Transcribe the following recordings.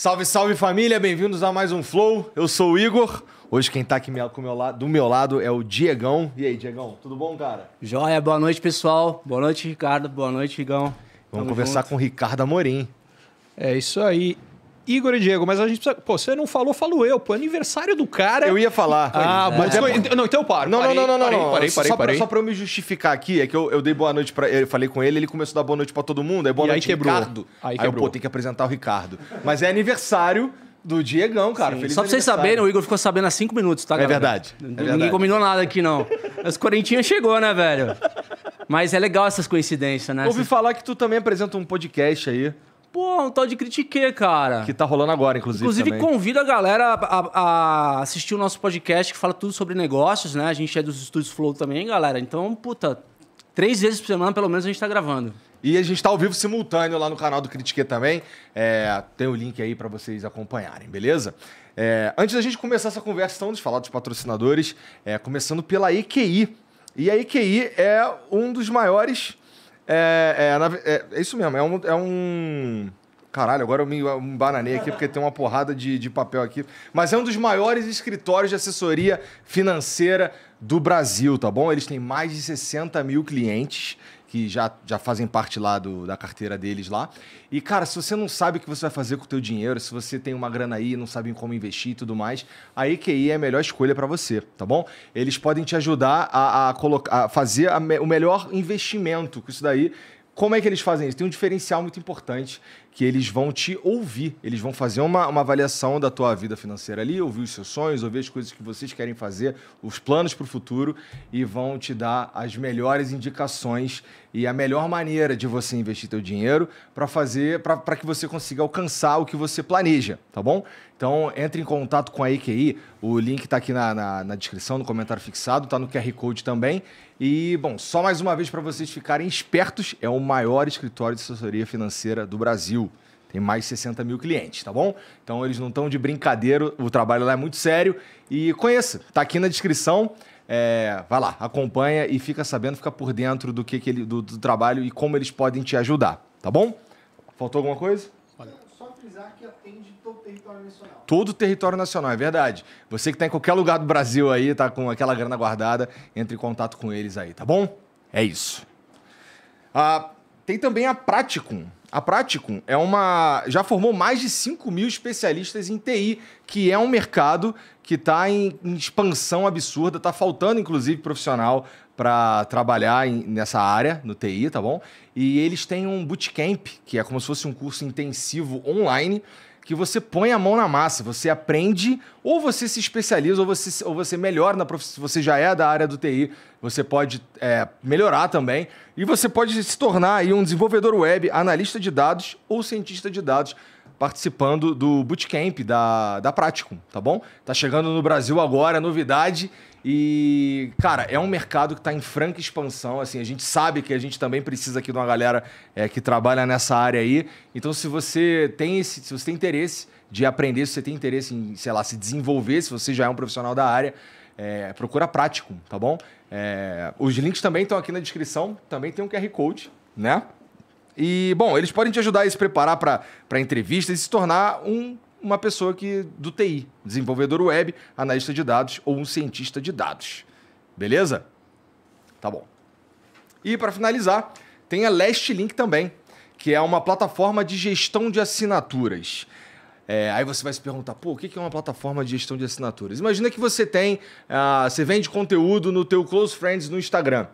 Salve, salve família, bem-vindos a mais um Flow. Eu sou o Igor. Hoje quem tá aqui do meu lado é o Diegão. E aí, Diegão, tudo bom, cara? Joia, boa noite, pessoal. Boa noite, Ricardo. Boa noite, Igão. Vamos Tamo conversar junto. com o Ricardo Amorim. É isso aí. Igor e Diego, mas a gente precisa. Pô, você não falou, falo eu. Pô, é aniversário do cara. Eu ia falar. Ah, é. mas. É. Então, não, então eu paro. Não, parei, não, não, não. Parei, não. parei, parei. Só, parei. Pra, só eu me justificar aqui, é que eu, eu dei boa noite para, Eu falei com ele, ele começou a dar boa noite pra todo mundo. Aí é boa e noite, aí quebrou. Ricardo. Aí, quebrou. aí eu, pô, tem que apresentar o Ricardo. Mas é aniversário. Do Diegão, cara. Feliz Só pra vocês saberem, o Igor ficou sabendo há cinco minutos, tá, galera? É verdade. É Ninguém verdade. combinou nada aqui, não. As Corentinhas chegou, né, velho? Mas é legal essas coincidências, né? Ouvi falar que tu também apresenta um podcast aí. Pô, um tal de Critique, cara. Que tá rolando agora, inclusive. Inclusive, também. convido a galera a, a, assistir o nosso podcast que fala tudo sobre negócios, né? A gente é dos estúdios Flow também, galera. Então, puta, três vezes por semana, pelo menos, a gente tá gravando. E a gente tá ao vivo simultâneo lá no canal do Critique também. É, tem o link aí para vocês acompanharem, beleza? É, antes da gente começar essa conversa, então, de falar dos patrocinadores, é, começando pela EQI. E a EQI é um dos maiores é, é, é, é, isso mesmo, é um, é um. Caralho, agora eu me bananei aqui porque tem uma porrada de, de papel aqui. Mas é um dos maiores escritórios de assessoria financeira do Brasil, tá bom? Eles têm mais de 60 mil clientes que já, já fazem parte lá do, da carteira deles lá. E, cara, se você não sabe o que você vai fazer com o teu dinheiro, se você tem uma grana aí e não sabe como investir e tudo mais, a EQI é a melhor escolha para você, tá bom? Eles podem te ajudar a, a, colocar, a fazer a me, o melhor investimento, com isso daí como é que eles fazem isso? Tem um diferencial muito importante que eles vão te ouvir, eles vão fazer uma, uma avaliação da tua vida financeira ali, ouvir os seus sonhos, ouvir as coisas que vocês querem fazer, os planos para o futuro e vão te dar as melhores indicações e a melhor maneira de você investir teu dinheiro para fazer para que você consiga alcançar o que você planeja, tá bom? Então entre em contato com a IKI, o link está aqui na, na, na descrição, no comentário fixado, está no QR Code também e, bom, só mais uma vez para vocês ficarem espertos, é o maior escritório de assessoria financeira do Brasil. Tem mais de 60 mil clientes, tá bom? Então eles não estão de brincadeira, o trabalho lá é muito sério. E conheça, tá aqui na descrição. É, vai lá, acompanha e fica sabendo, fica por dentro do que, que ele, do, do, trabalho e como eles podem te ajudar, tá bom? Faltou alguma coisa? Só frisar que atende nacional. Todo o território nacional, é verdade. Você que está em qualquer lugar do Brasil aí, tá com aquela grana guardada, entre em contato com eles aí, tá bom? É isso. Ah, tem também a Praticum. A Praticum é uma. já formou mais de 5 mil especialistas em TI, que é um mercado que está em, em, expansão absurda, está faltando, inclusive, profissional para trabalhar em, nessa área, no TI, tá bom? E eles têm um bootcamp, que é como se fosse um curso intensivo online, que você põe a mão na massa, você aprende, ou você se especializa, ou você, ou você melhora na profissão. Se você já é da área do TI, você pode é, melhorar também. E você pode se tornar aí um desenvolvedor web, analista de dados ou cientista de dados, participando do bootcamp da, da Praticum, tá bom? Tá chegando no Brasil agora, novidade. E, cara, é um mercado que está em franca expansão. Assim, a gente sabe que a gente também precisa aqui de uma galera é, que trabalha nessa área aí. Então, se você tem esse, se você tem interesse de aprender, se você tem interesse em, sei lá, se desenvolver, se você já é um profissional da área, é, procura prático, tá bom? É, os links também estão aqui na descrição. Também tem um QR Code, né? E, bom, eles podem te ajudar a se preparar para entrevistas e se tornar um uma pessoa que do TI, desenvolvedor web, analista de dados ou um cientista de dados. Beleza? Tá bom. E para finalizar, tem a Last Link também, que é uma plataforma de gestão de assinaturas. É, aí você vai se perguntar, pô, o que é uma plataforma de gestão de assinaturas? Imagina que você tem, uh, você vende conteúdo no teu Close Friends no Instagram.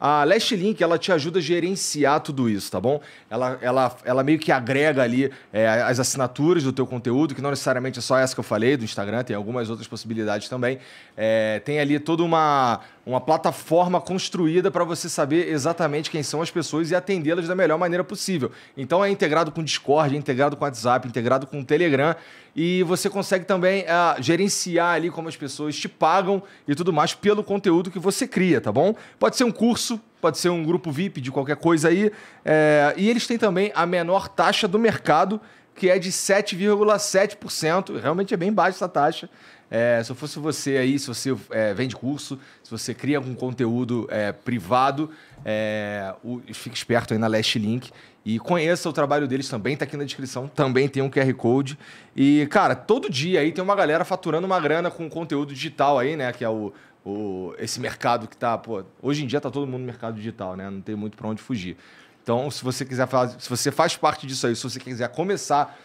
A Last Link, ela te ajuda a gerenciar tudo isso, tá bom? Ela, ela, ela meio que agrega ali é, as assinaturas do teu conteúdo, que não necessariamente é só essa que eu falei do Instagram, tem algumas outras possibilidades também. É, tem ali toda uma, uma plataforma construída para você saber exatamente quem são as pessoas e atendê-las da melhor maneira possível. Então é integrado com Discord, é integrado com WhatsApp, é integrado com Telegram e você consegue também ah, gerenciar ali como as pessoas te pagam e tudo mais pelo conteúdo que você cria, tá bom? Pode ser um curso, pode ser um grupo VIP de qualquer coisa aí. É, e eles têm também a menor taxa do mercado, que é de 7,7%. Realmente é bem baixa essa taxa. É, se eu fosse você aí, se você é, vende curso, se você cria algum conteúdo é, privado, é, o, fique esperto aí na Last Link e conheça o trabalho deles também, tá aqui na descrição, também tem um QR Code. E, cara, todo dia aí tem uma galera faturando uma grana com conteúdo digital aí, né? Que é o, o esse mercado que tá, pô, hoje em dia tá todo mundo no mercado digital, né? Não tem muito para onde fugir. Então, se você quiser fazer, se você faz parte disso aí, se você quiser começar,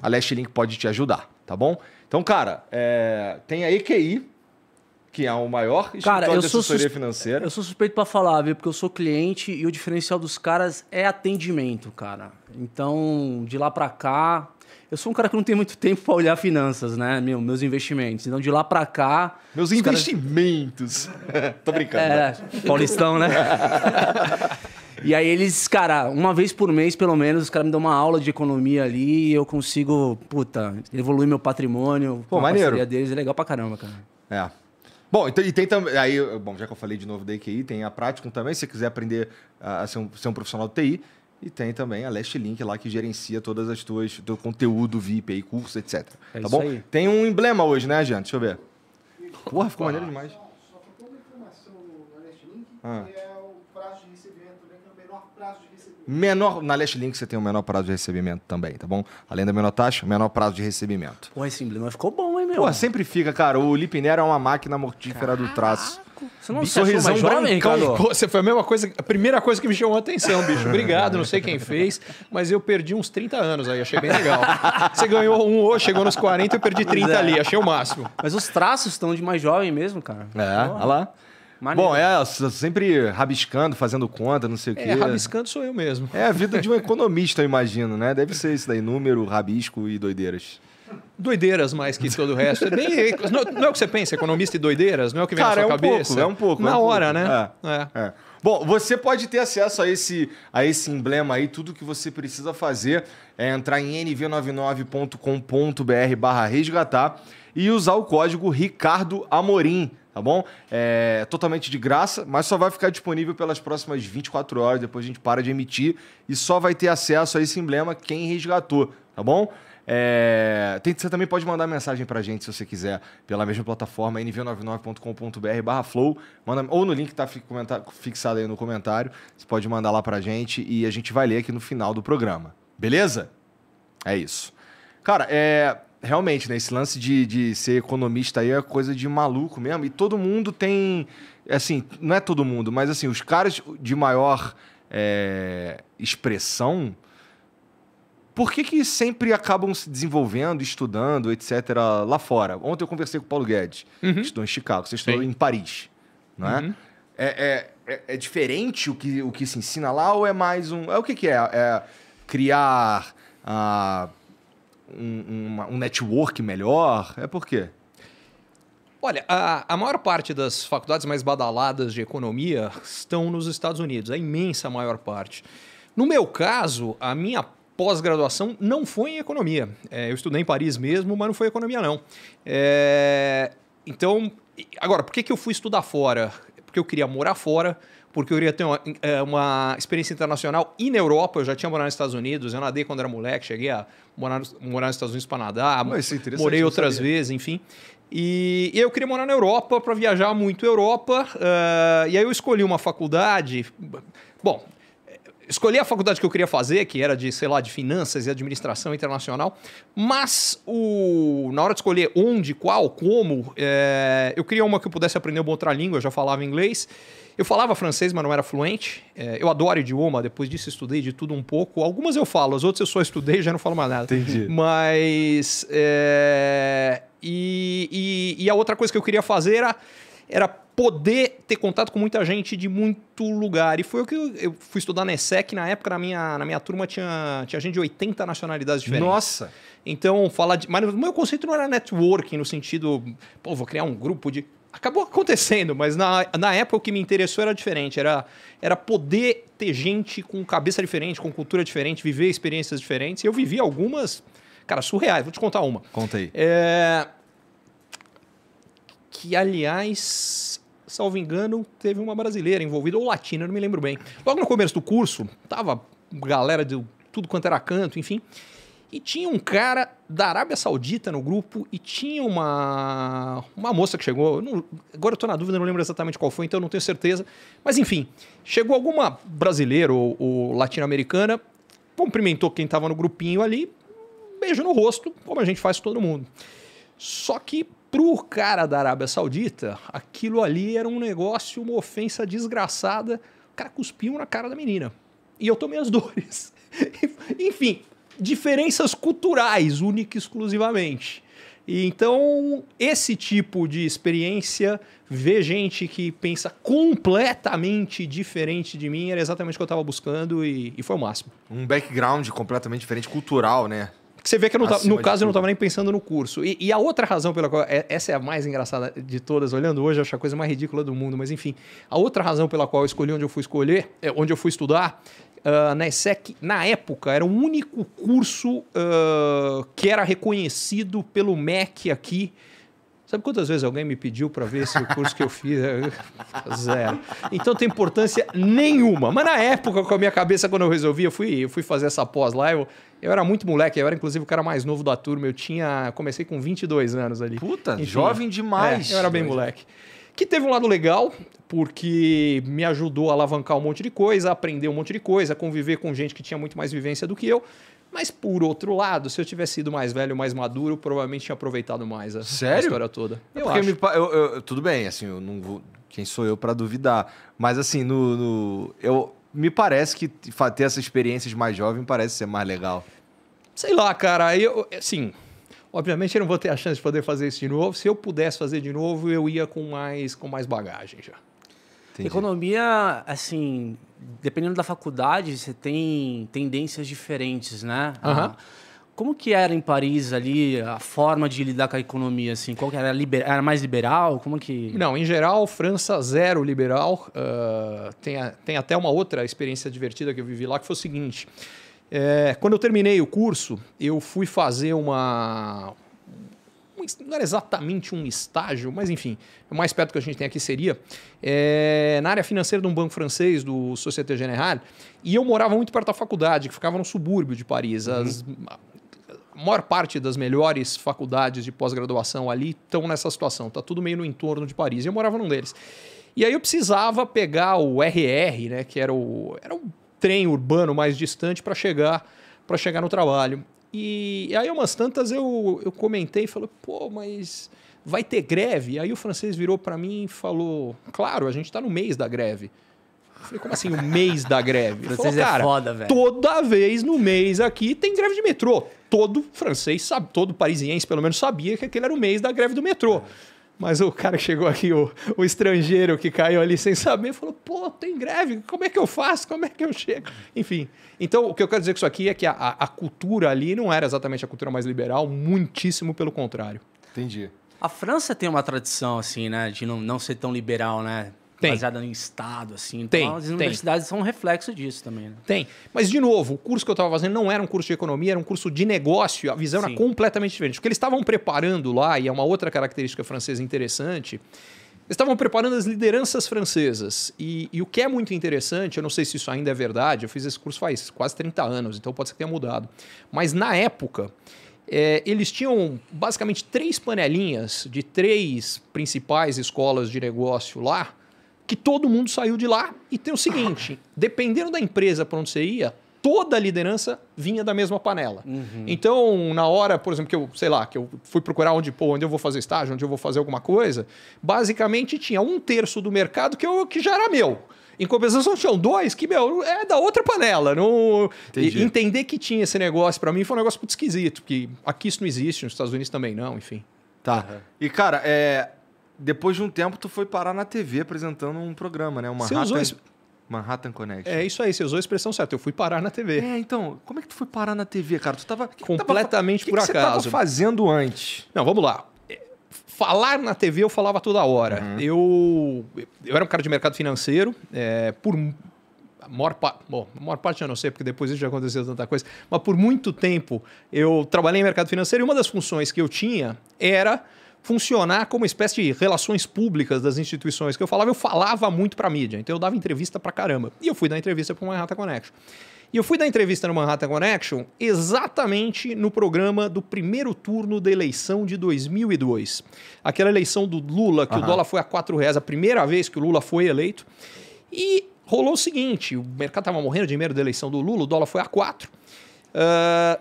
a Last Link pode te ajudar, tá bom? Então, cara, é, tem a EQI, que é o maior cara, eu de sou assessoria financeira. Eu sou suspeito para falar, viu? Porque eu sou cliente e o diferencial dos caras é atendimento, cara. Então, de lá para cá, eu sou um cara que não tem muito tempo para olhar finanças, né? Meu, meus investimentos. Então, de lá para cá. Meus investimentos! Cara... Tô brincando. É, né? Paulistão, né? e aí, eles, cara, uma vez por mês, pelo menos, os caras me dão uma aula de economia ali e eu consigo, puta, evoluir meu patrimônio. Pô, maneiro. A deles é legal pra caramba, cara. É. Bom, então, e tem também. Aí, bom, já que eu falei de novo da EQI, tem a Prática também. Se você quiser aprender a ser um, ser um profissional de TI, e tem também a Last Link lá que gerencia todas as tuas teu conteúdo VIP aí, curso, etc. É tá bom? Aí. Tem um emblema hoje, né, gente Deixa eu ver. Porra, ficou ah. maneiro demais. Só, só ficou uma informação na Last Link, ah. que é o prazo de recebimento, né? Que é o menor prazo de recebimento. Menor, na Last Link você tem o menor prazo de recebimento também, tá bom? Além da menor taxa, menor prazo de recebimento. Pô, esse emblema ficou bom, hein, meu? Pô, sempre fica, cara. O Lipinero é uma máquina mortífera Caraca. do traço. Você não bicho, se é mais jovem, cara. Você foi a mesma coisa, a primeira coisa que me chamou a atenção, bicho. Obrigado, não sei quem fez, mas eu perdi uns 30 anos aí, achei bem legal. Você ganhou um hoje, chegou nos 40, eu perdi 30 é. ali, achei o máximo. Mas os traços estão de mais jovem mesmo, cara. É, olha lá. Maneiro. Bom, é, sempre rabiscando, fazendo conta, não sei o é, quê. É, rabiscando sou eu mesmo. É a vida de um economista, eu imagino, né? Deve ser isso daí, número, rabisco e doideiras doideiras mais que todo o resto. É bem, não, é o que você pensa, economista e doideiras? Não é o que vem Cara, na sua é um cabeça? Pouco, é um pouco. É na né? é um hora, pouco. né? É, é. Bom, você pode ter acesso a esse, a esse emblema aí. Tudo que você precisa fazer é entrar em nv99.com.br barra resgatar e usar o código Ricardo Amorim tá bom? É totalmente de graça, mas só vai ficar disponível pelas próximas 24 horas, depois a gente para de emitir e só vai ter acesso a esse emblema quem resgatou, tá bom? É, tem, você também pode mandar mensagem pra gente se você quiser, pela mesma plataforma, nv99.com.br/barra flow, manda, ou no link que tá fixado aí no comentário. Você pode mandar lá pra gente e a gente vai ler aqui no final do programa. Beleza? É isso. Cara, é, realmente, né? Esse lance de, de ser economista aí é coisa de maluco mesmo. E todo mundo tem. Assim, não é todo mundo, mas assim, os caras de maior é, expressão por que, que sempre acabam se desenvolvendo, estudando, etc., lá fora? Ontem eu conversei com o Paulo Guedes, uhum. que estudou em Chicago, você estudou Sim. em Paris, não é? Uhum. É, é, é? É, diferente o que, o que se ensina lá ou é mais um. É o que, que é? É criar uh, um, um network melhor? É por quê? Olha, a, a, maior parte das faculdades mais badaladas de economia estão nos Estados Unidos, a imensa maior parte. No meu caso, a minha pós-graduação não foi em economia. É, eu estudei em Paris mesmo, mas não foi economia, não. É, então, agora, por que, que eu fui estudar fora? Porque eu queria morar fora, porque eu queria ter uma, é, uma, experiência internacional e na Europa. Eu já tinha morado nos Estados Unidos, eu nadei quando era moleque, cheguei a morar, morar nos Estados Unidos para nadar, mas, é morei outras vezes, enfim. E, eu queria morar na Europa para viajar muito Europa. Uh, e aí eu escolhi uma faculdade. Bom, escolhi a faculdade que eu queria fazer, que era de, sei lá, de finanças e administração internacional, mas o, na hora de escolher onde, qual, como, é, eu queria uma que eu pudesse aprender uma outra língua, eu já falava inglês. Eu falava francês, mas não era fluente. É, eu adoro idioma, depois disso estudei de tudo um pouco. Algumas eu falo, as outras eu só estudei e já não falo mais nada. Entendi. Mas. É, e, e, e a outra coisa que eu queria fazer era, era poder ter contato com muita gente de muito lugar. E foi o que eu, eu fui estudar na ESEC. Na época, na minha, na minha turma, tinha, tinha gente de 80 nacionalidades diferentes. Nossa! Então, falar de. Mas o meu conceito não era networking, no sentido, pô, vou criar um grupo de. Acabou acontecendo, mas na, na época o que me interessou era diferente. Era, era poder ter gente com cabeça diferente, com cultura diferente, viver experiências diferentes. E eu vivi algumas, cara, surreais. Vou te contar uma. Conta aí. É... Que, aliás, salvo engano, teve uma brasileira envolvida, ou latina, não me lembro bem. Logo no começo do curso, tava galera de tudo quanto era canto, enfim. E tinha um cara da Arábia Saudita no grupo e tinha uma uma moça que chegou. Não, agora eu tô na dúvida, não lembro exatamente qual foi, então não tenho certeza. Mas enfim, chegou alguma brasileira ou, ou latino-americana, cumprimentou quem estava no grupinho ali, beijo no rosto, como a gente faz com todo mundo. Só que para o cara da Arábia Saudita, aquilo ali era um negócio, uma ofensa desgraçada. O cara cuspiu na cara da menina. E eu tomei as dores. Enfim, diferenças culturais, única e exclusivamente. E então, esse tipo de experiência, ver gente que pensa completamente diferente de mim, era exatamente o que eu estava buscando e, e foi o máximo. Um background completamente diferente, cultural, né? Você vê que no caso eu não estava nem pensando no curso. E, e, a outra razão pela qual. É, essa é a mais engraçada de todas, olhando hoje, eu acho a coisa mais ridícula do mundo, mas enfim. A outra razão pela qual eu escolhi onde eu fui escolher, é, onde eu fui estudar, uh, na ESEC, na época, era o único curso uh, que era reconhecido pelo MEC aqui. Sabe quantas vezes alguém me pediu para ver se o curso que eu fiz é zero? Então tem importância nenhuma. Mas na época, com a minha cabeça, quando eu resolvi, eu fui, eu fui fazer essa pós lá, eu era muito moleque, eu era inclusive o cara mais novo da turma, eu tinha. Comecei com 22 anos ali. Puta, Enfim, jovem demais. É, eu era bem moleque. Que teve um lado legal, porque me ajudou a alavancar um monte de coisa, a aprender um monte de coisa, a conviver com gente que tinha muito mais vivência do que eu. Mas por outro lado, se eu tivesse sido mais velho, mais maduro, provavelmente tinha aproveitado mais a, a história toda. É eu acho. Me, eu, eu, tudo bem, assim, eu não vou, quem sou eu para duvidar. Mas assim, no, no eu me parece que ter essas experiências mais jovem parece ser mais legal. Sei lá, cara. Eu, assim, obviamente eu não vou ter a chance de poder fazer isso de novo. Se eu pudesse fazer de novo, eu ia com mais, com mais bagagem já. Entendi. Economia, assim, dependendo da faculdade, você tem tendências diferentes, né? Uhum. uhum. Como que era em Paris ali a forma de lidar com a economia assim? Qual que era, liber... era mais liberal? Como que? Não, em geral França zero liberal. Uh, tem, a, tem até uma outra experiência divertida que eu vivi lá que foi o seguinte: é, quando eu terminei o curso, eu fui fazer uma não era exatamente um estágio, mas enfim, o mais perto que a gente tem aqui seria é, na área financeira de um banco francês, do Société Générale, e eu morava muito perto da faculdade, que ficava no subúrbio de Paris. Uhum. As, maior parte das melhores faculdades de pós-graduação ali estão nessa situação. Tá tudo meio no entorno de Paris. E eu morava num deles. E aí eu precisava pegar o RR, né, que era o, era o trem urbano mais distante para chegar para chegar no trabalho. E, e aí umas tantas eu, eu comentei e falei, pô, mas vai ter greve? E aí o francês virou para mim e falou, claro, a gente está no mês da greve. Falei, como assim o mês da greve? Vocês falou, é cara, é foda, velho. Toda vez no mês aqui tem greve de metrô. Todo francês sabe, todo parisiense pelo menos sabia que aquele era o mês da greve do metrô. Mas o cara chegou aqui, o, o estrangeiro que caiu ali sem saber, falou: pô, tem greve, como é que eu faço? Como é que eu chego? Enfim. Então, o que eu quero dizer com isso aqui é que a, a cultura ali não era exatamente a cultura mais liberal, muitíssimo pelo contrário. Entendi. A França tem uma tradição, assim, né, de não, não ser tão liberal, né? Tem. Baseada no estado, assim. Então, tem, as tem. universidades são um reflexo disso também. Né? Tem. Mas, de novo, o curso que eu estava fazendo não era um curso de economia, era um curso de negócio. A visão Sim. era completamente diferente. Porque eles estavam preparando lá, e é uma outra característica francesa interessante, eles estavam preparando as lideranças francesas. E, e, o que é muito interessante, eu não sei se isso ainda é verdade, eu fiz esse curso faz quase 30 anos, então pode ser que tenha mudado. Mas na época, é, eles tinham basicamente três panelinhas de três principais escolas de negócio lá, que todo mundo saiu de lá. E tem o seguinte: dependendo da empresa para onde você ia, toda a liderança vinha da mesma panela. Uhum. Então, na hora, por exemplo, que eu, sei lá, que eu fui procurar onde, pô, onde eu vou fazer estágio, onde eu vou fazer alguma coisa, basicamente tinha um terço do mercado que, eu, que já era meu. Em compensação, tinham dois que, meu, é da outra panela. Não... entender que tinha esse negócio, para mim, foi um negócio muito esquisito, porque aqui isso não existe, nos Estados Unidos também não, enfim. Tá. Uhum. E, cara, é, depois de um tempo, tu foi parar na TV apresentando um programa, né? Uma Manhattan, es... Manhattan Connection. É isso aí, você usou a expressão certa. Eu fui parar na TV. É, então, como é que tu foi parar na TV, cara? Tu tava. Que Completamente que tava, por que acaso. Você tava fazendo antes. Não, vamos lá. Falar na TV eu falava toda hora. Uhum. Eu, eu era um cara de mercado financeiro, é, por a maior parte, bom, a maior parte eu não sei, porque depois isso já aconteceu tanta coisa, mas por muito tempo eu trabalhei em mercado financeiro e uma das funções que eu tinha era funcionar como uma espécie de relações públicas das instituições que eu falava, eu falava muito para mídia, então eu dava entrevista para caramba. E eu fui dar entrevista para o Manhattan Connection. E eu fui dar entrevista no Manhattan Connection exatamente no programa do primeiro turno da eleição de 2002. Aquela eleição do Lula, que uhum. o dólar foi a quatro reais, a primeira vez que o Lula foi eleito. E rolou o seguinte, o mercado estava morrendo de dinheiro da eleição do Lula, o dólar foi a quatro Uh,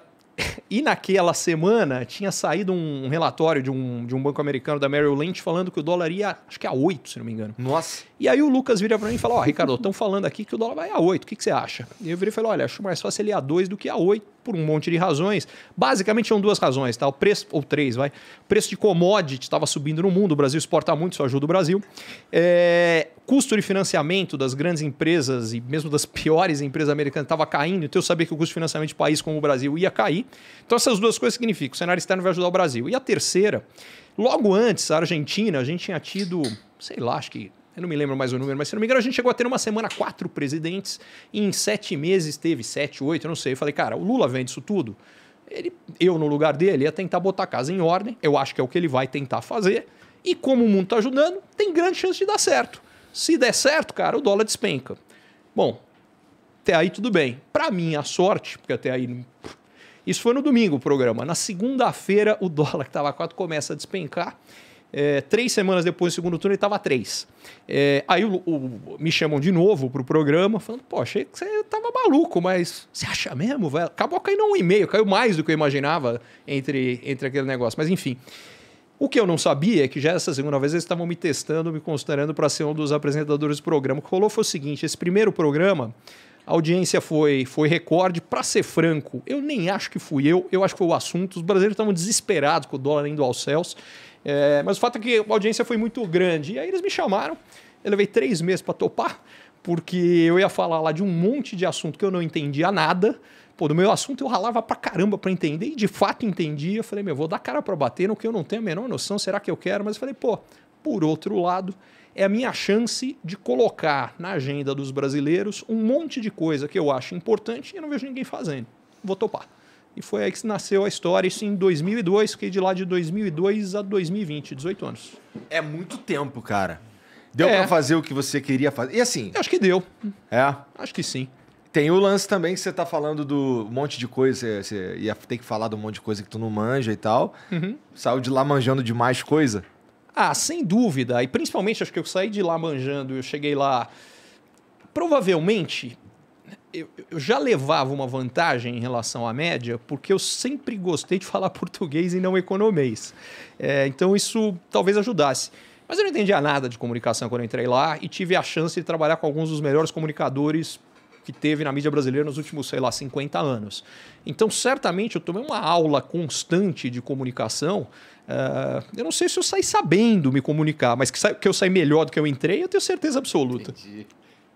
e naquela semana tinha saído um relatório de um, de um banco americano da Merrill Lynch falando que o dólar ia, acho que a 8, se não me engano. Nossa. E aí o Lucas vira para mim e fala: Ó, oh, Ricardo, estão falando aqui que o dólar vai a 8, o que, que você acha? E eu virei e falei: olha, acho mais fácil ele ir a 2 do que a 8, por um monte de razões. Basicamente são duas razões, tá? O preço, ou três, vai. O preço de commodity estava subindo no mundo, o Brasil exporta muito, isso ajuda o Brasil. É, custo de financiamento das grandes empresas e mesmo das piores empresas americanas estava caindo, então eu sabia que o custo de financiamento de país como o Brasil ia cair. Então essas duas coisas significam: o cenário externo vai ajudar o Brasil. E a terceira, logo antes, a Argentina, a gente tinha tido, sei lá, acho que eu não me lembro mais o número, mas se não me engano, a gente chegou a ter uma semana quatro presidentes e em sete meses teve sete, oito, eu não sei. Eu falei, cara, o Lula vende isso tudo. Ele, eu, no lugar dele, ia tentar botar a casa em ordem. Eu acho que é o que ele vai tentar fazer. E como o mundo está ajudando, tem grande chance de dar certo. Se der certo, cara, o dólar despenca. Bom, até aí tudo bem. Para mim a sorte, porque até aí. Isso foi no domingo o programa. Na segunda-feira, o dólar que estava quatro começa a despencar é, três semanas depois do segundo turno, ele estava três. É, aí o, o, me chamam de novo para o programa, falando: Pô, achei que você estava maluco, mas você acha mesmo? Véio? Acabou caindo um e-mail, caiu mais do que eu imaginava entre, entre aquele negócio. Mas enfim. O que eu não sabia é que já essa segunda vez eles estavam me testando, me considerando para ser um dos apresentadores do programa. O que rolou foi o seguinte: esse primeiro programa, a audiência foi, foi recorde. Para ser franco, eu nem acho que fui eu, eu acho que foi o assunto. Os brasileiros estavam desesperados com o dólar indo aos céus. É, mas o fato é que a audiência foi muito grande. E aí eles me chamaram, eu levei três meses para topar, porque eu ia falar lá de um monte de assunto que eu não entendia nada. Pô, do meu assunto eu ralava pra caramba pra entender e de fato entendia. Eu falei, meu, vou dar cara pra bater no que eu não tenho a menor noção, será que eu quero? Mas eu falei, pô, por outro lado, é a minha chance de colocar na agenda dos brasileiros um monte de coisa que eu acho importante e eu não vejo ninguém fazendo. Vou topar. E foi aí que nasceu a história, isso em 2002, fiquei de lá de 2002 a 2020, 18 anos. É muito tempo, cara. Deu é. para fazer o que você queria fazer? E assim... Eu acho que deu. É? Acho que sim. Tem o lance também que você tá falando do monte de coisa, você ia ter que falar do monte de coisa que tu não manja e tal. Uhum. Saiu de lá manjando demais coisa? Ah, sem dúvida. E principalmente, acho que eu saí de lá manjando, eu cheguei lá... Provavelmente, eu, eu já levava uma vantagem em relação à média, porque eu sempre gostei de falar português e não economês. É, então isso talvez ajudasse. Mas eu não entendia nada de comunicação quando entrei lá e tive a chance de trabalhar com alguns dos melhores comunicadores que teve na mídia brasileira nos últimos, sei lá, 50 anos. Então, certamente, eu tomei uma aula constante de comunicação. Uh, eu não sei se eu saí sabendo me comunicar, mas que, eu saí melhor do que eu entrei, eu tenho certeza absoluta. Entendi.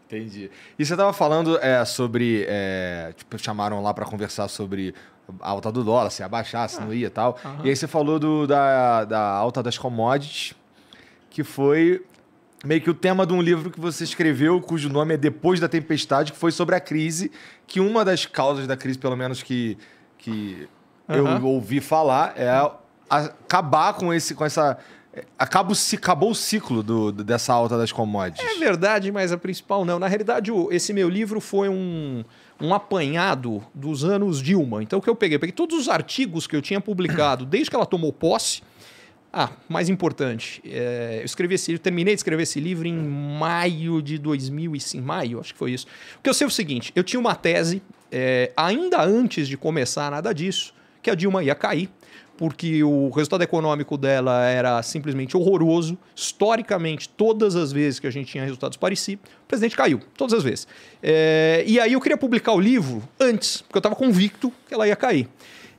Entendi. E você estava falando é, sobre. É, tipo, chamaram lá para conversar sobre a alta do dólar, se ia baixar, se ah, não ia e tal. E aí você falou do, da, da alta das commodities, que foi meio que o tema de um livro que você escreveu, cujo nome é Depois da Tempestade, que foi sobre a crise, que uma das causas da crise, pelo menos que, que uhum. eu ouvi falar, é acabar com, esse, com essa Acaba, acabou o ciclo do, dessa alta das commodities. É verdade, mas a principal não. Na realidade, esse meu livro foi um, um apanhado dos anos Dilma. Então, o que eu peguei? Eu peguei todos os artigos que eu tinha publicado desde que ela tomou posse. Ah, mais importante, é, eu escrevi esse terminei de escrever esse livro em maio de 2005, maio, acho que foi isso. Porque eu sei é o seguinte, eu tinha uma tese, é, ainda antes de começar nada disso, que a Dilma ia cair porque o resultado econômico dela era simplesmente horroroso. Historicamente, todas as vezes que a gente tinha resultados parecidos, o presidente caiu, todas as vezes. É, e aí eu queria publicar o livro antes, porque eu estava convicto que ela ia cair.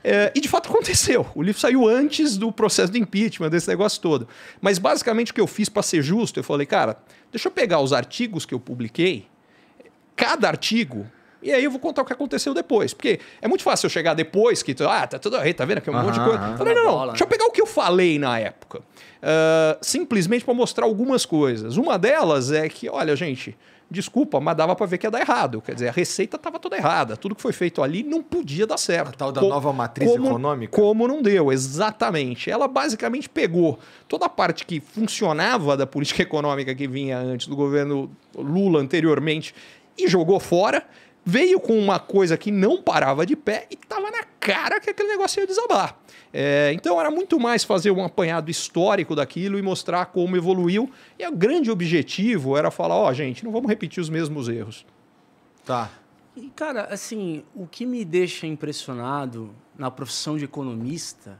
É, e de fato aconteceu. O livro saiu antes do processo de impeachment, desse negócio todo. Mas basicamente o que eu fiz para ser justo, eu falei, cara, deixa eu pegar os artigos que eu publiquei, cada artigo e aí eu vou contar o que aconteceu depois. Porque é muito fácil eu chegar depois que, ah, tá tudo aí, tá vendo? Aqui é um monte de coisa. Uhum. Falei, não, tá não, bola. deixa eu né? pegar o que eu falei na época. Uh, simplesmente para mostrar algumas coisas. Uma delas é que, olha, gente, desculpa, mas dava para ver que ia dar errado. Quer dizer, a receita estava toda errada. Tudo que foi feito ali não podia dar certo. A tal da Co nova matriz como, econômica? Como não deu, exatamente. Ela basicamente pegou toda a parte que funcionava da política econômica que vinha antes do governo Lula anteriormente e jogou fora veio com uma coisa que não parava de pé e estava na cara que aquele negócio ia desabar. É, então era muito mais fazer um apanhado histórico daquilo e mostrar como evoluiu. E o grande objetivo era falar, ó, oh, gente, não vamos repetir os mesmos erros. Tá. E, cara, assim, o que me deixa impressionado na profissão de economista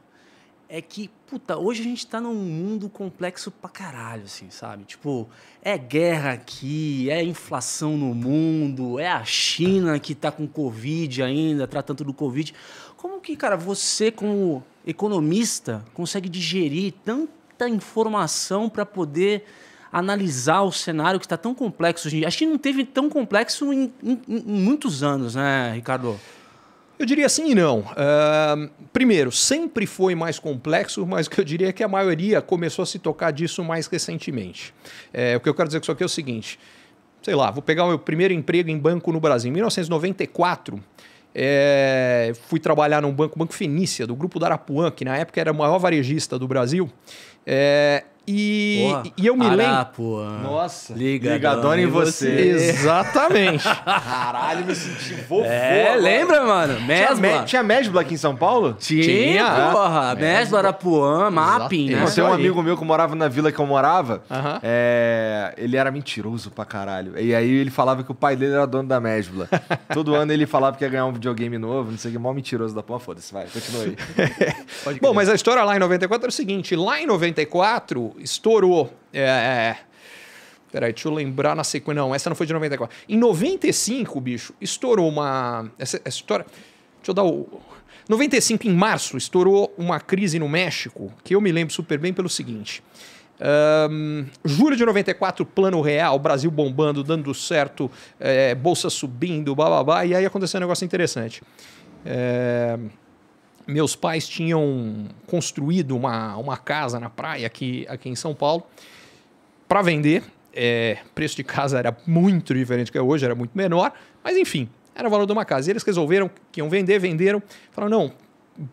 é que puta, hoje a gente tá num mundo complexo pra caralho, assim, sabe? Tipo, é guerra aqui, é inflação no mundo, é a China que tá com Covid ainda, tá tratando do Covid. Como que, cara, você, como economista, consegue digerir tanta informação para poder analisar o cenário que está tão complexo hoje em dia? Acho que não teve tão complexo em, em, em muitos anos, né, Ricardo? Eu diria sim e não. Uh, primeiro, sempre foi mais complexo, mas o que eu diria é que a maioria começou a se tocar disso mais recentemente. Eh, o que eu quero dizer com isso aqui é o seguinte: sei lá, vou pegar o meu primeiro emprego em banco no Brasil, em 1994. É, eh, fui trabalhar num banco, Banco Fenícia, do Grupo da Arapuã, que na época era o maior varejista do Brasil. É, e, e eu me lembro. Nossa, ligadona, ligadona em você. Exatamente. Caralho, me senti vovô. É, lembra, mano? Mesbla. Tinha, Mesbla aqui em São Paulo? Tinha, tinha porra. Mesbla, é. Mesbla Arapuã, Mapping, né? Tem um amigo meu que morava na vila que eu morava. Uh -huh. é, ele era mentiroso pra caralho. E aí ele falava que o pai dele era dono da Mesbla. Todo ano ele falava que ia ganhar um videogame novo, não sei o que. Mó mentiroso da porra. Foda-se, vai, continua aí. Bom, mas a história lá em 94 era é o seguinte. Lá em 94 estourou. É, é, é, Peraí, deixa eu lembrar na sequência. Não, essa não foi de 94. Em 95, bicho, estourou uma. Essa, essa história. Deixa eu dar o. 95, em março, estourou uma crise no México, que eu me lembro super bem pelo seguinte. Um, julho de 94, plano real, Brasil bombando, dando certo, é, bolsa subindo, blá, e aí aconteceu um negócio interessante. É, meus pais tinham construído uma, uma casa na praia aqui, aqui em São Paulo para vender. É, preço de casa era muito diferente do que é hoje, era muito menor, mas enfim, era o valor de uma casa. E eles resolveram que iam vender, venderam, falaram: não,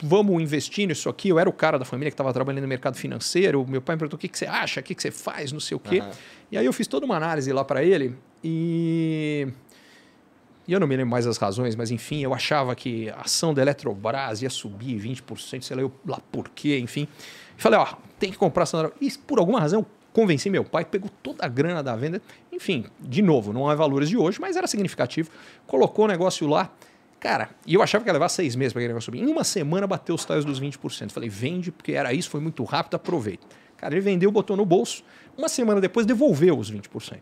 vamos investir nisso aqui. Eu era o cara da família que estava trabalhando no mercado financeiro. Meu pai me perguntou: o que, que você acha, o que, que você faz, não sei o quê. Uhum. E aí eu fiz toda uma análise lá para ele e e eu não me lembro mais as razões, mas enfim, eu achava que a ação da Eletrobras ia subir 20%, sei lá, eu, lá por quê, enfim. Falei, ó, tem que comprar ação da E por alguma razão convenci meu pai, pegou toda a grana da venda. Enfim, de novo, não é valores de hoje, mas era significativo. Colocou o negócio lá. Cara, e eu achava que ia levar seis meses para aquele negócio subir. Em uma semana bateu os tais dos 20%. Falei, vende, porque era isso, foi muito rápido, aproveita. Cara, ele vendeu, botou no bolso. Uma semana depois devolveu os 20%.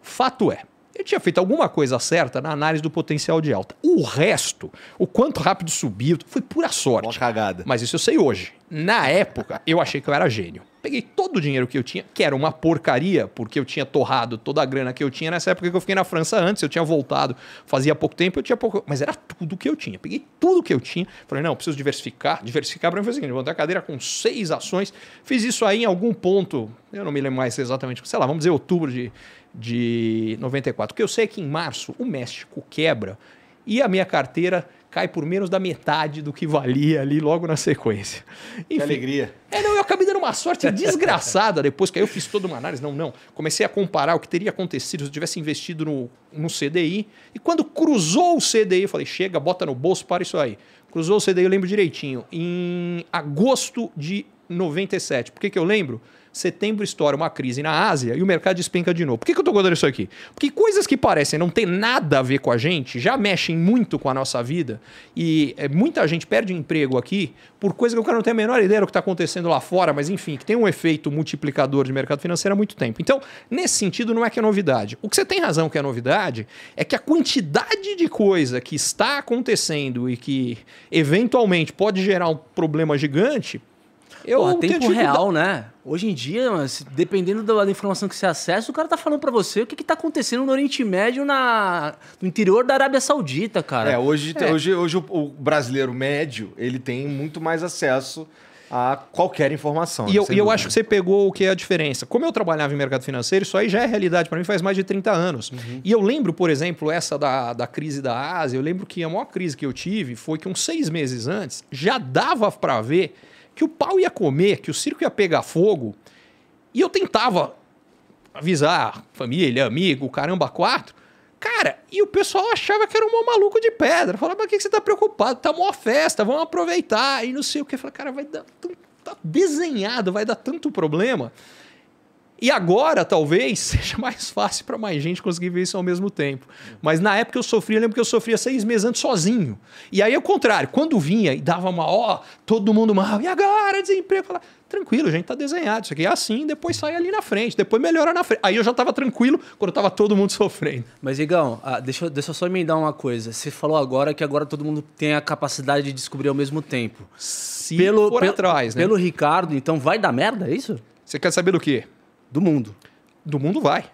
Fato é, eu tinha feito alguma coisa certa na análise do potencial de alta. O resto, o quanto rápido subiu, foi pura sorte. Uma cagada. Mas isso eu sei hoje. Na época, eu achei que eu era gênio. Peguei todo o dinheiro que eu tinha, que era uma porcaria, porque eu tinha torrado toda a grana que eu tinha nessa época que eu fiquei na França antes, eu tinha voltado, fazia pouco tempo, eu tinha pouco. Mas era tudo que eu tinha. Peguei tudo que eu tinha, falei, não, preciso diversificar. Diversificar para mim foi o seguinte: vou ter a cadeira com seis ações, fiz isso aí em algum ponto, eu não me lembro mais exatamente, sei lá, vamos dizer outubro de de 94. Que eu sei que em março o México quebra e a minha carteira cai por menos da metade do que valia ali logo na sequência. Enfim, que alegria. É, não, eu acabei dando uma sorte desgraçada depois, que aí eu fiz toda uma análise. Não, não. Comecei a comparar o que teria acontecido se eu tivesse investido no, no CDI. E quando cruzou o CDI, eu falei, chega, bota no bolso, para isso aí. Cruzou o CDI, eu lembro direitinho, em agosto de 97. Por que, que eu lembro? Setembro estoura uma crise na Ásia e o mercado despenca de novo. Por que, que eu estou contando isso aqui? Porque coisas que parecem não ter nada a ver com a gente já mexem muito com a nossa vida e é, muita gente perde emprego aqui por coisa que o cara não tem a menor ideia do que está acontecendo lá fora, mas enfim, que tem um efeito multiplicador de mercado financeiro há muito tempo. Então, nesse sentido, não é que é novidade. O que você tem razão que é novidade é que a quantidade de coisa que está acontecendo e que eventualmente pode gerar um problema gigante eu Porra, tempo tipo real, da... né? Hoje em dia, mas, dependendo da, da, informação que você acessa, o cara tá falando para você o que, que tá acontecendo no Oriente Médio, na, no interior da Arábia Saudita, cara. É, hoje, é. hoje, hoje o, o brasileiro médio, ele tem muito mais acesso a qualquer informação. E eu, eu acho que você pegou o que é a diferença. Como eu trabalhava em mercado financeiro, isso aí já é realidade para mim faz mais de 30 anos. Uhum. E eu lembro, por exemplo, essa da, da crise da Ásia, eu lembro que a maior crise que eu tive foi que uns seis meses antes já dava para ver que o pau ia comer, que o circo ia pegar fogo. E eu tentava avisar família, amigo, caramba, quatro. Cara, e o pessoal achava que era um maluco de pedra. Falava, mas que você tá preocupado? Tá uma festa, vamos aproveitar. E não sei o que. Falei, cara, vai dar. Tá desenhado, vai dar tanto problema. E agora, talvez, seja mais fácil para mais gente conseguir ver isso ao mesmo tempo. Mas na época eu sofria, eu lembro que eu sofria seis meses antes sozinho. E aí, o contrário, quando vinha e dava uma, ó, todo mundo mal, e agora, desemprego? Falava, tranquilo, gente, tá desenhado isso aqui. É assim, depois sai ali na frente, depois melhora na frente. Aí eu já tava tranquilo quando tava todo mundo sofrendo. Mas, Igão, ah, deixa, deixa eu só me dar uma coisa. Você falou agora que agora todo mundo tem a capacidade de descobrir ao mesmo tempo. Se pelo, for pelo, atrás, né? Pelo Ricardo, então vai dar merda, é isso? Você quer saber do quê? Do mundo. Do mundo vai.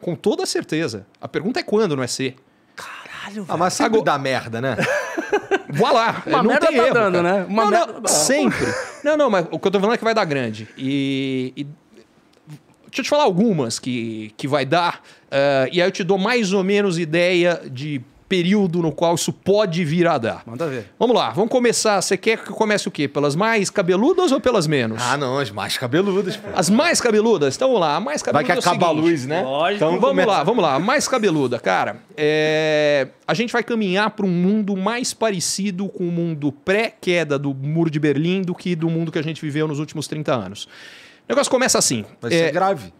Com toda certeza. A pergunta é quando, não é se. Caralho, ah, velho. Ah, mas sabe dar merda, né? Vá lá. Uma não merda tem tá erro, dando, cara. né? Uma não, merda... Tá não, sempre. não, não, mas o que eu tô falando é que vai dar grande. E, e... deixa eu te falar algumas que, que vai dar. Uh, e aí eu te dou mais ou menos ideia de período no qual isso pode vir a dar. Manda ver. Vamos lá, vamos começar. Você quer que comece o quê? Pelas mais cabeludas ou pelas menos? Ah, não, as mais cabeludas. Pô. As mais cabeludas? Então vamos lá, a mais cabeluda. Vai que é acaba a luz, né? Lógico. Então vamos começa. lá, vamos lá. A mais cabeluda, cara. É... A gente vai caminhar para um mundo mais parecido com o mundo pré-queda do Muro de Berlim do que do mundo que a gente viveu nos últimos 30 anos. O negócio começa assim. Vai ser é, grave.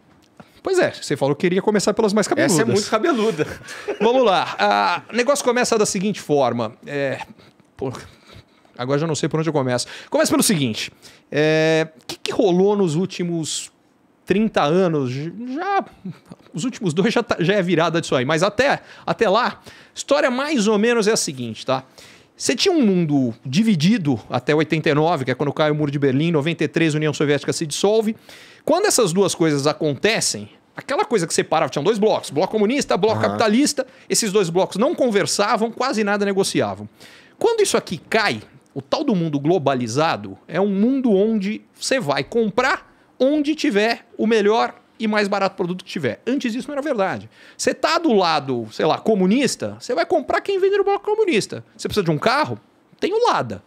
Pois é, você falou que queria começar pelas mais cabeludas. Essa é muito cabeluda. Vamos lá. O negócio começa da seguinte forma. É... Pô, agora já não sei por onde eu começo. Começa pelo seguinte. O é... que, que rolou nos últimos 30 anos, já os últimos dois já, tá, já é virada disso aí, mas até, até lá, história mais ou menos é a seguinte, tá? Você tinha um mundo dividido até 89, que é quando cai o muro de Berlim, 93 a União Soviética se dissolve, quando essas duas coisas acontecem, aquela coisa que separava, tinham dois blocos, bloco comunista, bloco uhum. capitalista, esses dois blocos não conversavam, quase nada negociavam. Quando isso aqui cai, o tal do mundo globalizado é um mundo onde você vai comprar onde tiver o melhor e mais barato produto que tiver. Antes isso não era verdade. Você está do lado, sei lá, comunista, você vai comprar quem vende no bloco comunista. Você precisa de um carro? Tem o Lada.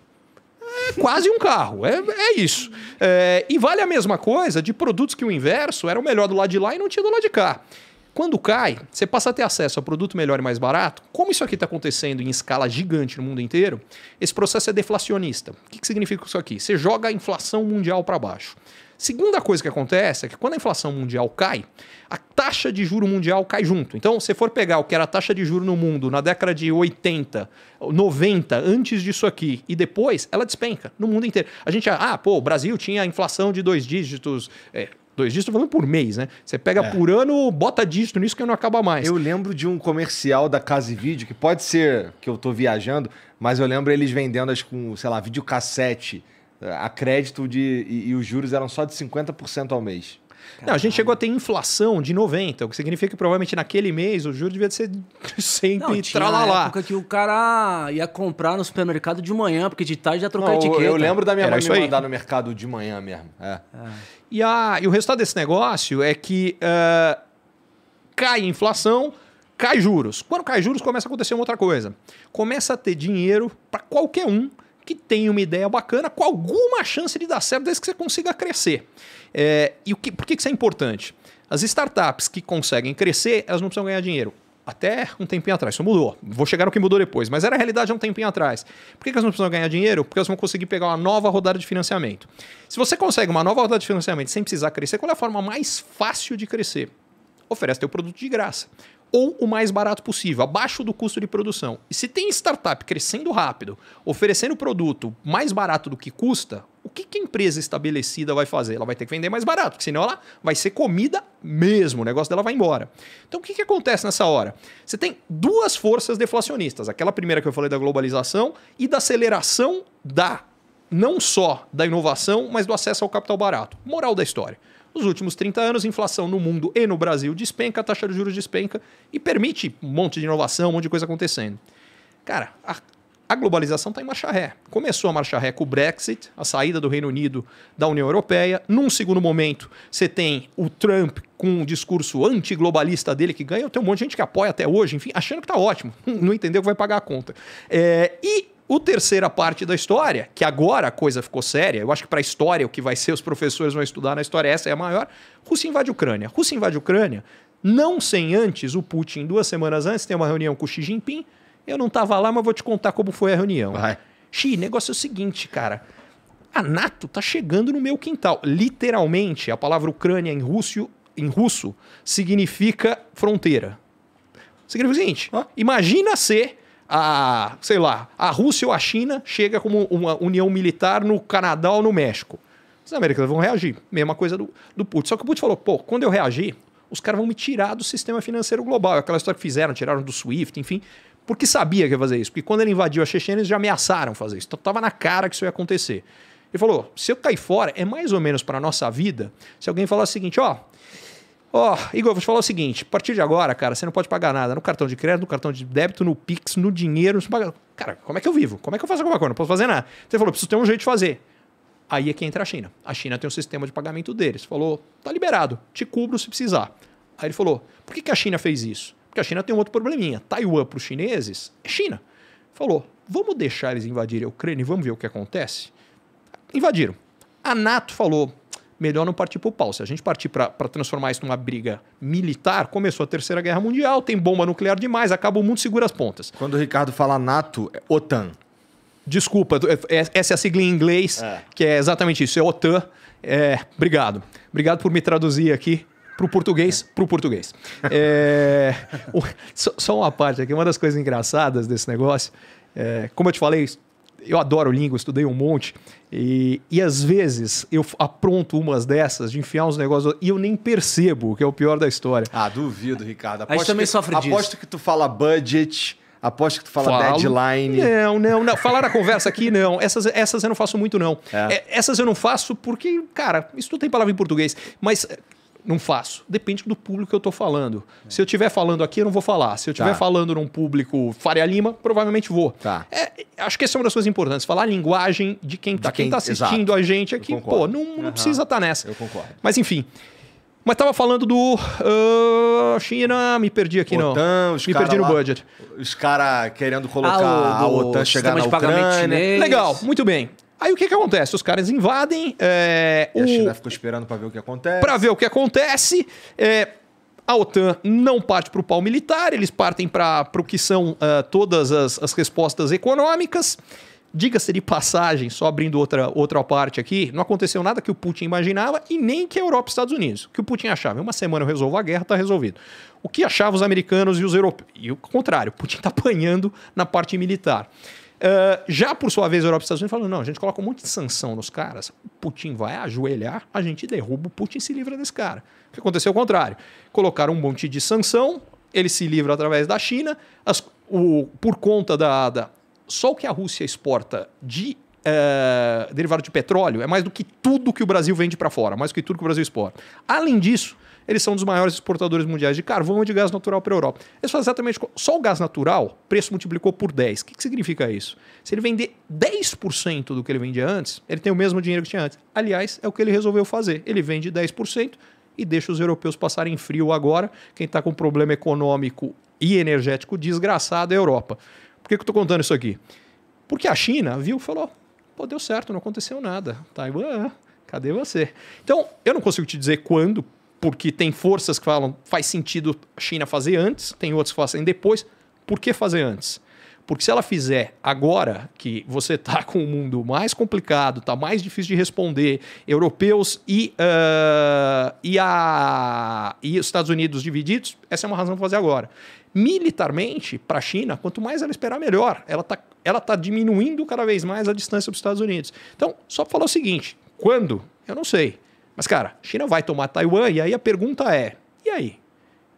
É quase um carro, é, é isso. É, e vale a mesma coisa de produtos que o inverso era o melhor do lado de lá e não tinha do lado de cá. Quando cai, você passa a ter acesso a produto melhor e mais barato. Como isso aqui está acontecendo em escala gigante no mundo inteiro, esse processo é deflacionista. O que, que significa isso aqui? Você joga a inflação mundial para baixo. Segunda coisa que acontece é que quando a inflação mundial cai, a taxa de juro mundial cai junto. Então, se for pegar o que era a taxa de juro no mundo na década de 80, 90, antes disso aqui, e depois, ela despenca no mundo inteiro. A gente, ah, pô, o Brasil tinha inflação de dois dígitos. É, Dois dígitos, estou falando por mês, né? Você pega é. por ano, bota dígito nisso que não acaba mais. Eu lembro de um comercial da Casa e Vídeo, que pode ser que eu estou viajando, mas eu lembro eles vendendo, acho, com, sei lá, videocassete a crédito de, e, e os juros eram só de 50% ao mês. Não, a gente chegou a ter inflação de 90, o que significa que provavelmente naquele mês o juro devia ser sempre Não, tinha tralalá. época que o cara ia comprar no supermercado de manhã, porque de tarde já trocou Não, etiqueta. Eu lembro da minha Era mãe me mandar no mercado de manhã mesmo. É. É. E, a, e o resultado desse negócio é que uh, cai a inflação, cai juros. Quando cai juros, começa a acontecer uma outra coisa. Começa a ter dinheiro para qualquer um que tem uma ideia bacana com alguma chance de dar certo desde que você consiga crescer. É, e o que, por que isso é importante? As startups que conseguem crescer, elas não precisam ganhar dinheiro. Até um tempinho atrás, isso mudou. Vou chegar no que mudou depois, mas era a realidade há um tempinho atrás. Por que elas não precisam ganhar dinheiro? Porque elas vão conseguir pegar uma nova rodada de financiamento. Se você consegue uma nova rodada de financiamento sem precisar crescer, qual é a forma mais fácil de crescer? Oferece teu produto de graça ou o mais barato possível, abaixo do custo de produção. E se tem startup crescendo rápido, oferecendo produto mais barato do que custa, o que, que a empresa estabelecida vai fazer? Ela vai ter que vender mais barato, porque senão ela vai ser comida mesmo, o negócio dela vai embora. Então o que, que acontece nessa hora? Você tem duas forças deflacionistas, aquela primeira que eu falei da globalização e da aceleração da, não só da inovação, mas do acesso ao capital barato. Moral da história. Nos últimos 30 anos, inflação no mundo e no Brasil despenca, a taxa de juros despenca e permite um monte de inovação, um monte de coisa acontecendo. Cara, a, a globalização está em marcha ré. Começou a marcha ré com o Brexit, a saída do Reino Unido da União Europeia. Num segundo momento, você tem o Trump com um discurso antiglobalista dele que ganha. Tem um monte de gente que apoia até hoje, enfim, achando que está ótimo. Não entendeu que vai pagar a conta. É, e o terceira parte da história, que agora a coisa ficou séria, eu acho que para a história o que vai ser, os professores vão estudar na história, essa é a maior. Rússia invade a Ucrânia. Rússia invade a Ucrânia, não sem antes o Putin, duas semanas antes, tem uma reunião com o Xi Jinping. Eu não estava lá, mas vou te contar como foi a reunião. Vai. Xi, negócio é o seguinte, cara. A NATO tá chegando no meu quintal. Literalmente, a palavra Ucrânia em russo, em russo significa fronteira. Significa o seguinte: ah. imagina ser a, sei lá, a Rússia ou a China chega como uma união militar no Canadá ou no México. Os americanos vão reagir. Mesma coisa do, do Putin. Só que o Putin falou, pô, quando eu reagir, os caras vão me tirar do sistema financeiro global. Aquela história que fizeram, tiraram do SWIFT, enfim. Porque sabia que ia fazer isso. Porque quando ele invadiu a Chechênia, eles já ameaçaram fazer isso. Então tava na cara que isso ia acontecer. Ele falou, se eu cair fora, é mais ou menos para nossa vida se alguém falar o seguinte, ó, oh, Ó, oh, Igor, vou te falar o seguinte: a partir de agora, cara, você não pode pagar nada no cartão de crédito, no cartão de débito, no Pix, no dinheiro. Não paga... Cara, como é que eu vivo? Como é que eu faço alguma coisa? Não posso fazer nada. Você falou, preciso ter um jeito de fazer. Aí é que entra a China. A China tem um sistema de pagamento deles. Falou, tá liberado, te cubro se precisar. Aí ele falou, por que, que a China fez isso? Porque a China tem um outro probleminha. Taiwan para os chineses é China. Falou, vamos deixar eles invadirem a Ucrânia e vamos ver o que acontece? Invadiram. A NATO falou, melhor não partir para o pau. Se a gente partir para transformar isso numa briga militar, começou a Terceira Guerra Mundial, tem bomba nuclear demais, acaba o mundo, segura as pontas. Quando o Ricardo fala NATO, é OTAN. Desculpa, é, é, essa é a sigla em inglês, é. que é exatamente isso, é OTAN. É, obrigado. Obrigado por me traduzir aqui para o português, para o português. é, só, uma parte aqui, uma das coisas engraçadas desse negócio, é, como eu te falei, eu adoro língua, estudei um monte. E, e às vezes eu apronto umas dessas de enfiar uns negócios e eu nem percebo, que é o pior da história. Ah, duvido, Ricardo. Aposto também que, sofre aposto disso. Aposto que tu fala budget. Aposto que tu fala Falo. deadline. Não, não, não. Falar a conversa aqui, não. Essas, essas eu não faço muito, não. É. É, essas eu não faço porque, cara, isso tudo tem palavra em português. Mas não faço. Depende do público que eu estou falando. É. Se eu estiver falando aqui, eu não vou falar. Se eu estiver tá. falando num público Faria Lima, provavelmente vou. Tá. É, acho que essa é uma das coisas importantes. Falar a linguagem de quem está quem, quem tá tá, assistindo exato. a gente aqui. pô, não, não uhum. precisa estar tá nessa. Eu concordo. Mas enfim. Mas tava falando do uh, China, me perdi aqui OTAN, não. Os me perdi lá, no budget. Os caras querendo colocar ah, o, a OTAN chegar na Ucrânia. Legal, muito bem. Aí o que que acontece? Os caras invadem. É, e o... a China ficou esperando para ver o que acontece. Para ver o que acontece. É, a OTAN não parte para o pau militar, eles partem para o que são uh, todas as, as respostas econômicas. Diga-se de passagem, só abrindo outra, outra parte aqui, não aconteceu nada que o Putin imaginava e nem que a Europa e os Estados Unidos. O que o Putin achava? Uma semana eu resolvo a guerra, está resolvido. O que achavam os americanos e os europeus? E o contrário, Putin está apanhando na parte militar. Ah, já por sua vez, a Europa e os Estados Unidos falando: não, a gente coloca um monte de sanção nos caras, o Putin vai ajoelhar, a gente derruba o Putin e se livra desse cara. O que aconteceu é o contrário. Colocaram um monte de sanção, ele se livra através da China, as, o, por conta da, da. Só o que a Rússia exporta de uh, derivado de petróleo é mais do que tudo que o Brasil vende para fora, mais do que tudo que o Brasil exporta. Além disso, eles são um dos maiores exportadores mundiais de carvão e de gás natural para a Europa. Eles fazem exatamente só o gás natural, preço multiplicou por 10. O que, que significa isso? Se ele vender 10% do que ele vendia antes, ele tem o mesmo dinheiro que tinha antes. Aliás, é o que ele resolveu fazer. Ele vende 10% e deixa os europeus passarem frio agora. Quem está com um problema econômico e energético desgraçado é a Europa. Por que, que eu estou contando isso aqui? Porque a China viu e falou: pô, deu certo, não aconteceu nada. Taiwan, ah, cadê você? Então, eu não consigo te dizer quando, porque tem forças que falam faz sentido a China fazer antes, tem outras que fazem depois. Por que fazer antes? Porque se ela fizer agora, que você está com o mundo mais complicado, está mais difícil de responder, europeus e, uh, e, a, e os Estados Unidos divididos, essa é uma razão para fazer agora. Militarmente, para a China, quanto mais ela esperar, melhor. Ela está ela tá diminuindo cada vez mais a distância dos Estados Unidos. Então, só para falar o seguinte: quando? Eu não sei. Mas, cara, a China vai tomar Taiwan e aí a pergunta é: e aí?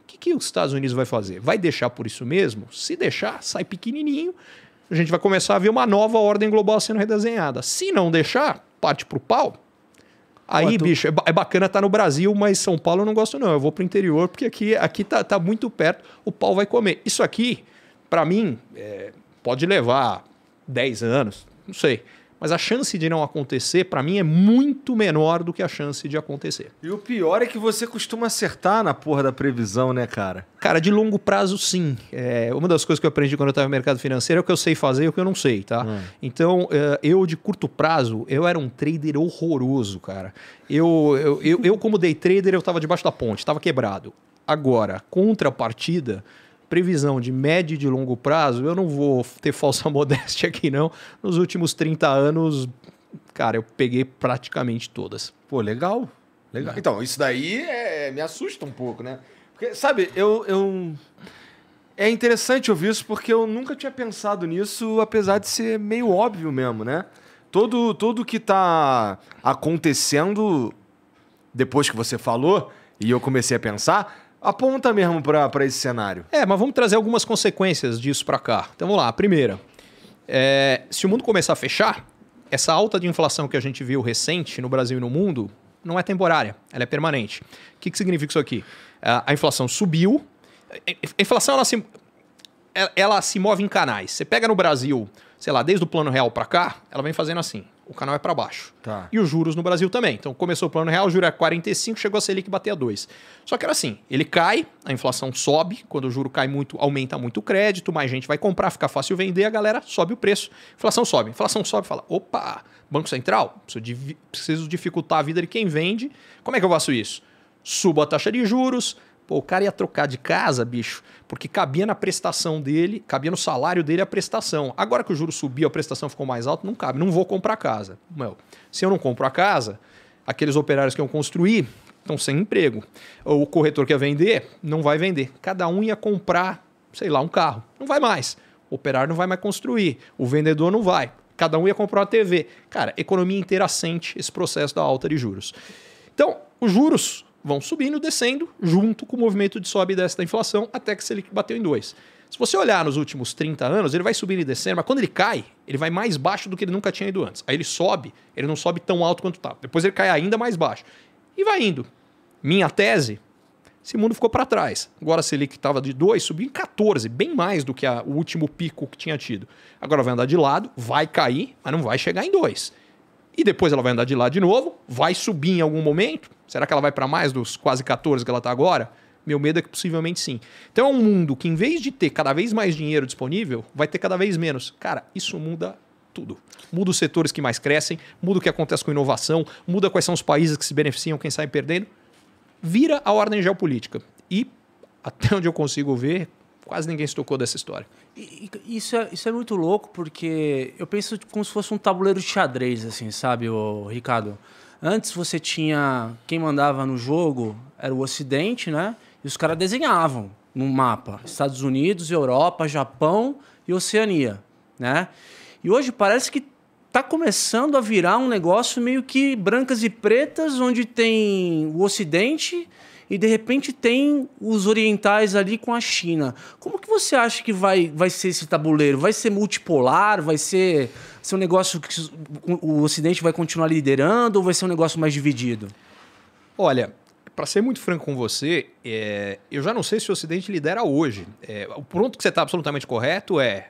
O que, que os Estados Unidos vai fazer? Vai deixar por isso mesmo? Se deixar, sai pequenininho. A gente vai começar a ver uma nova ordem global sendo redesenhada. Se não deixar, parte pro pau. Aí, tu... bicho, é, é bacana estar tá no Brasil, mas São Paulo eu não gosto, não. Eu vou pro interior, porque aqui, aqui tá, tá muito perto, o pau vai comer. Isso aqui, para mim, é, pode levar 10 anos, não sei mas a chance de não acontecer, para mim, é muito menor do que a chance de acontecer. E o pior é que você costuma acertar na porra da previsão, né, cara? Cara, de longo prazo, sim. É, uma das coisas que eu aprendi quando eu estava no mercado financeiro é o que eu sei fazer e o que eu não sei, tá? Hum. Então, é, eu de curto prazo, eu era um trader horroroso, cara. Eu, eu, eu, eu como day trader, eu estava debaixo da ponte, estava quebrado. Agora, contrapartida... partida previsão de médio e de longo prazo, eu não vou ter falsa modéstia aqui não, nos últimos 30 anos, cara, eu peguei praticamente todas. Pô, legal. Legal. É. Então, isso daí é, é, me assusta um pouco, né? Porque, sabe, eu, eu. É interessante ouvir isso porque eu nunca tinha pensado nisso, apesar de ser meio óbvio mesmo, né? Todo, tudo que tá acontecendo depois que você falou, e eu comecei a pensar, aponta mesmo para esse cenário. É, mas vamos trazer algumas consequências disso para cá. Então vamos lá. A primeira, é, se o mundo começar a fechar, essa alta de inflação que a gente viu recente no Brasil e no mundo não é temporária, ela é permanente. O que, que significa isso aqui? A inflação subiu. A inflação ela se, ela se move em canais. Você pega no Brasil, sei lá, desde o plano real para cá, ela vem fazendo assim o canal é para baixo. Tá. E os juros no Brasil também. Então começou o plano real, o juro é era 45, chegou a Selic bater a 2. Só que era assim, ele cai, a inflação sobe, quando o juro cai muito, aumenta muito o crédito, mais gente vai comprar, fica fácil vender, a galera sobe o preço. Inflação sobe, inflação sobe, fala, opa, Banco Central, preciso dificultar a vida de quem vende. Como é que eu faço isso? Subo a taxa de juros, Pô, o cara ia trocar de casa, bicho, porque cabia na prestação dele, cabia no salário dele a prestação. Agora que o juro subiu, a prestação ficou mais alta, não cabe, não vou comprar casa. Meu, se eu não compro a casa, aqueles operários que eu construir estão sem emprego. Ou o corretor que ia vender, não vai vender. Cada um ia comprar, sei lá, um carro. Não vai mais. O operário não vai mais construir. O vendedor não vai. Cada um ia comprar uma TV. Cara, economia inteira sente esse processo da alta de juros. Então, os juros vão subindo, descendo, junto com o movimento de sobe e desce da inflação, até que se ele bateu em dois. Se você olhar nos últimos 30 anos, ele vai subindo e descendo, mas quando ele cai, ele vai mais baixo do que ele nunca tinha ido antes. Aí ele sobe, ele não sobe tão alto quanto estava. Depois ele cai ainda mais baixo. E vai indo. Minha tese, esse mundo ficou para trás. Agora a Selic estava de 2, subiu em 14, bem mais do que a, o último pico que tinha tido. Agora vai andar de lado, vai cair, mas não vai chegar em 2. E depois ela vai andar de lado de novo, vai subir em algum momento, Será que ela vai para mais dos quase 14 que ela está agora? Meu medo é que possivelmente sim. Então é um mundo que, em vez de ter cada vez mais dinheiro disponível, vai ter cada vez menos. Cara, isso muda tudo. Muda os setores que mais crescem, muda o que acontece com inovação, muda quais são os países que se beneficiam, quem sai perdendo. Vira a ordem geopolítica. E, até onde eu consigo ver, quase ninguém se tocou dessa história. Isso é, isso é muito louco, porque eu penso como se fosse um tabuleiro de xadrez, assim, sabe, Ricardo? Antes você tinha. Quem mandava no jogo era o Ocidente, né? E os caras desenhavam no mapa: Estados Unidos, Europa, Japão e Oceania, né? E hoje parece que está começando a virar um negócio meio que brancas e pretas, onde tem o Ocidente e de repente tem os orientais ali com a China. Como que você acha que vai, vai ser esse tabuleiro? Vai ser multipolar? Vai ser, ser um negócio que o Ocidente vai continuar liderando ou vai ser um negócio mais dividido? Olha, para ser muito franco com você, é, eu já não sei se o Ocidente lidera hoje. É, o ponto que você está absolutamente correto é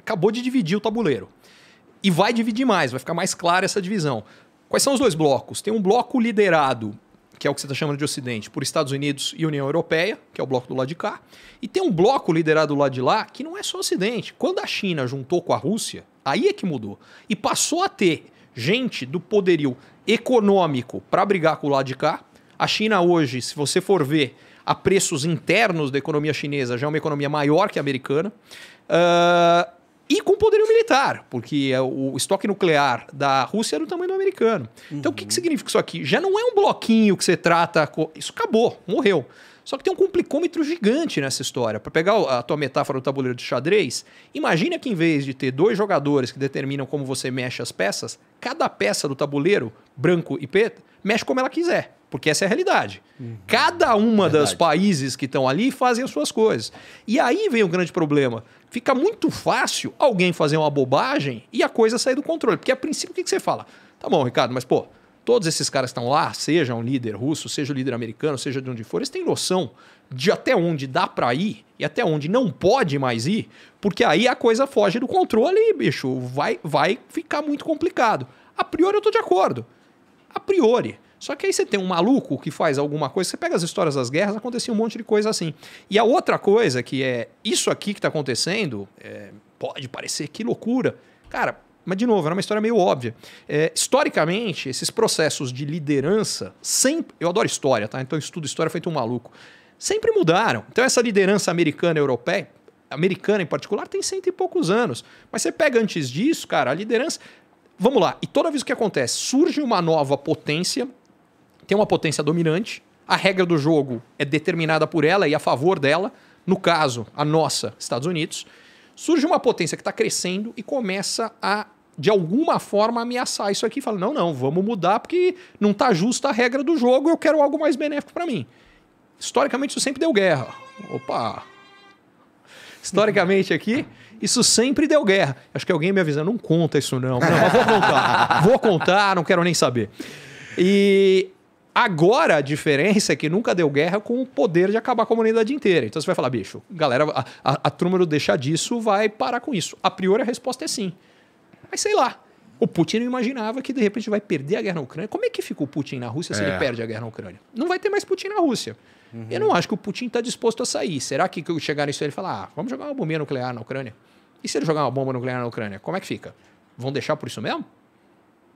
acabou de dividir o tabuleiro. E vai dividir mais, vai ficar mais clara essa divisão. Quais são os dois blocos? Tem um bloco liderado que é o que você está chamando de Ocidente, por Estados Unidos e União Europeia, que é o bloco do lado de cá, e tem um bloco liderado do lado de lá que não é só Ocidente. Quando a China juntou com a Rússia, aí é que mudou. E passou a ter gente do poderio econômico para brigar com o lado de cá. A China hoje, se você for ver a preços internos da economia chinesa, já é uma economia maior que a americana. Uh, e com poderio militar, porque é o estoque nuclear da Rússia era do tamanho do americano. Uhum. Então, o que, que uhum. significa isso aqui? Já não é um bloquinho que você trata. Co... Isso acabou, morreu. Só que tem um complicômetro gigante nessa história. Para pegar a tua metáfora do tabuleiro de xadrez, imagina que em vez de ter dois jogadores que determinam como você mexe as peças, cada peça do tabuleiro, branco e preto, mexe como ela quiser. Porque essa é a realidade. Uhum. Cada uma Verdade. das países que estão ali fazem as suas coisas. E aí vem o um grande problema fica muito fácil alguém fazer uma bobagem e a coisa sair do controle. Porque a é princípio, o que, que você fala? Tá bom, Ricardo, mas pô, todos esses caras que estão lá, seja um líder russo, seja um líder americano, seja de onde for, eles têm noção de até onde dá para ir e até onde não pode mais ir, porque aí a coisa foge do controle e, bicho, vai, vai ficar muito complicado. A priori eu tô de acordo. A priori. Só que aí você tem um maluco que faz alguma coisa, você pega as histórias das guerras, acontecia um monte de coisa assim. E a outra coisa que é isso aqui que está acontecendo, é, pode parecer que loucura. Cara, mas de novo, era uma história meio óbvia. É, historicamente, esses processos de liderança sempre. Eu adoro história, tá? Então eu estudo história feito um maluco. Sempre mudaram. Então essa liderança americana e europeia, americana em particular, tem cento e poucos anos. Mas você pega antes disso, cara, a liderança. Vamos lá, e toda vez que acontece, surge uma nova potência tem uma potência dominante, a regra do jogo é determinada por ela e a favor dela, no caso, a nossa, Estados Unidos. Surge uma potência que está crescendo e começa a, de alguma forma, ameaçar isso aqui. Fala, não, não, vamos mudar porque não está justa a regra do jogo, eu quero algo mais benéfico para mim. Historicamente, isso sempre deu guerra. Opa! Historicamente aqui, isso sempre deu guerra. Acho que alguém me avisando, não conta isso não. Não, mas vou contar. vou contar, não quero nem saber. E Agora a diferença é que nunca deu guerra com o poder de acabar com a comunidade inteira. Então você vai falar, bicho, galera, a, a, a turma do deixar disso vai parar com isso. A priori a resposta é sim. Mas sei lá. O Putin não imaginava que de repente vai perder a guerra na Ucrânia. Como é que fica o Putin na Rússia é. se ele é. perde a guerra na Ucrânia? Não vai ter mais Putin na Rússia. Uhum. Eu não acho que o Putin está disposto a sair. Será que chegar nisso ele falar, ah, vamos jogar uma bombinha nuclear na Ucrânia? E se ele jogar uma bomba nuclear na Ucrânia, como é que fica? Vão deixar por isso mesmo?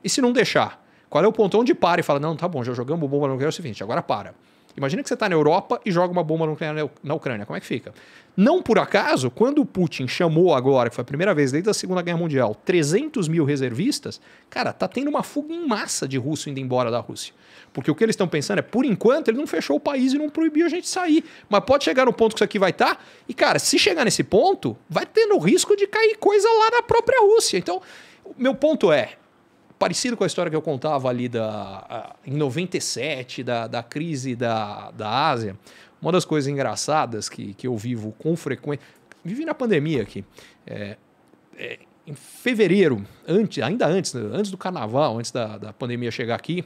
E se não deixar? Qual é o ponto onde para e fala, não, tá bom, já jogamos bomba nuclear, é o seguinte, agora para. Imagina que você está na Europa e joga uma bomba nuclear na Ucrânia. Como é que fica? Não por acaso, quando o Putin chamou agora, que foi a primeira vez desde a Segunda Guerra Mundial, 300 mil reservistas, cara, tá tendo uma fuga em massa de russo indo embora da Rússia. Porque o que eles estão pensando é, por enquanto, ele não fechou o país e não proibiu a gente sair. Mas pode chegar no ponto que isso aqui vai estar. Tá, e, cara, se chegar nesse ponto, vai tendo o risco de cair coisa lá na própria Rússia. Então, meu ponto é, parecido com a história que eu contava ali da, em 97, da, da crise da, da Ásia, uma das coisas engraçadas que, que eu vivo com frequência. Vivi na pandemia aqui. É, é, em fevereiro, antes, ainda antes, né, antes do carnaval, antes da, da pandemia chegar aqui,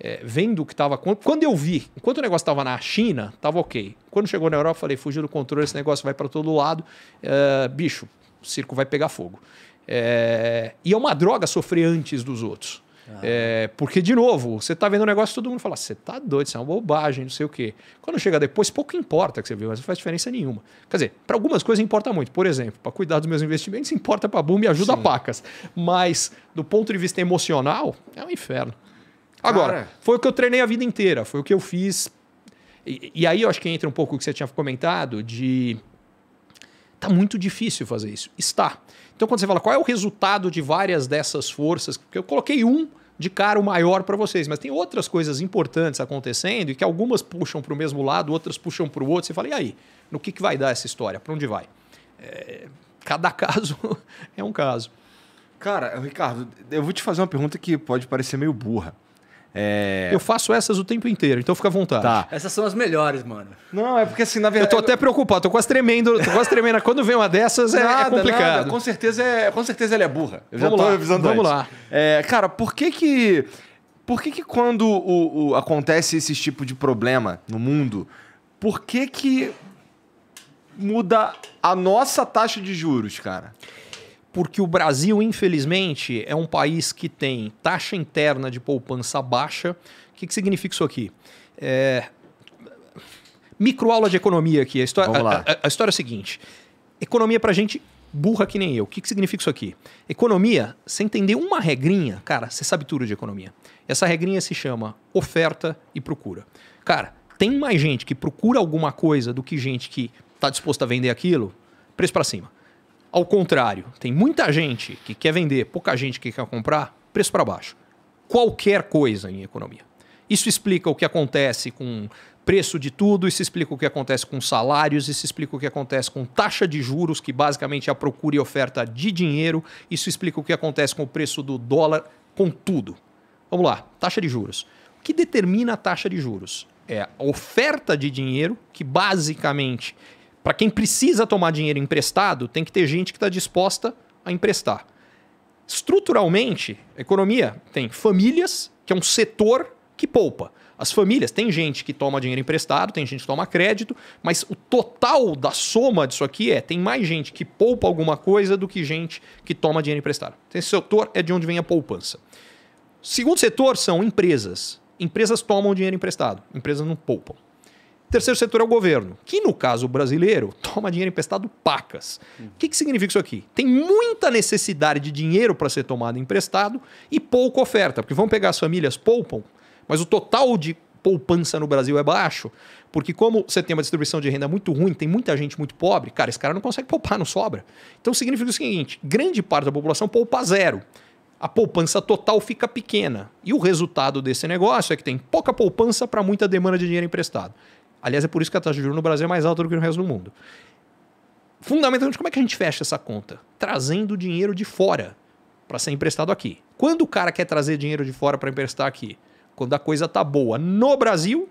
é, vendo o que estava. Quando eu vi, enquanto o negócio estava na China, estava ok. Quando chegou na Europa, falei: fugiu do controle, esse negócio vai para todo lado. É, bicho, o circo vai pegar fogo. É, e é uma droga sofrer antes dos outros. Ah. É, porque, de novo, você está vendo um negócio todo mundo fala: você está doido, isso é uma bobagem, não sei o quê. Quando chega depois, pouco importa que você viu, mas não faz diferença nenhuma. Quer dizer, para algumas coisas importa muito. Por exemplo, para cuidar dos meus investimentos, importa para boom e ajuda Sim. pacas. Mas, do ponto de vista emocional, é um inferno. Agora, Cara. foi o que eu treinei a vida inteira, foi o que eu fiz. E, e aí eu acho que entra um pouco o que você tinha comentado de. Tá muito difícil fazer isso. Está. Então, quando você fala qual é o resultado de várias dessas forças, porque eu coloquei um de cara o maior para vocês, mas tem outras coisas importantes acontecendo e que algumas puxam para o mesmo lado, outras puxam para o outro. Você fala, e aí? No que, que vai dar essa história? Para onde vai? É, cada caso é um caso. Cara, Ricardo, eu vou te fazer uma pergunta que pode parecer meio burra. É... Eu faço essas o tempo inteiro, então fica à vontade. Tá. Essas são as melhores, mano. Não, é porque assim, na verdade. Eu tô até preocupado, tô quase tremendo. Tô quase tremendo. Quando vem uma dessas, é, é nada, é complicado. Nada. Com, certeza é, com certeza ela é burra. Eu vamos já tô lá, avisando Vamos antes. lá. É, cara, por que que. Por que, que quando o, o, acontece esse tipo de problema no mundo, por que que muda a nossa taxa de juros, cara? porque o Brasil, infelizmente, é um país que tem taxa interna de poupança baixa. O que, que significa isso aqui? É... aula de economia aqui. A história, a, a, a história é a seguinte: economia para gente burra que nem eu. O que, que significa isso aqui? Economia, você entender uma regrinha, cara, você sabe tudo de economia. Essa regrinha se chama oferta e procura. Cara, tem mais gente que procura alguma coisa do que gente que está disposta a vender aquilo? Preço para cima. Ao contrário, tem muita gente que quer vender, pouca gente que quer comprar, preço para baixo. Qualquer coisa em economia. Isso explica o que acontece com preço de tudo, isso explica o que acontece com salários, isso explica o que acontece com taxa de juros, que basicamente é a procura e oferta de dinheiro, isso explica o que acontece com o preço do dólar, com tudo. Vamos lá, taxa de juros. O que determina a taxa de juros? É a oferta de dinheiro, que basicamente para quem precisa tomar dinheiro emprestado, tem que ter gente que está disposta a emprestar. Estruturalmente, a economia tem famílias, que é um setor que poupa. As famílias, tem gente que toma dinheiro emprestado, tem gente que toma crédito, mas o total da soma disso aqui é: tem mais gente que poupa alguma coisa do que gente que toma dinheiro emprestado. Então, esse setor é de onde vem a poupança. Segundo setor são empresas. Empresas tomam dinheiro emprestado, empresas não poupam. Terceiro setor é o governo, que no caso brasileiro toma dinheiro emprestado pacas. Uhum. O que, que significa isso aqui? Tem muita necessidade de dinheiro para ser tomado emprestado e pouca oferta, porque vão pegar as famílias, poupam, mas o total de poupança no Brasil é baixo, porque como você tem uma distribuição de renda muito ruim, tem muita gente muito pobre, cara, esse cara não consegue poupar, não sobra. Então significa o seguinte: grande parte da população poupa zero. A poupança total fica pequena. E o resultado desse negócio é que tem pouca poupança para muita demanda de dinheiro emprestado. Aliás, é por isso que a taxa de juros no Brasil é mais alta do que no resto do mundo. Fundamentalmente, como é que a gente fecha essa conta? Trazendo dinheiro de fora para ser emprestado aqui. Quando o cara quer trazer dinheiro de fora para emprestar aqui? Quando a coisa tá boa no Brasil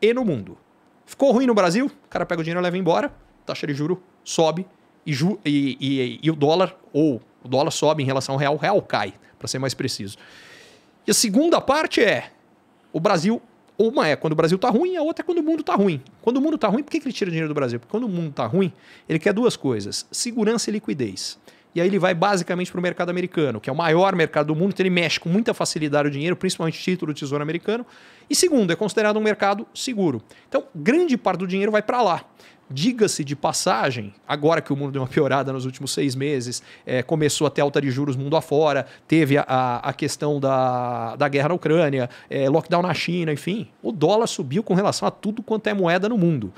e no mundo. Ficou ruim no Brasil, o cara pega o dinheiro e leva embora, taxa de juro sobe e, ju e, e, e o dólar, ou o dólar sobe em relação ao real, o real cai, para ser mais preciso. E a segunda parte é: o Brasil uma é quando o Brasil está ruim, a outra é quando o mundo está ruim. Quando o mundo está ruim, por que, que ele tira dinheiro do Brasil? Porque quando o mundo está ruim, ele quer duas coisas: segurança e liquidez. E aí ele vai basicamente para o mercado americano, que é o maior mercado do mundo, então ele mexe com muita facilidade o dinheiro, principalmente título do Tesouro Americano. E segundo, é considerado um mercado seguro. Então, grande parte do dinheiro vai para lá. Diga-se de passagem, agora que o mundo deu uma piorada nos últimos seis meses, é, começou até alta de juros mundo afora, teve a, a, questão da, da guerra na Ucrânia, é, lockdown na China, enfim, o dólar subiu com relação a tudo quanto é moeda no mundo.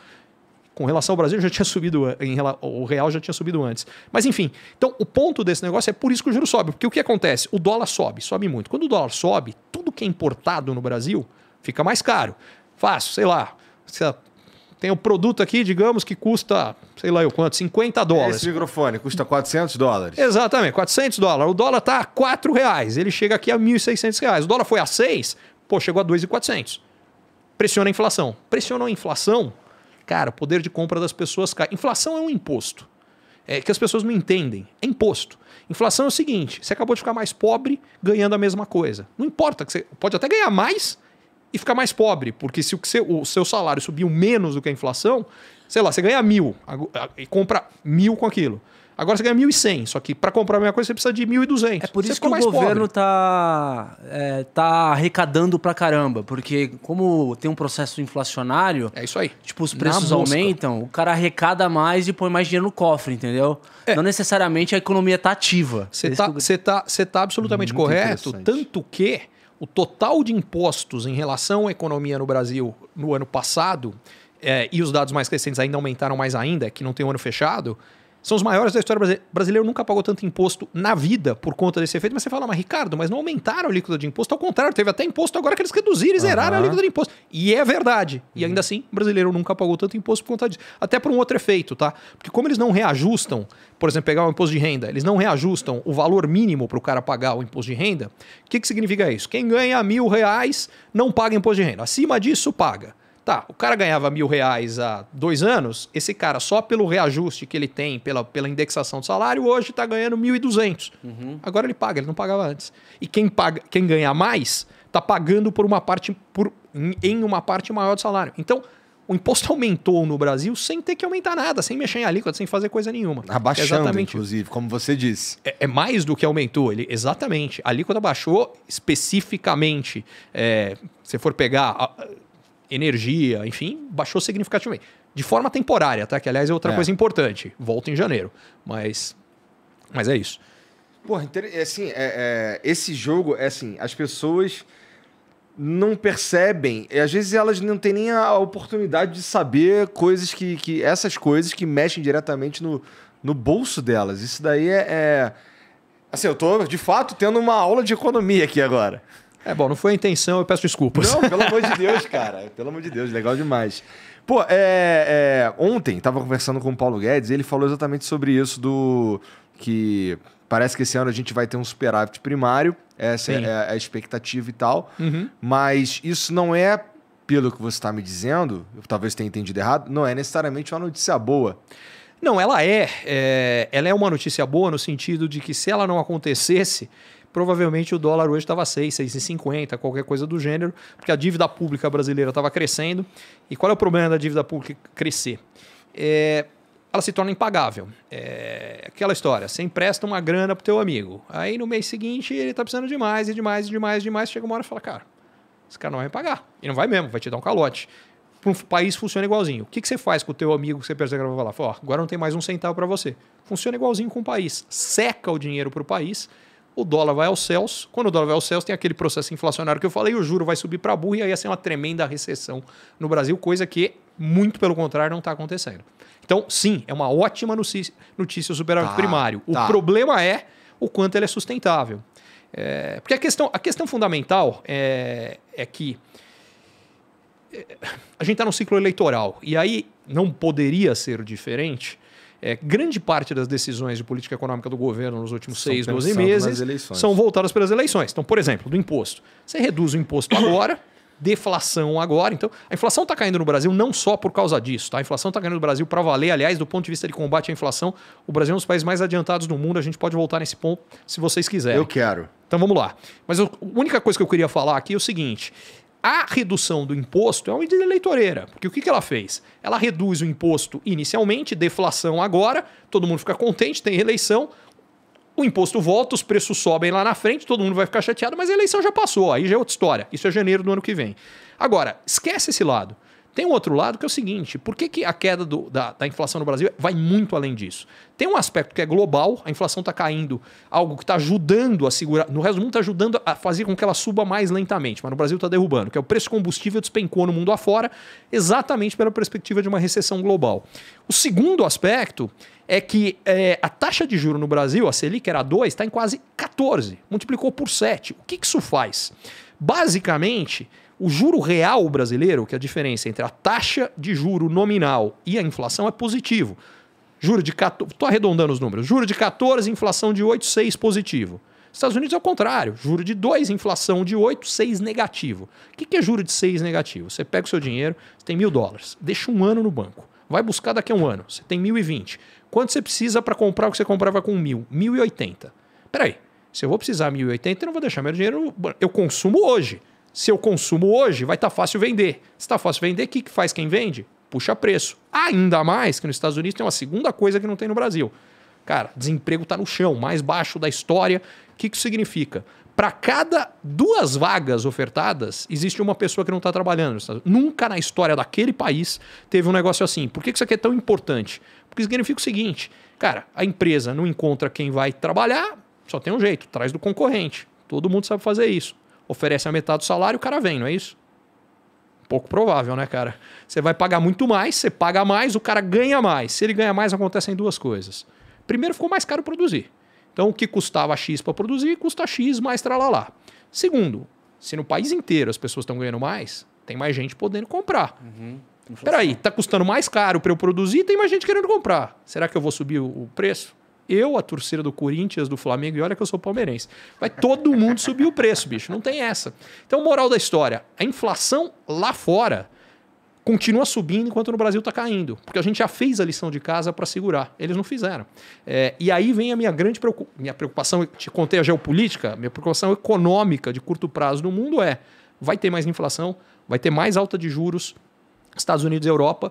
Com relação ao Brasil, já tinha subido, em, o real já tinha subido antes. Mas enfim, então o ponto desse negócio é por isso que o juro sobe, porque o que acontece? O dólar sobe, sobe muito. Quando o dólar sobe, tudo que é importado no Brasil fica mais caro. Fácil, sei lá, tem o um produto aqui, digamos, que custa, sei lá eu quanto, 50 dólares. Esse microfone custa 400 dólares. Exatamente, 400 dólares. O dólar está a 4 reais, ele chega aqui a 1.600 reais. O dólar foi a 6, pô, chegou a 2.400. Pressiona a inflação. Pressionou a inflação, cara, o poder de compra das pessoas cai. Inflação é um imposto. É que as pessoas não entendem. É imposto. Inflação é o seguinte: você acabou de ficar mais pobre ganhando a mesma coisa. Não importa que você pode até ganhar mais, e fica mais pobre, porque se o, seu, o seu salário subiu menos do que a inflação, sei lá, você ganha mil e compra mil com aquilo. Agora você ganha 1.100, só que para comprar a mesma coisa você precisa de 1.200. É por isso que o governo está é, tá arrecadando para caramba, porque como tem um processo inflacionário... É isso aí. Tipo, os preços aumentam, o cara arrecada mais e põe mais dinheiro no cofre, entendeu? É. Não necessariamente a economia está ativa. Você está é tá, que... tá, tá absolutamente Muito correto, tanto que o total de impostos em relação à economia no Brasil no ano passado, é, e os dados mais recentes ainda aumentaram mais ainda, que não tem um ano fechado, são os maiores da história brasileira. O brasileiro nunca pagou tanto imposto na vida por conta desse efeito. Mas você fala, mas Ricardo, mas não aumentaram a alíquota de imposto. Ao contrário, teve até imposto agora que eles reduziram e zeraram uhum. a alíquota de imposto. E é verdade. E uhum. ainda assim, o brasileiro nunca pagou tanto imposto por conta disso. Até por um outro efeito, tá? Porque como eles não reajustam, por exemplo, pegar o imposto de renda, eles não reajustam o valor mínimo para o cara pagar o imposto de renda. O que, que significa isso? Quem ganha mil reais não paga imposto de renda. Acima disso, paga. Tá, o cara ganhava mil reais há dois anos, esse cara, só pelo reajuste que ele tem, pela, pela indexação do salário, hoje está ganhando 1.200. Uhum. Agora ele paga, ele não pagava antes. E quem, paga, quem ganha mais está pagando por uma parte por, em uma parte maior do salário. Então, o imposto aumentou no Brasil sem ter que aumentar nada, sem mexer em alíquota, sem fazer coisa nenhuma. Abaixando, exatamente, inclusive, como você disse. É, é, mais do que aumentou. Ele, exatamente. A alíquota baixou especificamente. É, se for pegar energia, enfim, baixou significativamente. De forma temporária, tá? Que, aliás, é outra é. coisa importante. Volta em janeiro. Mas, mas é isso. Porra, é assim, é, é, esse jogo, é assim, as pessoas não percebem, e às vezes elas não têm nem a oportunidade de saber coisas que, que essas coisas que mexem diretamente no, no bolso delas. Isso daí é, é... Assim, eu tô de fato tendo uma aula de economia aqui agora. É bom, não foi a intenção, eu peço desculpas. Não, pelo amor de Deus, cara. Pelo amor de Deus, legal demais. Pô, é, é, ontem estava conversando com o Paulo Guedes e ele falou exatamente sobre isso do que parece que esse ano a gente vai ter um superávit primário, essa é, é, a expectativa e tal, uhum. mas isso não é, pelo que você está me dizendo, eu talvez tenha entendido errado, não é necessariamente uma notícia boa. Não, ela é, é. Ela é uma notícia boa no sentido de que se ela não acontecesse, provavelmente o dólar hoje estava 6, 6,50, qualquer coisa do gênero, porque a dívida pública brasileira estava crescendo. E qual é o problema da dívida pública crescer? É, ela se torna impagável. É aquela história, você empresta uma grana pro teu amigo. Aí no mês seguinte ele está precisando de mais e de mais e de mais e de mais. Chega uma hora e fala, cara, esse cara não vai me pagar. E não vai mesmo, vai te dar um calote. Para um país funciona igualzinho. O que, que você faz com o teu amigo que você percebe que vai falar? Fala, agora não tem mais um centavo para você. Funciona igualzinho com o país. Seca o dinheiro para o país o dólar vai aos céus. Quando o dólar vai aos céus, tem aquele processo inflacionário que eu falei, o juro vai subir para burro e aí ia ser uma tremenda recessão no Brasil, coisa que, muito pelo contrário, não está acontecendo. Então, sim, é uma ótima notícia o superávit tá, primário. O tá. problema é o quanto ele é sustentável. É, porque a questão, a questão fundamental é, é que é, a gente está num ciclo eleitoral e aí não poderia ser diferente é, grande parte das decisões de política econômica do governo nos últimos são 6, 12 meses são voltadas pelas eleições. Então, por exemplo, do imposto. Você reduz o imposto agora, deflação agora. Então, a inflação está caindo no Brasil não só por causa disso. Tá? A inflação está caindo no Brasil para valer. Aliás, do ponto de vista de combate à inflação, o Brasil é um dos países mais adiantados do mundo. A gente pode voltar nesse ponto se vocês quiserem. Eu quero. Então vamos lá. Mas a única coisa que eu queria falar aqui é o seguinte: a redução do imposto é uma medida eleitoreira, porque o que, que ela fez? Ela reduz o imposto inicialmente, deflação agora, todo mundo fica contente, tem eleição, o imposto volta, os preços sobem lá na frente, todo mundo vai ficar chateado, mas a eleição já passou, aí já é outra história. Isso é janeiro do ano que vem. Agora, esquece esse lado. Tem um outro lado que é o seguinte: por que, que a queda do, da, da, inflação no Brasil vai muito além disso? Tem um aspecto que é global, a inflação está caindo, algo que está ajudando a segurar. No resto do mundo está ajudando a fazer com que ela suba mais lentamente, mas no Brasil está derrubando, que é o preço do combustível despencou no mundo afora, exatamente pela perspectiva de uma recessão global. O segundo aspecto é que é, a taxa de juro no Brasil, a Selic era 2, está em quase 14, multiplicou por 7. O que, que isso faz? Basicamente, o juro real brasileiro, que é a diferença entre a taxa de juro nominal e a inflação, é positivo. Juro de 14, estou arredondando os números. Juro de 14, inflação de 8, 6 positivo. Estados Unidos é o contrário. Juro de 2, inflação de 8, 6 negativo. O que é juro de 6 negativo? Você pega o seu dinheiro, você tem mil dólares, deixa um ano no banco. Vai buscar daqui a um ano, você tem 1.020. Quanto você precisa para comprar o que você comprava com mil? 1.080. Espera aí. se eu vou precisar de 1.080, eu não vou deixar meu dinheiro. Eu consumo hoje. Se eu consumo hoje, vai estar tá fácil vender. Se está fácil vender, o que, que faz quem vende? Puxa preço. Ainda mais que nos Estados Unidos tem uma segunda coisa que não tem no Brasil. Cara, desemprego está no chão, mais baixo da história. O que, que isso significa? Para cada duas vagas ofertadas, existe uma pessoa que não está trabalhando. Nunca na história daquele país teve um negócio assim. Por que isso aqui é tão importante? Porque significa o seguinte: cara, a empresa não encontra quem vai trabalhar, só tem um jeito, traz do concorrente. Todo mundo sabe fazer isso oferece a metade do salário, o cara vem, não é isso? Pouco provável, né, cara? Você vai pagar muito mais, você paga mais, o cara ganha mais. Se ele ganha mais, acontecem duas coisas. Primeiro, ficou mais caro produzir. Então, o que custava X para produzir, custa X mais tralalá. Segundo, se no país inteiro as pessoas estão ganhando mais, tem mais gente podendo comprar. Uhum. Peraí, tá custando mais caro para eu produzir, tem mais gente querendo comprar. Será que eu vou subir o preço? eu, a torcida do Corinthians, do Flamengo, e olha que eu sou palmeirense. Vai todo mundo subir o preço, bicho. Não tem essa. Então, moral da história: a inflação lá fora continua subindo enquanto no Brasil está caindo, porque a gente já fez a lição de casa para segurar, eles não fizeram. É, e aí vem a minha grande preocupação minha preocupação, te contei a geopolítica, minha preocupação econômica de curto prazo no mundo é vai ter mais inflação, vai ter mais alta de juros, Estados Unidos e Europa,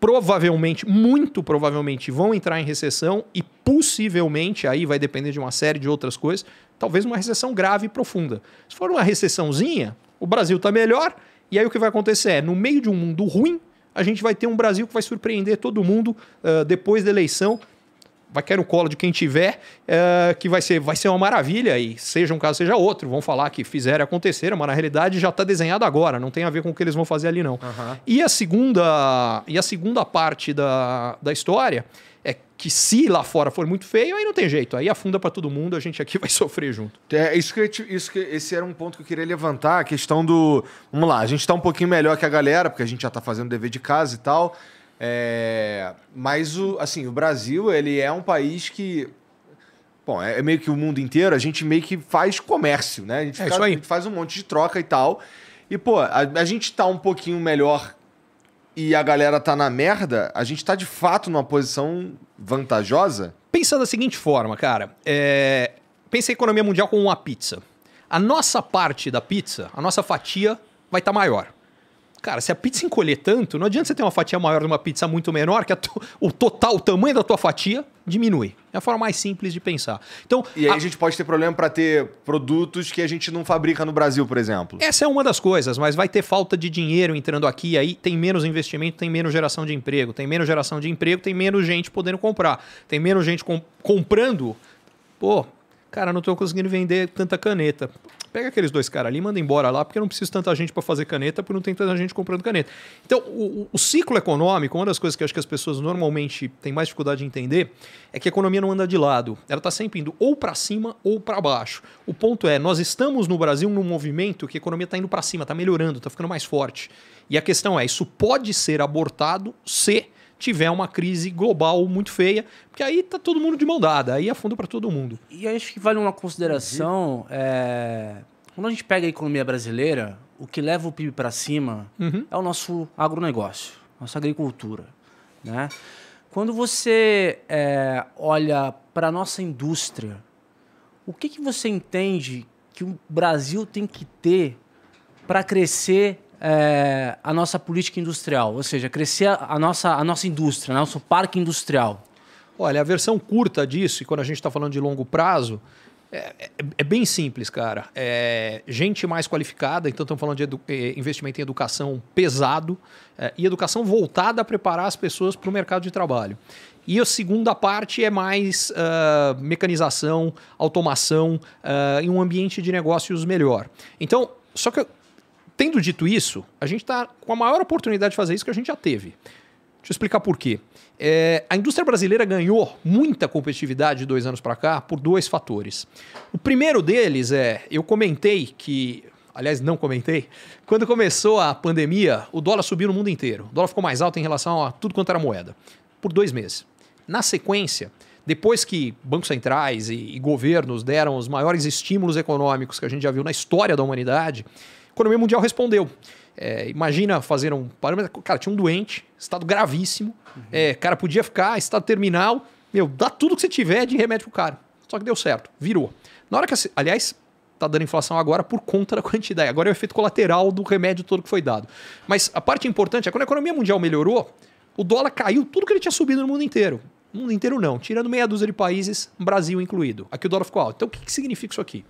provavelmente, muito provavelmente, vão entrar em recessão e possivelmente, aí vai depender de uma série de outras coisas, talvez uma recessão grave e profunda. Se for uma recessãozinha, o Brasil está melhor, e aí o que vai acontecer é, no meio de um mundo ruim, a gente vai ter um Brasil que vai surpreender todo mundo uh, depois da eleição vai querer o colo de quem tiver, é, que vai ser, vai ser uma maravilha, aí seja um caso, seja outro, vão falar que fizeram acontecer, mas na realidade já está desenhado agora, não tem a ver com o que eles vão fazer ali, não. Uhum. E, a segunda, e a segunda parte da, da história é que se lá fora for muito feio, aí não tem jeito, aí afunda para todo mundo, a gente aqui vai sofrer junto. É, isso que, isso que esse era um ponto que eu queria levantar, a questão do, vamos lá, a gente está um pouquinho melhor que a galera, porque a gente já está fazendo dever de casa e tal, é, mas o, assim, o Brasil ele é um país que bom, é, é meio que o mundo inteiro, a gente meio que faz comércio, né? A gente, é, fica, é a gente faz um monte de troca e tal. E, pô, a, a, gente tá um pouquinho melhor e a galera tá na merda, a gente tá de fato numa posição vantajosa? Pensando da seguinte forma, cara, é... pensa a economia mundial como uma pizza. A nossa parte da pizza, a nossa fatia, vai estar tá maior. Cara, se a pizza encolher tanto, não adianta você ter uma fatia maior de uma pizza muito menor, que o total, o tamanho da tua fatia diminui. É a forma mais simples de pensar. Então, e aí a... a gente pode ter problema para ter produtos que a gente não fabrica no Brasil, por exemplo. Essa é uma das coisas, mas vai ter falta de dinheiro entrando aqui, aí tem menos investimento, tem menos geração de emprego, tem menos geração de emprego, tem menos gente podendo comprar, tem menos gente comprando. Pô, cara, não estou conseguindo vender tanta caneta. Pega aqueles dois caras ali, manda embora lá, porque não precisa tanta gente para fazer caneta, porque não tem tanta gente comprando caneta. Então, o, o, ciclo econômico, uma das coisas que acho que as pessoas normalmente têm mais dificuldade de entender, é que a economia não anda de lado. Ela está sempre indo ou para cima ou para baixo. O ponto é, nós estamos no Brasil num movimento que a economia está indo para cima, está melhorando, está ficando mais forte. E a questão é, isso pode ser abortado se tiver uma crise global muito feia, porque aí tá todo mundo de mão dada, aí afunda para todo mundo. E acho que vale uma consideração, uhum. é... quando a gente pega a economia brasileira, o que leva o PIB para cima uhum. é o nosso agronegócio, nossa agricultura, né? Quando você é, olha para a nossa indústria, o que, que você entende que o Brasil tem que ter para crescer é, a nossa política industrial, ou seja, crescer a nossa, a nossa indústria, né, nosso parque industrial? Olha, a versão curta disso, e quando a gente está falando de longo prazo, é, é, é, bem simples, cara. É gente mais qualificada, então estamos falando de é, investimento em educação pesado é, e educação voltada a preparar as pessoas para o mercado de trabalho. E a segunda parte é mais uh, mecanização, automação, uh, ah, em um ambiente de negócios melhor. Então, só que Tendo dito isso, a gente está com a maior oportunidade de fazer isso que a gente já teve. Deixa eu explicar por quê. É, a indústria brasileira ganhou muita competitividade de dois anos para cá por dois fatores. O primeiro deles é, eu comentei que, aliás, não comentei, quando começou a pandemia, o dólar subiu no mundo inteiro. O dólar ficou mais alto em relação a tudo quanto era moeda, por dois meses. Na sequência, depois que bancos centrais e, e governos deram os maiores estímulos econômicos que a gente já viu na história da humanidade, economia mundial respondeu. É, imagina fazer um parâmetro. Cara, tinha um doente, estado gravíssimo. Uhum. É, cara, podia ficar, estado terminal. Meu, dá tudo que você tiver de remédio pro cara. Só que deu certo, virou. Na hora que. Aliás, tá dando inflação agora por conta da quantidade. Agora é o efeito colateral do remédio todo que foi dado. Mas a parte importante é quando a economia mundial melhorou, o dólar caiu tudo que ele tinha subido no mundo inteiro. No mundo inteiro não, tirando meia dúzia de países, Brasil incluído. Aqui o dólar ficou alto. Então o que, que significa isso aqui?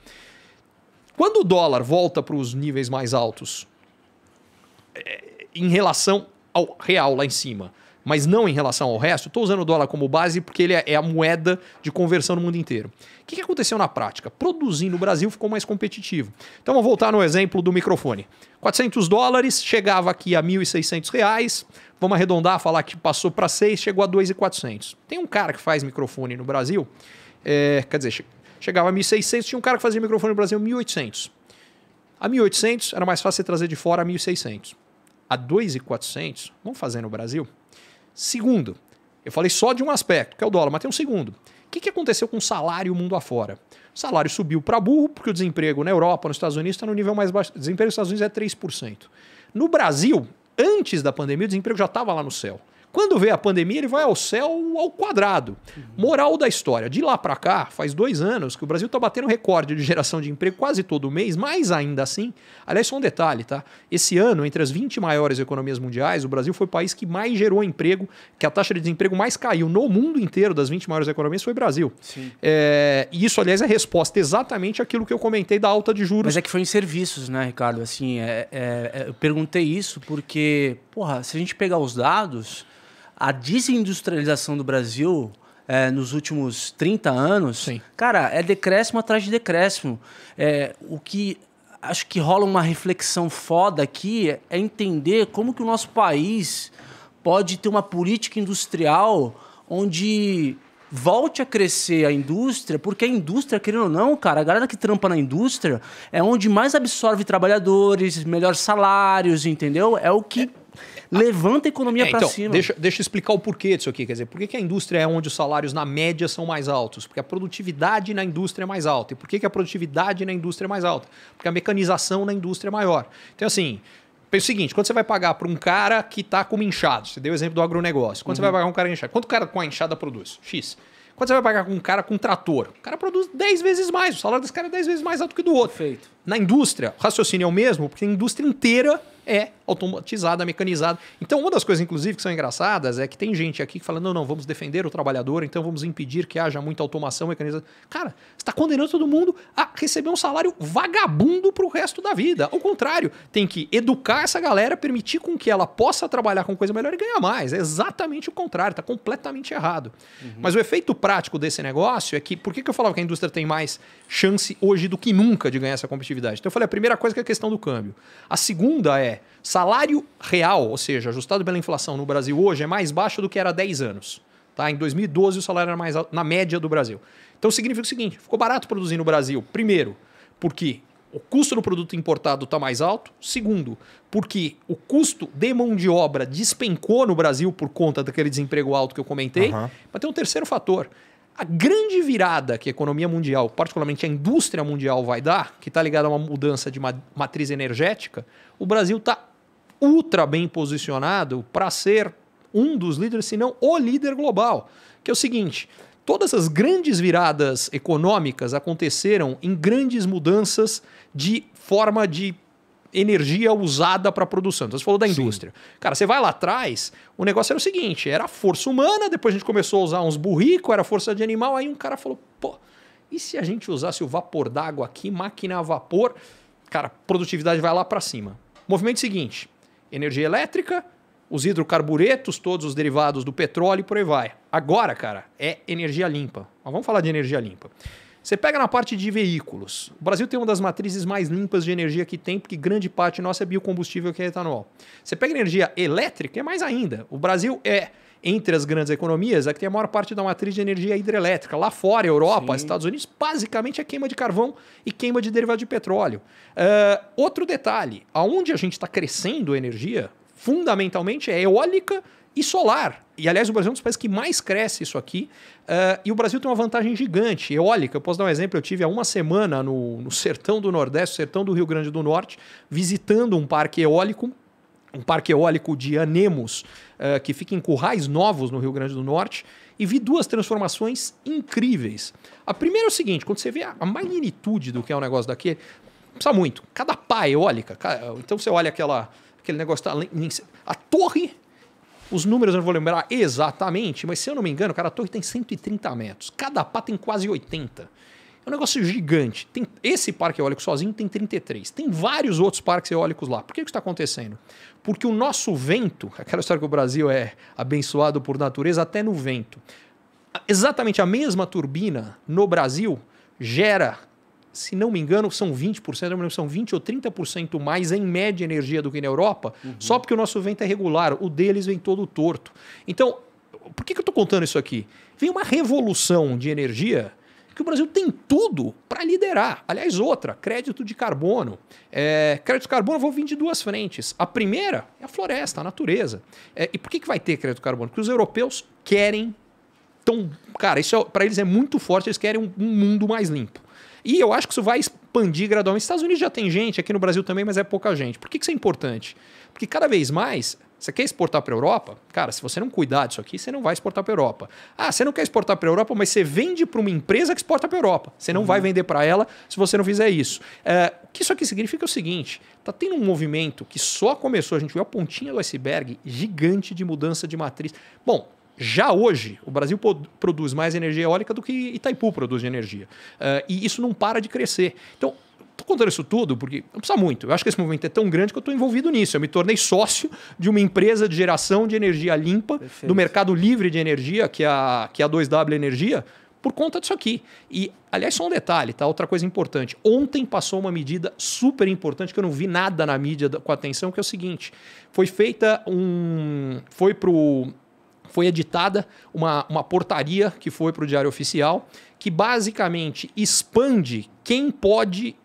Quando o dólar volta para os níveis mais altos, é, em relação ao real lá em cima, mas não em relação ao resto, estou usando o dólar como base porque ele é, é a moeda de conversão no mundo inteiro. O que aconteceu na prática? Produzindo no Brasil ficou mais competitivo. Então, vamos voltar no exemplo do microfone. 400 dólares, chegava aqui a 1.600 reais, vamos arredondar, falar que passou para 6, chegou a 2.400. Tem um cara que faz microfone no Brasil, é, quer dizer, Chegava a 1.600, tinha um cara que fazia microfone no Brasil 1.800. A 1.800 era mais fácil você trazer de fora a 1.600. A 2.400, vamos fazer no Brasil? Segundo, eu falei só de um aspecto, que é o dólar, mas tem um segundo. O que, que aconteceu com o salário mundo afora? O salário subiu para burro, porque o desemprego na Europa, nos Estados Unidos, está no nível mais baixo. O desemprego nos Estados Unidos é 3%. No Brasil, antes da pandemia, o desemprego já estava lá no céu. Quando vê a pandemia, ele vai ao céu ao quadrado. Uhum. Moral da história: de lá para cá, faz dois anos que o Brasil está batendo recorde de geração de emprego quase todo mês, mas ainda assim. Aliás, só um detalhe, tá? Esse ano, entre as 20 maiores economias mundiais, o Brasil foi o país que mais gerou emprego, que a taxa de desemprego mais caiu no mundo inteiro das 20 maiores economias foi o Brasil. É, e isso, aliás, é resposta exatamente àquilo que eu comentei da alta de juros. Mas é que foi em serviços, né, Ricardo? Assim, é, é, é eu perguntei isso porque, porra, se a gente pegar os dados a desindustrialização do Brasil é, nos últimos 30 anos, Sim. cara, é decréscimo atrás de decréscimo. É, o que acho que rola uma reflexão foda aqui é entender como que o nosso país pode ter uma política industrial onde volte a crescer a indústria, porque a indústria, querendo ou não, cara, a galera que trampa na indústria é onde mais absorve trabalhadores, melhores salários, entendeu? É o que. É levanta a economia é, para então, cima. Deixa, deixa eu explicar o porquê disso aqui. Quer dizer, por que, que a indústria é onde os salários na média são mais altos? Porque a produtividade na indústria é mais alta. E por que, que a produtividade na indústria é mais alta? Porque a mecanização na indústria é maior. Então, assim, Pensa o seguinte, quando você vai pagar para um cara que está com uma inchada, você deu o exemplo do agronegócio, quando uhum. você vai uhum. pagar um cara inchado, quanto o cara com a inchada produz? X. Quando você vai pagar com um cara com trator, o cara produz 10 vezes mais, o salário desse cara é 10 vezes mais alto que o do outro. Feito. Na indústria, o raciocínio é o mesmo, porque a indústria inteira é automatizada, mecanizada. Então, uma das coisas, inclusive, que são engraçadas é que tem gente aqui que fala: não, não, vamos defender o trabalhador, então vamos impedir que haja muita automação mecanizada. Cara, você está condenando todo mundo a receber um salário vagabundo para o resto da vida. Ao contrário, tem que educar essa galera, permitir com que ela possa trabalhar com coisa melhor e ganhar mais. É exatamente o contrário, está completamente errado. Uhum. Mas o efeito prático desse negócio é que, por que, que eu falava que a indústria tem mais chance hoje do que nunca de ganhar essa competitividade? Então eu falei: a primeira coisa que é a questão do câmbio. A segunda é Salário real, ou seja, ajustado pela inflação no Brasil hoje, é mais baixo do que era há 10 anos. Tá? Em 2012, o salário era mais alto, na média do Brasil. Então, significa o seguinte: ficou barato produzir no Brasil. Primeiro, porque o custo do produto importado está mais alto. Segundo, porque o custo de mão de obra despencou no Brasil por conta daquele desemprego alto que eu comentei. Uhum. Mas tem um terceiro fator. A grande virada que a economia mundial, particularmente a indústria mundial, vai dar, que está ligada a uma mudança de matriz energética, o Brasil está ultra bem posicionado para ser um dos líderes, se não o líder global. Que é o seguinte: todas as grandes viradas econômicas aconteceram em grandes mudanças de forma de energia usada para produção. Então, você falou da indústria. Sim. Cara, você vai lá atrás, o negócio era o seguinte: era força humana, depois a gente começou a usar uns burrico, era força de animal, aí um cara falou, pô, e se a gente usasse o vapor d'água aqui, máquina a vapor? Cara, produtividade vai lá para cima. Movimento seguinte: energia elétrica, os hidrocarburetos, todos os derivados do petróleo e por aí vai. Agora, cara, é energia limpa. Mas vamos falar de energia limpa. Você pega na parte de veículos. O Brasil tem uma das matrizes mais limpas de energia que tem, porque grande parte nossa é biocombustível que é etanol. Você pega energia elétrica, é mais ainda. O Brasil é entre as grandes economias, é que tem a maior parte da matriz de energia hidrelétrica. Lá fora, Europa, Sim. Estados Unidos, basicamente é queima de carvão e queima de derivado de petróleo. Uh, outro detalhe: aonde a gente está crescendo energia, fundamentalmente é eólica e solar. E, aliás, o Brasil é um dos países que mais cresce isso aqui. Uh, e o Brasil tem uma vantagem gigante, eólica. Eu posso dar um exemplo. Eu tive há uma semana no, no sertão do Nordeste, sertão do Rio Grande do Norte, visitando um parque eólico, um parque eólico de Anemos, eh, que fica em Currais Novos, no Rio Grande do Norte, e vi duas transformações incríveis. A primeira é o seguinte: quando você vê a magnitude do que é um negócio daqui, precisa muito. Cada pá é eólica, então você olha aquela, aquele negócio, tá, a torre os números eu não vou lembrar exatamente, mas se eu não me engano, cara, a torre tem 130 metros. Cada pá tem quase 80. É um negócio gigante. Tem, esse parque eólico sozinho tem 33. Tem vários outros parques eólicos lá. Por que, que está acontecendo? Porque o nosso vento, aquela história que o Brasil é abençoado por natureza, até no vento. Exatamente a mesma turbina no Brasil gera, se não me engano, são 20%, me são 20 ou 30% mais em média energia do que na Europa, uhum. só porque o nosso vento é regular, o deles vem todo torto. Então, por que, que eu estou contando isso aqui? Vem uma revolução de energia que o Brasil tem tudo para liderar. Aliás, outra, crédito de carbono. É, crédito de carbono vou vir de duas frentes. A primeira é a floresta, a natureza. É, e por que, que vai ter crédito de carbono? Porque os europeus querem. tão cara, isso é, para eles é muito forte, eles querem um, um mundo mais limpo. E eu acho que isso vai expandir gradualmente. Estados Unidos já tem gente, aqui no Brasil também, mas é pouca gente. Por que, que isso é importante? Porque cada vez mais você quer exportar para a Europa? Cara, se você não cuidar disso aqui, você não vai exportar para a Europa. Ah, você não quer exportar para a Europa, mas você vende para uma empresa que exporta para a Europa. Você não uhum. vai vender para ela se você não fizer isso. É, o que isso aqui significa é o seguinte: está tendo um movimento que só começou, a gente viu a pontinha do iceberg gigante de mudança de matriz. Bom, já hoje, o Brasil produz mais energia eólica do que Itaipu produz de energia. Uh, e isso não para de crescer. Então, estou contando isso tudo porque não precisa muito. Eu acho que esse movimento é tão grande que eu estou envolvido nisso. Eu me tornei sócio de uma empresa de geração de energia limpa, Perfeito. do mercado livre de energia, que é a, que é a 2W Energia, por conta disso aqui. E, aliás, só um detalhe, tá? Outra coisa importante. Ontem passou uma medida super importante que eu não vi nada na mídia com atenção, que é o seguinte: foi feita um. Foi para o foi editada uma, uma portaria que foi para o Diário Oficial, que basicamente expande quem pode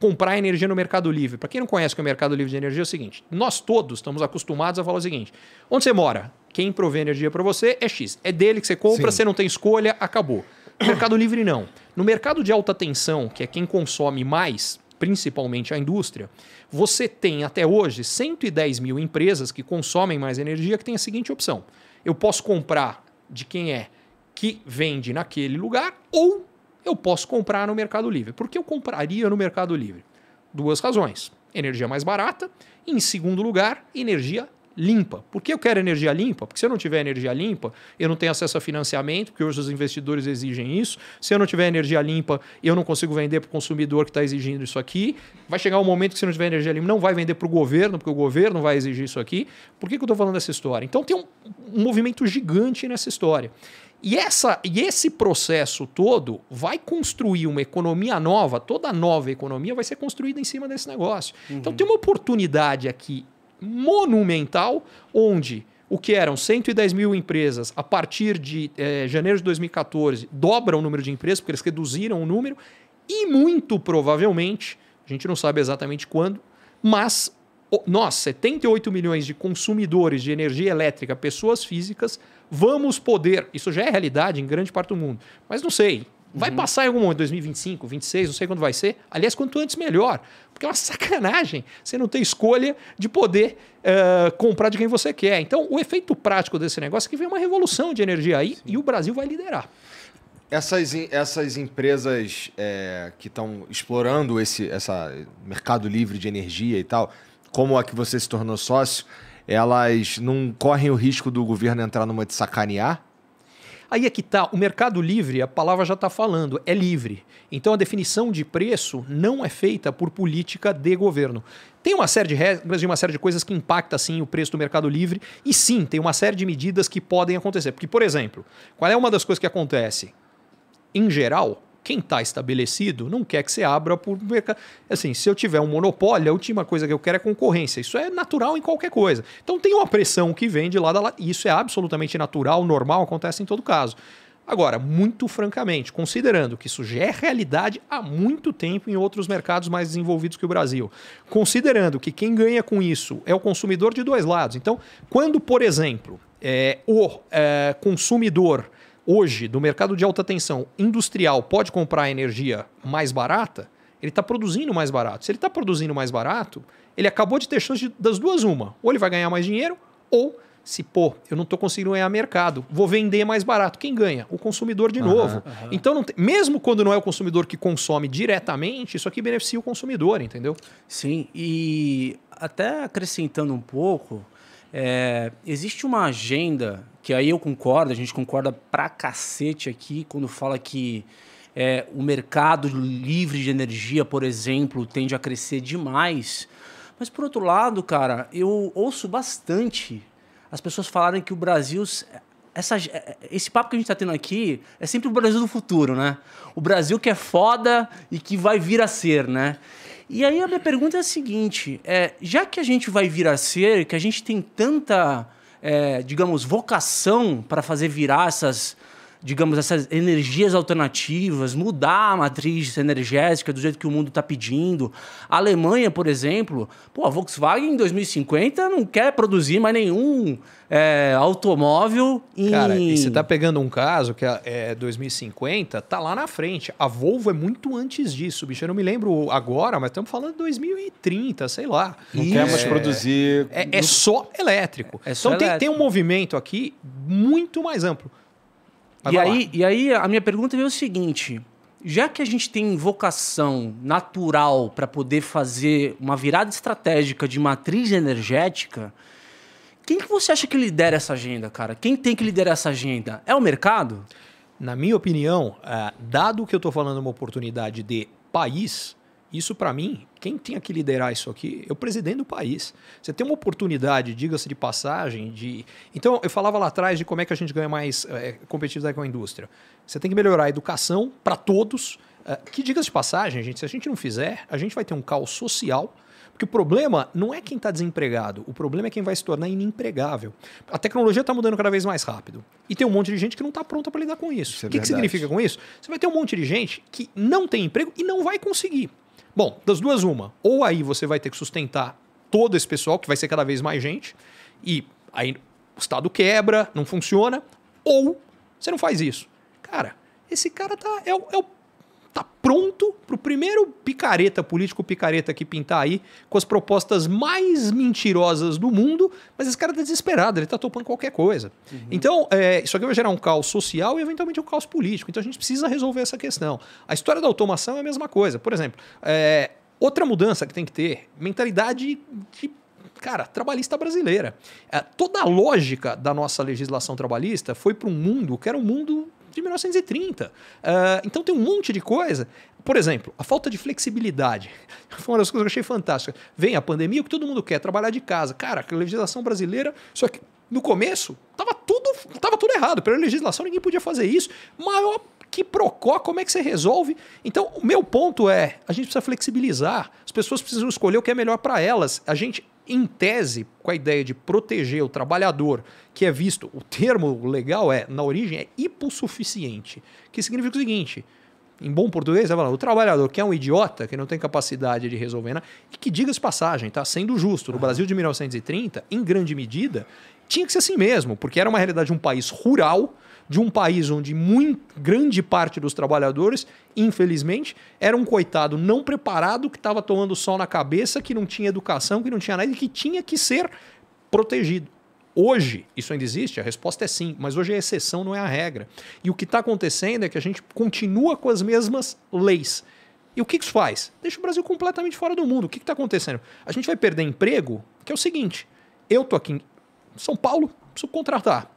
comprar energia no Mercado Livre. Para quem não conhece é o Mercado Livre de Energia, é o seguinte: nós todos estamos acostumados a falar o seguinte: onde você mora, quem provê energia para você é X. É dele que você compra, Sim. você não tem escolha, acabou. Mercado Livre, não. No mercado de alta tensão, que é quem consome mais, principalmente a indústria, você tem até hoje 110 mil empresas que consomem mais energia que tem a seguinte opção eu posso comprar de quem é que vende naquele lugar ou eu posso comprar no Mercado Livre. Por que eu compraria no Mercado Livre? Duas razões. Energia mais barata. Em segundo lugar, energia limpa. Por que eu quero energia limpa? Porque se eu não tiver energia limpa, eu não tenho acesso a financiamento, porque hoje os investidores exigem isso. Se eu não tiver energia limpa, eu não consigo vender para o consumidor que está exigindo isso aqui. Vai chegar um momento que se não tiver energia limpa, não vai vender para o governo, porque o governo vai exigir isso aqui. Por que, que eu estou falando dessa história? Então tem um, um movimento gigante nessa história. E, essa, e esse processo todo vai construir uma economia nova, toda nova economia vai ser construída em cima desse negócio. Então, uhum. Então tem uma oportunidade aqui monumental, onde o que eram 110 mil empresas a partir de é, janeiro de 2014 dobram o número de empresas, porque eles reduziram o número, e muito provavelmente, a gente não sabe exatamente quando, mas nós, 78 milhões de consumidores de energia elétrica, pessoas físicas, vamos poder. Isso já é realidade em grande parte do mundo, mas não sei. Vai uhum. passar em algum momento, 2025, 2026, não sei quando vai ser. Aliás, quanto antes melhor. Porque é uma sacanagem você não ter escolha de poder uh, comprar de quem você quer. Então, o efeito prático desse negócio é que vem uma revolução de energia aí Sim. e o Brasil vai liderar. Essas, essas empresas é, que estão explorando esse essa mercado livre de energia e tal, como a que você se tornou sócio, elas não correm o risco do governo entrar numa de sacanear Aí é que tá, o mercado livre, a palavra já está falando, é livre. Então a definição de preço não é feita por política de governo. Tem uma série de regras e uma série de coisas que impacta sim o preço do mercado livre e sim, tem uma série de medidas que podem acontecer. Porque, por exemplo, qual é uma das coisas que acontece? Em geral, quem está estabelecido não quer que você abra por mercado. Assim, se eu tiver um monopólio, a última coisa que eu quero é concorrência. Isso é natural em qualquer coisa. Então tem uma pressão que vem de lá da lado. isso é absolutamente natural, normal, acontece em todo caso. Agora, muito francamente, considerando que isso já é realidade há muito tempo em outros mercados mais desenvolvidos que o Brasil, considerando que quem ganha com isso é o consumidor de dois lados. Então, quando, por exemplo, é, o é, consumidor hoje do mercado de alta tensão industrial pode comprar energia mais barata, ele está produzindo mais barato. Se ele está produzindo mais barato, ele acabou de ter chance de, das duas uma. Ou ele vai ganhar mais dinheiro, ou se, pô, eu não estou conseguindo ganhar mercado, vou vender mais barato. Quem ganha? O consumidor de uhum, novo. Uhum. Então, mesmo quando não é o consumidor que consome diretamente, isso aqui beneficia o consumidor, entendeu? Sim, e até acrescentando um pouco, é, existe uma agenda que aí eu concordo, a gente concorda pra cacete aqui quando fala que é, o mercado livre de energia, por exemplo, tende a crescer demais. Mas por outro lado, cara, eu ouço bastante as pessoas falarem que o Brasil essa, é, é, esse papo que a gente está tendo aqui é sempre o Brasil do futuro, né? O Brasil que é foda e que vai vir a ser, né? E aí a minha pergunta é a seguinte: é, já que a gente vai vir a ser, que a gente tem tanta é, digamos, vocação para fazer virar essas digamos, essas energias alternativas, mudar a matriz energética do jeito que o mundo está pedindo. A Alemanha, por exemplo, pô, a Volkswagen em 2050 não quer produzir mais nenhum é, automóvel em... Cara, e você está pegando um caso que é 2050, é tá lá na frente. A Volvo é muito antes disso, bicho. Eu não me lembro agora, mas estamos falando de 2030, sei lá. Não Isso. quer mais produzir... É, é, é só elétrico. É, só então elétrico. Tem, tem um movimento aqui muito mais amplo e, aí, e aí a minha pergunta é o seguinte: já que a gente tem vocação natural para poder fazer uma virada estratégica de matriz energética, quem que você acha que lidera essa agenda, cara? Quem tem que liderar essa agenda? É o mercado? Na minha opinião, eh, dado que eu estou falando uma oportunidade de país, isso para mim, quem tinha que liderar isso aqui é o presidente do país. Você tem uma oportunidade, diga-se de passagem, de. Então, eu falava lá atrás de como é que a gente ganha mais é, competitividade com a indústria. Você tem que melhorar a educação para todos. É, que, diga-se de passagem, gente, se a gente não fizer, a gente vai ter um caos social. Porque o problema não é quem está desempregado, o problema é quem vai se tornar inempregável. A tecnologia está mudando cada vez mais rápido. E tem um monte de gente que não está pronta para lidar com isso. é o que, que significa com isso? Você vai ter um monte de gente que não tem emprego e não vai conseguir. Bom, das duas, uma. Ou aí você vai ter que sustentar todo esse pessoal, que vai ser cada vez mais gente, e aí o Estado quebra, não funciona, ou você não faz isso. Cara, esse cara tá, é, o, é o tá pronto para o primeiro picareta, político picareta que pintar aí, com as propostas mais mentirosas do mundo, mas esse cara tá desesperado, ele tá topando qualquer coisa. Uhum. Então, é, isso aqui vai gerar um caos social e eventualmente um caos político. Então a gente precisa resolver essa questão. A história da automação é a mesma coisa. Por exemplo, é, outra mudança que tem que ter, mentalidade de cara, trabalhista brasileira. É, toda a lógica da nossa legislação trabalhista foi para um mundo que era um mundo de 1930. Uh, ah, então tem um monte de coisa. Por exemplo, a falta de flexibilidade. Foi uma das coisas que eu achei fantástica. Vem a pandemia, o que todo mundo quer, trabalhar de casa. Cara, a legislação brasileira, só que no começo, tava tudo, tava tudo errado. Pela legislação, ninguém podia fazer isso. Maior que procó, como é que você resolve? Então, o meu ponto é, a gente precisa flexibilizar. As pessoas precisam escolher o que é melhor para elas. A gente em tese, com a ideia de proteger o trabalhador, que é visto, o termo legal é, na origem, é hipossuficiente, que significa o seguinte, em bom português, é falar, o trabalhador que é um idiota, que não tem capacidade de resolver nada, e que diga-se passagem, tá? Sendo justo, no ah. Brasil de 1930, em grande medida, tinha que ser assim mesmo, porque era uma realidade de um país rural, de um país onde muito, grande parte dos trabalhadores, infelizmente, era um coitado não preparado que estava tomando sol na cabeça, que não tinha educação, que não tinha nada e que tinha que ser protegido. Hoje, isso ainda existe? A resposta é sim, mas hoje é exceção, não é a regra. E o que está acontecendo é que a gente continua com as mesmas leis. E o que isso faz? Deixa o Brasil completamente fora do mundo. O que está acontecendo? A gente vai perder emprego, que é o seguinte: eu tô aqui em São Paulo, preciso contratar.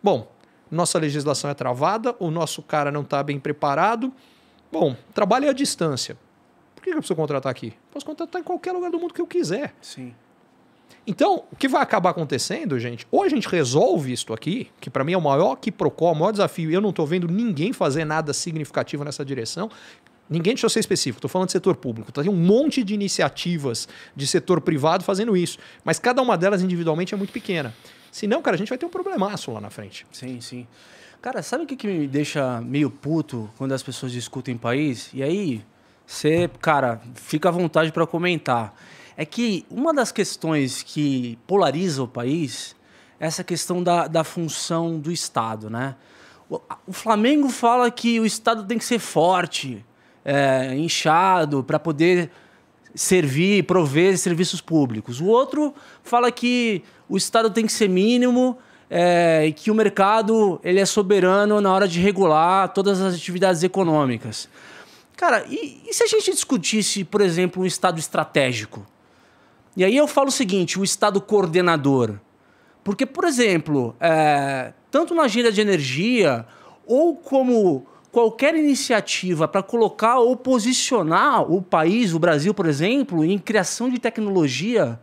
Bom, nossa legislação é travada, o nosso cara não está bem preparado. Bom, trabalho é à distância. Por que eu preciso contratar aqui? Posso contratar em qualquer lugar do mundo que eu quiser. Sim. Então, o que vai acabar acontecendo, gente? Ou a gente resolve isto aqui, que para mim é o maior que procó, o maior desafio, eu não estou vendo ninguém fazer nada significativo nessa direção. Ninguém, deixa eu ser específico, estou falando de setor público. Tá? Tem um monte de iniciativas de setor privado fazendo isso, mas cada uma delas individualmente é muito pequena. Senão, cara, a gente vai ter um problemaço lá na frente. Sim, sim. Cara, sabe o que, que me deixa meio puto quando as pessoas discutem país? E aí, você, cara, fica à vontade para comentar. É que uma das questões que polariza o país é essa questão da, da função do Estado, né? O, o Flamengo fala que o Estado tem que ser forte, é, inchado, para poder servir, prover serviços públicos. O outro fala que o Estado tem que ser mínimo é, e que o mercado ele é soberano na hora de regular todas as atividades econômicas. Cara, e, e se a gente discutisse, por exemplo, um Estado estratégico? E aí eu falo o seguinte, o Estado coordenador. Porque, por exemplo, é, tanto na agenda de energia ou como qualquer iniciativa para colocar ou posicionar o país, o Brasil, por exemplo, em criação de tecnologia,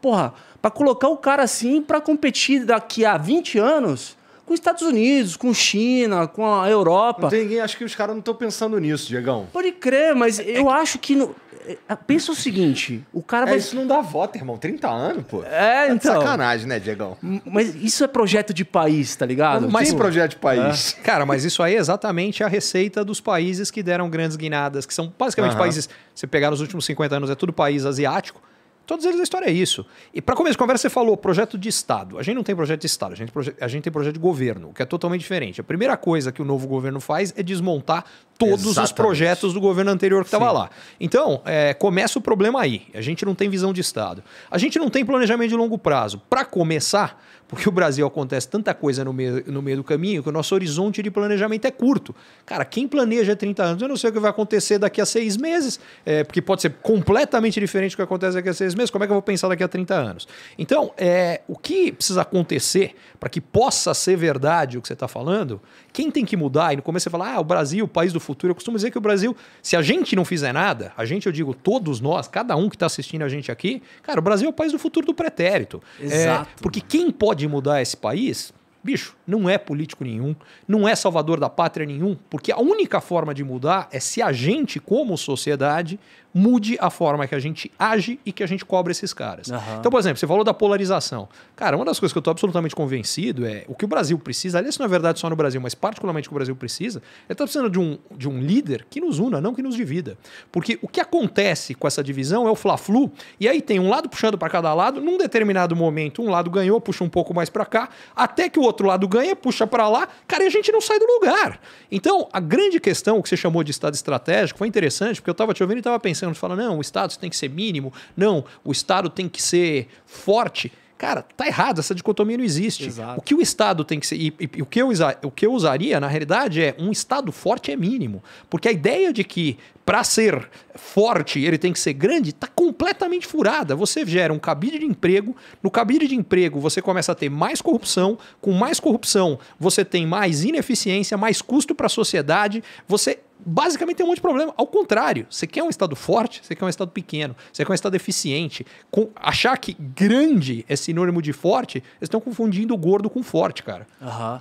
porra, para colocar o cara assim para competir daqui a 20 anos com os Estados Unidos, com China, com a Europa. Não tem ninguém, acho que os caras não estão pensando nisso, Diegão. Pode crer, mas é, é eu é... acho que no, é, é, pensa o seguinte, o cara é, vai... isso não dá voto, irmão. 30 anos, pô. É, tá então... É sacanagem, né, Diegão? Mas isso é projeto de país, tá ligado? Não mas tipo... projeto de país. É. Cara, mas isso aí é exatamente a receita dos países que deram grandes guinadas, que são basicamente uhum. países... Você pegar nos últimos 50 anos, é tudo país asiático. Todos eles a história é isso. E para começar conversa, você falou projeto de Estado. A gente não tem projeto de Estado, a gente, a gente tem projeto de governo, o que é totalmente diferente. A primeira coisa que o novo governo faz é desmontar todos Exatamente. os projetos do governo anterior que estava lá. Então, é, começa o problema aí. A gente não tem visão de Estado. A gente não tem planejamento de longo prazo. Para começar, porque o Brasil acontece tanta coisa no meio, no meio do caminho que o nosso horizonte de planejamento é curto. Cara, quem planeja 30 anos, eu não sei o que vai acontecer daqui a seis meses, é, porque pode ser completamente diferente do que acontece daqui a seis meses. Como é que eu vou pensar daqui a 30 anos? Então, é, o que precisa acontecer para que possa ser verdade o que você está falando quem tem que mudar? E no começo você fala, ah, o Brasil, o país do futuro. Eu costumo dizer que o Brasil, se a gente não fizer nada, a gente, eu digo, todos nós, cada um que está assistindo a gente aqui, cara, o Brasil é o país do futuro do pretérito. É, Exato. É, porque quem pode mudar esse país Bicho, não é político nenhum, não é salvador da pátria nenhum, porque a única forma de mudar é se a gente, como sociedade, mude a forma que a gente age e que a gente cobra esses caras. Uhum. Então, por exemplo, você falou da polarização. Cara, uma das coisas que eu estou absolutamente convencido é o que o Brasil precisa, aliás, não é verdade só no Brasil, mas particularmente o que o Brasil precisa, é estar tá precisando de um, de um líder que nos una, não que nos divida. Porque o que acontece com essa divisão é o fla-flu, e aí tem um lado puxando para cada lado, num determinado momento um lado ganhou, puxa um pouco mais para cá, até que o outro lado ganha, puxa para lá, cara, e a gente não sai do lugar. Então, a grande questão, o que você chamou de Estado estratégico, foi interessante, porque eu estava te ouvindo e estava pensando, anos fala, não, o Estado tem que ser mínimo, não, o Estado tem que ser forte. Cara, tá errado, essa dicotomia não existe. Exato. O que o Estado tem que ser. E, e, o, que eu, o que eu usaria, na realidade, é um Estado forte é mínimo. Porque a ideia de que, para ser forte, ele tem que ser grande, tá completamente furada. Você gera um cabide de emprego, no cabide de emprego você começa a ter mais corrupção, com mais corrupção você tem mais ineficiência, mais custo para a sociedade, você basicamente tem um monte de problema. Ao contrário, você quer um Estado forte, você quer um Estado pequeno, você quer um Estado eficiente. Com, achar que grande é sinônimo de forte, eles estão confundindo gordo com forte, cara. Aham. Uhum.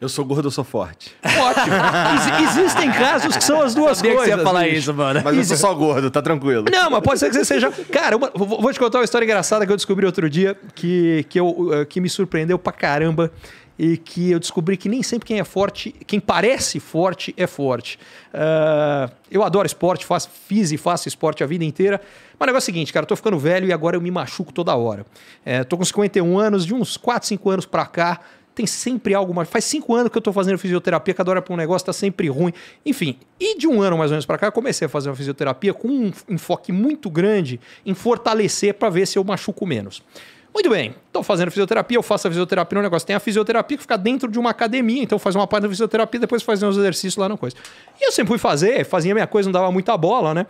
Eu sou gordo, eu sou forte. Ótimo. Ex existem casos que são as duas Sabia coisas. Que você ia falar isso, mano. Mas Ex eu sou só gordo, tá tranquilo. Não, mas pode ser que você seja. Cara, uma... vou te contar uma história engraçada que eu descobri outro dia que, que, eu, eh, que me surpreendeu pra caramba e que eu descobri que nem sempre quem é forte, quem parece forte, é forte. Uh, eu adoro esporte, faço, fiz e faço esporte a vida inteira. Mas o negócio é o seguinte, cara, eu tô ficando velho e agora eu me machuco toda hora. É, tô com 51 anos, de uns 4, 5 anos pra cá, tem sempre algo mais. Faz cinco anos que eu tô fazendo fisioterapia, cada hora pra um negócio tá sempre ruim. Enfim, e de um ano mais ou menos para cá, eu comecei a fazer uma fisioterapia com um enfoque muito grande em fortalecer para ver se eu machuco menos. Muito bem, estou fazendo fisioterapia, eu faço a fisioterapia no negócio. Tem a fisioterapia que fica dentro de uma academia, então faz uma parte da fisioterapia, depois faz uns exercícios lá na coisa. E eu sempre fui fazer, fazia minha coisa, não dava muita bola, né?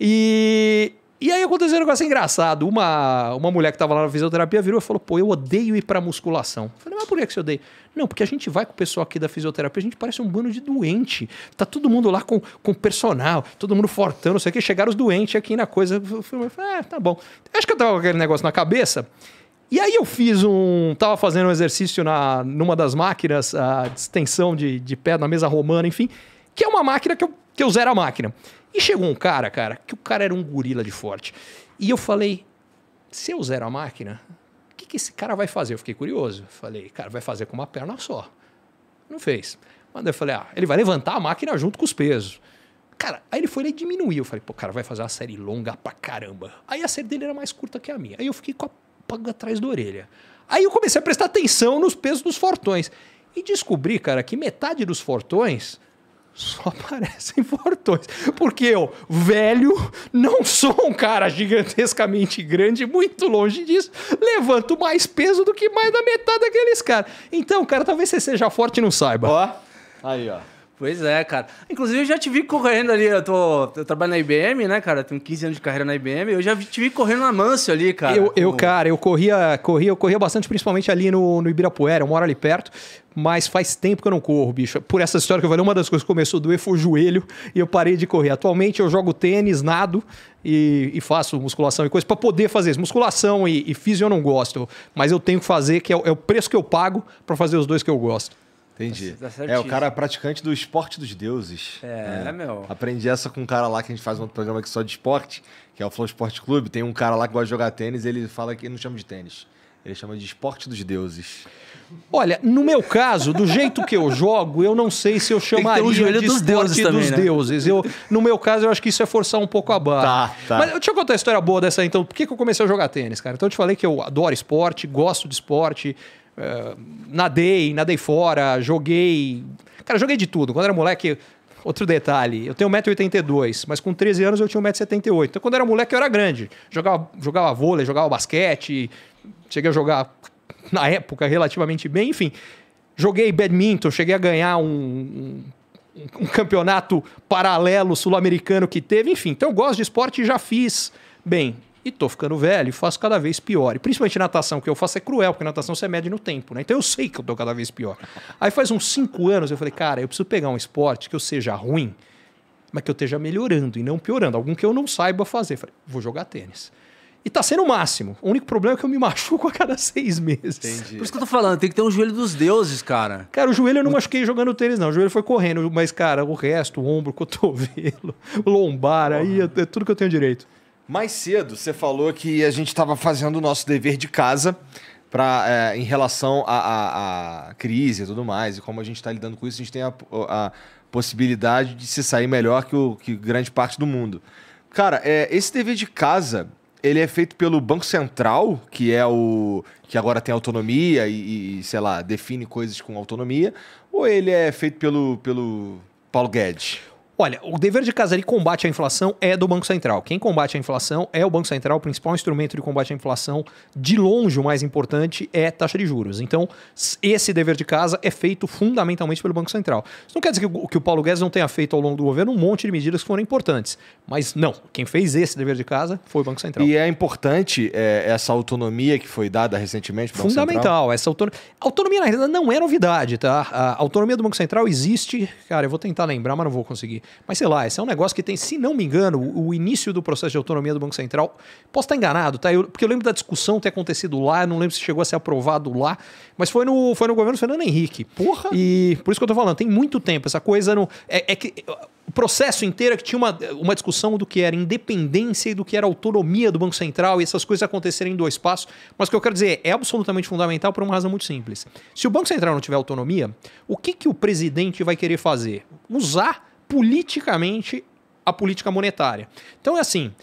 E, e aí aconteceu um negócio engraçado. Uma, uma mulher que estava lá na fisioterapia virou e falou: pô, eu odeio ir para musculação. Eu falei, mas por que você odeia? Não, porque a gente vai com o pessoal aqui da fisioterapia, a gente parece um bando de doente. Tá todo mundo lá com, com personal, todo mundo fortando, não sei o que. Chegaram os doentes aqui na coisa. Eu falei, é, tá bom. Acho que eu tava com aquele negócio na cabeça. E aí eu fiz um. Tava fazendo um exercício na, numa das máquinas, a distensão de, de pé na mesa romana, enfim, que é uma máquina que eu, que eu zero a máquina. E chegou um cara, cara, que o cara era um gorila de forte. E eu falei: se eu zero a máquina, o que, que esse cara vai fazer? Eu fiquei curioso. Falei, cara, vai fazer com uma perna só. Não fez. Mas eu falei, ah, ele vai levantar a máquina junto com os pesos. Cara, aí ele foi e diminuiu. Eu falei, pô, cara, vai fazer uma série longa pra caramba. Aí a série dele era mais curta que a minha. Aí eu fiquei com a pago atrás da orelha. Aí eu comecei a prestar atenção nos pesos dos fortões. E descobri, cara, que metade dos fortões só parecem fortões. Porque eu, velho, não sou um cara gigantescamente grande, muito longe disso, levanto mais peso do que mais da metade daqueles caras. Então, cara, talvez você seja forte e não saiba. Ó, aí, ó. Pois é, cara. Inclusive, eu já te vi correndo ali. Eu, tô, eu trabalho na IBM, né, cara? Eu tenho 15 anos de carreira na IBM. Eu já te vi correndo na Manso ali, cara. Eu, eu cara, eu corria, corria, eu corria bastante, principalmente ali no, no Ibirapuera. Eu moro ali perto mas faz tempo que eu não corro, bicho. Por essa história que eu falei, uma das coisas que começou a doer foi o joelho e eu parei de correr. Atualmente eu jogo tênis, nado e, e faço musculação e coisas para poder fazer isso. Musculação e, e físio eu não gosto, mas eu tenho que fazer, que é, é o preço que eu pago para fazer os dois que eu gosto. Entendi. Tá, tá é, o cara é praticante do esporte dos deuses. É, é. é, meu. Aprendi essa com um cara lá que a gente faz um programa que só de esporte, que é o Flow Esporte Clube. Tem um cara lá que gosta de jogar tênis, ele fala que ele não chama de tênis. Ele chama de esporte dos deuses. Olha, no meu caso, do jeito que eu jogo, eu não sei se eu chamaria um de dos deuses também, dos né? deuses. Eu, no meu caso, eu acho que isso é forçar um pouco a barra. Tá, tá. Mas deixa eu contar a história boa dessa então. Por que, que eu comecei a jogar tênis, cara? Então eu te falei que eu adoro esporte, gosto de esporte, ah, nadei, nadei fora, joguei. Cara, joguei de tudo. Quando era moleque, Outro detalhe, eu tenho 1,82m, mas com 13 anos eu tinha 1,78m. Então, quando era moleque, eu era grande. Jogava, jogava vôlei, jogava basquete, cheguei a jogar, na época, relativamente bem. Enfim, joguei badminton, cheguei a ganhar um, um, um campeonato paralelo sul-americano que teve. Enfim, então eu gosto de esporte e já fiz bem. E tô ficando velho e faço cada vez pior. E principalmente natação, que eu faço é cruel, porque natação você mede no tempo, né? Então eu sei que eu tô cada vez pior. Aí faz uns cinco anos eu falei, cara, eu preciso pegar um esporte que eu seja ruim, mas que eu esteja melhorando e não piorando. Algum que eu não saiba fazer. Falei, vou jogar tênis. E tá sendo o máximo. O único problema é que eu me machuco a cada seis meses. Entendi. Por isso que eu tô falando, tem que ter um joelho dos deuses, cara. Cara, o joelho eu não machuquei jogando tênis, não. O joelho foi correndo, mas, cara, o resto, o ombro, o cotovelo, o lombar, aí é tudo que eu tenho direito. Mais cedo, você falou que a gente estava fazendo o nosso dever de casa pra, é, em relação à crise e tudo mais, e como a gente está lidando com isso, a gente tem a, a, possibilidade de se sair melhor que, o, que grande parte do mundo. Cara, é, esse dever de casa, ele é feito pelo Banco Central, que é o que agora tem autonomia e, e sei lá, define coisas com autonomia, ou ele é feito pelo, pelo Paulo Guedes? Olha, o dever de casa de combate à inflação é do Banco Central. Quem combate a inflação é o Banco Central, o principal instrumento de combate à inflação, de longe o mais importante é taxa de juros. Então, esse dever de casa é feito fundamentalmente pelo Banco Central. Isso não quer dizer que o Paulo Guedes não tenha feito ao longo do governo um monte de medidas que foram importantes, mas não, quem fez esse dever de casa foi o Banco Central. E é importante é, essa autonomia que foi dada recentemente para o Banco Central? Fundamental, essa autonomia. Autonomia, na realidade, não é novidade, tá? A autonomia do Banco Central existe, cara, eu vou tentar lembrar, mas não vou conseguir mas sei lá, esse é um negócio que tem, se não me engano, o início do processo de autonomia do Banco Central. Posso estar enganado, tá? Eu, porque eu lembro da discussão ter acontecido lá, não lembro se chegou a ser aprovado lá, mas foi no, foi no governo Fernando Henrique. Porra! E por isso que eu tô falando, tem muito tempo. Essa coisa não. É, é que. É, o processo inteiro é que tinha uma, uma discussão do que era independência e do que era autonomia do Banco Central e essas coisas acontecerem em dois passos. Mas o que eu quero dizer é, é absolutamente fundamental por uma razão muito simples. Se o Banco Central não tiver autonomia, o que, que o presidente vai querer fazer? Usar politicamente a política monetária. Então é assim.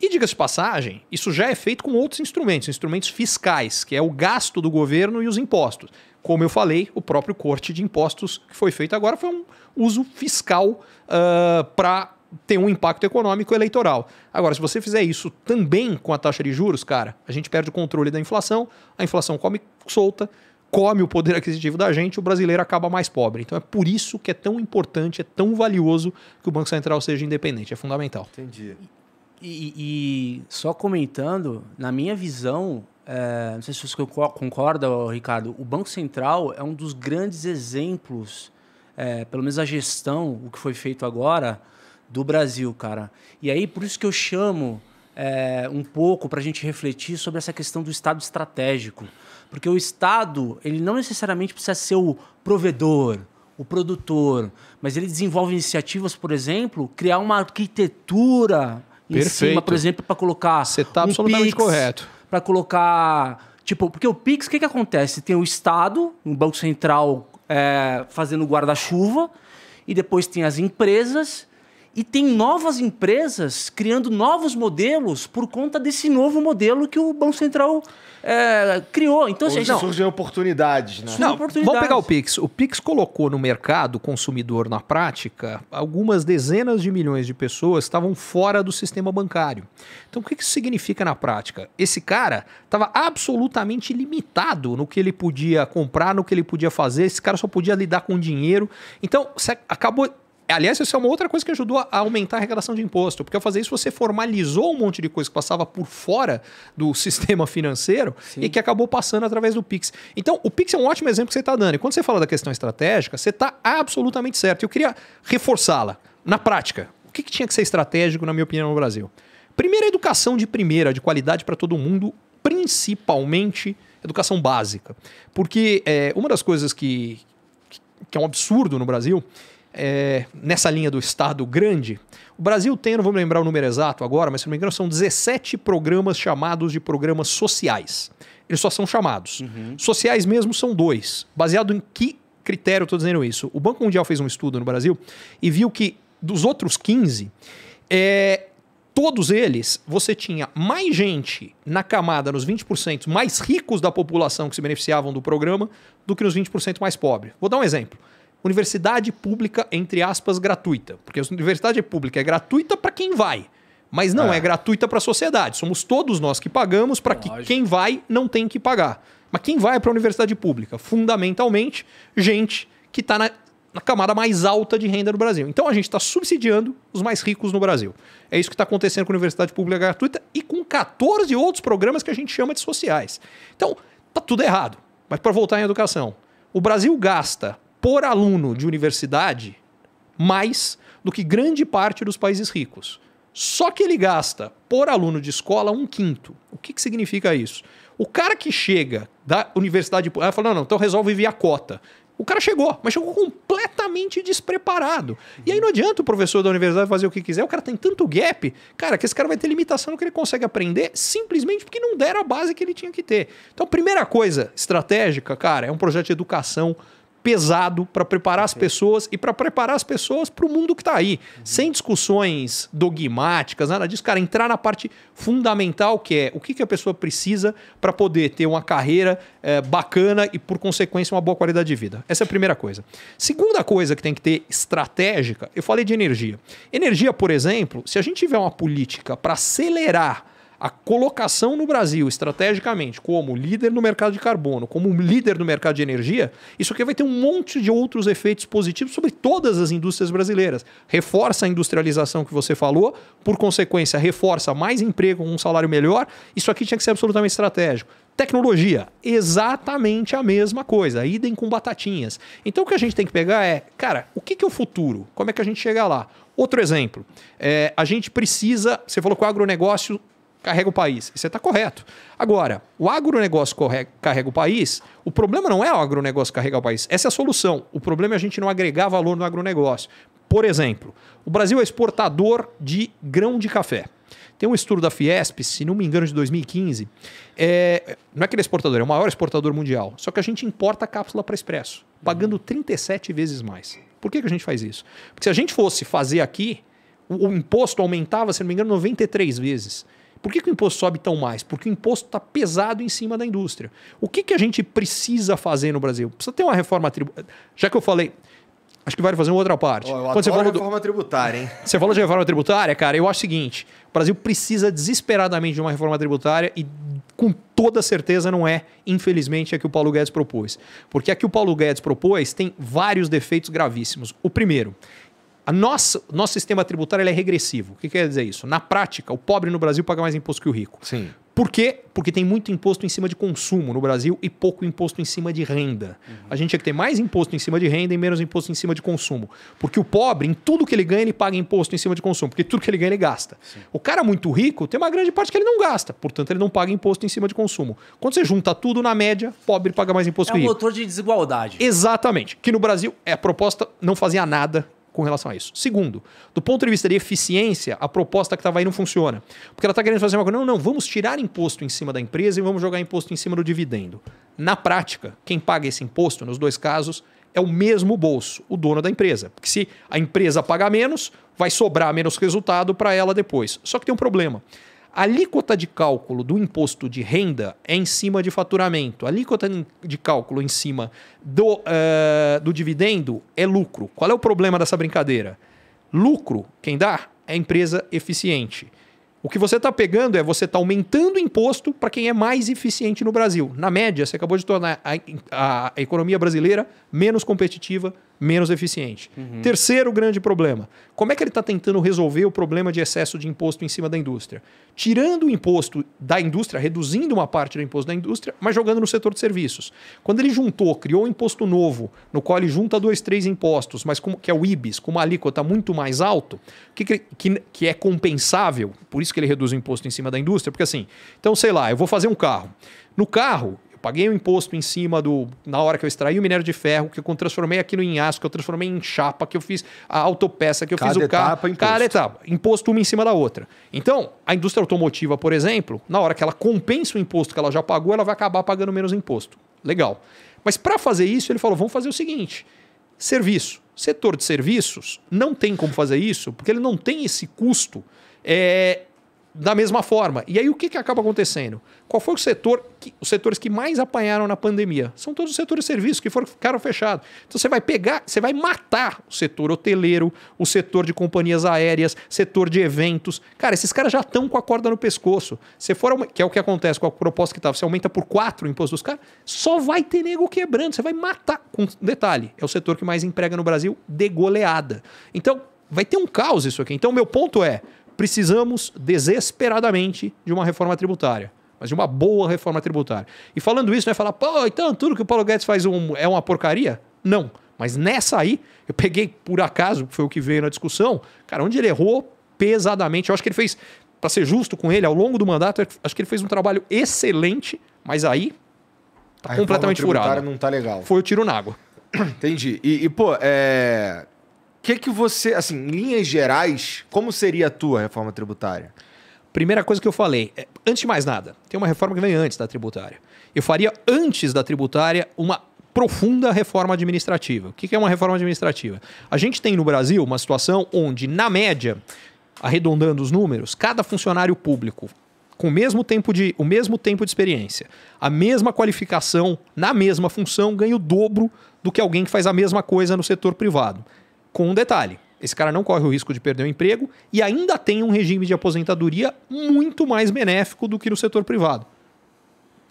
E diga-se passagem, isso já é feito com outros instrumentos, instrumentos fiscais, que é o gasto do governo e os impostos. Como eu falei, o próprio corte de impostos que foi feito agora foi um uso fiscal uh, ah, para ter um impacto econômico eleitoral. Agora, se você fizer isso também com a taxa de juros, cara, a gente perde o controle da inflação, a inflação come solta, come o poder aquisitivo da gente, o brasileiro acaba mais pobre. Então é por isso que é tão importante, é tão valioso que o Banco Central seja independente. É fundamental. Entendi. E, e, só comentando, na minha visão, é, não sei se você concorda, Ricardo, o Banco Central é um dos grandes exemplos, é, pelo menos a gestão, o que foi feito agora, do Brasil, cara. E aí, por isso que eu chamo é, um pouco para a gente refletir sobre essa questão do Estado estratégico. Porque o Estado, ele não necessariamente precisa ser o provedor, o produtor, mas ele desenvolve iniciativas, por exemplo, criar uma arquitetura Perfeito. em cima, por exemplo, para colocar. Você está um absolutamente PIX, correto. Para colocar. Tipo, porque o Pix, o que, que acontece? Tem o Estado, um Banco Central é, fazendo guarda-chuva, e depois tem as empresas e tem novas empresas criando novos modelos por conta desse novo modelo que o Banco Central é, criou. Então, assim, Hoje assim, surgem oportunidades, né? Surgem não, oportunidades. Vamos pegar o Pix. O Pix colocou no mercado consumidor, na prática, algumas dezenas de milhões de pessoas estavam fora do sistema bancário. Então, o que isso significa na prática? Esse cara estava absolutamente limitado no que ele podia comprar, no que ele podia fazer. Esse cara só podia lidar com dinheiro. Então, acabou Aliás, isso é uma outra coisa que ajudou a aumentar a arrecadação de imposto, porque ao fazer isso você formalizou um monte de coisa que passava por fora do sistema financeiro Sim. e que acabou passando através do Pix. Então, o Pix é um ótimo exemplo que você está dando. E quando você fala da questão estratégica, você está absolutamente certo. Eu queria reforçá-la. Na prática, o que, que tinha que ser estratégico, na minha opinião, no Brasil? Primeiro, educação de primeira, de qualidade para todo mundo, principalmente educação básica. Porque é, uma das coisas que, que é um absurdo no Brasil é, nessa linha do Estado grande. O Brasil tem, não vou me lembrar o número exato agora, mas se não me engano, são 17 programas chamados de programas sociais. Eles só são chamados. Uhum. Sociais mesmo são dois. Baseado em que critério estou dizendo isso? O Banco Mundial fez um estudo no Brasil e viu que dos outros 15, é, todos eles, você tinha mais gente na camada, nos 20% mais ricos da população que se beneficiavam do programa, do que nos 20% mais pobres. Vou dar um exemplo universidade pública, entre aspas, gratuita. Porque a universidade pública é gratuita para quem vai, mas não é, é gratuita para a sociedade. Somos todos nós que pagamos para que quem vai não tenha que pagar. Mas quem vai é para a universidade pública? Fundamentalmente, gente que está na, na camada mais alta de renda no Brasil. Então a gente está subsidiando os mais ricos no Brasil. É isso que está acontecendo com a universidade pública gratuita e com 14 outros programas que a gente chama de sociais. Então, tá tudo errado. Mas para voltar em educação, o Brasil gasta por aluno de universidade mais do que grande parte dos países ricos. Só que ele gasta por aluno de escola um quinto. O que, que significa isso? O cara que chega da universidade pública fala: não, não, então resolve via cota. O cara chegou, mas chegou completamente despreparado. E aí não adianta o professor da universidade fazer o que quiser, o cara tem tanto gap, cara, que esse cara vai ter limitação no que ele consegue aprender simplesmente porque não deram a base que ele tinha que ter. Então, primeira coisa estratégica, cara, é um projeto de educação pesado para preparar as pessoas e para preparar as pessoas para o mundo que está aí, uhum. sem discussões dogmáticas, nada disso, cara, entrar na parte fundamental que é o que, que a pessoa precisa para poder ter uma carreira é, bacana e, por consequência, uma boa qualidade de vida. Essa é a primeira coisa. Segunda coisa que tem que ter estratégica, eu falei de energia. Energia, por exemplo, se a gente tiver uma política para acelerar a colocação no Brasil estrategicamente como líder no mercado de carbono, como líder no mercado de energia, isso aqui vai ter um monte de outros efeitos positivos sobre todas as indústrias brasileiras. Reforça a industrialização que você falou, por consequência, reforça mais emprego, um salário melhor. Isso aqui tinha que ser absolutamente estratégico. Tecnologia, exatamente a mesma coisa. Idem com batatinhas. Então o que a gente tem que pegar é, cara, o que, que é o futuro? Como é que a gente chega lá? Outro exemplo, é, a gente precisa. Você falou que o agronegócio carrega o país. Você está correto. Agora, o agronegócio corre... carrega o país. O problema não é o agronegócio carregar o país. Essa é a solução. O problema é a gente não agregar valor no agronegócio. Por exemplo, o Brasil é exportador de grão de café. Tem um estudo da Fiesp, se não me engano, de 2015. É... não é aquele é exportador, é o maior exportador mundial. Só que a gente importa cápsula para expresso, pagando 37 vezes mais. Por que, que a gente faz isso? Porque se a gente fosse fazer aqui, o, o imposto aumentava, se não me engano, 93 vezes. Por que, que o imposto sobe tão mais? Porque o imposto está pesado em cima da indústria. O que, que a gente precisa fazer no Brasil? Precisa ter uma reforma tributária. Já que eu falei, Acho que vai fazer uma outra parte. Oh, eu Quando você fala reforma do... tributária, hein? Você fala de reforma tributária, cara, eu acho o seguinte: o Brasil precisa desesperadamente de uma reforma tributária e com toda certeza não é, infelizmente, a que o Paulo Guedes propôs. Porque a que o Paulo Guedes propôs tem vários defeitos gravíssimos. O primeiro, a nossa, nosso sistema tributário é regressivo. O que quer dizer isso? Na prática, o pobre no Brasil paga mais imposto que o rico. Sim. Por quê? Porque tem muito imposto em cima de consumo no Brasil e pouco imposto em cima de renda. Uhum. A gente tinha que ter mais imposto em cima de renda e menos imposto em cima de consumo. Porque o pobre, em tudo que ele ganha, ele paga imposto em cima de consumo, porque tudo que ele ganha, ele gasta. Sim. O cara muito rico tem uma grande parte que ele não gasta, portanto, ele não paga imposto em cima de consumo. Quando você junta tudo na média, pobre paga mais imposto é que rico. É um motor de desigualdade. Exatamente. Que no Brasil, é a proposta não fazia nada com relação a isso. Segundo, do ponto de vista de eficiência, a proposta que estava aí não funciona. Porque ela está querendo fazer uma coisa, não, não, vamos tirar imposto em cima da empresa e vamos jogar imposto em cima do dividendo. Na prática, quem paga esse imposto, nos dois casos, é o mesmo bolso, o dono da empresa. Porque se a empresa pagar menos, vai sobrar menos resultado para ela depois. Só que tem um problema. A alíquota de cálculo do imposto de renda é em cima de faturamento. A alíquota de cálculo em cima do, uh, do dividendo é lucro. Qual é o problema dessa brincadeira? Lucro, quem dá é a empresa eficiente. O que você está pegando é você está aumentando o imposto para quem é mais eficiente no Brasil. Na média, você acabou de tornar a, a, a economia brasileira menos competitiva menos eficiente. Uhum. Terceiro grande problema: como é que ele está tentando resolver o problema de excesso de imposto em cima da indústria? Tirando o imposto da indústria, reduzindo uma parte do imposto da indústria, mas jogando no setor de serviços. Quando ele juntou, criou um imposto novo, no qual ele junta dois, três impostos, mas com, que é o IBIS, com uma alíquota muito mais alta, que, que, que é compensável, por isso que ele reduz o imposto em cima da indústria, porque assim, então sei lá, eu vou fazer um carro. No carro, paguei o um imposto em cima do. na hora que eu extraí o minério de ferro, que eu transformei aquilo em aço, que eu transformei em chapa, que eu fiz a autopeça, que eu cada fiz o carro. Etapa, cada etapa, imposto uma em cima da outra. Então, a indústria automotiva, por exemplo, na hora que ela compensa o imposto que ela já pagou, ela vai acabar pagando menos imposto. Legal. Mas para fazer isso, ele falou: vamos fazer o seguinte: serviço. Setor de serviços não tem como fazer isso, porque ele não tem esse custo. É, da mesma forma. E aí o que, que acaba acontecendo? Qual foi o setor, que, os setores que mais apanharam na pandemia? São todos os setores de serviço que foram, ficaram fechados. Então você vai pegar, você vai matar o setor hoteleiro, o setor de companhias aéreas, setor de eventos. Cara, esses caras já estão com a corda no pescoço. Se for, que é o que acontece com a proposta que estava, você aumenta por quatro o imposto dos caras, só vai ter nego quebrando. Você vai matar. Com detalhe, é o setor que mais emprega no Brasil de goleada. Então, vai ter um caos isso aqui. Então, meu ponto é Precisamos desesperadamente de uma reforma tributária, mas de uma boa reforma tributária. E falando isso, não é falar, pô, então tudo que o Paulo Guedes faz um, é uma porcaria? Não. Mas nessa aí, eu peguei por acaso, foi o que veio na discussão, cara, onde ele errou pesadamente. Eu acho que ele fez, para ser justo com ele, ao longo do mandato, acho que ele fez um trabalho excelente, mas aí tá a completamente furado. não tá legal. Foi o tiro na água. Entendi. E, e pô, é que que você, assim, em linhas gerais, como seria a tua reforma tributária? Primeira coisa que eu falei, é, antes de mais nada, tem uma reforma que vem antes da tributária. Eu faria antes da tributária uma profunda reforma administrativa. O que, que é uma reforma administrativa? A gente tem no Brasil uma situação onde, na média, arredondando os números, cada funcionário público com o mesmo tempo de, o mesmo tempo de experiência, a mesma qualificação, na mesma função, ganha o dobro do que alguém que faz a mesma coisa no setor privado. Com um detalhe: esse cara não corre o risco de perder o emprego e ainda tem um regime de aposentadoria muito mais benéfico do que no setor privado.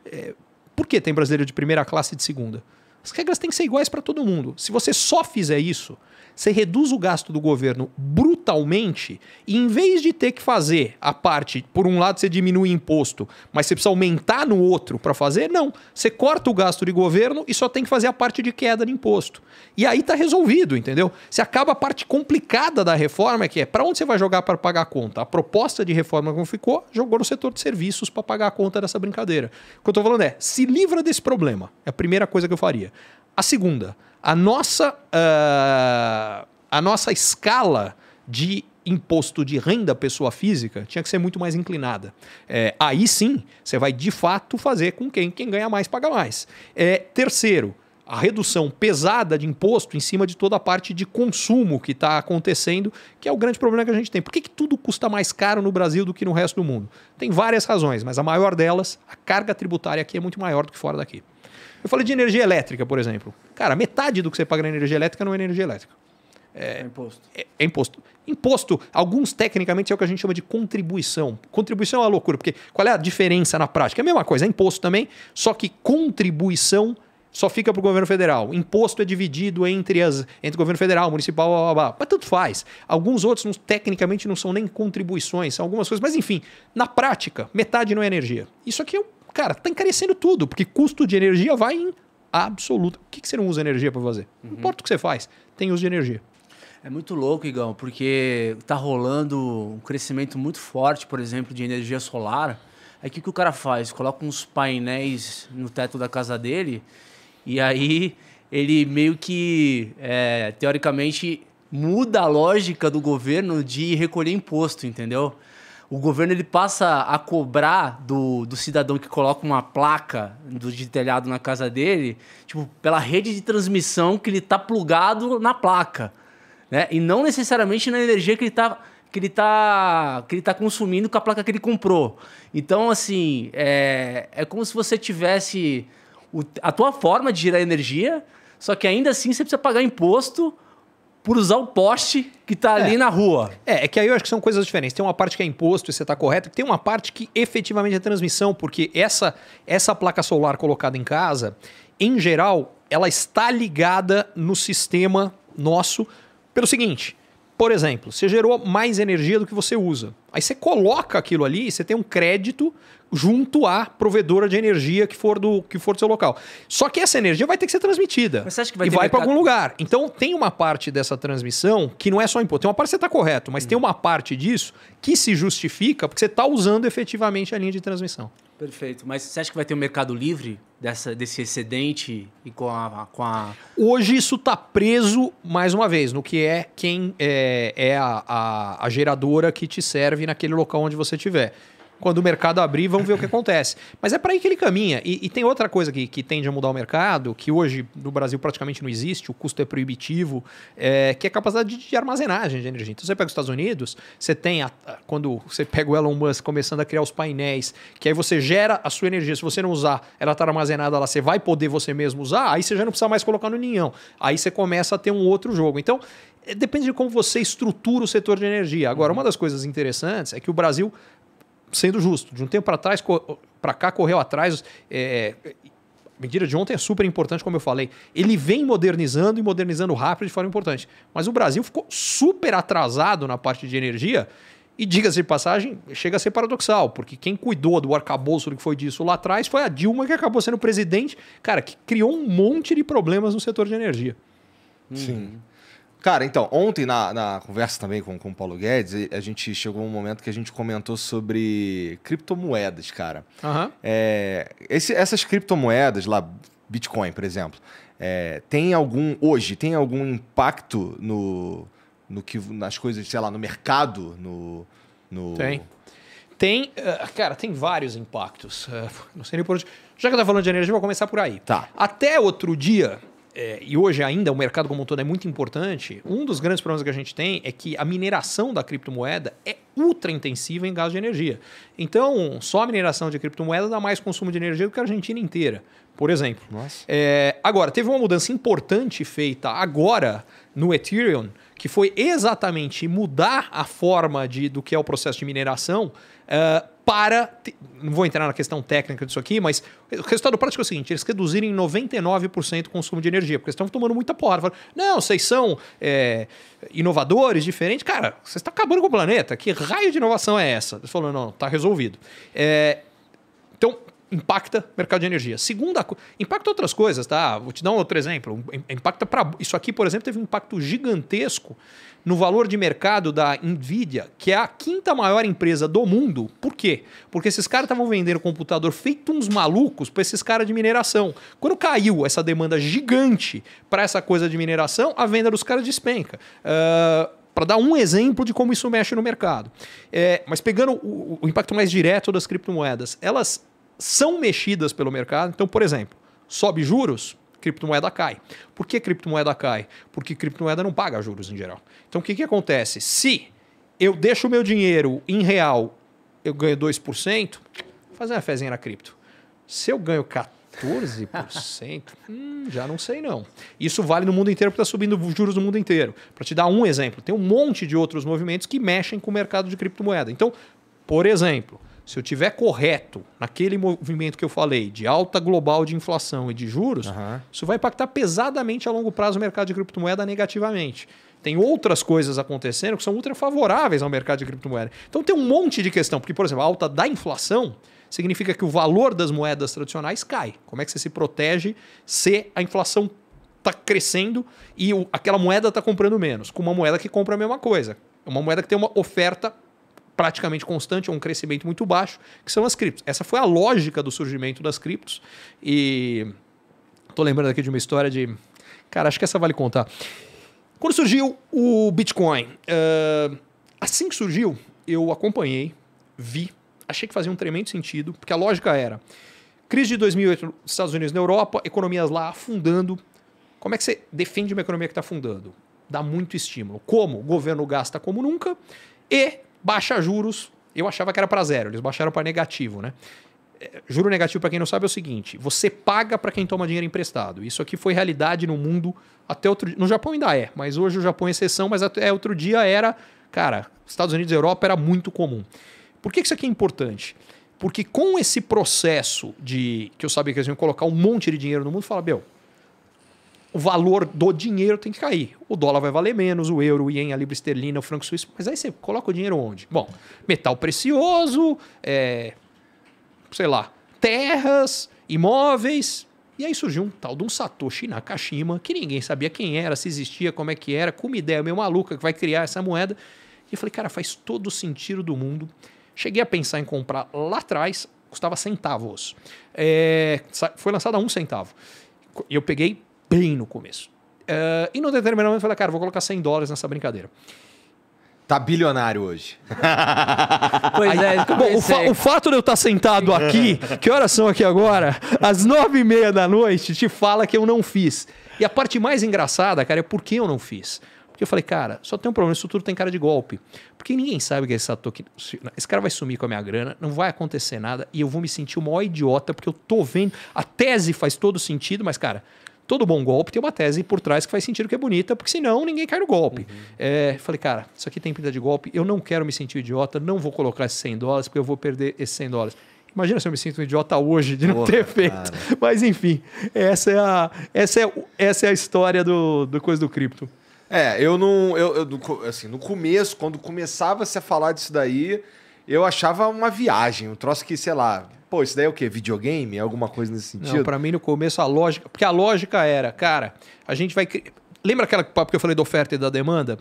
É, por que tem brasileiro de primeira classe e de segunda? As regras têm que ser iguais para todo mundo. Se você só fizer isso, você reduz o gasto do governo brutalmente e em vez de ter que fazer a parte, por um lado você diminui imposto, mas você precisa aumentar no outro para fazer, não. Você corta o gasto de governo e só tem que fazer a parte de queda de imposto. E aí tá resolvido, entendeu? Você acaba a parte complicada da reforma, que é para onde você vai jogar para pagar a conta? A proposta de reforma como ficou, jogou no setor de serviços para pagar a conta dessa brincadeira. O que eu tô falando é, se livra desse problema. É a primeira coisa que eu faria. A segunda, a nossa, uh, a nossa escala de imposto de renda pessoa física tinha que ser muito mais inclinada. É, aí sim, você vai de fato fazer com quem quem ganha mais paga mais. É, terceiro, a redução pesada de imposto em cima de toda a parte de consumo que está acontecendo, que é o grande problema que a gente tem. Por que, que tudo custa mais caro no Brasil do que no resto do mundo? Tem várias razões, mas a maior delas, a carga tributária aqui é muito maior do que fora daqui. Eu falei de energia elétrica, por exemplo. Cara, metade do que você paga na energia elétrica não é energia elétrica. É, é imposto. É, é, imposto. Imposto, alguns tecnicamente é o que a gente chama de contribuição. Contribuição é uma loucura, porque qual é a diferença na prática? É a mesma coisa, é imposto também, só que contribuição só fica para o governo federal. Imposto é dividido entre as entre governo federal, municipal, blá, blá, blá. mas tanto faz. Alguns outros não, tecnicamente não são nem contribuições, são algumas coisas, mas enfim, na prática, metade não é energia. Isso aqui é um Cara, tá encarecendo tudo, porque custo de energia vai em absoluto. O que, que você não usa energia para fazer? Uhum. Não importa o que você faz, tem uso de energia. É muito louco, Igão, porque tá rolando um crescimento muito forte, por exemplo, de energia solar. Aí o que, que o cara faz? Coloca uns painéis no teto da casa dele e aí ele meio que, é, teoricamente, muda a lógica do governo de recolher imposto, entendeu? o governo ele passa a cobrar do, do cidadão que coloca uma placa do, de telhado na casa dele, tipo, pela rede de transmissão que ele está plugado na placa. Né? E não necessariamente na energia que ele está que ele tá que ele tá consumindo com a placa que ele comprou. Então, assim, é, é como se você tivesse o, a tua forma de gerar energia, só que ainda assim você precisa pagar imposto por usar o poste que está é. ali na rua. É, é que aí eu acho que são coisas diferentes. Tem uma parte que é imposto e você está correto, tem uma parte que efetivamente é transmissão, porque essa, essa placa solar colocada em casa, em geral, ela está ligada no sistema nosso pelo seguinte. Por exemplo, você gerou mais energia do que você usa. Aí você coloca aquilo ali, você tem um crédito junto à provedora de energia que for do que for do seu local. Só que essa energia vai ter que ser transmitida. Mas você acha que vai e vai para algum lugar. Então tem uma parte dessa transmissão que não é só imposto. Tem uma parte que você está correto, mas hum. tem uma parte disso que se justifica porque você está usando efetivamente a linha de transmissão. Perfeito. Mas você acha que vai ter um mercado livre dessa, desse excedente e com a. Com a... Hoje isso está preso, mais uma vez, no que é quem é, é a, a, a geradora que te serve naquele local onde você estiver quando o mercado abrir, vamos ver o que acontece. Mas é para aí que ele caminha. E, e tem outra coisa que, que, tende a mudar o mercado, que hoje no Brasil praticamente não existe, o custo é proibitivo, é, que é a capacidade de, de, armazenagem de energia. Então você pega os Estados Unidos, você tem, a, quando você pega o Elon Musk começando a criar os painéis, que aí você gera a sua energia, se você não usar, ela está armazenada lá, você vai poder você mesmo usar, aí você já não precisa mais colocar no ninhão. Aí você começa a ter um outro jogo. Então, é, depende de como você estrutura o setor de energia. Agora, uma das coisas interessantes é que o Brasil sendo justo, de um tempo para trás para cá correu atrás. É, é, a medida de ontem é super importante, como eu falei. Ele vem modernizando e modernizando rápido de forma importante. Mas o Brasil ficou super atrasado na parte de energia. E diga-se de passagem, chega a ser paradoxal, porque quem cuidou do arcabouço do que foi disso lá atrás foi a Dilma, que acabou sendo presidente, cara, que criou um monte de problemas no setor de energia. Sim. Hum. Cara, então, ontem na, na conversa também com, com o Paulo Guedes, a gente chegou um momento que a gente comentou sobre criptomoedas, cara. Uhum. É, esse, essas criptomoedas lá, Bitcoin, por exemplo, é, tem algum, hoje, tem algum impacto no, no que, nas coisas, sei lá, no mercado? No, no... Tem. Tem, ah, cara, tem vários impactos. Ah, não sei nem por onde. Já que eu tô falando de energia, eu vou começar por aí. Tá. Até outro dia, é, e hoje ainda o mercado como um todo é muito importante, um dos grandes problemas que a gente tem é que a mineração da criptomoeda é ultra intensiva em gás de energia. Então, só a mineração de criptomoeda dá mais consumo de energia do que a Argentina inteira, por exemplo. É, agora, teve uma mudança importante feita agora no Ethereum, que foi exatamente mudar a forma de, do que é o processo de mineração uh, para. Não vou entrar na questão técnica disso aqui, mas o resultado prático é o seguinte: eles reduzirem em 99% o consumo de energia, porque eles estão tomando muita porra. Falam, não, vocês são é, inovadores, diferentes. Cara, vocês estão acabando com o planeta. Que raio de inovação é essa? Eles falaram, não, não tá resolvido. É, impacta mercado de energia. Segunda, impacta outras coisas, tá? Vou te dar um outro exemplo. Impacta para isso aqui, por exemplo, teve um impacto gigantesco no valor de mercado da Nvidia, que é a quinta maior empresa do mundo. Por quê? Porque esses caras estavam vendendo computador feito uns malucos para esses caras de mineração. Quando caiu essa demanda gigante para essa coisa de mineração, a venda dos caras despenca. Uh, ah, para dar um exemplo de como isso mexe no mercado. É, mas pegando o, o impacto mais direto das criptomoedas, elas são mexidas pelo mercado. Então, por exemplo, sobe juros, criptomoeda cai. Por que criptomoeda cai? Porque criptomoeda não paga juros em geral. Então o que, que acontece? Se eu deixo o meu dinheiro em real, eu ganho 2%, vou fazer uma fezinha na cripto. Se eu ganho 14%, hum, já não sei não. Isso vale no mundo inteiro porque está subindo juros no mundo inteiro. Para te dar um exemplo, tem um monte de outros movimentos que mexem com o mercado de criptomoeda. Então, por exemplo, se eu tiver correto naquele movimento que eu falei de alta global de inflação e de juros, uhum. isso vai impactar pesadamente a longo prazo o mercado de criptomoeda negativamente. Tem outras coisas acontecendo que são ultra favoráveis ao mercado de criptomoeda. Então tem um monte de questão, porque, por exemplo, a alta da inflação significa que o valor das moedas tradicionais cai. Como é que você se protege se a inflação está crescendo e o, aquela moeda está comprando menos? Com uma moeda que compra a mesma coisa. É uma moeda que tem uma oferta praticamente constante ou um crescimento muito baixo, que são as criptos. Essa foi a lógica do surgimento das criptos. E tô lembrando aqui de uma história de. Cara, acho que essa vale contar. Quando surgiu o Bitcoin, uh, assim que surgiu, eu acompanhei, vi, achei que fazia um tremendo sentido, porque a lógica era crise de 2008 nos Estados Unidos na Europa, economias lá afundando. Como é que você defende uma economia que está afundando? Dá muito estímulo. Como? O governo gasta como nunca e Baixa juros, eu achava que era para zero, eles baixaram para negativo, né? É, juro negativo, para quem não sabe, é o seguinte: você paga para quem toma dinheiro emprestado. Isso aqui foi realidade no mundo até outro dia. No Japão ainda é, mas hoje o Japão é exceção, mas até é, outro dia era. Cara, Estados Unidos e Europa era muito comum. Por que isso aqui é importante? Porque com esse processo de que eu sabia que eles iam colocar um monte de dinheiro no mundo, fala, meu, o valor do dinheiro tem que cair. O dólar vai valer menos, o euro, o ien, a libra esterlina, o franco suíço. Mas aí você coloca o dinheiro onde? Bom, metal precioso, é, sei lá, terras, imóveis. E aí surgiu um tal de um Satoshi Nakashima, que ninguém sabia quem era, se existia, como é que era, uma ideia meio maluca que vai criar essa moeda. E eu falei, cara, faz todo o sentido do mundo. Cheguei a pensar em comprar lá atrás, custava centavos. É, foi lançado a um centavo. Eu peguei bem no começo. Uh, e no determinado momento eu falei, cara, vou colocar 100 dólares nessa brincadeira. Tá bilionário hoje. Pois é, bom, o, fa o, fato de eu estar sentado aqui, que horas são aqui agora? Às nove e meia da noite, te fala que eu não fiz. E a parte mais engraçada, cara, é por que eu não fiz. Porque eu falei, cara, só tem um problema, isso tudo tem cara de golpe. Porque ninguém sabe que é esse cara vai sumir com a minha grana, não vai acontecer nada, e eu vou me sentir o maior idiota, porque eu tô vendo. A tese faz todo sentido, mas, cara, todo bom golpe tem uma tese por trás que faz sentido que é bonita, porque senão ninguém cai no golpe. Uhum. É, falei, cara, isso aqui tem pinta de golpe, eu não quero me sentir idiota, não vou colocar esses 100 dólares, porque eu vou perder esses 100 dólares. Imagina se eu me sinto um idiota hoje de não Porra, ter feito. Cara. Mas enfim, essa é a, essa é, essa é a história do, do Coisa do Cripto. É, eu não. Eu, eu, assim, no começo, quando começava-se a falar disso daí, eu achava uma viagem, um troço que, sei lá, pô, isso daí é o quê? Videogame? Alguma coisa nesse sentido? Não, pra mim no começo a lógica. Porque a lógica era, cara, a gente vai. Lembra aquela papo que eu falei da oferta e da demanda?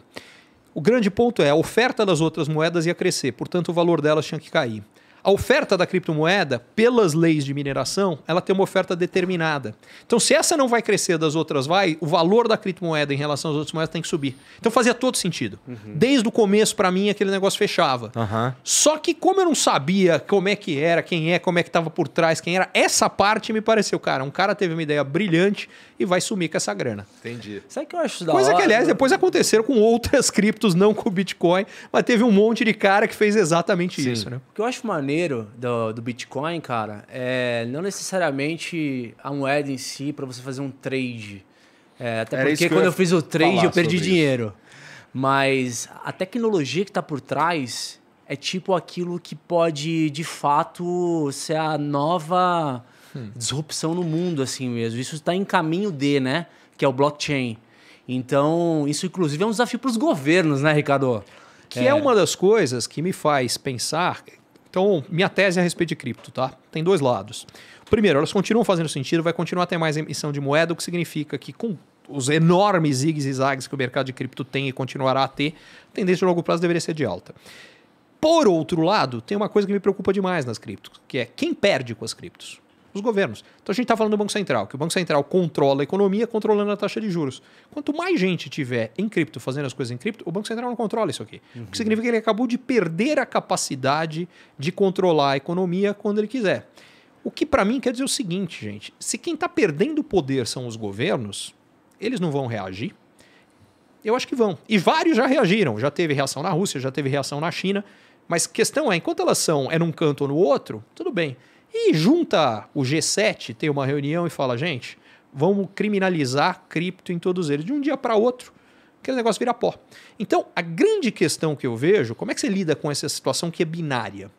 O grande ponto é a oferta das outras moedas ia crescer, portanto o valor delas tinha que cair a oferta da criptomoeda, pelas leis de mineração, ela tem uma oferta determinada. Então, se essa não vai crescer das outras vai, o valor da criptomoeda em relação às outras moedas tem que subir. Então, fazia todo sentido. Uhum. Desde o começo, para mim, aquele negócio fechava. Uhum. Só que como eu não sabia como é que era, quem é, como é que estava por trás, quem era, essa parte me pareceu, cara, um cara teve uma ideia brilhante e vai sumir com essa grana. Entendi. Sabe o que eu acho da Coisa hora, que, aliás, depois aconteceram com outras criptos, não com o Bitcoin, mas teve um monte de cara que fez exatamente Sim. isso, né? O que eu acho maneiro pioneiro do, do Bitcoin, cara, é não necessariamente a moeda em si para você fazer um trade. É, até Era porque quando eu, eu, fiz o trade eu perdi dinheiro. Isso. Mas a tecnologia que está por trás é tipo aquilo que pode, de fato, ser a nova hum. disrupção no mundo, assim mesmo. Isso está em caminho de, né? Que é o blockchain. Então, isso inclusive é um desafio para os governos, né, Ricardo? Que é. é. uma das coisas que me faz pensar então, minha tese é a respeito de cripto, tá? Tem dois lados. Primeiro, elas continuam fazendo sentido, vai continuar a ter mais emissão de moeda, o que significa que com os enormes zigs e zags que o mercado de cripto tem e continuará a ter, a tendência de longo prazo deveria ser de alta. Por outro lado, tem uma coisa que me preocupa demais nas criptos, que é quem perde com as criptos os governos. Então a gente está falando do Banco Central, que o Banco Central controla a economia controlando a taxa de juros. Quanto mais gente tiver em cripto fazendo as coisas em cripto, o Banco Central não controla isso aqui. Uhum. O que uhum. significa que ele acabou de perder a capacidade de controlar a economia quando ele quiser. O que para mim quer dizer o seguinte, gente: se quem está perdendo o poder são os governos, eles não vão reagir. Eu acho que vão. E vários já reagiram. Já teve reação na Rússia, já teve reação na China. Mas questão é, enquanto elas são é num canto ou no outro, tudo bem. E junta o G7, tem uma reunião e fala, gente, vamos criminalizar cripto em todos eles. De um dia para outro, aquele negócio vira pó. Então, a grande questão que eu vejo, como é que você lida com essa situação que é binária?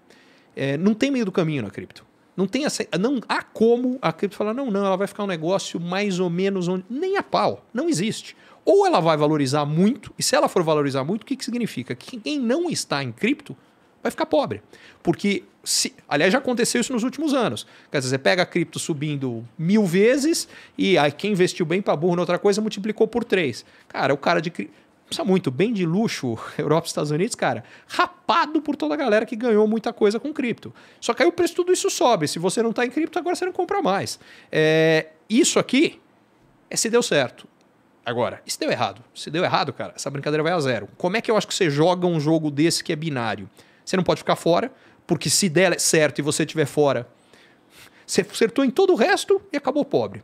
É, não tem meio do caminho na cripto. Não tem essa, não há como a cripto falar, não, não, ela vai ficar um negócio mais ou menos onde. Nem a pau, não existe. Ou ela vai valorizar muito, e se ela for valorizar muito, o que, que significa? Que quem não está em cripto vai ficar pobre. Porque, se, aliás, já aconteceu isso nos últimos anos. Quer dizer, você pega a cripto subindo mil vezes e aí quem investiu bem para burro noutra outra coisa multiplicou por três. Cara, o cara de cripto. Precisa muito, bem de luxo, Europa e Estados Unidos, cara, rapado por toda a galera que ganhou muita coisa com cripto. Só que aí o preço tudo isso sobe. Se você não está em cripto, agora você não compra mais. É, isso aqui é se deu certo. Agora, se deu errado, se deu errado, cara, essa brincadeira vai a zero. Como é que eu acho que você joga um jogo desse que é binário? Você não pode ficar fora, porque se der certo e você estiver fora, você acertou em todo o resto e acabou pobre.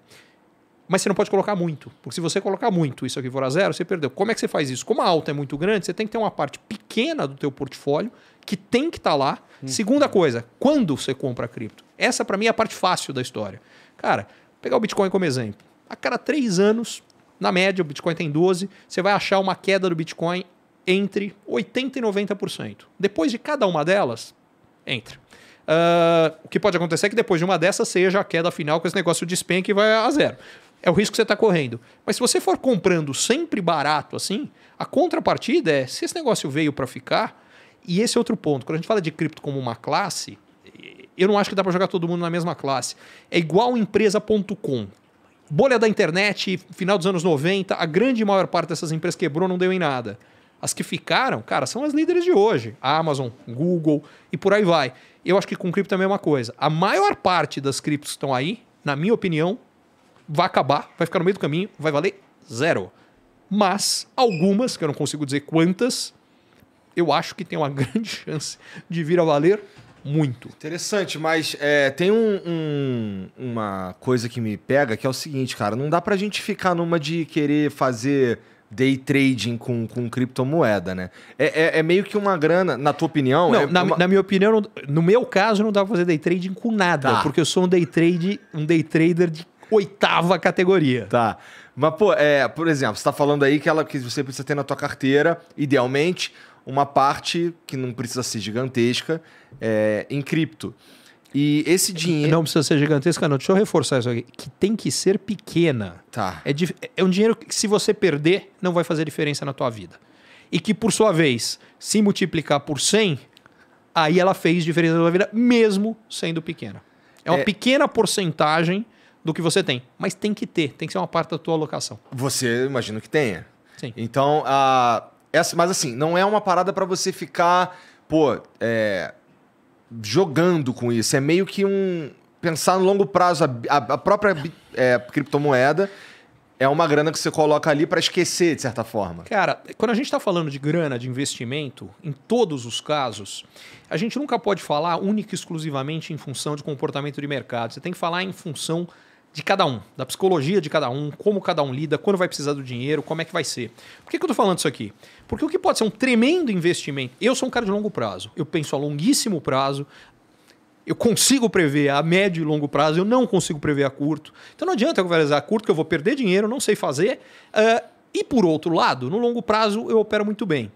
Mas você não pode colocar muito, porque se você colocar muito isso aqui for a zero, você perdeu. Como é que você faz isso? Como a alta é muito grande, você tem que ter uma parte pequena do teu portfólio que tem que estar tá lá. Hum. Segunda coisa, quando você compra cripto? Essa para mim é a parte fácil da história. Cara, pegar o Bitcoin como exemplo. A cada três anos, na média, o Bitcoin tem 12, você vai achar uma queda do Bitcoin entre 80% e 90%. Depois de cada uma delas, entre. Uh, o que pode acontecer é que depois de uma dessas seja a queda final com esse negócio de despenque e vai a zero. É o risco que você está correndo. Mas se você for comprando sempre barato assim, a contrapartida é se esse negócio veio para ficar. E esse é outro ponto. Quando a gente fala de cripto como uma classe, eu não acho que dá para jogar todo mundo na mesma classe. É igual empresa.com. Bolha da internet, final dos anos 90, a grande maior parte dessas empresas quebrou, não deu em nada. As que ficaram, cara, são as líderes de hoje. A Amazon, Google e por aí vai. Eu acho que com cripto é a mesma coisa. A maior parte das criptos que estão aí, na minha opinião, vai acabar, vai ficar no meio do caminho, vai valer zero. Mas algumas, que eu não consigo dizer quantas, eu acho que tem uma grande chance de vir a valer muito. Interessante, mas é, tem um, um, uma coisa que me pega que é o seguinte, cara: não dá pra gente ficar numa de querer fazer day trading com, com criptomoeda, né? É, é, é, meio que uma grana, na tua opinião? Não, é na, uma... na, minha opinião, no meu caso, não dá pra fazer day trading com nada, tá. porque eu sou um day trade, um day trader de oitava categoria. Tá. Mas, pô, é, por exemplo, você tá falando aí que, ela, que você precisa ter na tua carteira, idealmente, uma parte que não precisa ser gigantesca é, em cripto. E esse dinheiro. Não precisa ser gigantesca, não. Deixa eu reforçar isso aqui. Que tem que ser pequena. Tá. É, de... é um dinheiro que, se você perder, não vai fazer diferença na tua vida. E que, por sua vez, se multiplicar por 100, aí ela fez diferença na tua vida, mesmo sendo pequena. É uma é... pequena porcentagem do que você tem. Mas tem que ter, tem que ser uma parte da tua alocação. Você imagino que tenha. Sim. Então, a. Ah, essa, mas assim, não é uma parada para você ficar, pô, é, jogando com isso. É meio que um. Pensar no longo prazo. A, a, a própria é, criptomoeda é uma grana que você coloca ali para esquecer, de certa forma. Cara, quando a gente está falando de grana, de investimento, em todos os casos, a gente nunca pode falar única e exclusivamente em função de comportamento de mercado. Você tem que falar em função de cada um, da psicologia de cada um, como cada um lida, quando vai precisar do dinheiro, como é que vai ser. Por que, que eu estou falando isso aqui? Porque o que pode ser um tremendo investimento. Eu sou um cara de longo prazo, eu penso a longuíssimo prazo, eu consigo prever a médio e longo prazo, eu não consigo prever a curto. Então não adianta eu conversar a curto, que eu vou perder dinheiro, não sei fazer. Uh, e por outro lado, no longo prazo eu opero muito bem.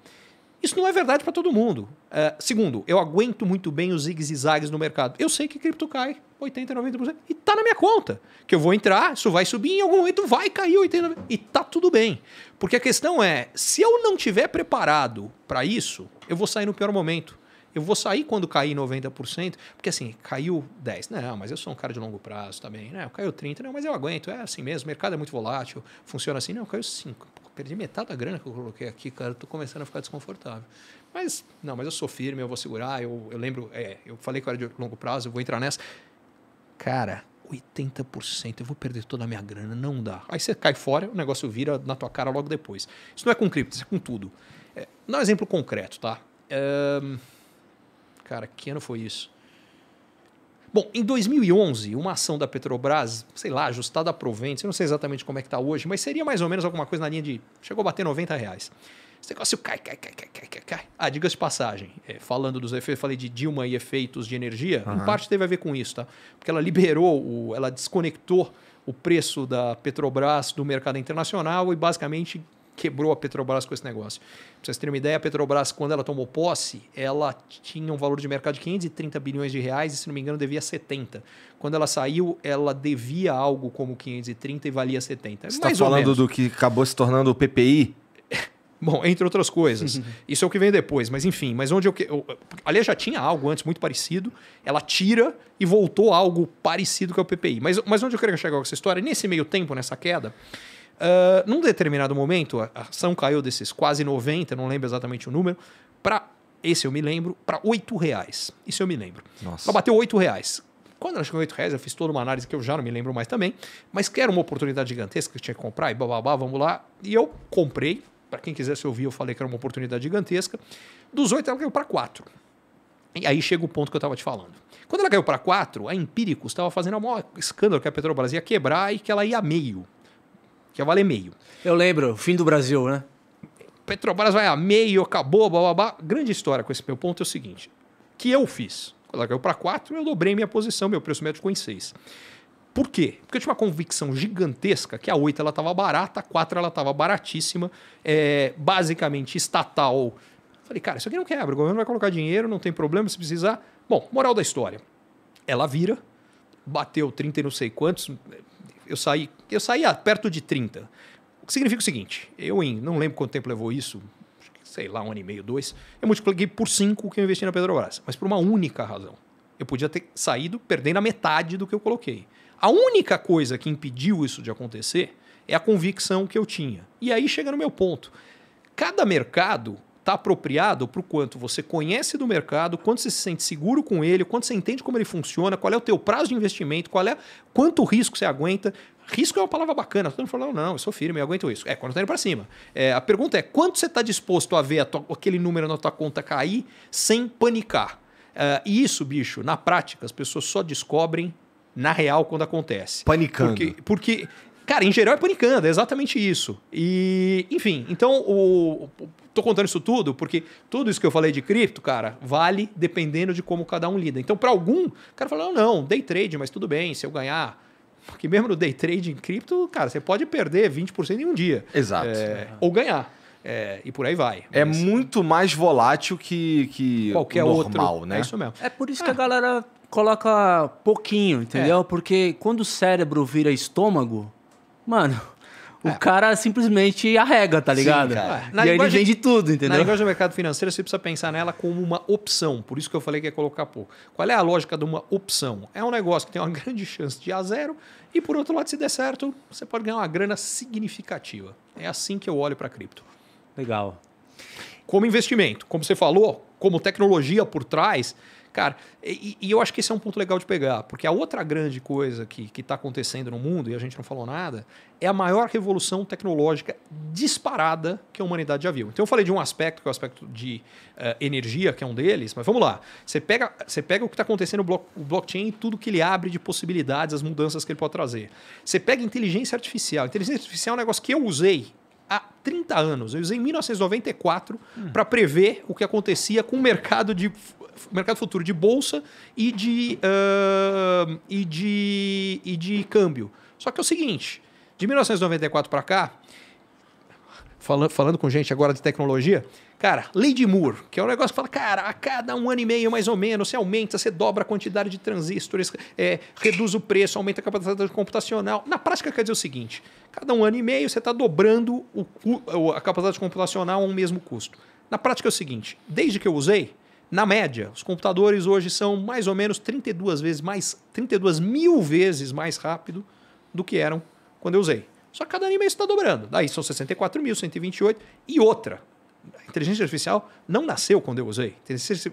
Isso não é verdade para todo mundo. É, segundo, eu aguento muito bem os zigue-zagues no mercado. Eu sei que cripto cai 80%, 90% e tá na minha conta. Que eu vou entrar, isso vai subir, em algum momento vai cair 80%, 90%, e tá tudo bem. Porque a questão é, se eu não tiver preparado para isso, eu vou sair no pior momento. Eu vou sair quando cair 90%, porque assim, caiu 10%. Não, mas eu sou um cara de longo prazo também. Não, né? caiu 30%, não, mas eu aguento. É assim mesmo, o mercado é muito volátil, funciona assim. Não, caiu 5% perdi metade da grana que eu coloquei aqui, cara, tô começando a ficar desconfortável. Mas, não, mas eu sou firme, eu vou segurar, eu, eu lembro, é, eu falei que era de longo prazo, eu vou entrar nessa. Cara, 80%, eu vou perder toda a minha grana, não dá. Aí você cai fora, o negócio vira na tua cara logo depois. Isso não é com cripto, isso é com tudo. É, dá um exemplo concreto, tá? cara, que ano foi isso? Bom, em 2011, uma ação da Petrobras, sei lá, ajustada a proventos, eu não sei exatamente como é que está hoje, mas seria mais ou menos alguma coisa na linha de... Chegou a bater 90 reais. Esse negócio cai, cai, cai, cai, cai, cai, cai. Ah, diga-se passagem, é, falando dos efeitos, falei de Dilma e efeitos de energia, uhum. em parte teve a ver com isso, tá? Porque ela liberou, o, ela desconectou o preço da Petrobras do mercado internacional e basicamente quebrou a Petrobras com esse negócio. Pra vocês terem uma ideia, a Petrobras, quando ela tomou posse, ela tinha um valor de mercado de 530 bilhões de reais e, se não me engano, devia 70. Quando ela saiu, ela devia algo como 530 e valia 70. Você está falando do que acabou se tornando o PPI? Bom, entre outras coisas. Uhum. Isso é o que vem depois, mas enfim. Mas onde eu, eu. Ali já tinha algo antes muito parecido. Ela tira e voltou algo parecido com é o PPI. Mas, mas onde eu quero chegar com essa história? Nesse meio tempo, nessa queda, ah, num determinado momento, a ação caiu desses quase 90, não lembro exatamente o número, para, esse eu me lembro, para 8 reais. Isso eu me lembro. Nossa. Ela bateu 8 reais. Quando ela chegou em 8 reais, eu fiz toda uma análise que eu já não me lembro mais também, mas que era uma oportunidade gigantesca que eu tinha que comprar e bababá, vamos lá. E eu comprei, para quem quisesse ouvir, eu falei que era uma oportunidade gigantesca. Dos 8, ela caiu para 4. E aí chega o ponto que eu estava te falando. Quando ela caiu para 4, a Empíricos estava fazendo o maior escândalo que a Petrobras ia quebrar e que ela ia meio que ia valer meio. Eu lembro, fim do Brasil, né? Petrobras vai a meio, acabou, blá. Grande história com esse meu ponto é o seguinte: que eu fiz? Ela caiu para 4, eu dobrei minha posição, meu preço médio ficou em 6. Por quê? Porque eu tinha uma convicção gigantesca que a 8 ela estava barata, a 4 ela estava baratíssima, é, basicamente estatal. Falei, cara, isso aqui não quebra, o governo vai colocar dinheiro, não tem problema se precisar. Bom, moral da história. Ela vira, bateu 30 e não sei quantos, eu saí eu saía ah, perto de 30. O que significa o seguinte: eu, em não lembro quanto tempo levou isso, sei lá, um ano e meio, dois, eu multipliquei por cinco o que eu investi na Petrobras, mas por uma única razão. Eu podia ter saído perdendo a metade do que eu coloquei. A única coisa que impediu isso de acontecer é a convicção que eu tinha. E aí chega no meu ponto. Cada mercado está apropriado para o quanto você conhece do mercado, quanto você se sente seguro com ele, quanto você entende como ele funciona, qual é o teu prazo de investimento, qual é quanto risco você aguenta. Risco é uma palavra bacana. Todo mundo fala, não, eu sou firme, eu aguento isso. É, quando está indo para cima. É, a pergunta é, quanto você está disposto a ver a tua, aquele número na tua conta cair sem panicar? Uh, e isso, bicho, na prática, as pessoas só descobrem na real quando acontece. Panicando. Porque, porque cara, em geral é panicando, é exatamente isso. E, enfim, então, o, o, tô contando isso tudo porque tudo isso que eu falei de cripto, cara, vale dependendo de como cada um lida. Então, para algum, o cara fala, não, não, day trade, mas tudo bem, se eu ganhar porque mesmo no day trade em cripto, cara, você pode perder 20% em um dia. Exato. É, é, Ou ganhar. É, e por aí vai. É muito mais volátil que, que qualquer normal, outro. né? É isso mesmo. É por isso que é. a galera coloca pouquinho, entendeu? É. Porque quando o cérebro vira estômago, mano, o é. cara simplesmente arrega, tá ligado? Sim, e aí ele vende tudo, entendeu? Na linguagem do mercado financeiro, você precisa pensar nela como uma opção. Por isso que eu falei que ia colocar pouco. Qual é a lógica de uma opção? É um negócio que tem uma grande chance de a zero e, por outro lado, se der certo, você pode ganhar uma grana significativa. É assim que eu olho para cripto. Legal. Como investimento, como você falou, como tecnologia por trás, Cara, e, e, eu acho que esse é um ponto legal de pegar, porque a outra grande coisa que está acontecendo no mundo, e a gente não falou nada, é a maior revolução tecnológica disparada que a humanidade já viu. Então eu falei de um aspecto, que é o aspecto de uh, energia, que é um deles, mas vamos lá. Você pega, você pega o que está acontecendo no blockchain e tudo que ele abre de possibilidades, as mudanças que ele pode trazer. Você pega inteligência artificial. Inteligência artificial é um negócio que eu usei há 30 anos. Eu usei em 1994 hum. para prever o que acontecia com o mercado de mercado futuro de bolsa e de, uh, e de, e de câmbio. Só que é o seguinte, de 1994 para cá, falando, falando com gente agora de tecnologia, Cara, Lady Moore, que é um negócio que fala, cara, a cada um ano e meio, mais ou menos, você aumenta, você dobra a quantidade de transistores, é, reduz o preço, aumenta a capacidade computacional. Na prática, quer dizer o seguinte: cada um ano e meio você está dobrando o, o, a capacidade computacional a um mesmo custo. Na prática é o seguinte: desde que eu usei, na média, os computadores hoje são mais ou menos 32 vezes mais, 32 mil vezes mais rápido do que eram quando eu usei. Só que cada ano e meio está dobrando. Daí são 64 mil, 128 e outra inteligência artificial não nasceu quando eu usei. Inteligência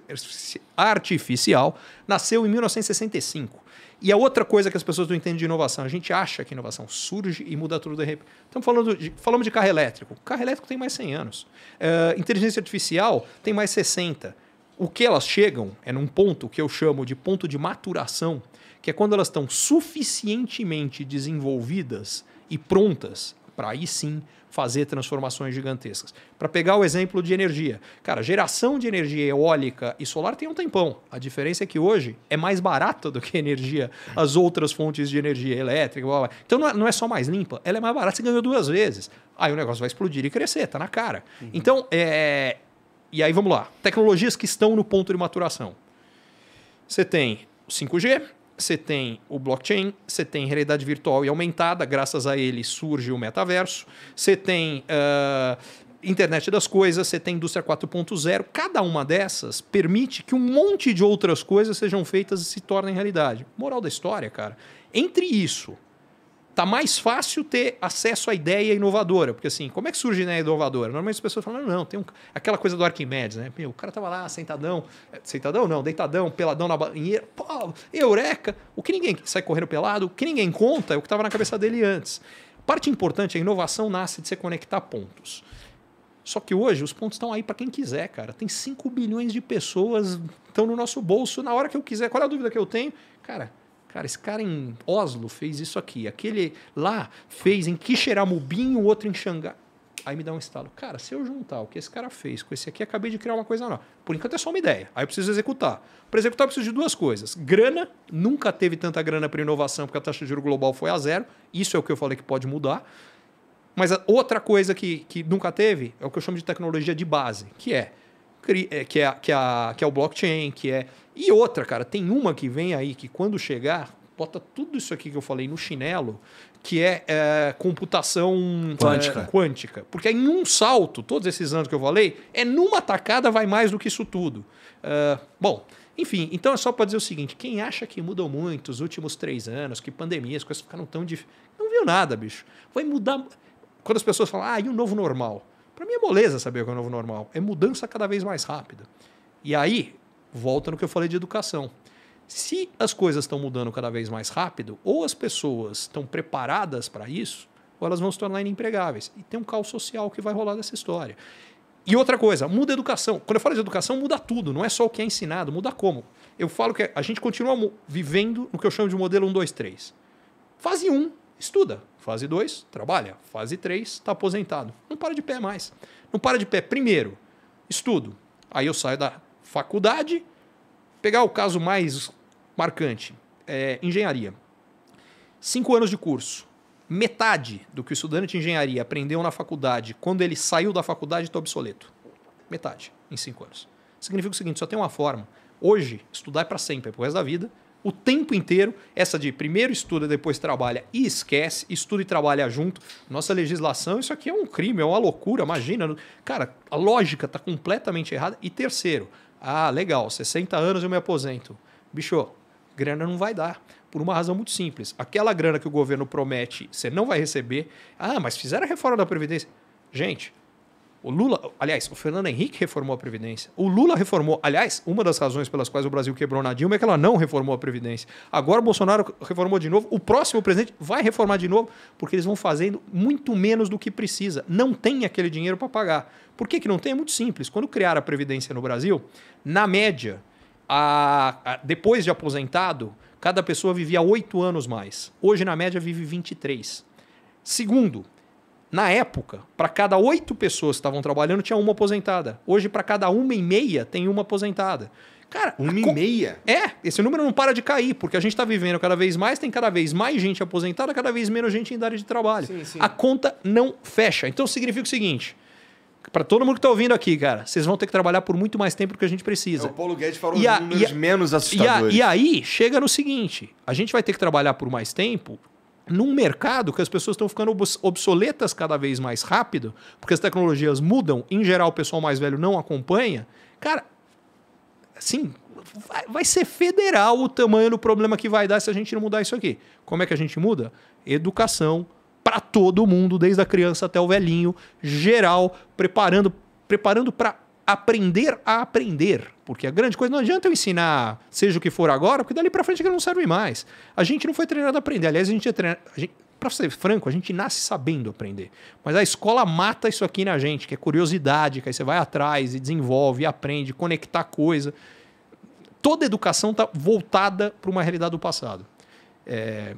artificial nasceu em 1965. E a outra coisa que as pessoas não entendem de inovação, a gente acha que inovação surge e muda tudo de repente. Estamos falando de, falamos de carro elétrico. O carro elétrico tem mais 100 anos. Uh, inteligência artificial tem mais 60. O que elas chegam é num ponto que eu chamo de ponto de maturação, que é quando elas estão suficientemente desenvolvidas e prontas para aí sim fazer transformações gigantescas. Para pegar o exemplo de energia. Cara, geração de energia eólica e solar tem um tempão. A diferença é que hoje é mais barata do que energia, as outras fontes de energia elétrica. Blá, blá. Então é, não é, só mais limpa, ela é mais barata, você ganhou duas vezes. Aí o negócio vai explodir e crescer, tá na cara. Uhum. Então, é... e aí vamos lá. Tecnologias que estão no ponto de maturação. Você tem 5G, você tem o blockchain, você tem realidade virtual e aumentada, graças a ele surge o metaverso, você tem uh, internet das coisas, você tem indústria 4.0. Cada uma dessas permite que um monte de outras coisas sejam feitas e se tornem realidade. Moral da história, cara. Entre isso tá mais fácil ter acesso à ideia inovadora. Porque assim, como é que surge a ideia inovadora? Normalmente as pessoas falam, não, não tem um... aquela coisa do Arquimedes, né? Meu, o cara tava lá sentadão, eh, sentadão não, deitadão, peladão na banheira, pô, eureka! O que ninguém sai correndo pelado, o que ninguém conta é o que estava na cabeça dele antes. Parte importante, a inovação nasce de você conectar pontos. Só que hoje os pontos estão aí para quem quiser, cara. Tem 5 bilhões de pessoas estão no nosso bolso na hora que eu quiser. Qual é a dúvida que eu tenho? Cara, Cara, esse cara em Oslo fez isso aqui, aquele lá fez em Kixeramubim o outro em Xangai. Aí me dá um estalo. Cara, se eu juntar o que esse cara fez com esse aqui, acabei de criar uma coisa nova. Por enquanto é só uma ideia. Aí eu preciso executar. Para executar, eu preciso de duas coisas. Grana, nunca teve tanta grana para inovação porque a taxa de juro global foi a zero. Isso é o que eu falei que pode mudar. Mas a outra coisa que, que nunca teve é o que eu chamo de tecnologia de base, que é que é, que é, é que é o blockchain, que é e outra, cara, tem uma que vem aí que quando chegar, bota tudo isso aqui que eu falei no chinelo, que é, é computação quântica. É, quântica. Porque em um salto, todos esses anos que eu falei, é numa tacada vai mais do que isso tudo. É, bom, enfim, então é só para dizer o seguinte: quem acha que mudou muito os últimos três anos, que pandemias, coisas ficaram tão difíceis. Não viu nada, bicho. Vai mudar. Quando as pessoas falam, ah, e o novo normal? Para mim é moleza saber o que é o novo normal. É mudança cada vez mais rápida. E aí, volta no que eu falei de educação. Se as coisas estão mudando cada vez mais rápido, ou as pessoas estão preparadas para isso, ou elas vão se tornar inempregáveis. E tem um caos social que vai rolar dessa história. E outra coisa, muda a educação. Quando eu falo de educação, muda tudo, não é só o que é ensinado, muda como. Eu falo que a gente continua vivendo no que eu chamo de modelo 1, 2, 3. Fase 1, estuda. Fase 2, trabalha. Fase 3, está aposentado. Não para de pé mais. Não para de pé, primeiro, estudo. Aí eu saio da faculdade. Pegar o caso mais marcante, é, engenharia. Cinco anos de curso. Metade do que o estudante de engenharia aprendeu na faculdade, quando ele saiu da faculdade, está obsoleto. Metade em cinco anos. Significa o seguinte: só tem uma forma. Hoje, estudar é para sempre, é para o resto da vida. O tempo inteiro, essa de primeiro estuda, depois trabalha e esquece, estuda e trabalha junto. Nossa legislação, isso aqui é um crime, é uma loucura, imagina. Cara, a lógica está completamente errada. E terceiro, ah, legal, 60 anos eu me aposento. Bicho, grana não vai dar. Por uma razão muito simples. Aquela grana que o governo promete, você não vai receber. Ah, mas fizeram a reforma da Previdência. Gente, o Lula, aliás, o Fernando Henrique reformou a Previdência. O Lula reformou. Aliás, uma das razões pelas quais o Brasil quebrou na Dilma é que ela não reformou a Previdência. Agora o Bolsonaro reformou de novo. O próximo presidente vai reformar de novo, porque eles vão fazendo muito menos do que precisa. Não tem aquele dinheiro para pagar. Por que, que não tem? É muito simples. Quando criaram a Previdência no Brasil, na média, a, a, depois de aposentado, cada pessoa vivia oito anos mais. Hoje, na média, vive 23. Segundo, na época, para cada oito pessoas que estavam trabalhando, tinha uma aposentada. Hoje, para cada uma e meia, tem uma aposentada. Cara, uma co... e meia? É, esse número não para de cair, porque a gente está vivendo cada vez mais, tem cada vez mais gente aposentada, cada vez menos gente em idade de trabalho. Sim, sim. A conta não fecha. Então significa o seguinte: para todo mundo que está ouvindo aqui, cara, vocês vão ter que trabalhar por muito mais tempo do que a gente precisa. É, o Paulo Guedes falou e a, números e a, menos assustadores. E, a, e aí chega no seguinte: a gente vai ter que trabalhar por mais tempo num mercado que as pessoas estão ficando obsoletas cada vez mais rápido, porque as tecnologias mudam, em geral o pessoal mais velho não acompanha, cara, assim, vai, vai ser federal o tamanho do problema que vai dar se a gente não mudar isso aqui. Como é que a gente muda? Educação para todo mundo, desde a criança até o velhinho, geral, preparando preparando para aprender a aprender. Porque a grande coisa não adianta eu ensinar, seja o que for agora, porque dali para frente que não serve mais. A gente não foi treinado a aprender. Aliás, a gente é treinado. Para ser franco, a gente nasce sabendo aprender. Mas a escola mata isso aqui na gente, que é curiosidade, que aí você vai atrás e desenvolve, e aprende, conectar coisa. Toda educação está voltada para uma realidade do passado. É,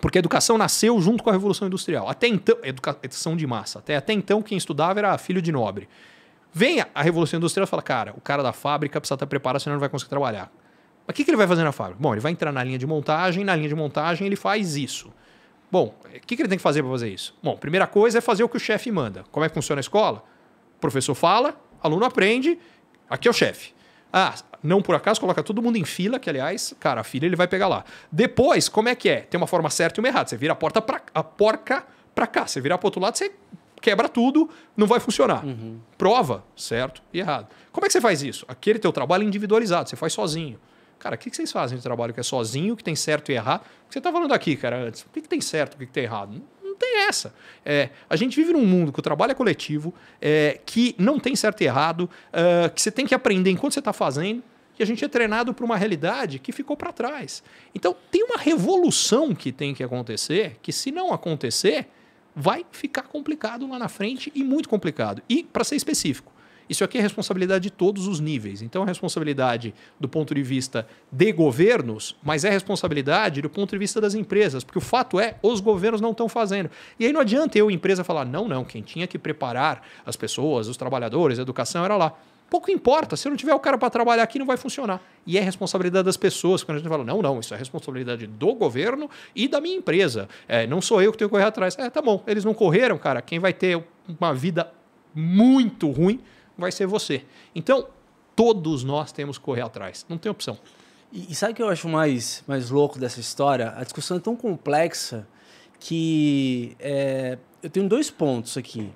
porque a educação nasceu junto com a Revolução Industrial. Até então, educação de massa. Até, até então, quem estudava era filho de nobre. Vem a Revolução Industrial e fala, cara, o cara da fábrica precisa estar preparado, senão não vai conseguir trabalhar. Mas o que, que ele vai fazer na fábrica? Bom, ele vai entrar na linha de montagem, na linha de montagem ele faz isso. Bom, o que, que ele tem que fazer para fazer isso? Bom, primeira coisa é fazer o que o chefe manda. Como é que funciona a escola? O professor fala, aluno aprende, aqui é o chefe. Ah, não por acaso coloca todo mundo em fila, que aliás, cara, a fila ele vai pegar lá. Depois, como é que é? Tem uma forma certa e uma errada. Você vira a porta pra, a porca para cá. Você virar para outro lado, você quebra tudo, não vai funcionar. Uhum. Prova, certo e errado. Como é que você faz isso? Aquele teu trabalho é individualizado, você faz sozinho. Cara, o que vocês fazem de trabalho que é sozinho, que tem certo e errado? O que você está falando aqui, cara, antes? O que, tem certo, o que, que tem errado? Não tem essa. É, a gente vive num mundo que o trabalho é coletivo, é, que não tem certo e errado, é, que você tem que aprender enquanto você está fazendo, e a gente é treinado para uma realidade que ficou para trás. Então, tem uma revolução que tem que acontecer, que se não acontecer, vai ficar complicado lá na frente e muito complicado. E, para ser específico, isso aqui é responsabilidade de todos os níveis. Então, é responsabilidade do ponto de vista de governos, mas é responsabilidade do ponto de vista das empresas, porque o fato é, os governos não estão fazendo. E aí não adianta eu, empresa, falar, não, não, quem tinha que preparar as pessoas, os trabalhadores, a educação era lá. Pouco importa, se não tiver o cara para trabalhar aqui, não vai funcionar. E é responsabilidade das pessoas, quando a gente fala, não, não, isso é responsabilidade do governo e da minha empresa. É, não sou eu que tenho que correr atrás. É, tá bom, eles não correram, cara. Quem vai ter uma vida muito ruim vai ser você. Então, todos nós temos que correr atrás. Não tem opção. E, e sabe o que eu acho mais, mais louco dessa história? A discussão é tão complexa que é, eu tenho dois pontos aqui.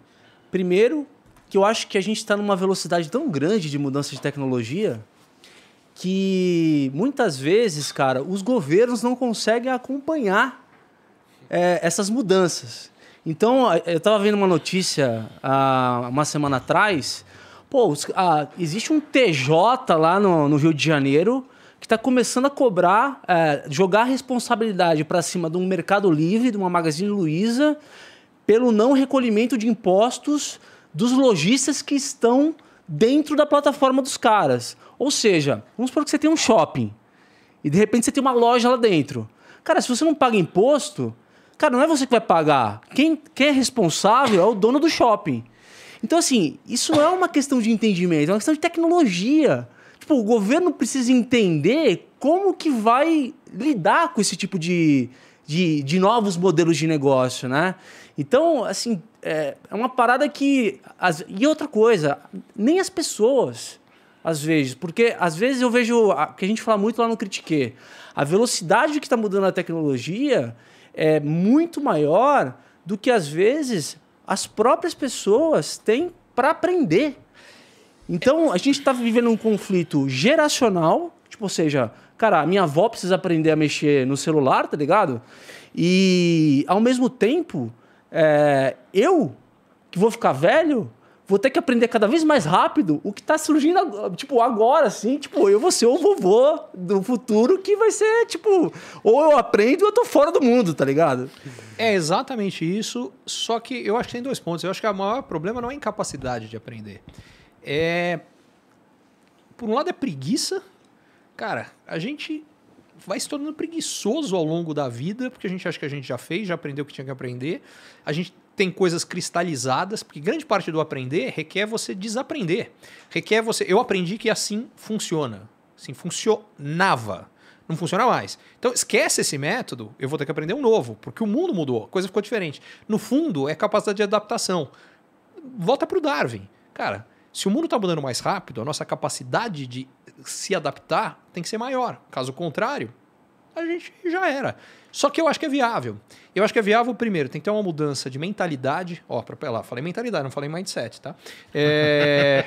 Primeiro, que eu acho que a gente está numa velocidade tão grande de mudança de tecnologia que muitas vezes, cara, os governos não conseguem acompanhar é, essas mudanças. Então, eu estava vendo uma notícia há uma semana atrás. Pô, a, existe um TJ lá no, no Rio de Janeiro que está começando a cobrar, é, jogar a responsabilidade para cima de um Mercado Livre, de uma Magazine Luiza, pelo não recolhimento de impostos dos lojistas que estão dentro da plataforma dos caras. Ou seja, vamos supor que você tem um shopping e de repente você tem uma loja lá dentro. Cara, se você não paga imposto, cara, não é você que vai pagar. Quem, quem é responsável é o dono do shopping. Então, assim, isso é uma questão de entendimento, é uma questão de tecnologia. Tipo, o governo precisa entender como que vai lidar com esse tipo de, de, de novos modelos de negócio, né? Então, assim, é, é uma parada que. As, e outra coisa, nem as pessoas, às vezes, porque às vezes eu vejo. A, que a gente fala muito lá no Critique, a velocidade que está mudando a tecnologia é muito maior do que às vezes as próprias pessoas têm para aprender. Então, a gente está vivendo um conflito geracional, tipo, ou seja, cara, a minha avó precisa aprender a mexer no celular, tá ligado? E ao mesmo tempo, é, eu, que vou ficar velho, vou ter que aprender cada vez mais rápido o que está surgindo, tipo, agora, assim. Tipo, eu vou ser o vovô do futuro que vai ser, tipo, ou eu aprendo ou eu tô fora do mundo, tá ligado? É exatamente isso, só que eu acho que tem dois pontos. Eu acho que o maior problema não é a incapacidade de aprender. É. Por um lado é preguiça. Cara, a gente vai se tornando preguiçoso ao longo da vida, porque a gente acha que a gente já fez, já aprendeu o que tinha que aprender. A gente tem coisas cristalizadas, porque grande parte do aprender requer você desaprender. Requer você. Eu aprendi que assim funciona. Assim funcionava. Não funciona mais. Então esquece esse método, eu vou ter que aprender um novo, porque o mundo mudou, a coisa ficou diferente. No fundo, é capacidade de adaptação. Volta para o Darwin. Cara, se o mundo está mudando mais rápido, a nossa capacidade de se adaptar tem que ser maior. Caso contrário, a gente já era. Só que eu acho que é viável. Eu acho que é viável, primeiro, tem que ter uma mudança de mentalidade. Ó, pra lá, falei mentalidade, não falei mindset, tá? É,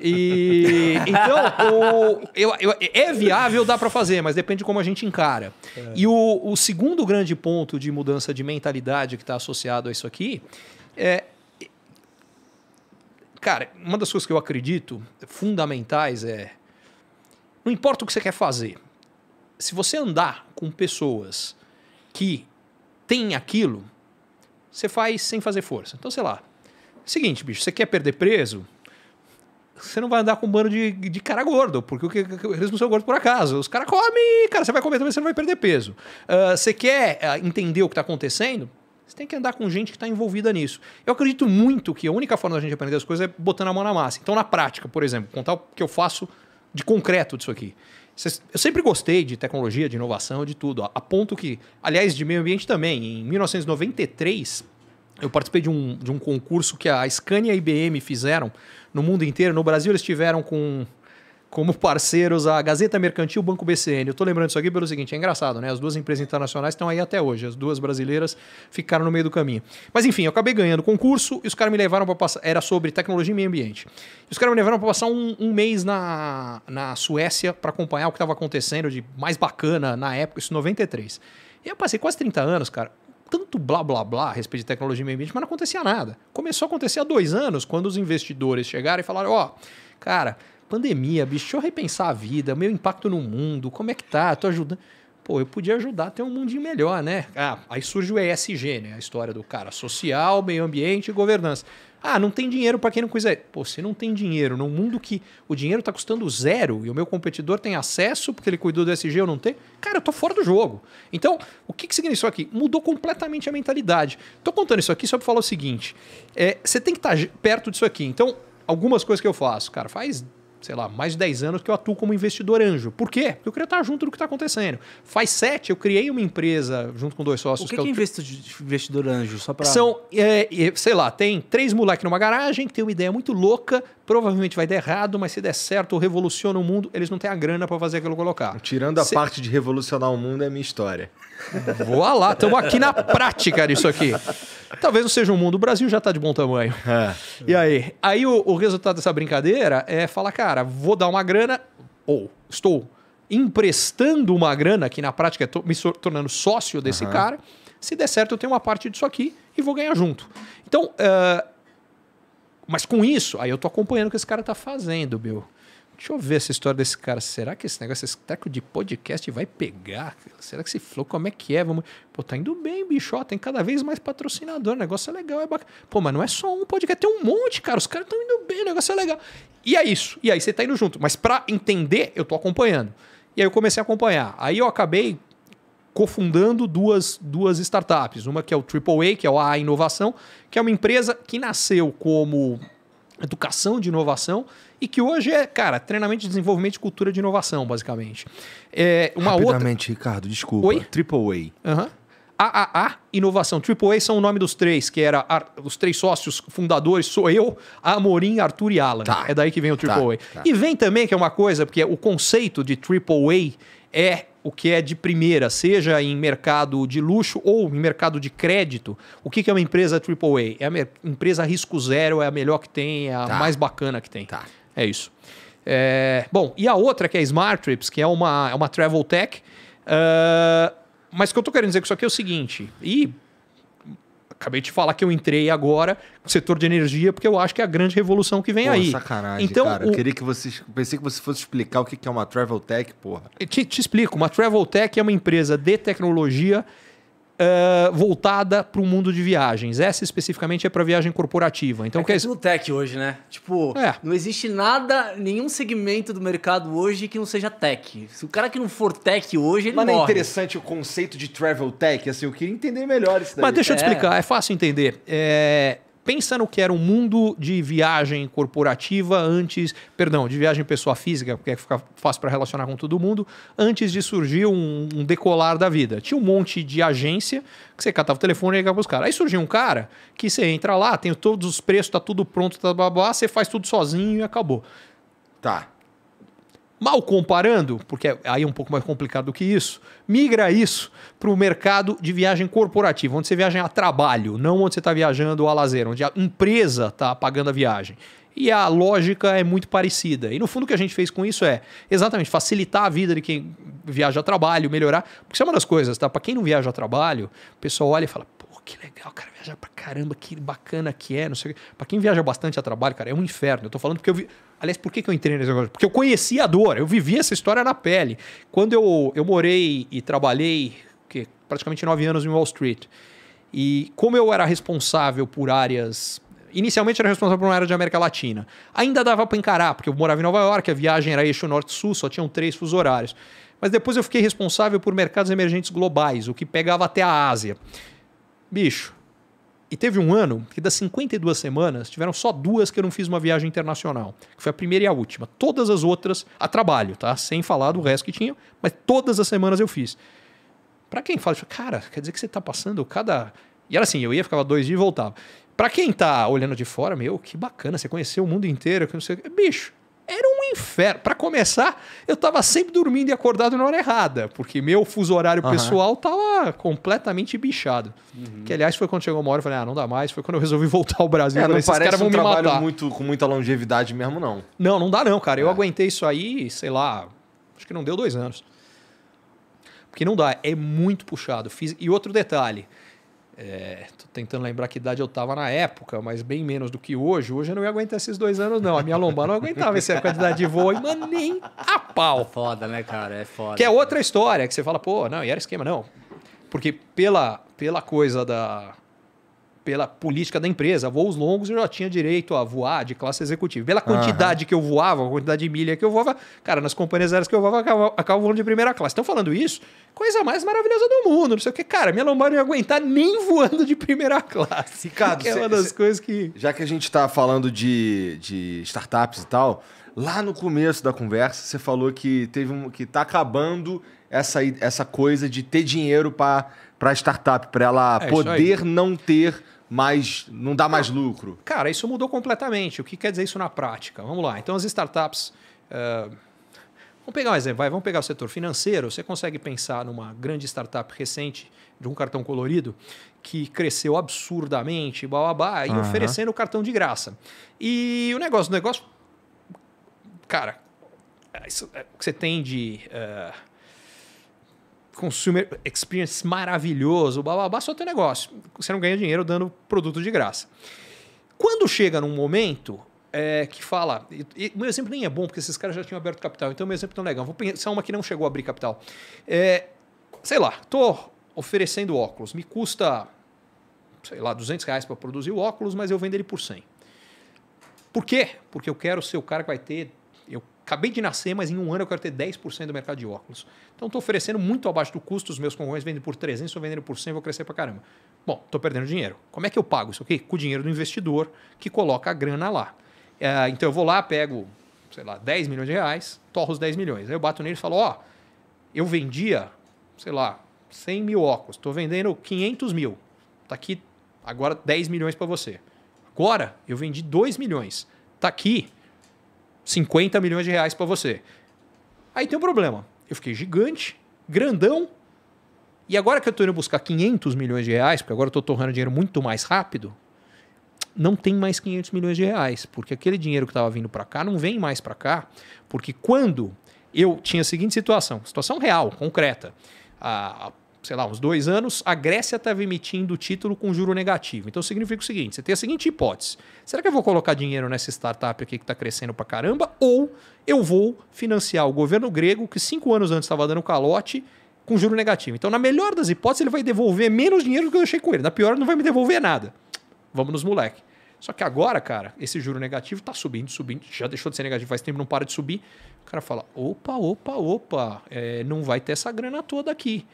e, então, o, eu, eu, é viável, dá para fazer, mas depende de como a gente encara. É. E o, o segundo grande ponto de mudança de mentalidade que está associado a isso aqui é Cara, uma das coisas que eu acredito fundamentais é. Não importa o que você quer fazer, se você andar com pessoas que têm aquilo, você faz sem fazer força. Então, sei lá. Seguinte, bicho, você quer perder peso? Você não vai andar com um bando de, de cara gordo, porque o que, eles não são gordos por acaso. Os caras comem, cara, você vai comer também, você não vai perder peso. Uh, você quer uh, entender o que está acontecendo? tem que andar com gente que está envolvida nisso. Eu acredito muito que a única forma da gente aprender as coisas é botando a mão na massa. Então, na prática, por exemplo, contar o que eu faço de concreto disso aqui. Eu sempre gostei de tecnologia, de inovação, de tudo. A ponto que, aliás, de meio ambiente também. Em 1993, eu participei de um, de um concurso que a Scania e a IBM fizeram no mundo inteiro. No Brasil, eles tiveram com como parceiros a Gazeta Mercantil Banco BCN. Eu estou lembrando isso aqui pelo seguinte, é engraçado, né? As duas empresas internacionais estão aí até hoje, as duas brasileiras ficaram no meio do caminho. Mas enfim, eu acabei ganhando o concurso e os caras me levaram para passar, era sobre tecnologia e meio ambiente. E os caras me levaram para passar um, um, mês na, na Suécia para acompanhar o que estava acontecendo de mais bacana na época, isso em 93. E eu passei quase 30 anos, cara, tanto blá blá blá a respeito de tecnologia e meio ambiente, mas não acontecia nada. Começou a acontecer há dois anos, quando os investidores chegaram e falaram: ó, oh, cara, pandemia, bicho, deixa eu repensar a vida, meu impacto no mundo, como é que tá? Tô ajudando. Pô, eu podia ajudar a ter um mundinho melhor, né? Ah, aí surge o ESG, né? A história do cara social, meio ambiente e governança. Ah, não tem dinheiro para quem não quiser. Pô, se não tem dinheiro num mundo que o dinheiro tá custando zero e o meu competidor tem acesso porque ele cuidou do SG eu não tenho, cara, eu tô fora do jogo. Então, o que, que significa isso aqui? Mudou completamente a mentalidade. Tô contando isso aqui só para falar o seguinte: é, você tem que estar tá perto disso aqui. Então, algumas coisas que eu faço, cara, faz sei lá, mais de 10 anos que eu atuo como investidor anjo. Por quê? Porque eu queria estar junto do que está acontecendo. Faz sete, eu criei uma empresa junto com dois sócios. O que, que, é, que é investidor anjo? Só pra... São, é, é sei lá, tem três moleques numa garagem que tem uma ideia muito louca, provavelmente vai dar errado, mas se der certo, revoluciona o mundo. Eles não têm a grana para fazer aquilo colocar. Tirando a parte de revolucionar o mundo, é minha história. Voa lá, estamos aqui na prática disso aqui. Talvez não seja o um mundo, o Brasil já está de bom tamanho. É. E aí? Aí o, o, resultado dessa brincadeira é falar, cara, vou dar uma grana, ou estou emprestando uma grana, que na prática estou me tornando sócio desse uhum. cara. Se der certo, eu tenho uma parte disso aqui e vou ganhar junto. Então, uh, mas com isso, aí eu estou acompanhando o que esse cara está fazendo, meu. Deixa eu ver essa história desse cara. Será que esse negócio, esse treco de podcast vai pegar? Será que esse flow, como é que é? Vamos... Pô, tá indo bem, bicho. Ó, tem cada vez mais patrocinador. O negócio é legal, é bacana. Pô, mas não é só um podcast, tem um monte, cara. Os caras estão indo bem, o negócio é legal. E é isso. E aí você tá indo junto. Mas para entender, eu tô acompanhando. E aí eu comecei a acompanhar. Aí eu acabei cofundando duas, duas startups. Uma que é o AAA, que é o A Inovação, que é uma empresa que nasceu como educação de inovação e que hoje é, cara, treinamento de desenvolvimento de cultura de inovação, basicamente. É, uma Rapidamente, outra... Ricardo, desculpa. Oi? Triple A. Aham. Uhum. AAA Inovação. AAA são o nome dos três, que era os três sócios fundadores, sou eu, Amorim, Arthur e Alan. Tá. É daí que vem o AAA. Tá, tá. E vem também, que é uma coisa, porque o conceito de AAA é o que é de primeira, seja em mercado de luxo ou em mercado de crédito. O que, que é uma empresa AAA? É a empresa risco zero, é a melhor que tem, é a tá. mais bacana que tem. Tá. É isso. É, bom, e a outra que é a Smart Trips, que é uma, é uma travel tech. Uh, mas o que eu tô querendo dizer com isso aqui é o seguinte, e acabei de falar que eu entrei agora no setor de energia, porque eu acho que é a grande revolução que vem aí. sacanagem, então, cara. O... Eu queria que você... Pensei que você fosse explicar o que é uma Travel Tech, porra. Te, te explico. Uma Travel Tech é uma empresa de tecnologia uh, voltada para o mundo de viagens. Essa especificamente é para viagem corporativa. Então, é que é isso? tech hoje, né? Tipo, é. não existe nada, nenhum segmento do mercado hoje que não seja tech. Se o cara que não for tech hoje, ele Mas é morre. Mas é interessante o conceito de travel tech, assim, eu queria entender melhor isso daí. Mas deixa eu te é. explicar, é fácil entender. É, pensa no que era um mundo de viagem corporativa antes, perdão, de viagem pessoa física, porque é que fica fácil para relacionar com todo mundo, antes de surgir um, um, decolar da vida. Tinha um monte de agência que você catava o telefone e ia para os caras. Aí surgiu um cara que você entra lá, tem todos os preços, tá tudo pronto, tá blá, blá, blá você faz tudo sozinho e acabou. Tá. Mal comparando, porque é, aí é um pouco mais complicado do que isso, migra isso para o mercado de viagem corporativa, onde você viaja a trabalho, não onde você está viajando a lazer, onde a empresa está pagando a viagem. E a lógica é muito parecida. E no fundo o que a gente fez com isso é exatamente facilitar a vida de quem viaja a trabalho, melhorar. Porque isso é uma das coisas, tá? Para quem não viaja a trabalho, o pessoal olha e fala: que legal, cara, viajar pra caramba, que bacana que é, não sei o quê. Pra quem viaja bastante a trabalho, cara, é um inferno. Eu tô falando porque eu vi. Aliás, por que, eu entrei nesse negócio? Porque eu conhecia a dor, eu vivi essa história na pele. Quando eu, eu morei e trabalhei que, praticamente nove anos em Wall Street, e como eu era responsável por áreas inicialmente era responsável por uma área de América Latina. Ainda dava para encarar, porque eu morava em Nova York, a viagem era eixo norte-sul, só tinham três fusos horários. Mas depois eu fiquei responsável por mercados emergentes globais, o que pegava até a Ásia. Bicho, e teve um ano que das 52 semanas, tiveram só duas que eu não fiz uma viagem internacional, que foi a primeira e a última. Todas as outras a trabalho, tá? Sem falar do resto que tinha, mas todas as semanas eu fiz. Para quem fala, tipo, cara, quer dizer que você tá passando cada. E era assim, eu ia, ficava dois dias e voltava. Para quem tá olhando de fora, meu, que bacana, você conheceu o mundo inteiro, que não sei. Bicho, inferno. Para começar, eu estava sempre dormindo e acordado na hora errada, porque meu fuso horário uhum. pessoal estava completamente bichado. Uhum. Que, aliás, foi quando chegou uma hora eu falei, ah, não dá mais. Foi quando eu resolvi voltar ao Brasil. É, não parece caras vão um me trabalho matar. Muito, com muita longevidade mesmo, não. Não, não dá não, cara. Eu é. aguentei isso aí, sei lá, acho que não deu dois anos. Porque não dá, é muito puxado. Fiz... E outro detalhe... É, tô tentando lembrar que idade eu tava na época, mas bem menos do que hoje. Hoje eu não ia aguentar esses dois anos, não. A minha lombar não aguentava essa quantidade de voo, mas nem a pau. É foda, né, cara? É foda. Que é outra história, que você fala, pô, não, e era esquema, não. Porque pela, pela coisa da, pela política da empresa, voos longos, eu já tinha direito a voar de classe executiva. Pela quantidade uhum. que eu voava, a quantidade de milha que eu voava, cara, nas companhias aéreas que eu voava, acabava voando de primeira classe. Estão falando isso? Coisa mais maravilhosa do mundo, não sei o que. Cara, minha lombar não ia aguentar nem voando de primeira classe. Ricardo, é cê, uma das cê, coisas que... Já que a gente está falando de, de startups e tal, lá no começo da conversa, você falou que teve um, que está acabando essa, essa coisa de ter dinheiro para startup, para ela é, poder não ter mas não dá mais lucro. Cara, isso mudou completamente. O que quer dizer isso na prática? Vamos lá. Então, as startups. Uh, vamos pegar um exemplo, vai, vamos pegar o setor financeiro. Você consegue pensar numa grande startup recente de um cartão colorido que cresceu absurdamente, bababá, e uhum. oferecendo o cartão de graça. E o negócio, o negócio. Cara, é, isso, é, o que você tem de. Uh, consumer experience maravilhoso, bababá, só teu negócio. Você não ganha dinheiro dando produto de graça. Quando chega num momento é, que fala. E, e, meu exemplo nem é bom, porque esses caras já tinham aberto capital, então meu exemplo não é legal. Vou pensar uma que não chegou a abrir capital. É, sei lá, tô oferecendo óculos, me custa, sei lá, 200 reais para produzir o óculos, mas eu vendo ele por 100. Por quê? Porque eu quero ser o cara que vai ter acabei de nascer, mas em um ano eu quero ter 10% do mercado de óculos. Então estou oferecendo muito abaixo do custo, os meus concorrentes vendem por 300, estou vendendo por 100, vou crescer para caramba. Bom, estou perdendo dinheiro. Como é que eu pago isso aqui? Com o dinheiro do investidor que coloca a grana lá. É, então eu vou lá, pego, sei lá, 10 milhões de reais, torro os 10 milhões. Aí eu bato nele e falo, ó, oh, eu vendia, sei lá, 100 mil óculos, estou vendendo 500 mil. Está aqui agora 10 milhões para você. Agora eu vendi 2 milhões. Está aqui 50 milhões de reais para você. Aí tem um problema. Eu fiquei gigante, grandão, e agora que eu estou indo buscar 500 milhões de reais, porque agora eu estou torrando dinheiro muito mais rápido, não tem mais 500 milhões de reais, porque aquele dinheiro que estava vindo para cá não vem mais para cá, porque quando eu tinha a seguinte situação, situação real, concreta, a, sei lá, uns dois anos, a Grécia estava emitindo o título com juro negativo. Então significa o seguinte: você tem a seguinte hipótese: será que eu vou colocar dinheiro nessa startup aqui que está crescendo pra caramba? Ou eu vou financiar o governo grego, que cinco anos antes estava dando calote, com juro negativo. Então, na melhor das hipóteses, ele vai devolver menos dinheiro do que eu deixei com ele. Na pior, não vai me devolver nada. Vamos nos moleque. Só que agora, cara, esse juro negativo tá subindo, subindo, já deixou de ser negativo faz tempo, não para de subir. O cara fala: opa, opa, opa, é, não vai ter essa grana toda aqui.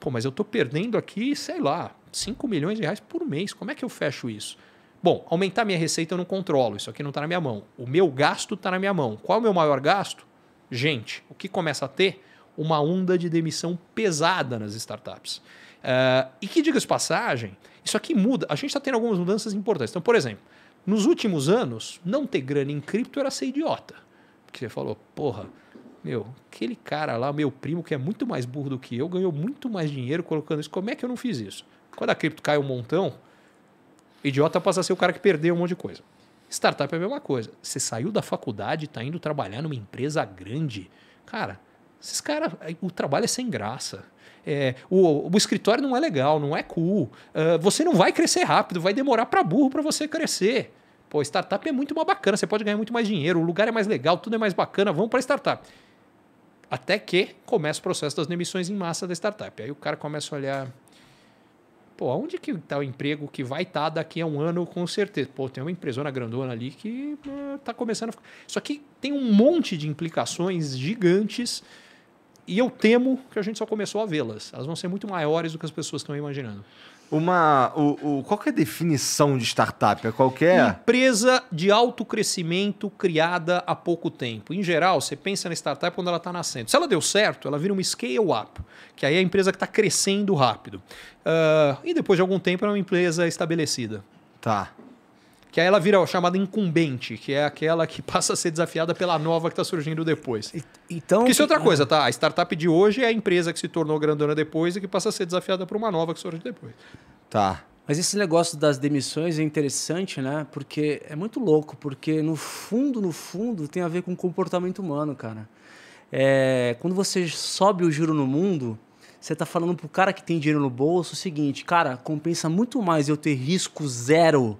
Pô, mas eu estou perdendo aqui, sei lá, 5 milhões de reais por mês. Como é que eu fecho isso? Bom, aumentar minha receita eu não controlo, isso aqui não está na minha mão. O meu gasto está na minha mão. Qual é o meu maior gasto? Gente, o que começa a ter? Uma onda de demissão pesada nas startups. Uh, e que, diga-se passagem, isso aqui muda. A gente está tendo algumas mudanças importantes. Então, por exemplo, nos últimos anos, não ter grana em cripto era ser idiota. Porque você falou, porra, meu, aquele cara lá, meu primo, que é muito mais burro do que eu, ganhou muito mais dinheiro colocando isso. Como é que eu não fiz isso? Quando a cripto cai um montão, idiota passa a ser o cara que perdeu um monte de coisa. Startup é a mesma coisa. Você saiu da faculdade, está indo trabalhar numa empresa grande. Cara, esses caras, o trabalho é sem graça. É, o, o, escritório não é legal, não é cool. Uh, você não vai crescer rápido, vai demorar para burro para você crescer. Pô, startup é muito mais bacana, você pode ganhar muito mais dinheiro, o lugar é mais legal, tudo é mais bacana, vamos para startup. Até que começa o processo das demissões em massa da startup. Aí o cara começa a olhar. Pô, onde que está o emprego que vai estar tá daqui a um ano com certeza? Pô, tem uma empresona grandona ali que está né, começando a ficar. Isso aqui tem um monte de implicações gigantes e eu temo que a gente só começou a vê-las. Elas vão ser muito maiores do que as pessoas estão imaginando uma. O, o, qual é a definição de startup? É qualquer. É? Empresa de alto crescimento criada há pouco tempo. Em geral, você pensa na startup quando ela está nascendo. Se ela deu certo, ela vira uma scale-up, que aí é a empresa que está crescendo rápido. Uh, e depois de algum tempo, é uma empresa estabelecida. Tá. Que aí ela vira chamada incumbente, que é aquela que passa a ser desafiada pela nova que está surgindo depois. então, Porque isso é outra coisa, tá? A startup de hoje é a empresa que se tornou grandona depois e que passa a ser desafiada por uma nova que surge depois. Tá. Mas esse negócio das demissões é interessante, né? Porque é muito louco, porque no fundo, no fundo, tem a ver com comportamento humano, cara. É, quando você sobe o giro no mundo, você está falando pro cara que tem dinheiro no bolso o seguinte, cara, compensa muito mais eu ter risco zero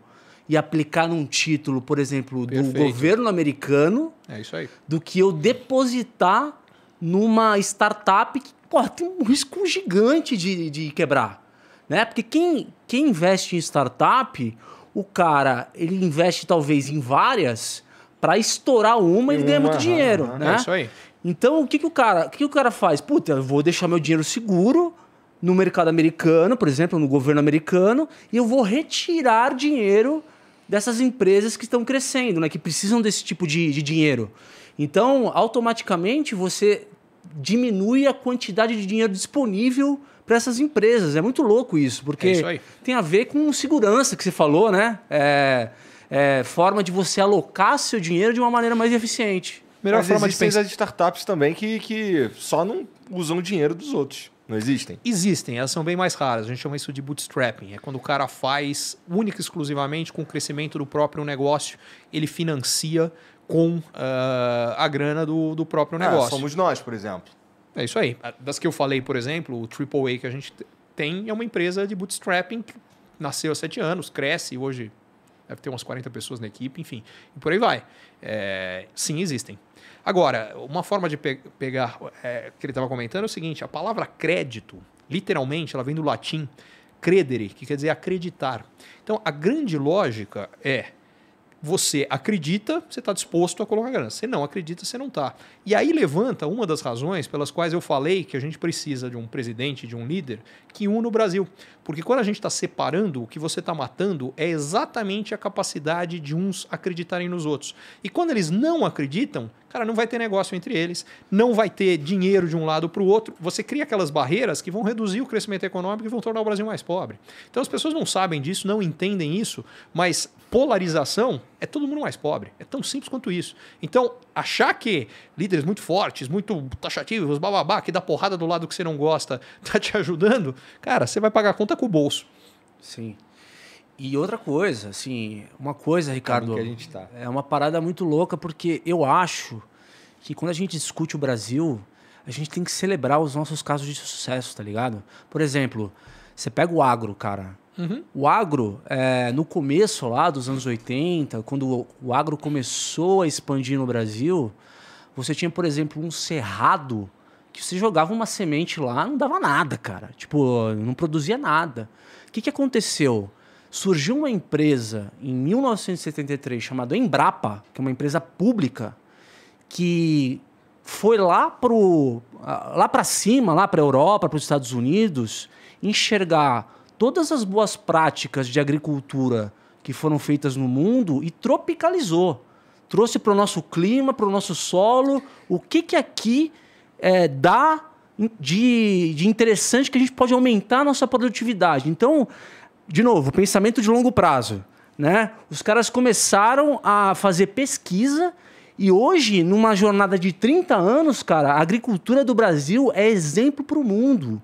e aplicar num título, por exemplo, Perfeito. do governo americano, é isso aí. do que eu depositar numa startup que porra, tem um risco gigante de, de quebrar. Né? Porque quem, quem investe em startup, o cara ele investe talvez em várias para estourar uma e ele ganha muito dinheiro. Uhum, né? É isso aí. Então o que, que o cara, o que, que o cara faz? Puta, eu vou deixar meu dinheiro seguro no mercado americano, por exemplo, no governo americano, e eu vou retirar dinheiro dessas empresas que estão crescendo, né? que precisam desse tipo de, de dinheiro. Então, automaticamente, você diminui a quantidade de dinheiro disponível para essas empresas. É muito louco isso, porque é isso tem a ver com segurança que você falou, né? É, é, forma de você alocar seu dinheiro de uma maneira mais eficiente. Melhor Mas forma de pensar é de startups também que, que só não usam o dinheiro dos outros. Não existem? Existem, elas são bem mais raras. A gente chama isso de bootstrapping. É quando o cara faz única e exclusivamente com o crescimento do próprio negócio, ele financia com uh, a grana do, do próprio ah, negócio. É, somos nós, por exemplo. É isso aí. Ah, das que eu falei, por exemplo, o AAA que a gente tem é uma empresa de bootstrapping que nasceu há sete anos, cresce hoje deve ter umas 40 pessoas na equipe, enfim, e por aí vai. É, sim, existem. Agora, uma forma de pe pegar é, que ele estava comentando é o seguinte: a palavra crédito, literalmente, ela vem do latim credere, que quer dizer acreditar. Então, a grande lógica é você acredita, você está disposto a colocar grana. Você não acredita, você não está. E aí levanta uma das razões pelas quais eu falei que a gente precisa de um presidente, de um líder que une o Brasil. Porque quando a gente está separando, o que você está matando é exatamente a capacidade de uns acreditarem nos outros. E quando eles não acreditam, Cara, não vai ter negócio entre eles, não vai ter dinheiro de um lado para o outro. Você cria aquelas barreiras que vão reduzir o crescimento econômico e vão tornar o Brasil mais pobre. Então as pessoas não sabem disso, não entendem isso, mas polarização é todo mundo mais pobre. É tão simples quanto isso. Então, achar que líderes muito fortes, muito taxativos, bababá, que dá porrada do lado que você não gosta, tá te ajudando, cara, você vai pagar a conta com o bolso. Sim. E outra coisa, assim, uma coisa, Ricardo. É, tá. é uma parada muito louca, porque eu acho que quando a gente discute o Brasil, a gente tem que celebrar os nossos casos de sucesso, tá ligado? Por exemplo, você pega o agro, cara. Uhum. O agro, é, no começo lá dos anos 80, quando o agro começou a expandir no Brasil, você tinha, por exemplo, um cerrado que você jogava uma semente lá, não dava nada, cara. Tipo, não produzia nada. O que, que aconteceu? surgiu uma empresa em 1973 chamada Embrapa, que é uma empresa pública, que foi lá para lá para cima, lá para a Europa, para os Estados Unidos, enxergar todas as boas práticas de agricultura que foram feitas no mundo e tropicalizou. Trouxe para o nosso clima, para o nosso solo, o que, que aqui é, dá de, de interessante que a gente pode aumentar a nossa produtividade. Então, de novo, pensamento de longo prazo. Né? Os caras começaram a fazer pesquisa e hoje, numa jornada de 30 anos, cara, a agricultura do Brasil é exemplo para o mundo.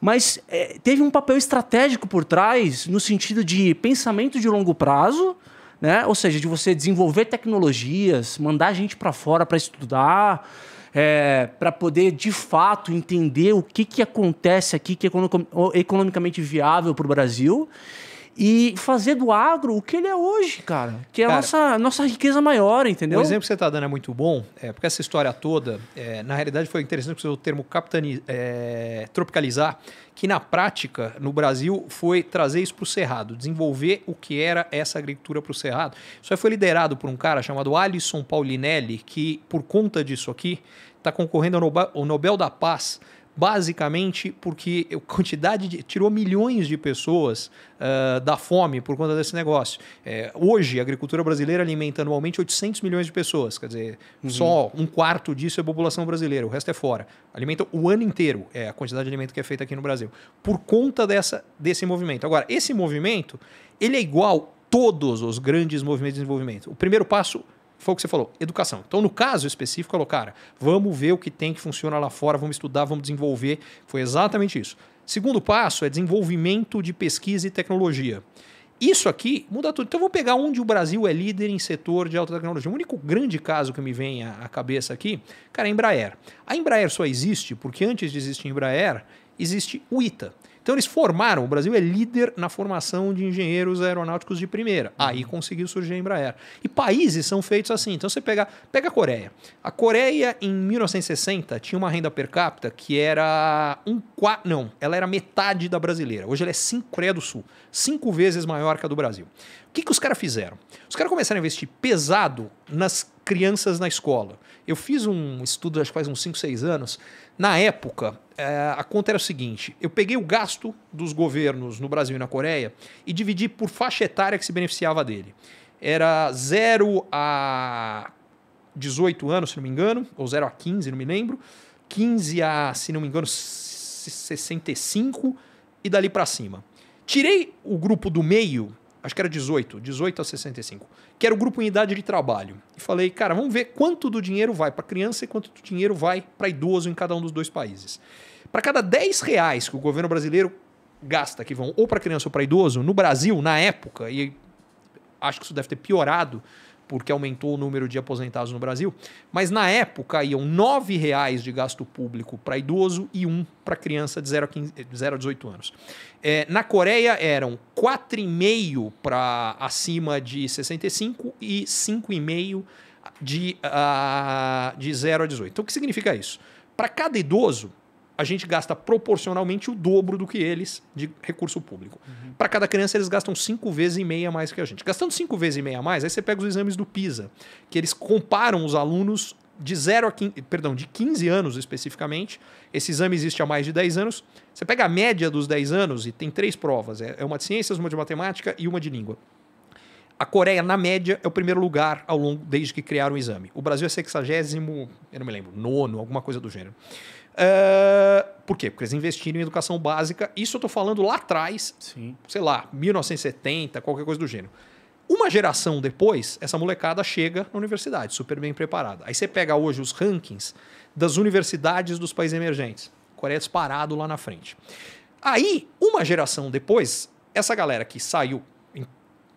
Mas é, teve um papel estratégico por trás, no sentido de pensamento de longo prazo, né? ou seja, de você desenvolver tecnologias, mandar gente para fora para estudar, é, para poder de fato entender o que, que acontece aqui que é economicamente viável para o Brasil e fazer do agro o que ele é hoje, cara. Que é cara, a nossa, nossa riqueza maior, entendeu? O exemplo que você está dando é muito bom, é, porque essa história toda, é, na realidade, foi interessante que o termo capitani, é, tropicalizar, que na prática, no Brasil, foi trazer isso para o Cerrado, desenvolver o que era essa agricultura para o Cerrado. Isso aí foi liderado por um cara chamado Alisson Paulinelli, que, por conta disso aqui, está concorrendo ao Nobel da Paz, basicamente porque a quantidade de, tirou milhões de pessoas uh, da fome por conta desse negócio. É, hoje, a agricultura brasileira alimenta anualmente 800 milhões de pessoas, quer dizer, uhum. só um quarto disso é a população brasileira, o resto é fora. Alimenta o ano inteiro, é a quantidade de alimento que é feita aqui no Brasil, por conta dessa, desse movimento. Agora, esse movimento, ele é igual todos os grandes movimentos de desenvolvimento. O primeiro passo foi o que você falou, educação. Então, no caso específico, falou, cara, vamos ver o que tem que funciona lá fora, vamos estudar, vamos desenvolver. Foi exatamente isso. Segundo passo é desenvolvimento de pesquisa e tecnologia. Isso aqui muda tudo. Então, vou pegar onde o Brasil é líder em setor de alta tecnologia. O único grande caso que me vem à cabeça aqui, cara, é a Embraer. A Embraer só existe porque antes de existir a Embraer, existe o ITA. Então eles formaram, o Brasil é líder na formação de engenheiros aeronáuticos de primeira. Aí uhum. conseguiu surgir a Embraer. E países são feitos assim. Então você pega, pega a Coreia. A Coreia em 1960 tinha uma renda per capita que era um quarto, não, ela era metade da brasileira. Hoje ela é cinco, Coreia do Sul, cinco vezes maior que a do Brasil. O que, que os caras fizeram? Os caras começaram a investir pesado nas crianças na escola. Eu fiz um estudo, acho que faz uns 5, 6 anos. Na época, é, a conta era o seguinte: eu peguei o gasto dos governos no Brasil e na Coreia e dividi por faixa etária que se beneficiava dele. Era 0 a 18 anos, se não me engano, ou 0 a 15, não me lembro. 15 a, se não me engano, 65 e dali para cima. Tirei o grupo do meio, acho que era 18, 18 a 65, que era o grupo Unidade de Trabalho. E falei, cara, vamos ver quanto do dinheiro vai para criança e quanto do dinheiro vai para idoso em cada um dos dois países. Para cada 10 reais que o governo brasileiro gasta, que vão ou para criança ou para idoso, no Brasil, na época, e acho que isso deve ter piorado porque aumentou o número de aposentados no Brasil, mas na época iam R$ reais de gasto público para idoso e um para criança de 0 a, 15, 0 eh, a 18 anos. É, na Coreia eram R$ 4,5 para acima de 65 e R$ 5,5 de, uh, de 0 a 18. Então o que significa isso? Para cada idoso, a gente gasta proporcionalmente o dobro do que eles de recurso público. Uhum. Para cada criança, eles gastam cinco vezes e meia mais que a gente. Gastando cinco vezes e meia mais, aí você pega os exames do PISA, que eles comparam os alunos de zero a 15, perdão, de 15 anos especificamente. Esse exame existe há mais de 10 anos. Você pega a média dos 10 anos e tem três provas: é, é uma de ciências, uma de matemática e uma de língua. A Coreia, na média, é o primeiro lugar ao longo desde que criaram o exame. O Brasil é sexagésimo, eu não me lembro, nono, alguma coisa do gênero. Ah, por quê? Porque eles investiram em educação básica. Isso eu estou falando lá atrás, Sim. sei lá, 1970, qualquer coisa do gênero. Uma geração depois, essa molecada chega na universidade, super bem preparada. Aí você pega hoje os rankings das universidades dos países emergentes. Coreia disparado lá na frente. Aí, uma geração depois, essa galera que saiu,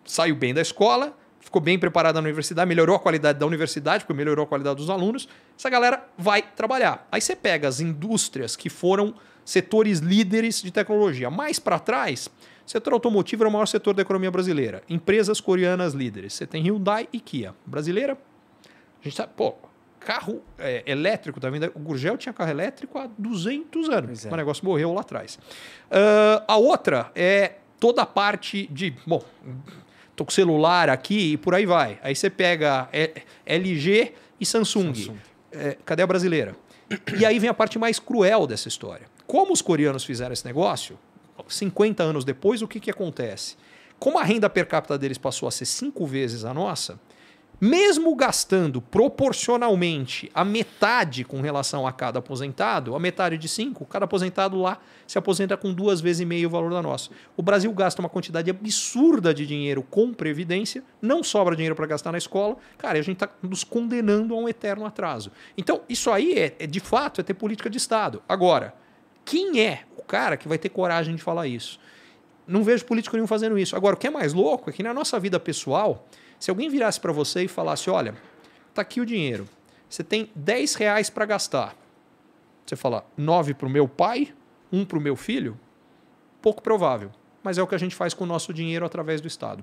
saiu bem da escola, ficou bem preparada na universidade, melhorou a qualidade da universidade, porque melhorou a qualidade dos alunos, essa galera vai trabalhar. Aí você pega as indústrias que foram setores líderes de tecnologia. Mais para trás, setor automotivo era o maior setor da economia brasileira. Empresas coreanas líderes. Você tem Hyundai e Kia. Brasileira, a gente sabe, pô, carro é, elétrico tá vendo O Gurgel tinha carro elétrico há 200 anos. É. O negócio morreu lá atrás. Uh, a outra é toda a parte de. Bom, tô com celular aqui e por aí vai. Aí você pega é, LG e Samsung. Samsung. É, cadê a brasileira? E aí vem a parte mais cruel dessa história. Como os coreanos fizeram esse negócio, 50 anos depois, o que, que acontece? Como a renda per capita deles passou a ser cinco vezes a nossa, mesmo gastando proporcionalmente a metade com relação a cada aposentado, a metade de cinco, cada aposentado lá se aposenta com duas vezes e meio o valor da nossa. O Brasil gasta uma quantidade absurda de dinheiro com previdência, não sobra dinheiro para gastar na escola, cara, e a gente está nos condenando a um eterno atraso. Então, isso aí é, é de fato é ter política de Estado. Agora, quem é o cara que vai ter coragem de falar isso? não vejo político nenhum fazendo isso. Agora, o que é mais louco é que na nossa vida pessoal, se alguém virasse para você e falasse: olha, tá aqui o dinheiro, você tem 10 reais para gastar. Você fala: 9 para o meu pai, 1 para o meu filho? Pouco provável. Mas é o que a gente faz com o nosso dinheiro através do Estado.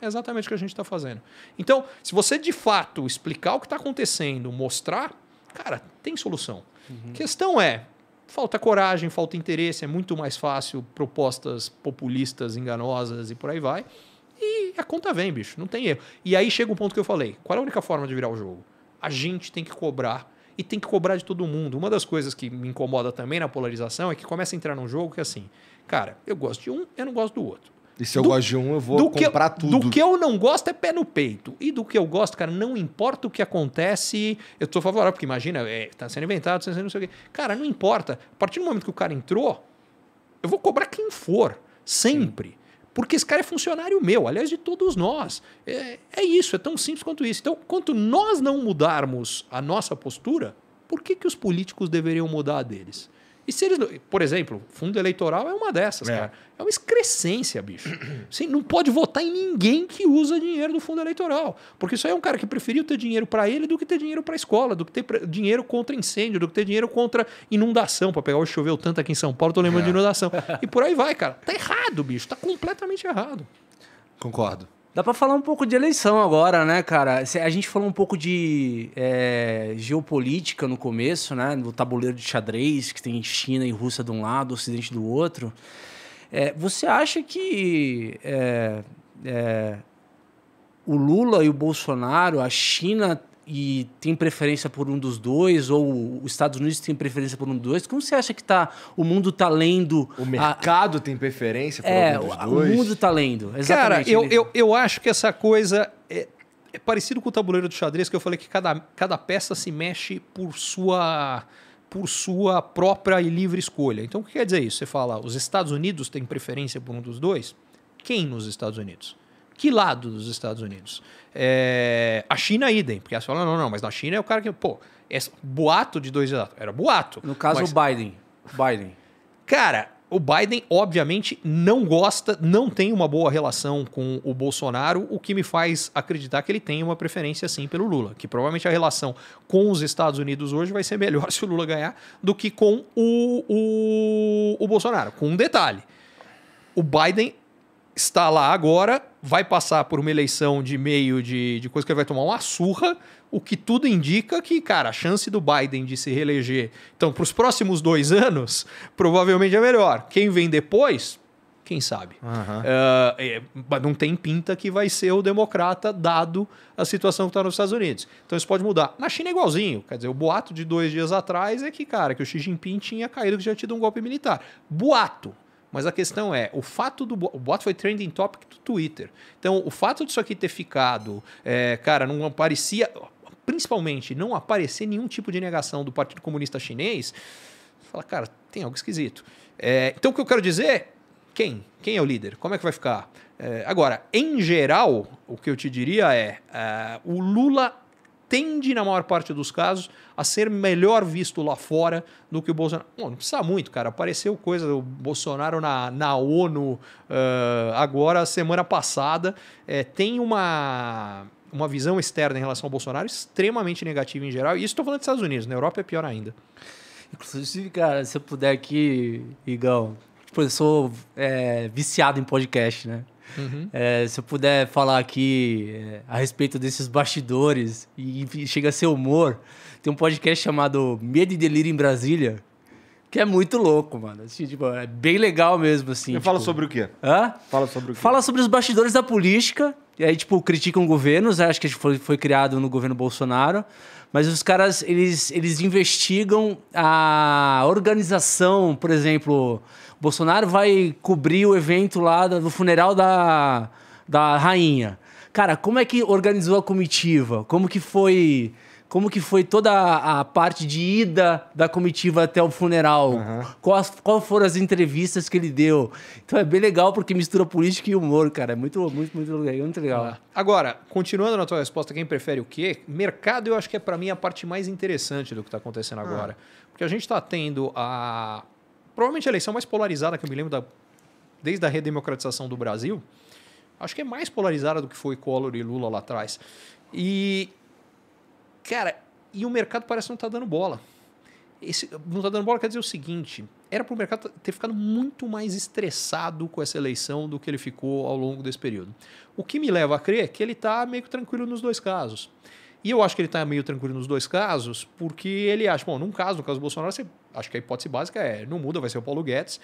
É exatamente o que a gente está fazendo. Então, se você de fato explicar o que está acontecendo, mostrar, cara, tem solução. Uhum. Questão é, falta coragem, falta interesse, é muito mais fácil propostas populistas, enganosas e por aí vai. E a conta vem, bicho, não tem erro. E aí chega o ponto que eu falei: qual é a única forma de virar o jogo? A gente tem que cobrar e tem que cobrar de todo mundo. Uma das coisas que me incomoda também na polarização é que começa a entrar num jogo que é assim, cara, eu gosto de um, eu não gosto do outro. E se eu do, gosto de um, eu vou comprar tudo. Do que eu não gosto é pé no peito. E do que eu gosto, cara, não importa o que acontece, eu sou favorável, porque imagina, é, tá sendo inventado, tá sendo não sei o quê. Cara, não importa. A partir do momento que o cara entrou, eu vou cobrar quem for, sempre. Sim. Porque esse cara é funcionário meu, aliás, de todos nós. É, é isso, é tão simples quanto isso. Então, quanto nós não mudarmos a nossa postura, por que, que os políticos deveriam mudar a deles? E se eles, por exemplo, fundo eleitoral é uma dessas, é. cara. É uma excrescência, bicho. Sim, não pode votar em ninguém que usa dinheiro do fundo eleitoral, porque isso aí é um cara que preferiu ter dinheiro para ele do que ter dinheiro para a escola, do que ter dinheiro contra incêndio, do que ter dinheiro contra inundação, para pegar o choveu tanto aqui em São Paulo, tô lembrando é. de inundação. E por aí vai, cara. Tá errado, bicho, tá completamente errado. Concordo. Dá para falar um pouco de eleição agora, né, cara? A gente falou um pouco de é, geopolítica no começo, né? Do tabuleiro de xadrez, que tem China e Rússia de um lado, Ocidente do outro. É, você acha que é, é o Lula e o Bolsonaro, a China e tem preferência por um dos dois, ou os Estados Unidos tem preferência por um dos dois? Como você acha que tá, o mundo está lendo? O mercado a... tem preferência por é, um dos dois? o mundo está lendo, exatamente. Cara, eu, eu, eu acho que essa coisa é, é, parecido com o tabuleiro do xadrez, que eu falei que cada, cada peça se mexe por sua por sua própria e livre escolha. Então, o que quer dizer isso? Você fala, os Estados Unidos têm preferência por um dos dois? Quem nos Estados Unidos? Que lado dos Estados Unidos? É, a China, idem, porque elas falam, não, não, mas na China é o cara que, pô, é boato de dois anos, era boato. No caso, mas... o Biden. Biden. Cara, o Biden, obviamente, não gosta, não tem uma boa relação com o Bolsonaro, o que me faz acreditar que ele tem uma preferência, sim, pelo Lula. Que provavelmente a relação com os Estados Unidos hoje vai ser melhor se o Lula ganhar do que com o, o, o Bolsonaro. Com um detalhe: o Biden está lá agora, vai passar por uma eleição de meio de, de coisa que ele vai tomar uma surra, o que tudo indica que, cara, a chance do Biden de se reeleger, então, para os próximos dois anos, provavelmente é melhor. Quem vem depois, quem sabe. Uhum. Uh, é, não tem pinta que vai ser o democrata, dado a situação que está nos Estados Unidos. Então isso pode mudar. Na China é igualzinho. Quer dizer, o boato de dois dias atrás é que, cara, que o Xi Jinping tinha caído, que já tinha tido um golpe militar. Boato. Mas a questão é, o fato do o bot foi trending topic do Twitter. Então, o fato disso aqui ter ficado, é, cara, não aparecia principalmente, não aparecer nenhum tipo de negação do Partido Comunista Chinês, fala, cara, tem algo esquisito. É, então, o que eu quero dizer quem? Quem é o líder? Como é que vai ficar? É, agora, em geral, o que eu te diria é: é o Lula tende, na maior parte dos casos, a ser melhor visto lá fora do que o Bolsonaro. Bom, não precisa muito, cara. Apareceu coisa do Bolsonaro na, na ONU uh, agora, semana passada. É, tem uma, uma visão externa em relação ao Bolsonaro extremamente negativa em geral. E isso estou falando dos Estados Unidos, na né? Europa é pior ainda. Inclusive, cara, se eu puder aqui, Igão, tipo, eu sou é, viciado em podcast, né? Uhum. É, se eu puder falar aqui é, a respeito desses bastidores e, e chega a ser humor, tem um podcast chamado Medo e Delírio em Brasília, que é muito louco, mano. Assim, tipo, é bem legal mesmo, assim. Tipo... Fala sobre o quê? Hã? Fala sobre o quê? Fala sobre os bastidores da política. E aí, tipo, criticam governos. Né? Acho que foi, foi criado no governo Bolsonaro. Mas os caras, eles, eles investigam a organização, por exemplo Bolsonaro vai cobrir o evento lá do funeral da, da rainha. Cara, como é que organizou a comitiva? Como que foi como que foi toda a, parte de ida da comitiva até o funeral? Uhum. Quais, qual foram as entrevistas que ele deu? Então é bem legal porque mistura política e humor, cara. É muito, muito, muito, é muito legal. Uhum. Agora, continuando na tua resposta, quem prefere o quê? Mercado, eu acho que é para mim a parte mais interessante do que está acontecendo uhum. agora. Porque a gente está tendo a provavelmente a eleição mais polarizada que eu me lembro da, desde a redemocratização do Brasil. Acho que é mais polarizada do que foi Collor e Lula lá atrás. E, cara, e o mercado parece não estar tá dando bola. Esse, não está dando bola quer dizer o seguinte: era para o mercado ter ficado muito mais estressado com essa eleição do que ele ficou ao longo desse período. O que me leva a crer é que ele está meio tranquilo nos dois casos. E eu acho que ele está meio tranquilo nos dois casos, porque ele acha, bom, num caso, no caso do Bolsonaro, você acho que a hipótese básica é: não muda, vai ser o Paulo Guedes.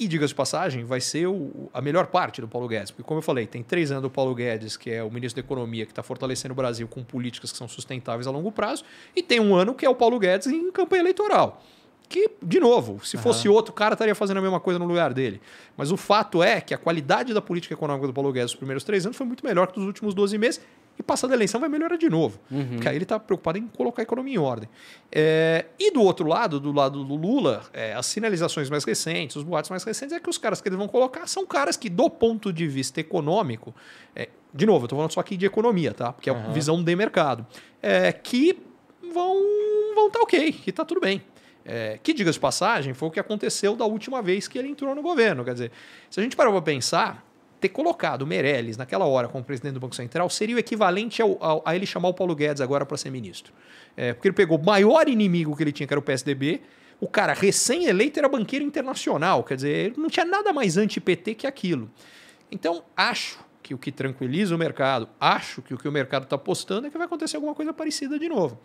E, diga-se de passagem, vai ser o, a melhor parte do Paulo Guedes. Porque, como eu falei, tem três anos do Paulo Guedes, que é o ministro da Economia, que está fortalecendo o Brasil com políticas que são sustentáveis a longo prazo, e tem um ano que é o Paulo Guedes em campanha eleitoral. Que, de novo, se fosse outro cara, estaria fazendo a mesma coisa no lugar dele. Mas o fato é que a qualidade da política econômica do Paulo Guedes nos primeiros três anos foi muito melhor que nos últimos 12 meses, e passada a eleição vai melhorar de novo. Uhum. Porque aí ele está preocupado em colocar a economia em ordem. É, e do outro lado, do lado do Lula, é, as sinalizações mais recentes, os boatos mais recentes, é que os caras que eles vão colocar são caras que, do ponto de vista econômico, é, de novo, eu estou falando só aqui de economia, tá? Porque é a visão de mercado, é, que vão vão estar tá ok, que está tudo bem. É, que, diga de passagem, foi o que aconteceu da última vez que ele entrou no governo. Quer dizer, se a gente parar para pensar, ter colocado Meirelles naquela hora como presidente do Banco Central seria o equivalente ao, ao, a ele chamar o Paulo Guedes agora para ser ministro. É, porque ele pegou o maior inimigo que ele tinha, que era o PSDB. O cara recém-eleito era banqueiro internacional, quer dizer, não tinha nada mais anti-PT que aquilo. Então, acho que o que tranquiliza o mercado, acho que o que o mercado está apostando é que vai acontecer alguma coisa parecida de novo.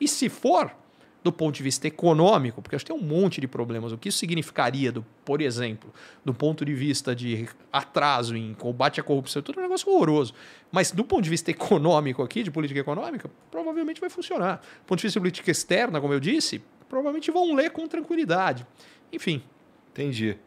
E se for, do ponto de vista econômico, porque acho que tem um monte de problemas. O que isso significaria, do, por exemplo, do ponto de vista de atraso em combate à corrupção, tudo é um negócio horroroso. Mas do ponto de vista econômico aqui, de política econômica, provavelmente vai funcionar. Do ponto de vista de política externa, como eu disse, provavelmente vão ler com tranquilidade. Enfim. Entendi.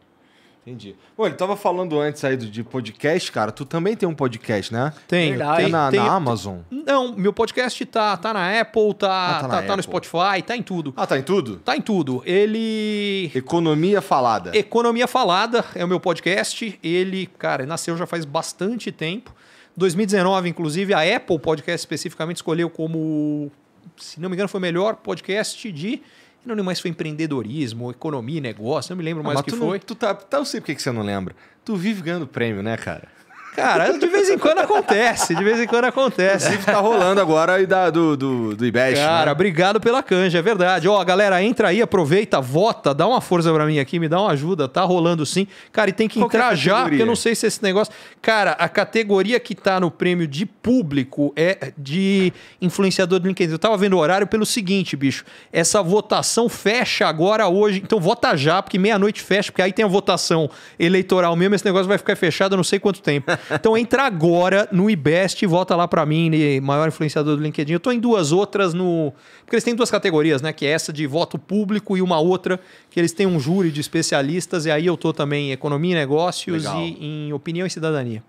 Entendi. Bom, ele tava falando antes aí de podcast, cara. Tu também tem um podcast, né? Verdade. Tem, na, tem, na Amazon? Não, meu podcast tá, tá na Apple, tá, ah, tá, tá, tá no Spotify, tá em tudo. Ah, tá em tudo? Tá em tudo. Ele. Economia Falada. Economia Falada é o meu podcast. Ele, cara, nasceu já faz bastante tempo. 2019, inclusive, a Apple Podcast especificamente escolheu como, se não me engano, foi o melhor podcast de eu não lembro mais se foi empreendedorismo, economia, negócio, não me lembro ah, mais ah, o que tu foi. Não, tu tá, tá, eu sei por que você não lembra. Tu vive ganhando prêmio, né, cara? Cara, de vez em quando acontece, de vez em quando acontece. Inclusive tá rolando agora aí da, do, do, do Cara, né? obrigado pela canja, é verdade. Ó, galera, entra aí, aproveita, vota, dá uma força pra mim aqui, me dá uma ajuda, tá rolando sim. Cara, e tem que Qual é entrar é já, porque eu não sei se esse negócio... Cara, a categoria que tá no prêmio de público é de influenciador do LinkedIn. Eu tava vendo o horário pelo seguinte, bicho, essa votação fecha agora hoje, então vota já, porque meia-noite fecha, porque aí tem a votação eleitoral mesmo, esse negócio vai ficar fechado eu não sei quanto tempo. Então entra agora no IBEST e vota lá para mim, né, maior influenciador do LinkedIn. Eu tô em duas outras no. Porque eles têm duas categorias, né? Que é essa de voto público e uma outra, que eles têm um júri de especialistas, e aí eu tô também em economia e negócios Legal. e em opinião e cidadania.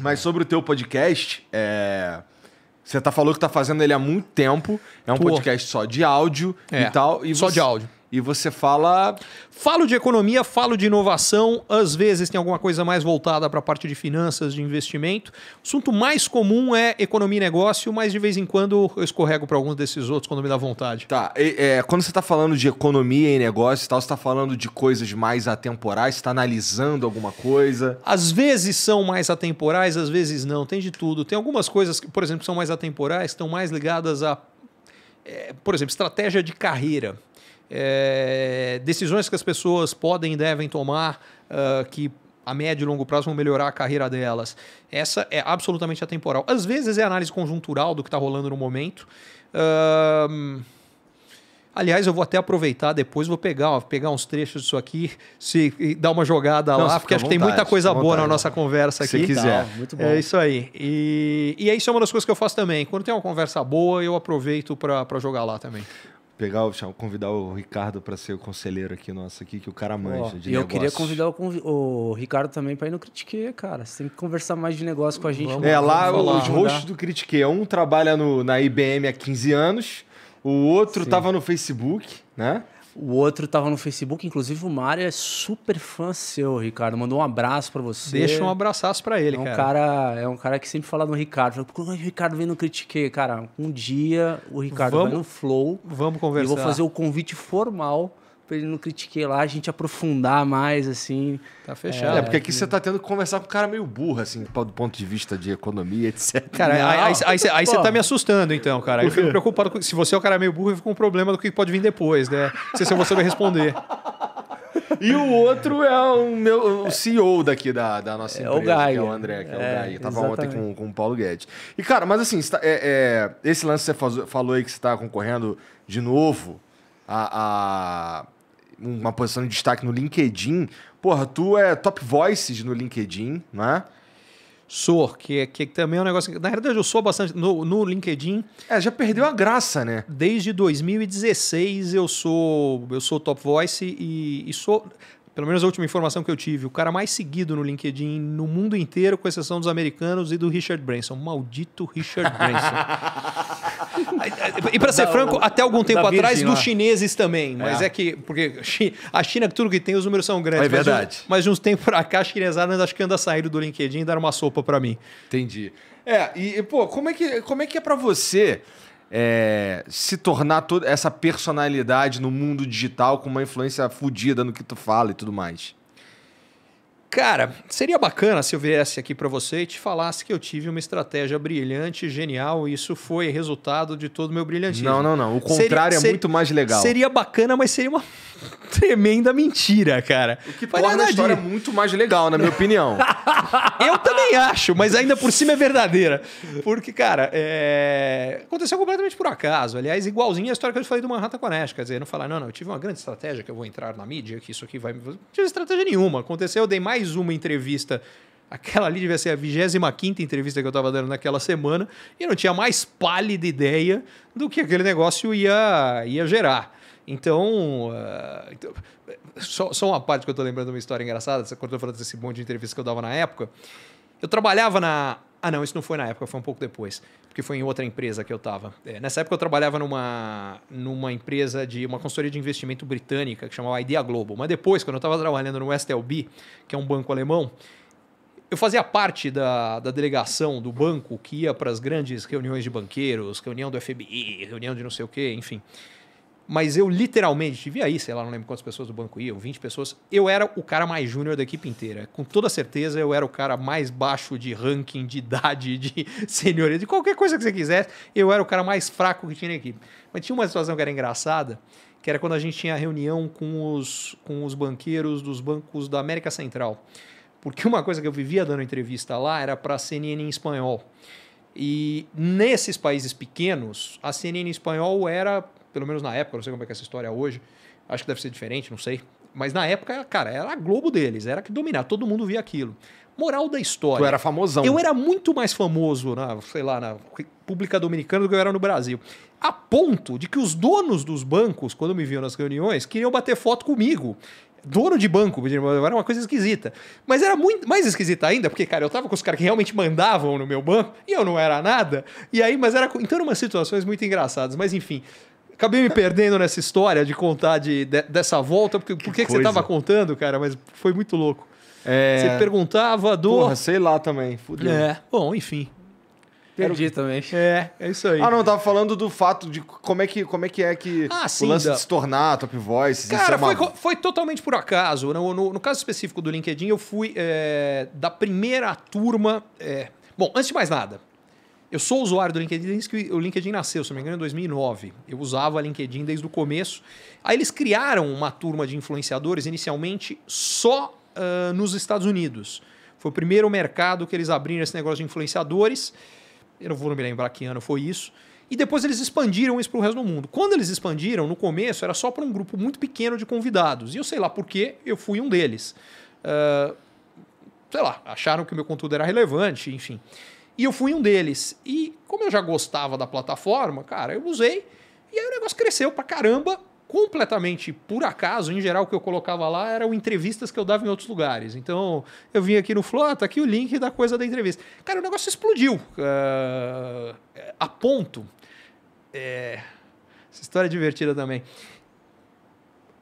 Mas sobre o teu podcast, é... Você tá falou que tá fazendo ele há muito tempo. É um podcast só de áudio é, e tal. E só você... de áudio. E você fala. Falo de economia, falo de inovação, às vezes tem alguma coisa mais voltada para a parte de finanças, de investimento. O assunto mais comum é economia e negócio, mas de vez em quando eu escorrego para alguns desses outros quando me dá vontade. Tá. E, é, quando você está falando de economia e negócio e tal, você está falando de coisas mais atemporais, está analisando alguma coisa? Às vezes são mais atemporais, às vezes não. Tem de tudo. Tem algumas coisas que, por exemplo, são mais atemporais, estão mais ligadas a. É, por exemplo, estratégia de carreira é, decisões que as pessoas podem e devem tomar uh, que a médio e longo prazo vão melhorar a carreira delas. Essa é absolutamente atemporal. Às vezes é análise conjuntural do que está rolando no momento. Ah, aliás, eu vou até aproveitar depois, vou pegar, ó, pegar uns trechos disso aqui se, dar uma jogada Não, lá, porque acho vontade, que tem muita coisa boa vontade, na nossa conversa aqui. Se quiser. Tá, muito é bom. É isso aí. E, e isso é uma das coisas que eu faço também. Quando tem uma conversa boa, eu aproveito para jogar lá também pegar convidar o Ricardo para ser o conselheiro aqui nosso aqui que o cara manja oh, de e eu queria convidar o, o Ricardo também para ir no Critique, cara. Você tem que conversar mais de negócio com a gente. Vamos, né? é lá os rostos do Critique. Um trabalha no, na IBM há 15 anos, o outro Sim. tava no Facebook, né? O outro tava no Facebook, inclusive o Mário é super fã seu, Ricardo. Mandou um abraço para você. Deixa um abraçaço para ele, é um cara. cara. É um cara que sempre fala do Ricardo. Fala, o Ricardo vem no Critique. Cara, um dia o Ricardo vamos, vai no Flow. Vamos conversar. E vou fazer o convite formal pra ele não critiquei lá, a gente aprofundar mais, assim. Tá é, fechado. É, é porque aqui né? você tá tendo que conversar com um cara meio burro, assim, do ponto de vista de economia, etc. Cara, não. aí, aí, você tá me assustando, então, cara. Eu fico preocupado com. Se você é um cara meio burro, eu fico com um problema do que pode vir depois, né? Não sei se você vai responder. E o outro é o meu o CEO daqui da, da nossa é empresa, o Gaia. que é o André, que é, é o Gaia. Tava exatamente. ontem com, com o Paulo Guedes. E, cara, mas assim, tá, é, é, esse lance que você falou aí que você está concorrendo de novo a, a, uma posição de destaque no LinkedIn. Porra, tu é top voices no LinkedIn, né? Sou, que, que também é um negócio. Na realidade, eu sou bastante. No, no LinkedIn. É, já perdeu a graça, né? Desde 2016 eu sou eu sou top voice e, e sou pelo menos a última informação que eu tive, o cara mais seguido no LinkedIn no mundo inteiro, com exceção dos americanos e do Richard Branson. Maldito Richard Branson. e para ser da, franco, até algum tempo atrás, Virgin, dos lá. chineses também. Mas é. é. que, porque a China, tudo que tem, os números são grandes. É verdade. Mas, de uns tempos para cá, a chinesada acho que anda saindo do LinkedIn e dar uma sopa para mim. Entendi. É, e, pô, como é que, como é, que é para você? é, se tornar toda essa personalidade no mundo digital com uma influência fodida no que tu fala e tudo mais. Cara, seria bacana se eu viesse aqui para você e te falasse que eu tive uma estratégia brilhante, genial, e isso foi resultado de todo o meu brilhantismo. Não, não, não. O contrário seria, é ser, muito mais legal. Seria bacana, mas seria uma tremenda mentira, cara. O que torna a história muito mais legal, na minha opinião. eu também acho, mas ainda por cima é verdadeira. Porque, cara, é... aconteceu completamente por acaso. Aliás, igualzinho a história que eu falei do Manhattan Connect. Quer dizer, não falar, não, não, eu tive uma grande estratégia que eu vou entrar na mídia, que isso aqui vai... Não tive estratégia nenhuma. Aconteceu, eu dei mais mais uma entrevista. Aquela ali devia ser a 25 entrevista que eu estava dando naquela semana e não tinha mais pálida ideia do que aquele negócio ia, ia gerar. Então, uh, então só, só, uma parte que eu estou lembrando uma história engraçada, quando eu falando desse monte de entrevista que eu dava na época. Eu trabalhava na. Ah, não, isso não foi na época, foi um pouco depois porque foi em outra empresa que eu estava. É, nessa época eu trabalhava numa, numa empresa de uma consultoria de investimento britânica que chamava Idea Global. Mas depois, quando eu estava trabalhando no STLB, que é um banco alemão, eu fazia parte da, da delegação do banco que ia para as grandes reuniões de banqueiros, reunião do FBI, reunião de não sei o quê, enfim mas eu literalmente tive aí, sei lá, não lembro quantas pessoas do banco iam, 20 pessoas. Eu era o cara mais júnior da equipe inteira. Com toda certeza, eu era o cara mais baixo de ranking, de idade, de senhoria, de qualquer coisa que você quisesse. Eu era o cara mais fraco que tinha na equipe. Mas tinha uma situação que era engraçada, que era quando a gente tinha reunião com os, com os banqueiros dos bancos da América Central. Porque uma coisa que eu vivia dando entrevista lá era para a CNN em espanhol. E nesses países pequenos, a CNN em espanhol era pelo menos na época, não sei como é que é essa história hoje, acho que deve ser diferente, não sei. Mas na época, cara, era a Globo deles, era que dominava, todo mundo via aquilo. Moral da história. Tu era famosão. Eu era muito mais famoso na, sei lá, na República Dominicana do que eu era no Brasil. A ponto de que os donos dos bancos, quando me viam nas reuniões, queriam bater foto comigo. Dono de banco, era uma coisa esquisita. Mas era muito mais esquisita ainda, porque, cara, eu tava com os caras que realmente mandavam no meu banco e eu não era nada. E aí, mas era. Então, eram umas situações muito engraçadas. Mas, enfim, Acabei me perdendo nessa história de contar de, de dessa volta, porque por que, que, você estava contando, cara? Mas foi muito louco. É... Você perguntava do. Porra, sei lá também. Fudeu. É, bom, enfim. Perdi Era... também. É, é isso aí. Ah, não, eu tava falando do fato de como é que, como é, que é que ah, sim, o lance da... de se tornar top voice. Cara, é foi, uma... foi totalmente por acaso. No, no, no, caso específico do LinkedIn, eu fui é, da primeira turma. É... Bom, antes de mais nada, eu sou usuário do LinkedIn desde que o LinkedIn nasceu, se não me engano, em 2009. Eu usava o LinkedIn desde o começo. Aí eles criaram uma turma de influenciadores inicialmente só uh, nos Estados Unidos. Foi o primeiro mercado que eles abriram esse negócio de influenciadores. Eu não vou me lembrar que ano foi isso. E depois eles expandiram isso para o resto do mundo. Quando eles expandiram, no começo, era só para um grupo muito pequeno de convidados. E eu sei lá por que eu fui um deles. Uh, sei lá, acharam que o meu conteúdo era relevante, enfim. E eu fui um deles. E como eu já gostava da plataforma, cara, eu usei. E aí o negócio cresceu pra caramba, completamente por acaso. Em geral, o que eu colocava lá eram entrevistas que eu dava em outros lugares. Então, eu vim aqui no Flota ah, tá aqui o link da coisa da entrevista. Cara, o negócio explodiu. Uh, a ponto. É... Essa história é divertida também.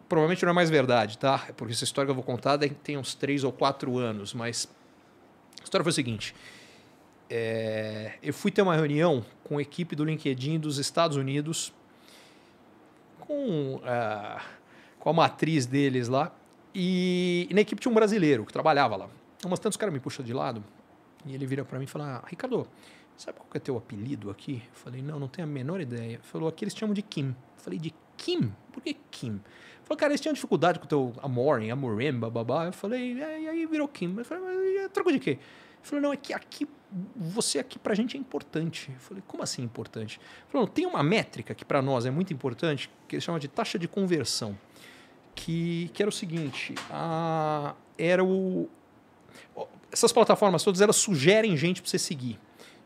Provavelmente não é mais verdade, tá? É porque essa história que eu vou contar tem uns três ou quatro anos, mas. A história foi o seguinte é, eu fui ter uma reunião com a equipe do LinkedIn dos Estados Unidos, com, a, é, com a matriz deles lá, e, e, na equipe tinha um brasileiro que trabalhava lá. Então, umas tantas o cara me puxa de lado e ele vira para mim e fala: ah, Ricardo, sabe qual que é teu apelido aqui? Eu falei: Não, não tenho a menor ideia. Ele falou: Aqui eles chamam de Kim. Eu falei: De Kim? Por que Kim? falou, cara, eles tinham dificuldade com o teu Amorim, Amorim, bababá. Eu falei, é, e aí virou Kim. Eu falei, mas é de quê? Ele falou, não, é que aqui você aqui para a gente é importante. Eu falei, como assim importante? Falou, tem uma métrica que para nós é muito importante, que ele chama de taxa de conversão, que, que era o seguinte, a, era o... Essas plataformas todas, elas sugerem gente para você seguir.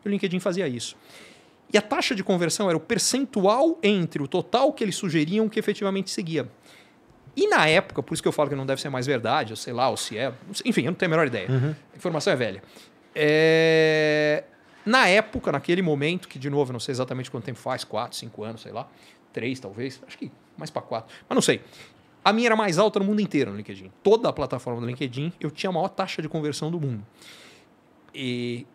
E o LinkedIn fazia isso. E a taxa de conversão era o percentual entre o total que eles sugeriam que efetivamente seguia. E na época, por isso que eu falo que não deve ser mais verdade, ou sei lá, ou se é. Enfim, eu não tenho a menor ideia. Uhum. A informação é velha. É... Na época, naquele momento, que de novo, não sei exatamente quanto tempo faz, 4, 5 anos, sei lá, 3 talvez, acho que mais para 4, mas não sei. A minha era mais alta no mundo inteiro no LinkedIn. Toda a plataforma do LinkedIn, eu tinha a maior taxa de conversão do mundo. E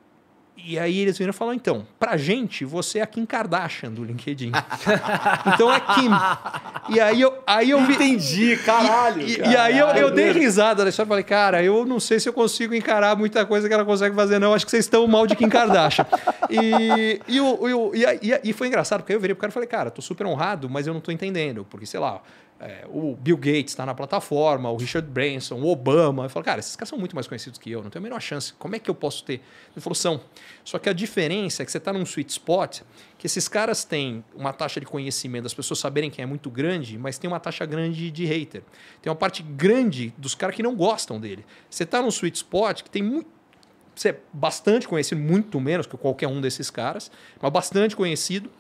e aí eles viram e falaram, então, pra gente, você é a Kim Kardashian do LinkedIn. então é Kim. E aí eu, aí eu vi... Entendi, caralho. E, caralho. e aí eu, eu dei risada da história falei, cara, eu não sei se eu consigo encarar muita coisa que ela consegue fazer, não. Acho que vocês estão mal de Kim Kardashian. e, e, eu, eu, e, e, e foi engraçado, porque eu virei pro cara e falei, cara, tô super honrado, mas eu não tô entendendo. Porque, sei lá, é, o Bill Gates está na plataforma, o Richard Branson, o Obama. Eu falo, cara, esses caras são muito mais conhecidos que eu, não tenho a menor chance. Como é que eu posso ter? Ele falou, são. Só que a diferença é que você está num sweet spot que esses caras têm uma taxa de conhecimento das pessoas saberem quem é muito grande, mas tem uma taxa grande de hater. Tem uma parte grande dos caras que não gostam dele. Você está num sweet spot que tem muito você é bastante conhecido, muito menos que qualquer um desses caras, mas bastante conhecido.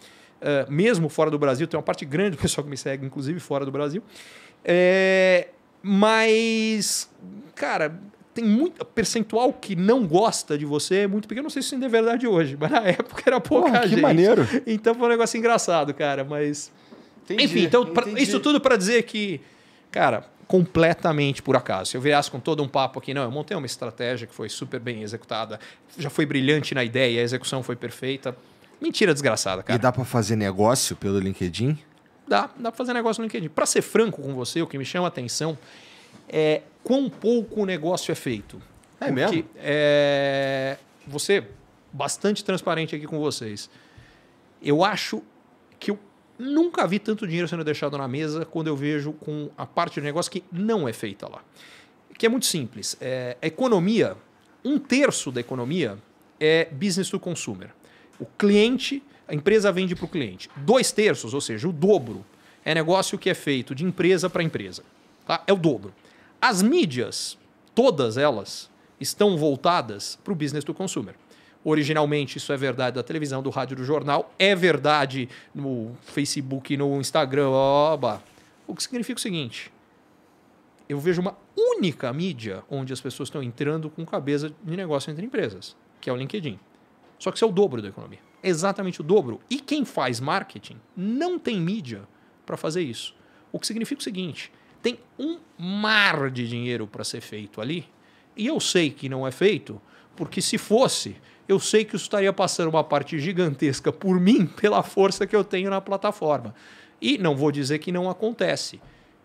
Ah, mesmo fora do Brasil, tem uma parte grande do pessoal que me segue, inclusive fora do Brasil. É, mas, cara, tem muito percentual que não gosta de você é muito pequeno. Eu não sei se ainda é verdade hoje, mas na época era pouca Porra, gente. Que maneiro. Então foi um negócio engraçado, cara. Mas. Entendi, Enfim, então, pra, isso tudo para dizer que, cara, completamente por acaso. Se eu viesse com todo um papo aqui, não, eu montei uma estratégia que foi super bem executada, já foi brilhante na ideia, a execução foi perfeita, Mentira desgraçada, cara. E dá para fazer negócio pelo LinkedIn? Dá, dá para fazer negócio no LinkedIn. Para ser franco com você, o que me chama a atenção é quão pouco o negócio é feito. É Porque, mesmo? É, você, bastante transparente aqui com vocês. Eu acho que eu nunca vi tanto dinheiro sendo deixado na mesa quando eu vejo com a parte de negócio que não é feita lá. Que é muito simples. É, economia, um terço da economia é business to consumer. O cliente, a empresa vende para o cliente. Dois terços, ou seja, o dobro, é negócio que é feito de empresa para empresa. Tá? É o dobro. As mídias, todas elas, estão voltadas para o business do consumer. Originalmente, isso é verdade da televisão, do rádio, do jornal, é verdade no Facebook, no Instagram, oba. O que significa o seguinte: eu vejo uma única mídia onde as pessoas estão entrando com cabeça de negócio entre empresas, que é o LinkedIn. Só que isso é o dobro da economia. exatamente o dobro. E quem faz marketing não tem mídia para fazer isso. O que significa o seguinte: tem um mar de dinheiro para ser feito ali. E eu sei que não é feito, porque se fosse, eu sei que isso estaria passando uma parte gigantesca por mim, pela força que eu tenho na plataforma. E não vou dizer que não acontece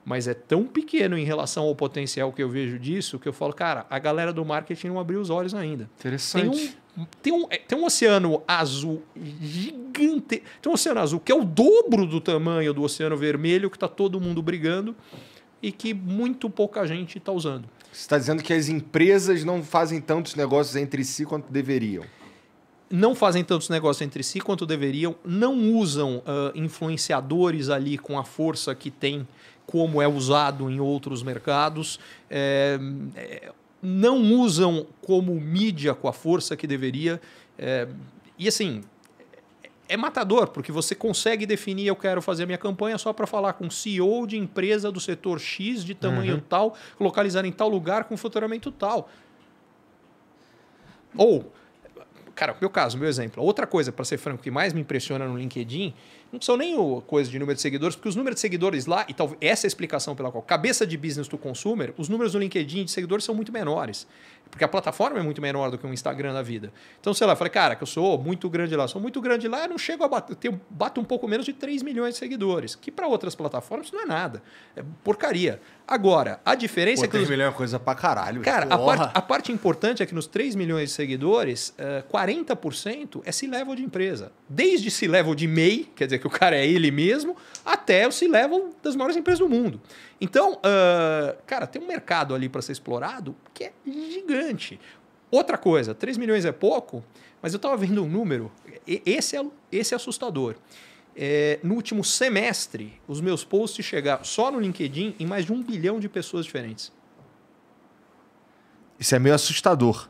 mas é tão pequeno em relação ao potencial que eu vejo disso que eu falo, cara, a galera do marketing não abriu os olhos ainda. Interessante. Tem um, tem um, é, tem um oceano azul gigante. Tem um oceano azul que é o dobro do tamanho do oceano vermelho, que está todo mundo brigando e que muito pouca gente está usando. Você está dizendo que as empresas não fazem tantos negócios entre si quanto deveriam não fazem tantos negócios entre si quanto deveriam, não usam uh, influenciadores ali com a força que tem como é usado em outros mercados, é, é, não usam como mídia com a força que deveria. É, e assim, é, é matador, porque você consegue definir, eu quero fazer minha campanha só para falar com CEO de empresa do setor X, de tamanho uhum. tal, localizar em tal lugar com faturamento tal. Ou, cara, meu caso, meu exemplo. Outra coisa, para ser franco, que mais me impressiona no LinkedIn não são nem o, coisa de número de seguidores, porque os números de seguidores lá, e talvez essa é a explicação pela qual cabeça de business do consumer, os números do LinkedIn de seguidores são muito menores. Porque a plataforma é muito menor do que um Instagram da vida. Então, sei lá, eu falei, cara, que eu sou muito grande lá, sou muito grande lá, eu não chego a bater, bato um pouco menos de 3 milhões de seguidores, que para outras plataformas não é nada. É porcaria. Agora, a diferença Pô, é que. 3 milhões é coisa pra caralho. Cara, a parte, a parte, importante é que nos 3 milhões de seguidores, uh, eh, 40% é C-level de empresa. Desde C-level de MEI, quer dizer que o cara é ele mesmo, até o C-level das maiores empresas do mundo. Então, uh, cara, tem um mercado ali para ser explorado que é gigante. Outra coisa, 3 milhões é pouco, mas eu estava vendo um número, esse é, esse é assustador. É, no último semestre, os meus posts chegaram só no LinkedIn em mais de um bilhão de pessoas diferentes. Isso é meio assustador.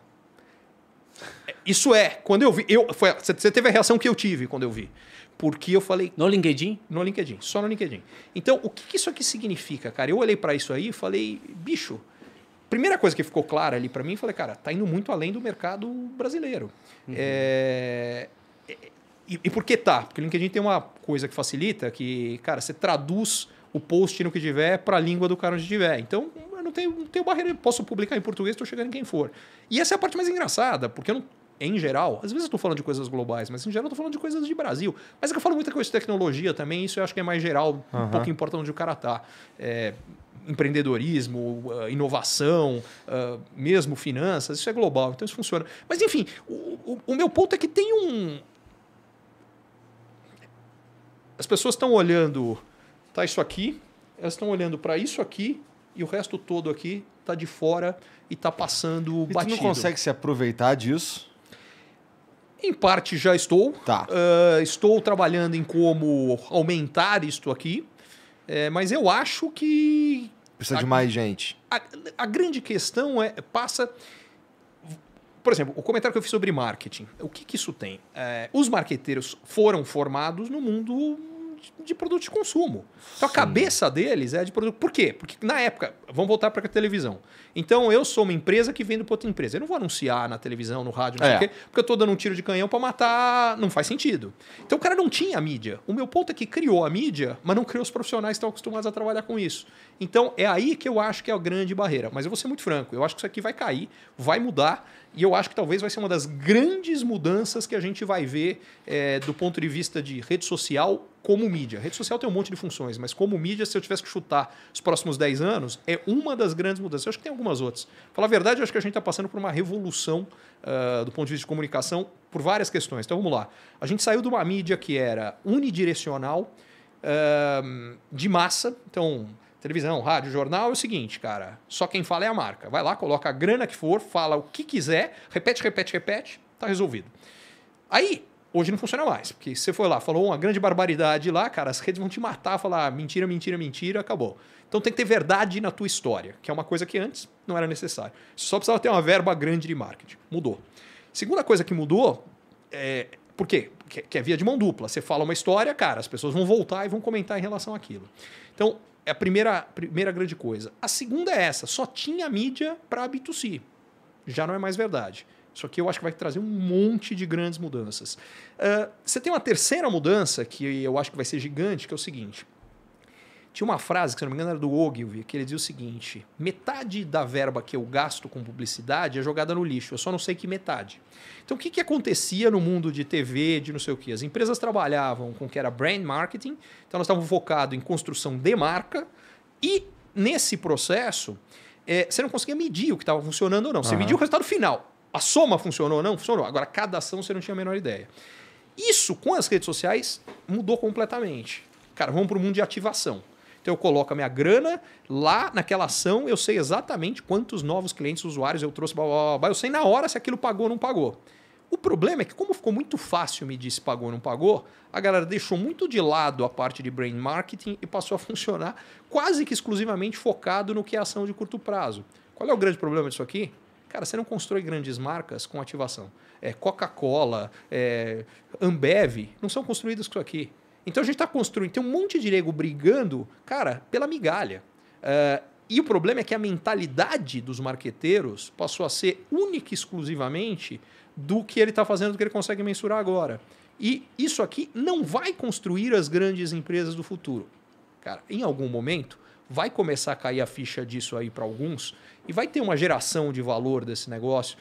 É, isso é. Quando eu vi. Eu, foi, você teve a reação que eu tive quando eu vi. Porque eu falei. No LinkedIn? No LinkedIn, só no LinkedIn. Então, o que, isso aqui significa, cara? Eu olhei para isso aí e falei, bicho. Primeira coisa que ficou clara ali para mim, falei, cara, tá indo muito além do mercado brasileiro. Uhum. É e, e por que tá? Porque o LinkedIn tem uma coisa que facilita, que, cara, você traduz o post no que tiver para a língua do cara onde tiver. Então, eu não tenho, não tenho barreira, eu posso publicar em português, estou chegando em quem for. E essa é a parte mais engraçada, porque eu não, em geral, às vezes eu estou falando de coisas globais, mas em geral eu estou falando de coisas de Brasil. Mas é que eu falo muita coisa de tecnologia também, isso eu acho que é mais geral, uhum. um pouco importa onde o cara está. É, empreendedorismo, ah, inovação, ah, mesmo finanças, isso é global, então isso funciona. Mas enfim, o, o, o meu ponto é que tem um as pessoas estão olhando, tá isso aqui, elas estão olhando para isso aqui e o resto todo aqui tá de fora e tá passando e batido. Tu não consegue se aproveitar disso? Em parte já estou. Tá. Uh, estou trabalhando em como aumentar isto aqui, é, mas eu acho que precisa a, de mais gente. A, a grande questão é passa por exemplo, o comentário que eu fiz sobre marketing. O que, que isso tem? É, os marqueteiros foram formados no mundo de, de produto de consumo. Então a cabeça deles é de produto. Por quê? Porque na época, vamos voltar para a televisão. Então eu sou uma empresa que vendo para outra empresa. Eu não vou anunciar na televisão, no rádio, não é. sei o quê, porque eu estou dando um tiro de canhão para matar. Não faz sentido. Então o cara não tinha a mídia. O meu ponto é que criou a mídia, mas não criou os profissionais que estão acostumados a trabalhar com isso. Então é aí que eu acho que é a grande barreira. Mas eu vou ser muito franco. Eu acho que isso aqui vai cair, vai mudar. E eu acho que talvez vai ser uma das grandes mudanças que a gente vai ver é, do ponto de vista de rede social como mídia. rede social tem um monte de funções, mas como mídia, se eu tivesse que chutar os próximos 10 anos, é uma das grandes mudanças. Eu acho que tem algumas outras. Falar a verdade, eu acho que a gente está passando por uma revolução uh, do ponto de vista de comunicação por várias questões. Então vamos lá. A gente saiu de uma mídia que era unidirecional, uh, de massa. Então televisão, rádio, jornal, é o seguinte, cara. Só quem fala é a marca. Vai lá, coloca a grana que for, fala o que quiser, repete, repete, repete, tá resolvido. Aí, hoje não funciona mais, porque você foi lá, falou uma grande barbaridade lá, cara, as redes vão te matar, falar ah, mentira, mentira, mentira, acabou. Então tem que ter verdade na tua história, que é uma coisa que antes não era necessário. Só precisava ter uma verba grande de marketing. Mudou. Segunda coisa que mudou é, por quê? Que, é via de mão dupla. Você fala uma história, cara, as pessoas vão voltar e vão comentar em relação àquilo. Então, é a primeira, primeira grande coisa. A segunda é essa: só tinha mídia para B2C. Já não é mais verdade. Isso aqui eu acho que vai trazer um monte de grandes mudanças. Uh, você tem uma terceira mudança que eu acho que vai ser gigante, que é o seguinte: tinha uma frase, que se não me engano era do Ogilvy, que ele dizia o seguinte: metade da verba que eu gasto com publicidade é jogada no lixo, eu só não sei que metade. Então, o que, que acontecia no mundo de TV, de não sei o quê? As empresas trabalhavam com o que era brand marketing, então nós estávamos focados em construção de marca, e nesse processo, é, você não conseguia medir o que estava funcionando ou não. Você uhum. media o resultado final. A soma funcionou ou não? Funcionou. Agora, cada ação você não tinha a menor ideia. Isso, com as redes sociais, mudou completamente. Cara, vamos para o mundo de ativação. Então eu coloco a minha grana lá naquela ação, eu sei exatamente quantos novos clientes, usuários eu trouxe, blá, blá, blá, blá. eu sei na hora se aquilo pagou ou não pagou. O problema é que, como ficou muito fácil medir se pagou ou não pagou, a galera deixou muito de lado a parte de brain marketing e passou a funcionar quase que exclusivamente focado no que é ação de curto prazo. Qual é o grande problema disso aqui? Cara, você não constrói grandes marcas com ativação. É, Coca-Cola, é, Ambev, não são construídas com isso aqui. Então a gente está construindo, tem um monte de nego brigando, cara, pela migalha. Uh, e o problema é que a mentalidade dos marqueteiros passou a ser única e exclusivamente do que ele está fazendo, do que ele consegue mensurar agora. E isso aqui não vai construir as grandes empresas do futuro. Cara, em algum momento vai começar a cair a ficha disso aí para alguns e vai ter uma geração de valor desse negócio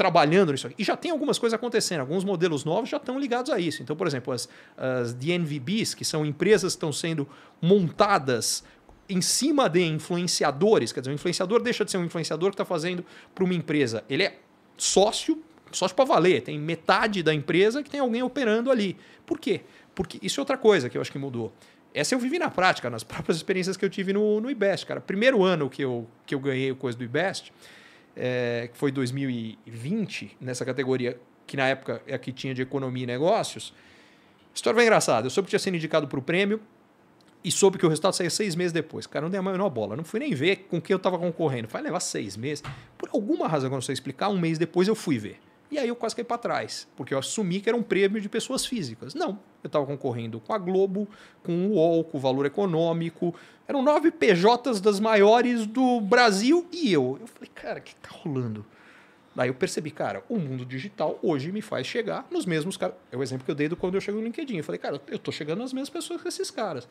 trabalhando nisso aqui. E já tem algumas coisas acontecendo, alguns modelos novos já estão ligados a isso. Então, por exemplo, as, as DNVBs, que são empresas que estão sendo montadas em cima de influenciadores, quer dizer, o influenciador deixa de ser um influenciador que está fazendo para uma empresa. Ele é sócio, sócio para valer, tem metade da empresa que tem alguém operando ali. Por quê? Porque isso é outra coisa que eu acho que mudou. Essa eu vivi na prática, nas próprias experiências que eu tive no, no IBEST, cara. Primeiro ano que eu, que eu ganhei o coisa do IBEST, é, que foi 2020, nessa categoria, que na época é a que tinha de economia e negócios. História bem engraçada. Eu soube que tinha sido indicado para o prêmio e soube que o resultado saía seis meses depois. Cara, não dei a menor bola. Não fui nem ver com quem eu estava concorrendo. Vai levar seis meses. Por alguma razão que eu não sei explicar, um mês depois eu fui ver. E aí eu quase caí para trás, porque eu assumi que era um prêmio de pessoas físicas. Não, eu estava concorrendo com a Globo, com o UOL, com o Valor Econômico. Eram nove PJs das maiores do Brasil e eu. Eu falei, cara, o que tá rolando? Daí eu percebi, cara, o mundo digital hoje me faz chegar nos mesmos caras. É o exemplo que eu dei do quando eu chego no LinkedIn. Eu falei, cara, eu tô chegando nas mesmas pessoas que esses caras.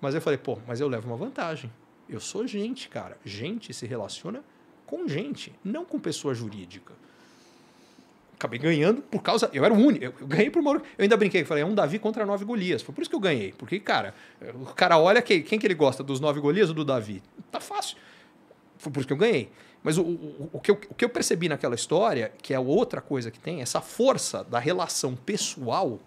Mas eu falei, pô, mas eu levo uma vantagem. Eu sou gente, cara. Gente se relaciona com gente, não com pessoa jurídica acabei ganhando por causa. Eu era o único. Eu, eu ganhei por Moro. Eu ainda brinquei, falei, é um Davi contra nove Golias. Foi por isso que eu ganhei. Porque, cara, o cara olha que, quem que ele gosta, dos nove Golias ou do Davi? Tá fácil. Foi por isso que eu ganhei. Mas o, o, o, que eu, o que eu percebi naquela história, que é outra coisa que tem, é essa força da relação pessoal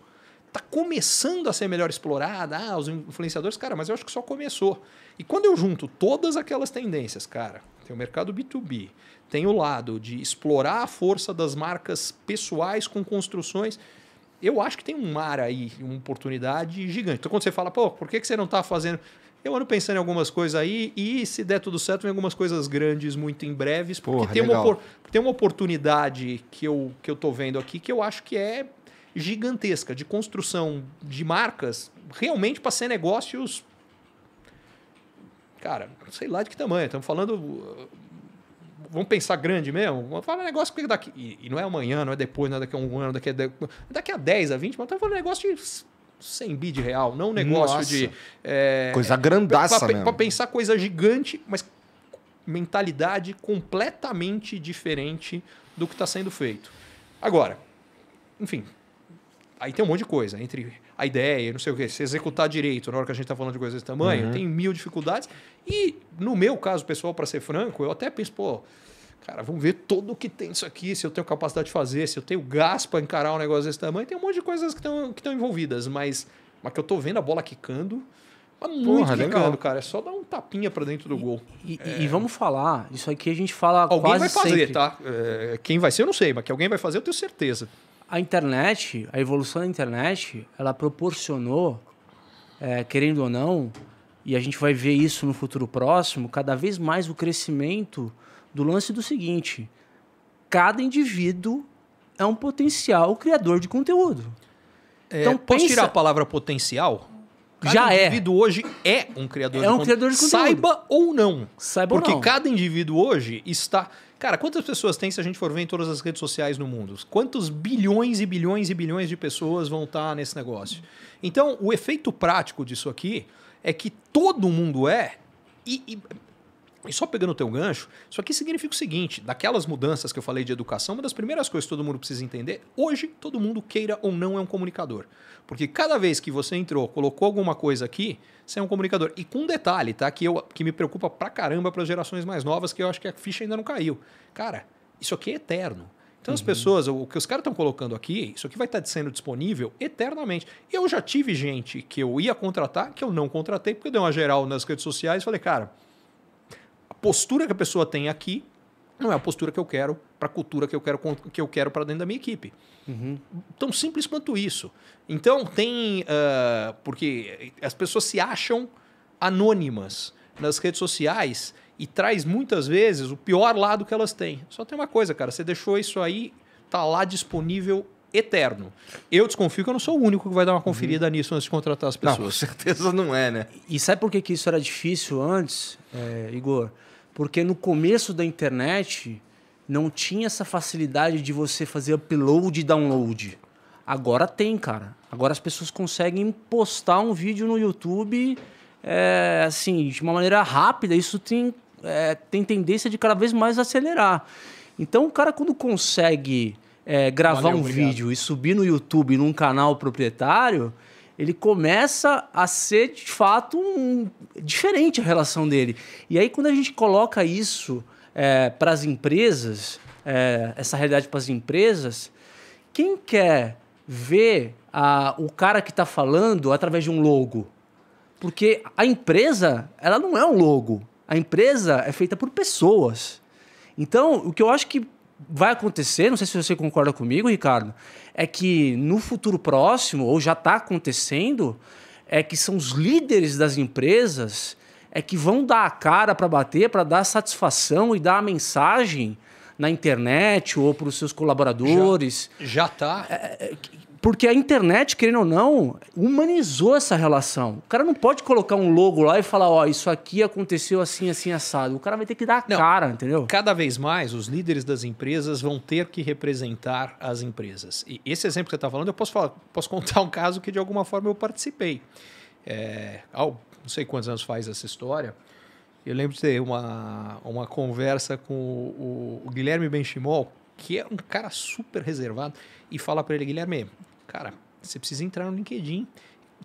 tá começando a ser melhor explorada. Ah, os influenciadores, cara, mas eu acho que só começou. E quando eu junto todas aquelas tendências, cara, tem o mercado B2B, tem o lado de explorar a força das marcas pessoais com construções. Eu acho que tem um mar aí, uma oportunidade gigante. Então, quando você fala, pô, por que, você não está fazendo. Eu ando pensando em algumas coisas aí e, se der tudo certo, vem algumas coisas grandes muito em breves, porque Porra, tem, uma, tem uma oportunidade que eu, que eu tô vendo aqui que eu acho que é gigantesca de construção de marcas realmente para ser negócios. Cara, sei lá de que tamanho. Estamos falando vamos pensar grande mesmo? Fala um negócio que daqui. E, e, não é amanhã, não é depois, não é daqui a um ano, daqui a, é daqui a 10, a 20, mas tá falando um negócio de 100 bi de real, não um negócio Nossa. de. É, coisa grandaça, né? Para pensar coisa gigante, mas mentalidade completamente diferente do que está sendo feito. Agora, enfim, aí tem um monte de coisa, entre a ideia, não sei o quê, se executar direito na hora que a gente está falando de coisas desse tamanho, uhum. tem mil dificuldades. E no meu caso pessoal, para ser franco, eu até penso, pô, cara, vamos ver todo o que tem isso aqui, se eu tenho capacidade de fazer, se eu tenho gás para encarar um negócio desse tamanho, tem um monte de coisas que estão que envolvidas, mas, mas que eu tô vendo a bola quicando, mas muito Porra, quicando, legal. cara, é só dar um tapinha para dentro do e, gol. E, é... e, vamos falar, isso aqui a gente fala Alguém vai fazer, sempre. tá? É, quem vai ser eu não sei, mas que alguém vai fazer eu tenho certeza. A internet, a evolução da internet, ela proporcionou, é, querendo ou não, e a gente vai ver isso no futuro próximo, cada vez mais o crescimento do lance do seguinte: cada indivíduo é um potencial criador de conteúdo. É, então, posso pensa... tirar a palavra potencial? Cada Já é. indivíduo hoje é um criador é de um conteúdo. criador de conteúdo. Saiba ou não. Saiba Porque ou não. cada indivíduo hoje está. Cara, quantas pessoas tem se a gente for ver em todas as redes sociais no mundo? Quantos bilhões e bilhões e bilhões de pessoas vão estar nesse negócio? Então, o efeito prático disso aqui é que todo mundo é. E, e, e só pegando o teu gancho, isso aqui significa o seguinte: daquelas mudanças que eu falei de educação, uma das primeiras coisas que todo mundo precisa entender, hoje todo mundo, queira ou não, é um comunicador. Porque cada vez que você entrou, colocou alguma coisa aqui, você é um comunicador. E com um detalhe, tá? Que, eu, que me preocupa pra caramba para as gerações mais novas, que eu acho que a ficha ainda não caiu. Cara, isso aqui é eterno. Então, uhum. as pessoas, o que os caras estão colocando aqui, isso aqui vai estar tá sendo disponível eternamente. Eu já tive gente que eu ia contratar, que eu não contratei, porque eu dei uma geral nas redes sociais e falei, cara, a postura que a pessoa tem aqui não é a postura que eu quero para a cultura que eu quero que eu quero para dentro da minha equipe. Uhum. Tão simples quanto isso. Então tem uh, porque as pessoas se acham anônimas nas redes sociais e traz muitas vezes o pior lado que elas têm. Só tem uma coisa, cara, você deixou isso aí, tá lá disponível eterno. Eu desconfio que eu não sou o único que vai dar uma conferida uhum. nisso antes de contratar as pessoas. Não, com certeza não é, né? E sabe por que, que isso era difícil antes, é, Igor? Porque no começo da internet não tinha essa facilidade de você fazer upload e download. Agora tem, cara. Agora as pessoas conseguem postar um vídeo no YouTube é, assim, de uma maneira rápida. Isso tem é, tem tendência de cada vez mais acelerar. Então, o cara, quando consegue é, gravar Valeu, um obrigado. vídeo e subir no YouTube num canal proprietário, ele começa a ser de fato um, diferente a relação dele. E aí, quando a gente coloca isso é, para as empresas, é, essa realidade para as empresas, quem quer ver a, o cara que está falando através de um logo? Porque a empresa, ela não é um logo. A empresa é feita por pessoas. Então, o que eu acho que vai acontecer, não sei se você concorda comigo, Ricardo, é que no futuro próximo, ou já está acontecendo, é que são os líderes das empresas é que vão dar a cara para bater, para dar satisfação e dar a mensagem na internet ou para os seus colaboradores. Já está. É, é, é porque a internet, querendo ou não, humanizou essa relação. O cara não pode colocar um logo lá e falar, ó, oh, isso aqui aconteceu assim, assim, assado. O cara vai ter que dar a cara, entendeu? Cada vez mais, os líderes das empresas vão ter que representar as empresas. E esse exemplo que você está falando, eu posso, falar, posso contar um caso que, de alguma forma, eu participei. É, ao, não sei quantos anos faz essa história. Eu lembro de ter uma, uma conversa com o, o Guilherme Benchimol, que é um cara super reservado, e fala para ele, Guilherme, Cara, você precisa entrar no LinkedIn,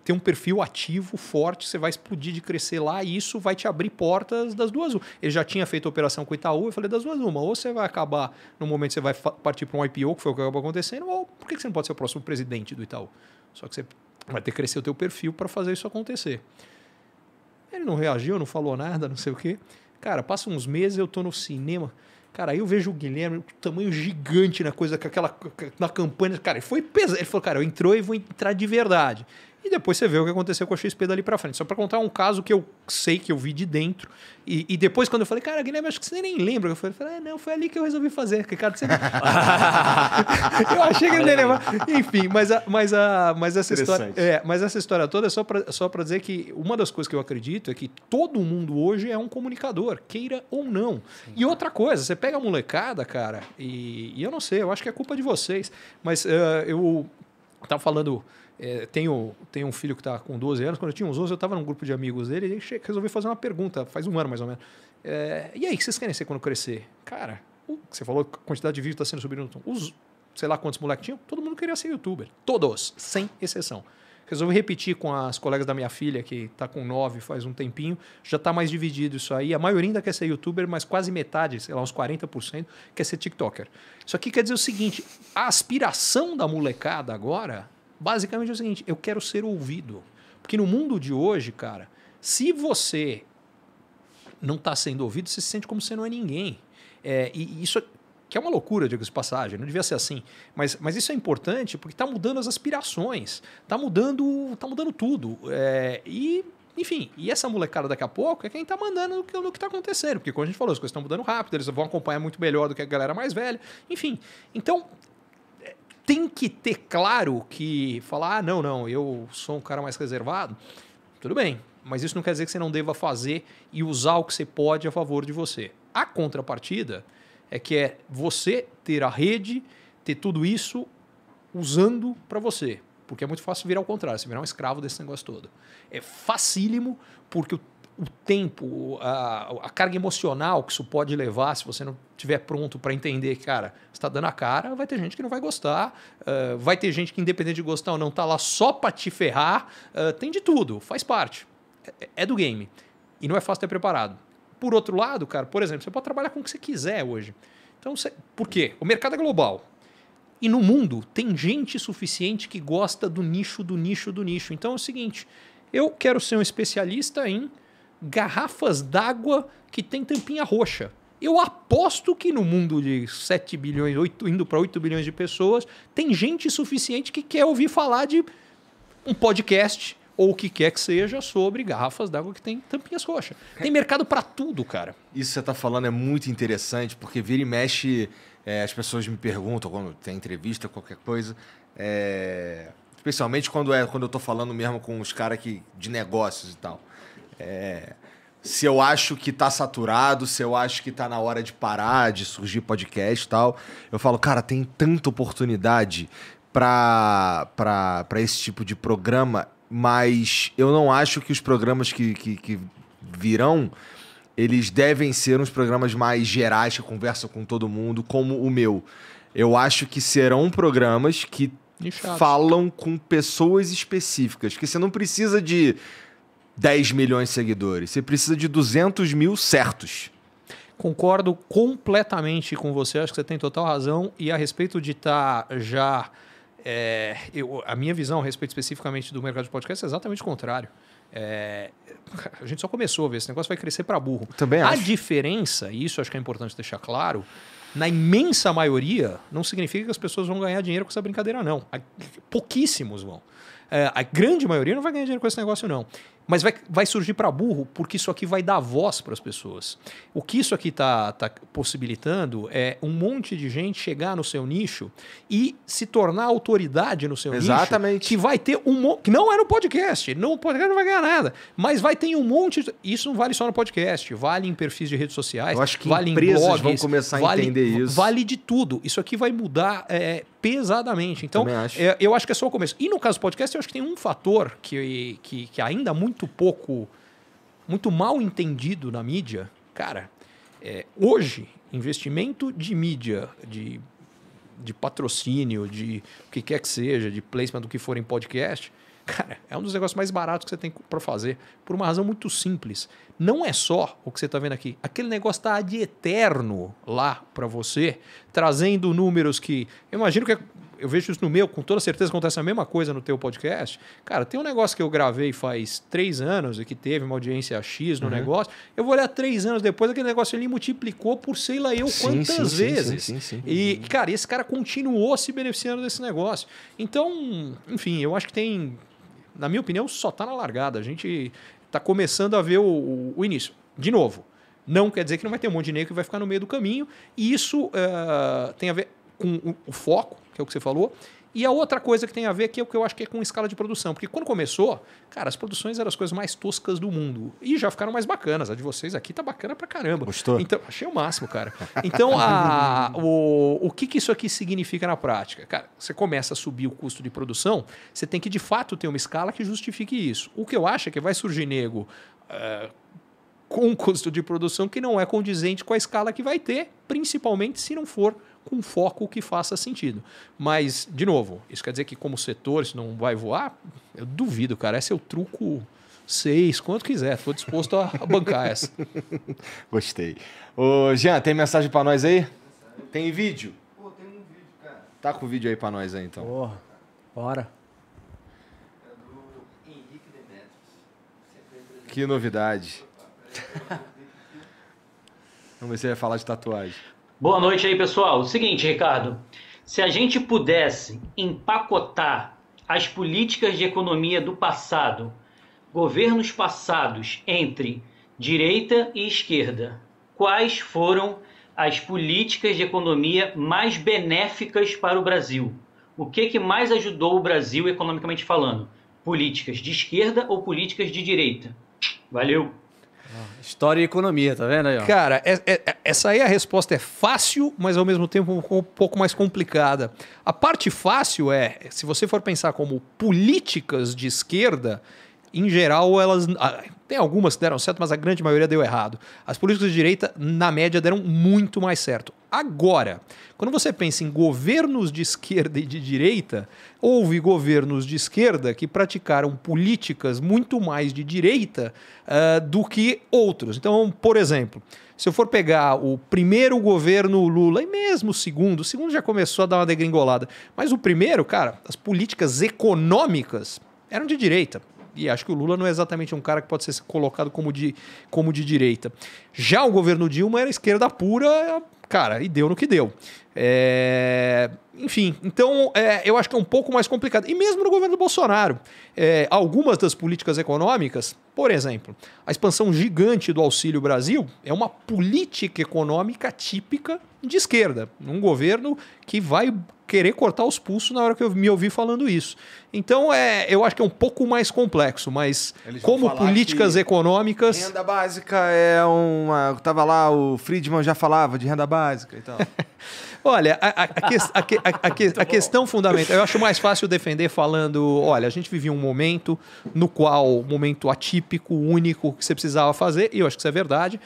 ter um perfil ativo, forte, você vai explodir de crescer lá e isso vai te abrir portas das duas. Ele já tinha feito a operação com o Itaú, eu falei das duas uma, ou você vai acabar no momento você vai partir para um IPO, que foi o que acabou acontecendo, ou por que você não pode ser o próximo presidente do Itaú? Só que você vai ter que crescer o teu perfil para fazer isso acontecer. Ele não reagiu, não falou nada, não sei o quê. Cara, passa uns meses, eu tô no cinema Cara, aí eu vejo o Guilherme, o tamanho gigante na coisa, com aquela, na campanha. Cara, ele foi pesado. Ele falou, cara, eu entrou e vou entrar de verdade e depois você vê o que aconteceu com a XP dali para frente. Só para contar um caso que eu sei que eu vi de dentro. E, e depois, quando eu falei, cara, Guilherme, acho que você nem lembra. Eu falei, ah, não, foi ali que eu resolvi fazer. cara você. eu achei que ele levar Enfim, mas, a, mas, a, mas, essa história, é, mas essa história toda é só para só pra dizer que uma das coisas que eu acredito é que todo mundo hoje é um comunicador, queira ou não. Sim. E outra coisa, você pega a molecada, cara, e, e, eu não sei, eu acho que é culpa de vocês, mas uh, eu. Tava falando é, tenho, tenho um filho que está com 12 anos. Quando eu tinha uns 11, eu estava num grupo de amigos dele e resolvi fazer uma pergunta, faz um ano mais ou menos. É, e aí, o que vocês querem ser quando crescer? Cara, o, você falou que a quantidade de vídeo está sendo subindo Os, sei lá quantos moleques tinham, todo mundo queria ser youtuber. Todos, sem exceção. Resolvi repetir com as colegas da minha filha, que está com 9 faz um tempinho. Já está mais dividido isso aí. A maioria ainda quer ser youtuber, mas quase metade, sei lá, uns 40%, quer ser TikToker. Isso aqui quer dizer o seguinte: a aspiração da molecada agora basicamente é o seguinte: eu quero ser ouvido. Porque no mundo de hoje, cara, se você não está sendo ouvido, você se sente como você não é ninguém. É, e isso é, que é uma loucura, digo de passagem, não devia ser assim. Mas, mas isso é importante porque está mudando as aspirações, está mudando, tá mudando tudo. É, e, enfim, e essa molecada daqui a pouco é quem está mandando no que, está acontecendo. Porque, como a gente falou, as coisas estão mudando rápido, eles vão acompanhar muito melhor do que a galera mais velha. Enfim, então tem que ter claro que falar, ah, não, não, eu sou um cara mais reservado, tudo bem, mas isso não quer dizer que você não deva fazer e usar o que você pode a favor de você. A contrapartida é que é você ter a rede, ter tudo isso usando para você. Porque é muito fácil virar ao contrário, você virar um escravo desse negócio todo. É facílimo, porque o o tempo, a, a, carga emocional que isso pode levar, se você não tiver pronto para entender, cara, está dando a cara, vai ter gente que não vai gostar, uh, vai ter gente que independente de gostar ou não tá lá só para te ferrar, uh, tem de tudo, faz parte, é, é, do game e não é fácil ter preparado. Por outro lado, cara, por exemplo, você pode trabalhar com o que você quiser hoje. Então, você, por quê? O mercado é global. E no mundo tem gente suficiente que gosta do nicho, do nicho, do nicho. Então é o seguinte, eu quero ser um especialista em garrafas d'água que tem tampinha roxa. Eu aposto que no mundo de 7 bilhões, 8, indo para 8 bilhões de pessoas, tem gente suficiente que quer ouvir falar de um podcast ou o que quer que seja sobre garrafas d'água que tem tampinhas roxas. Tem mercado para tudo, cara. Isso que você está falando é muito interessante, porque vira e mexe, é, as pessoas me perguntam quando tem entrevista, qualquer coisa, é, especialmente quando, é, quando eu estou falando mesmo com os caras de negócios e tal. É, se eu acho que tá saturado, se eu acho que tá na hora de parar, de surgir podcast e tal, eu falo, cara, tem tanta oportunidade para esse tipo de programa, mas eu não acho que os programas que, que, que virão eles devem ser uns programas mais gerais que conversam com todo mundo, como o meu. Eu acho que serão programas que falam com pessoas específicas, que você não precisa de 10 milhões de seguidores. Você precisa de 200 mil certos. Concordo completamente com você. Acho que você tem total razão. E a respeito de estar tá já. É, eu, a minha visão a respeito especificamente do mercado de podcast é exatamente o contrário. É, a gente só começou a ver, esse negócio vai crescer para burro. Também acho. A diferença, e isso acho que é importante deixar claro, na imensa maioria, não significa que as pessoas vão ganhar dinheiro com essa brincadeira, não. Pouquíssimos vão. É, a grande maioria não vai ganhar dinheiro com esse negócio, não. Mas vai, vai surgir para burro porque isso aqui vai dar voz para as pessoas. O que isso aqui está tá possibilitando é um monte de gente chegar no seu nicho e se tornar autoridade no seu Exatamente. nicho. Que vai ter um monte. Que não é no podcast. No podcast não vai ganhar nada. Mas vai ter um monte. isso não vale só no podcast. Vale em perfis de redes sociais. Eu acho que vale empresas em blogs, vão começar a vale, entender isso. Vale de tudo. Isso aqui vai mudar. É, pesadamente. Então, acho. É, eu acho que é só o começo. E no caso do podcast, eu acho que tem um fator que, que, que ainda muito muito pouco, muito mal entendido na mídia, cara, é, hoje, investimento de mídia, de, de patrocínio, de o que quer que seja, de placement do que for em podcast, cara, é um dos negócios mais baratos que você tem para fazer, por uma razão muito simples. Não é só o que você está vendo aqui. Aquele negócio está de eterno lá para você, trazendo números que. Eu imagino que eu vejo isso no meu, com toda certeza acontece a mesma coisa no teu podcast. Cara, tem um negócio que eu gravei faz três anos e que teve uma audiência X no uhum. negócio. Eu vou olhar três anos depois, aquele negócio ali multiplicou por sei lá eu sim, quantas sim, vezes. Sim, e, uhum. cara, esse cara continuou se beneficiando desse negócio. Então, enfim, eu acho que tem. Na minha opinião, só tá na largada. A gente tá começando a ver o, o, o início. De novo. Não quer dizer que não vai ter um monte de negro que vai ficar no meio do caminho. E isso uh, tem a ver com o, o foco, que é o que você falou. E a outra coisa que tem a ver, aqui é o que eu acho que é com escala de produção. Porque quando começou, cara, as produções eram as coisas mais toscas do mundo. E já ficaram mais bacanas. A de vocês aqui tá bacana pra caramba. Gostou? Então, achei o máximo, cara. Então, a, o, o que, que isso aqui significa na prática? Cara, você começa a subir o custo de produção, você tem que, de fato, ter uma escala que justifique isso. O que eu acho é que vai surgir nego... Uh, com um custo de produção que não é condizente com a escala que vai ter, principalmente se não for com foco que faça sentido. Mas, de novo, isso quer dizer que como setor isso não vai voar? Eu duvido, cara. Esse é o truco seis, quanto quiser. Estou disposto a bancar essa. Gostei. Ô, Jean, tem mensagem para nós aí? Tem vídeo? Pô, tem um vídeo, cara. Tá com o vídeo aí para nós aí, então. Porra, bora. É do Henrique Demetrios. Que novidade. ver se ele vai falar de tatuagem. Boa noite aí, pessoal. O seguinte, Ricardo, se a gente pudesse empacotar as políticas de economia do passado, governos passados entre direita e esquerda, quais foram as políticas de economia mais benéficas para o Brasil? O que, que mais ajudou o Brasil economicamente falando? Políticas de esquerda ou políticas de direita? Valeu! História e economia, tá vendo aí? Ó? Cara, é, é, é, essa aí a resposta é fácil, mas ao mesmo tempo um pouco mais complicada. A parte fácil é, se você for pensar como políticas de esquerda, em geral, elas. Ah, tem algumas que deram certo, mas a grande maioria deu errado. As políticas de direita, na média, deram muito mais certo. Agora, quando você pensa em governos de esquerda e de direita, houve governos de esquerda que praticaram políticas muito mais de direita uh, do que outros. Então, por exemplo, se eu for pegar o primeiro governo Lula, e mesmo o segundo, o segundo já começou a dar uma degringolada, mas o primeiro, cara, as políticas econômicas eram de direita e acho que o Lula não é exatamente um cara que pode ser colocado como de, como de direita. Já o governo Dilma era esquerda pura Cara, e deu no que deu. É... Enfim, então é, eu acho que é um pouco mais complicado. E mesmo no governo do Bolsonaro, é, algumas das políticas econômicas, por exemplo, a expansão gigante do Auxílio Brasil é uma política econômica típica de esquerda, um governo que vai querer cortar os pulsos na hora que eu me ouvi falando isso. Então, é, eu acho que é um pouco mais complexo, mas como políticas econômicas. Renda básica é uma. Tava lá, o Friedman já falava de renda básica e tal. Olha, a, a, que, a, a tá questão fundamental, eu acho mais fácil defender falando, olha, a gente vivia um momento no qual, momento atípico, único, que você precisava fazer, e eu acho que isso é verdade,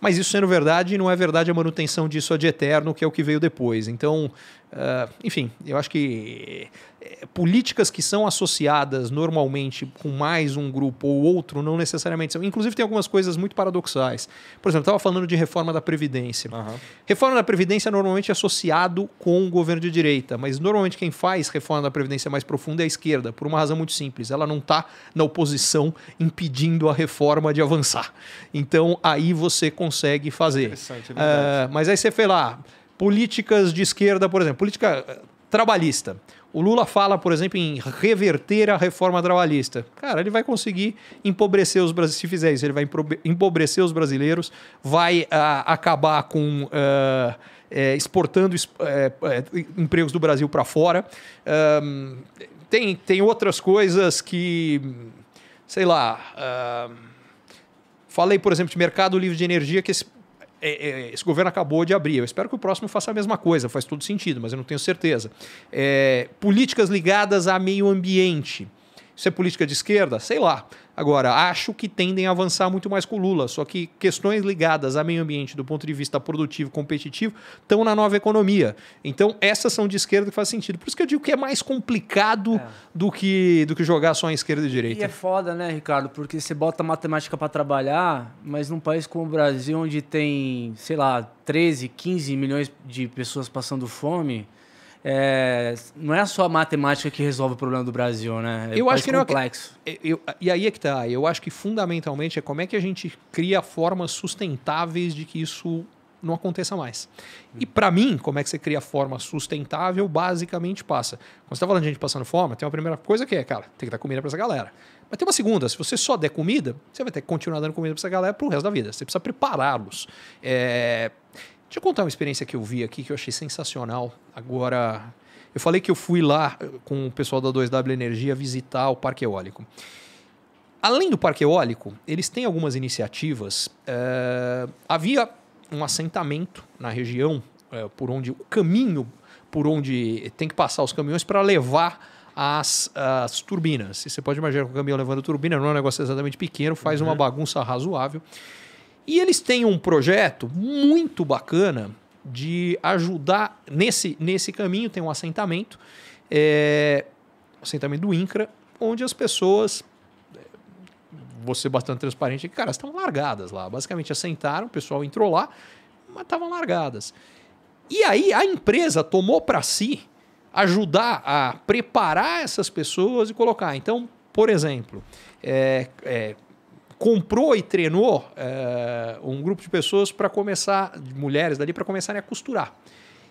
mas isso sendo verdade, não é verdade a manutenção disso ad eterno, que é o que veio depois. Então, uh, enfim, eu acho que eh, políticas que são associadas normalmente com mais um grupo ou outro não necessariamente são. Inclusive, tem algumas coisas muito paradoxais. Por exemplo, estava falando de reforma da Previdência. Uhum. Reforma da Previdência é normalmente é associado com o governo de direita, mas normalmente quem faz reforma da Previdência mais profunda é a esquerda, por uma razão muito simples. Ela não está na oposição impedindo a reforma de avançar. Então, aí você consegue fazer. É uh, mas aí você foi lá. Políticas de esquerda, por exemplo, política eh, trabalhista. O Lula fala, por exemplo, em reverter a reforma trabalhista. Cara, ele vai conseguir empobrecer os brasileiros. Se fizer isso, ele vai empobrecer os brasileiros, vai uh, acabar com. Uh, é, exportando é, é, empregos do Brasil para fora. Um, tem, tem outras coisas que. Sei lá. Uh, falei, por exemplo, de mercado livre de energia, que esse é, é, esse governo acabou de abrir. Eu espero que o próximo faça a mesma coisa, faz todo sentido, mas eu não tenho certeza. É, políticas ligadas a meio ambiente. Isso é política de esquerda? Sei lá. Agora, acho que tendem a avançar muito mais com o Lula, só que questões ligadas a meio ambiente do ponto de vista produtivo, competitivo, estão na nova economia. Então, essas são de esquerda que faz sentido. Por isso que eu digo que é mais complicado é. Do, que, do que jogar só em esquerda e direita. E é foda, né, Ricardo? Porque você bota matemática para trabalhar, mas num país como o Brasil, onde tem, sei lá, 13, 15 milhões de pessoas passando fome é, não é só a matemática que resolve o problema do Brasil, né? É eu acho que não é complexo. É, eu, e aí é que tá. Eu acho que fundamentalmente é como é que a gente cria formas sustentáveis de que isso não aconteça mais. E para mim, como é que você cria forma sustentável, basicamente passa. Quando você tá falando de gente passando fome, tem uma primeira coisa que é, cara, tem que dar comida para essa galera. Mas tem uma segunda, se você só der comida, você vai ter que continuar dando comida para essa galera pro resto da vida. Você precisa prepará-los. É, Deixa eu contar uma experiência que eu vi aqui que eu achei sensacional. Agora, eu falei que eu fui lá eh, com o pessoal da 2W Energia visitar o Parque Eólico. Além do Parque Eólico, eles têm algumas iniciativas. É, havia um assentamento na região é, por onde o caminho por onde tem que passar os caminhões para levar as, as turbinas. E você pode imaginar que o caminhão levando turbina não é um negócio exatamente pequeno, faz uhum. uma bagunça razoável. E eles têm um projeto muito bacana de ajudar nesse, nesse caminho tem um assentamento, é, assentamento do INCRA, onde as pessoas, é, vou ser bastante transparente, cara, estavam largadas lá. Basicamente assentaram, o pessoal entrou lá, mas estavam largadas. E aí a empresa tomou para si ajudar a preparar essas pessoas e colocar. Então, por exemplo, é, é, comprou e treinou é, um grupo de pessoas para começar, de mulheres dali, para começarem a costurar.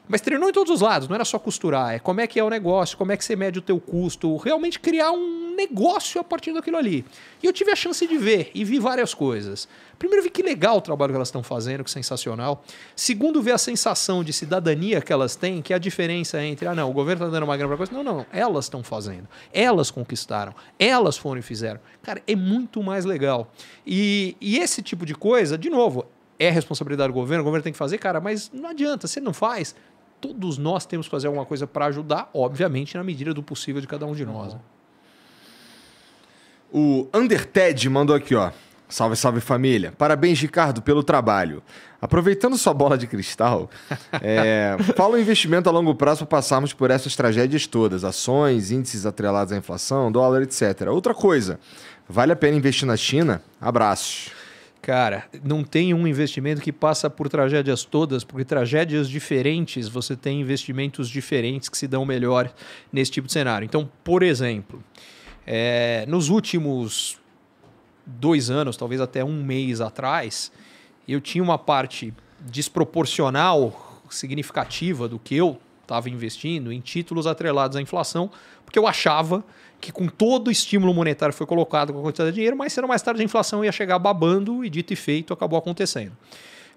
Mas treinou em todos os lados, não era só costurar. É como é que é o negócio, como é que você mede o teu custo, realmente criar um negócio a partir daquilo ali. E eu tive a chance de ver e vi várias coisas. Primeiro, vi que legal o trabalho que elas estão fazendo, que sensacional. Segundo, ver a sensação de cidadania que elas têm, que é a diferença entre, ah, não, o governo está dando uma grana para coisa. Não, não, não. Elas estão fazendo. Elas conquistaram. Elas foram e fizeram. Cara, é muito mais legal. E, e esse tipo de coisa, de novo, é responsabilidade do governo, o governo tem que fazer, cara, mas não adianta, se não faz, todos nós temos que fazer alguma coisa para ajudar, obviamente, na medida do possível de cada um de nós. Né? O Underted mandou aqui, ó. Salve, salve família. Parabéns, Ricardo, pelo trabalho. Aproveitando sua bola de cristal, é, fala o investimento a longo prazo para passarmos por essas tragédias todas: ações, índices atrelados à inflação, dólar, etc. Outra coisa, vale a pena investir na China? Abraços. Cara, não tem um investimento que passa por tragédias todas, porque tragédias diferentes você tem investimentos diferentes que se dão melhor nesse tipo de cenário. Então, por exemplo, é, nos últimos dois anos, talvez até um mês atrás, eu tinha uma parte desproporcional, significativa do que eu estava investindo em títulos atrelados à inflação, porque eu achava que com todo o estímulo monetário foi colocado com a quantidade de dinheiro, mas sendo mais tarde a inflação ia chegar babando e dito e feito acabou acontecendo.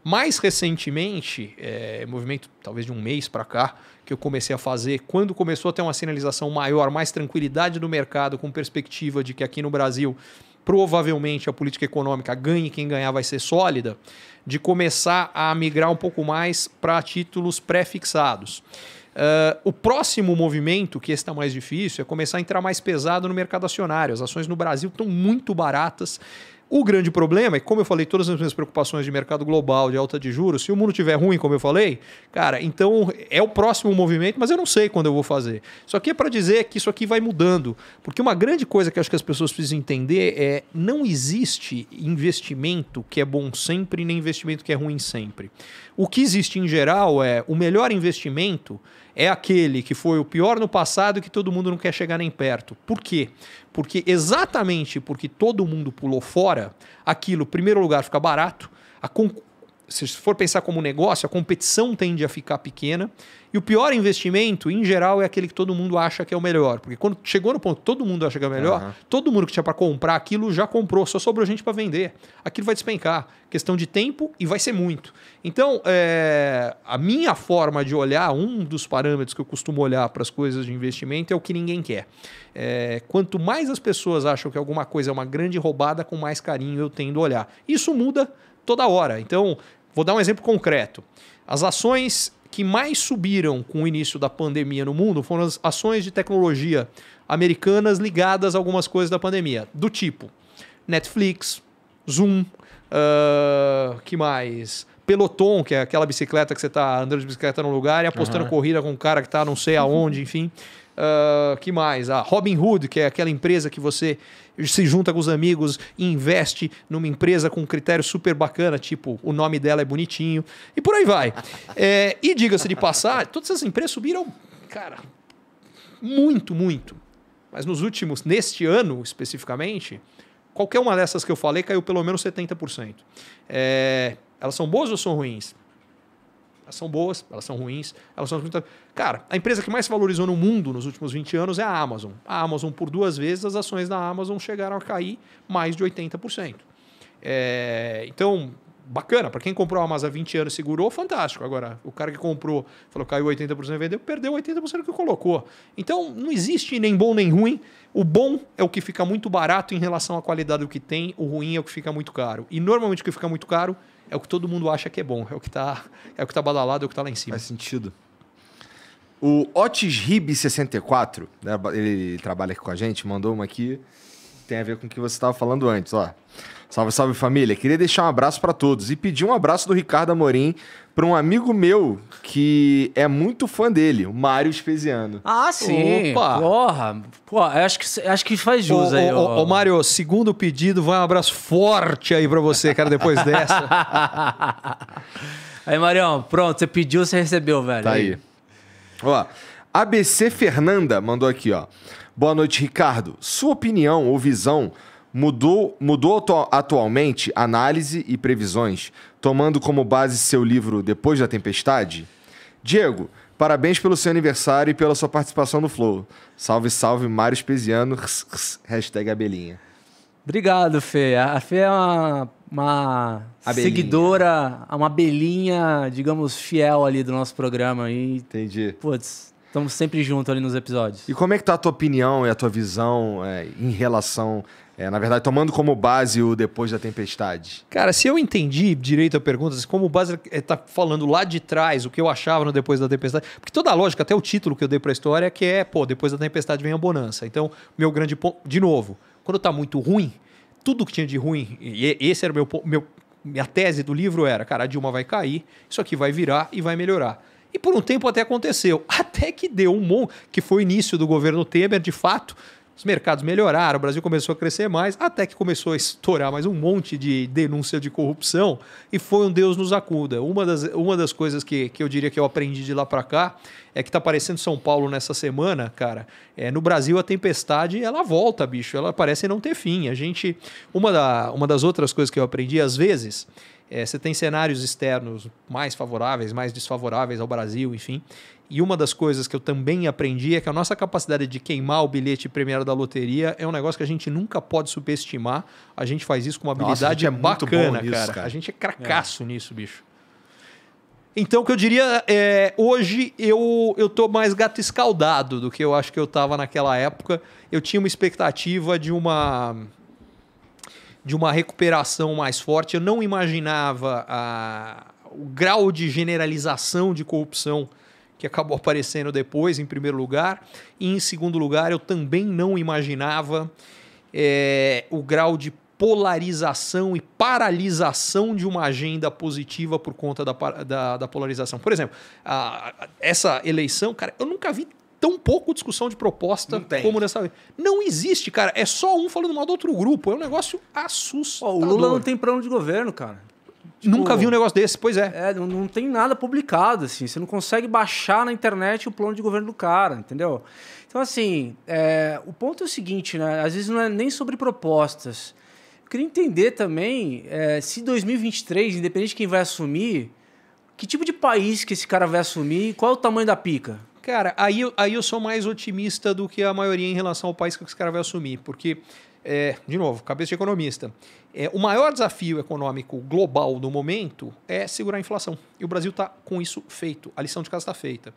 Mais recentemente, é, movimento talvez de um mês para cá, que eu comecei a fazer, quando começou a ter uma sinalização maior, mais tranquilidade do mercado, com perspectiva de que aqui no Brasil provavelmente a política econômica ganhe quem ganhar vai ser sólida, de começar a migrar um pouco mais para títulos pré-fixados. Uh, o próximo movimento, que está mais difícil, é começar a entrar mais pesado no mercado acionário. As ações no Brasil estão muito baratas. O grande problema é que, como eu falei, todas as minhas preocupações de mercado global, de alta de juros, se o mundo tiver ruim, como eu falei, cara, então é o próximo movimento, mas eu não sei quando eu vou fazer. Isso aqui é para dizer que isso aqui vai mudando. Porque uma grande coisa que acho que as pessoas precisam entender é não existe investimento que é bom sempre, nem investimento que é ruim sempre. O que existe em geral é o melhor investimento é aquele que foi o pior no passado e que todo mundo não quer chegar nem perto. Por quê? Porque exatamente porque todo mundo pulou fora, aquilo, em primeiro lugar, fica barato, a, se for pensar como negócio, a competição tende a ficar pequena. E o pior investimento, em geral, é aquele que todo mundo acha que é o melhor. Porque quando chegou no ponto todo mundo acha que é o melhor, uhum. todo mundo que tinha para comprar aquilo já comprou, só sobrou gente para vender. Aquilo vai despencar. Questão de tempo e vai ser muito. Então, é... a minha forma de olhar, um dos parâmetros que eu costumo olhar para as coisas de investimento é o que ninguém quer. É... Quanto mais as pessoas acham que alguma coisa é uma grande roubada, com mais carinho eu tendo a olhar. Isso muda toda hora. Então, vou dar um exemplo concreto. As ações que mais subiram com o início da pandemia no mundo foram as ações de tecnologia americanas ligadas a algumas coisas da pandemia, do tipo Netflix, Zoom, uh, que mais? Peloton, que é aquela bicicleta que você está andando de bicicleta num lugar e apostando uhum. corrida com um cara que está não sei aonde, enfim. Uh, que mais? A ah, Robin Hood, que é aquela empresa que você se junta com os amigos e investe numa empresa com um critério super bacana, tipo o nome dela é bonitinho, e por aí vai. é, e diga-se de passar, todas essas empresas subiram, cara, muito, muito. Mas nos últimos, neste ano especificamente, qualquer uma dessas que eu falei caiu pelo menos 70%. É, elas são boas ou são ruins? Elas são boas, elas são ruins, elas são muito. Cara, a empresa que mais se valorizou no mundo nos últimos 20 anos é a Amazon. A Amazon, por duas vezes, as ações da Amazon chegaram a cair mais de 80%. É... Então, bacana. Para quem comprou a Amazon há 20 anos e segurou, fantástico. Agora, o cara que comprou, falou caiu 80% e vendeu, perdeu 80% do que colocou. Então, não existe nem bom nem ruim. O bom é o que fica muito barato em relação à qualidade do que tem, o ruim é o que fica muito caro. E normalmente o que fica muito caro é o que todo mundo acha que é bom, é o que está é o que tá badalado, é o que está lá em cima. Faz sentido. O Otis Ribe 64, né, ele trabalha aqui com a gente, mandou uma aqui, tem a ver com o que você estava falando antes, ó. Salve, salve família. Queria deixar um abraço para todos e pedir um abraço do Ricardo Amorim para um amigo meu que é muito fã dele, o Mário Espesiano. Ah, sim. Opa. Porra. Pô, acho que, acho que faz jus ô, aí. Ô, ô, ô, Mário, segundo pedido, vai um abraço forte aí para você, cara, depois dessa. aí, Marião, pronto, você pediu, você recebeu, velho. Tá aí. aí. Ó, ABC Fernanda mandou aqui, ó. Boa noite, Ricardo. Sua opinião ou visão mudou, mudou atualmente análise e previsões, tomando como base seu livro Depois da Tempestade? Diego, parabéns pelo seu aniversário e pela sua participação no Flow. Salve, salve, Mário Espesiano, hashtag abelhinha. Obrigado, Fê. A Fê é uma, uma seguidora, uma abelhinha, digamos, fiel ali do nosso programa. E, Entendi. Putz, estamos sempre juntos ali nos episódios. E como é que tá a tua opinião e a tua visão é, em relação é, na verdade, tomando como base o Depois da Tempestade. Cara, se eu entendi direito a pergunta, assim, como base está é, falando lá de trás o que eu achava no Depois da Tempestade, porque toda a lógica, até o título que eu dei para a história, é que é, pô, Depois da Tempestade vem a bonança. Então, meu grande ponto, de novo, quando está muito ruim, tudo que tinha de ruim, e esse era o meu, meu minha tese do livro era, cara, a Dilma vai cair, isso aqui vai virar e vai melhorar. E por um tempo até aconteceu, até que deu um monte, que foi o início do governo Temer, de fato, os mercados melhoraram, o Brasil começou a crescer mais, até que começou a estourar mais um monte de denúncia de corrupção e foi um Deus nos acuda. Uma das, uma das coisas que, que eu diria que eu aprendi de lá para cá é que tá aparecendo São Paulo nessa semana, cara. É, no Brasil a tempestade ela volta, bicho. Ela parece não ter fim. A gente. Uma, da, uma das outras coisas que eu aprendi, às vezes, é, você tem cenários externos mais favoráveis, mais desfavoráveis ao Brasil, enfim. E uma das coisas que eu também aprendi é que a nossa capacidade de queimar o bilhete premiado da loteria é um negócio que a gente nunca pode superestimar. A gente faz isso com uma habilidade nossa, é bacana, nisso, cara. cara. A gente é, é. cracaço é. nisso, bicho. Então, o que eu diria é, hoje eu, eu tô mais gato escaldado do que eu acho que eu tava naquela época. Eu tinha uma expectativa de uma de uma recuperação mais forte. Eu não imaginava a, ah, o grau de generalização de corrupção que acabou aparecendo depois, em primeiro lugar. E em segundo lugar, eu também não imaginava é, o grau de polarização e paralisação de uma agenda positiva por conta da, da, da polarização. Por exemplo, a, essa eleição, cara, eu nunca vi tão pouco discussão de proposta como nessa vez. Não existe, cara. É só um falando mal do outro grupo. É um negócio assustador. Oh, o Lula não tem plano de governo, cara. Tipo, Nunca vi um negócio desse, pois é. É, não, não, tem nada publicado, assim. Você não consegue baixar na internet o plano de governo do cara, entendeu? Então, assim, é, o ponto é o seguinte, né? Às vezes não é nem sobre propostas. Eu queria entender também é, se 2023, independente de quem vai assumir, que tipo de país que esse cara vai assumir e qual é o tamanho da pica? Cara, aí, aí eu sou mais otimista do que a maioria em relação ao país que esse cara vai assumir, porque é, de novo, cabeça de economista, é, o maior desafio econômico global no momento é segurar a inflação. E o Brasil está com isso feito. A lição de casa está feita.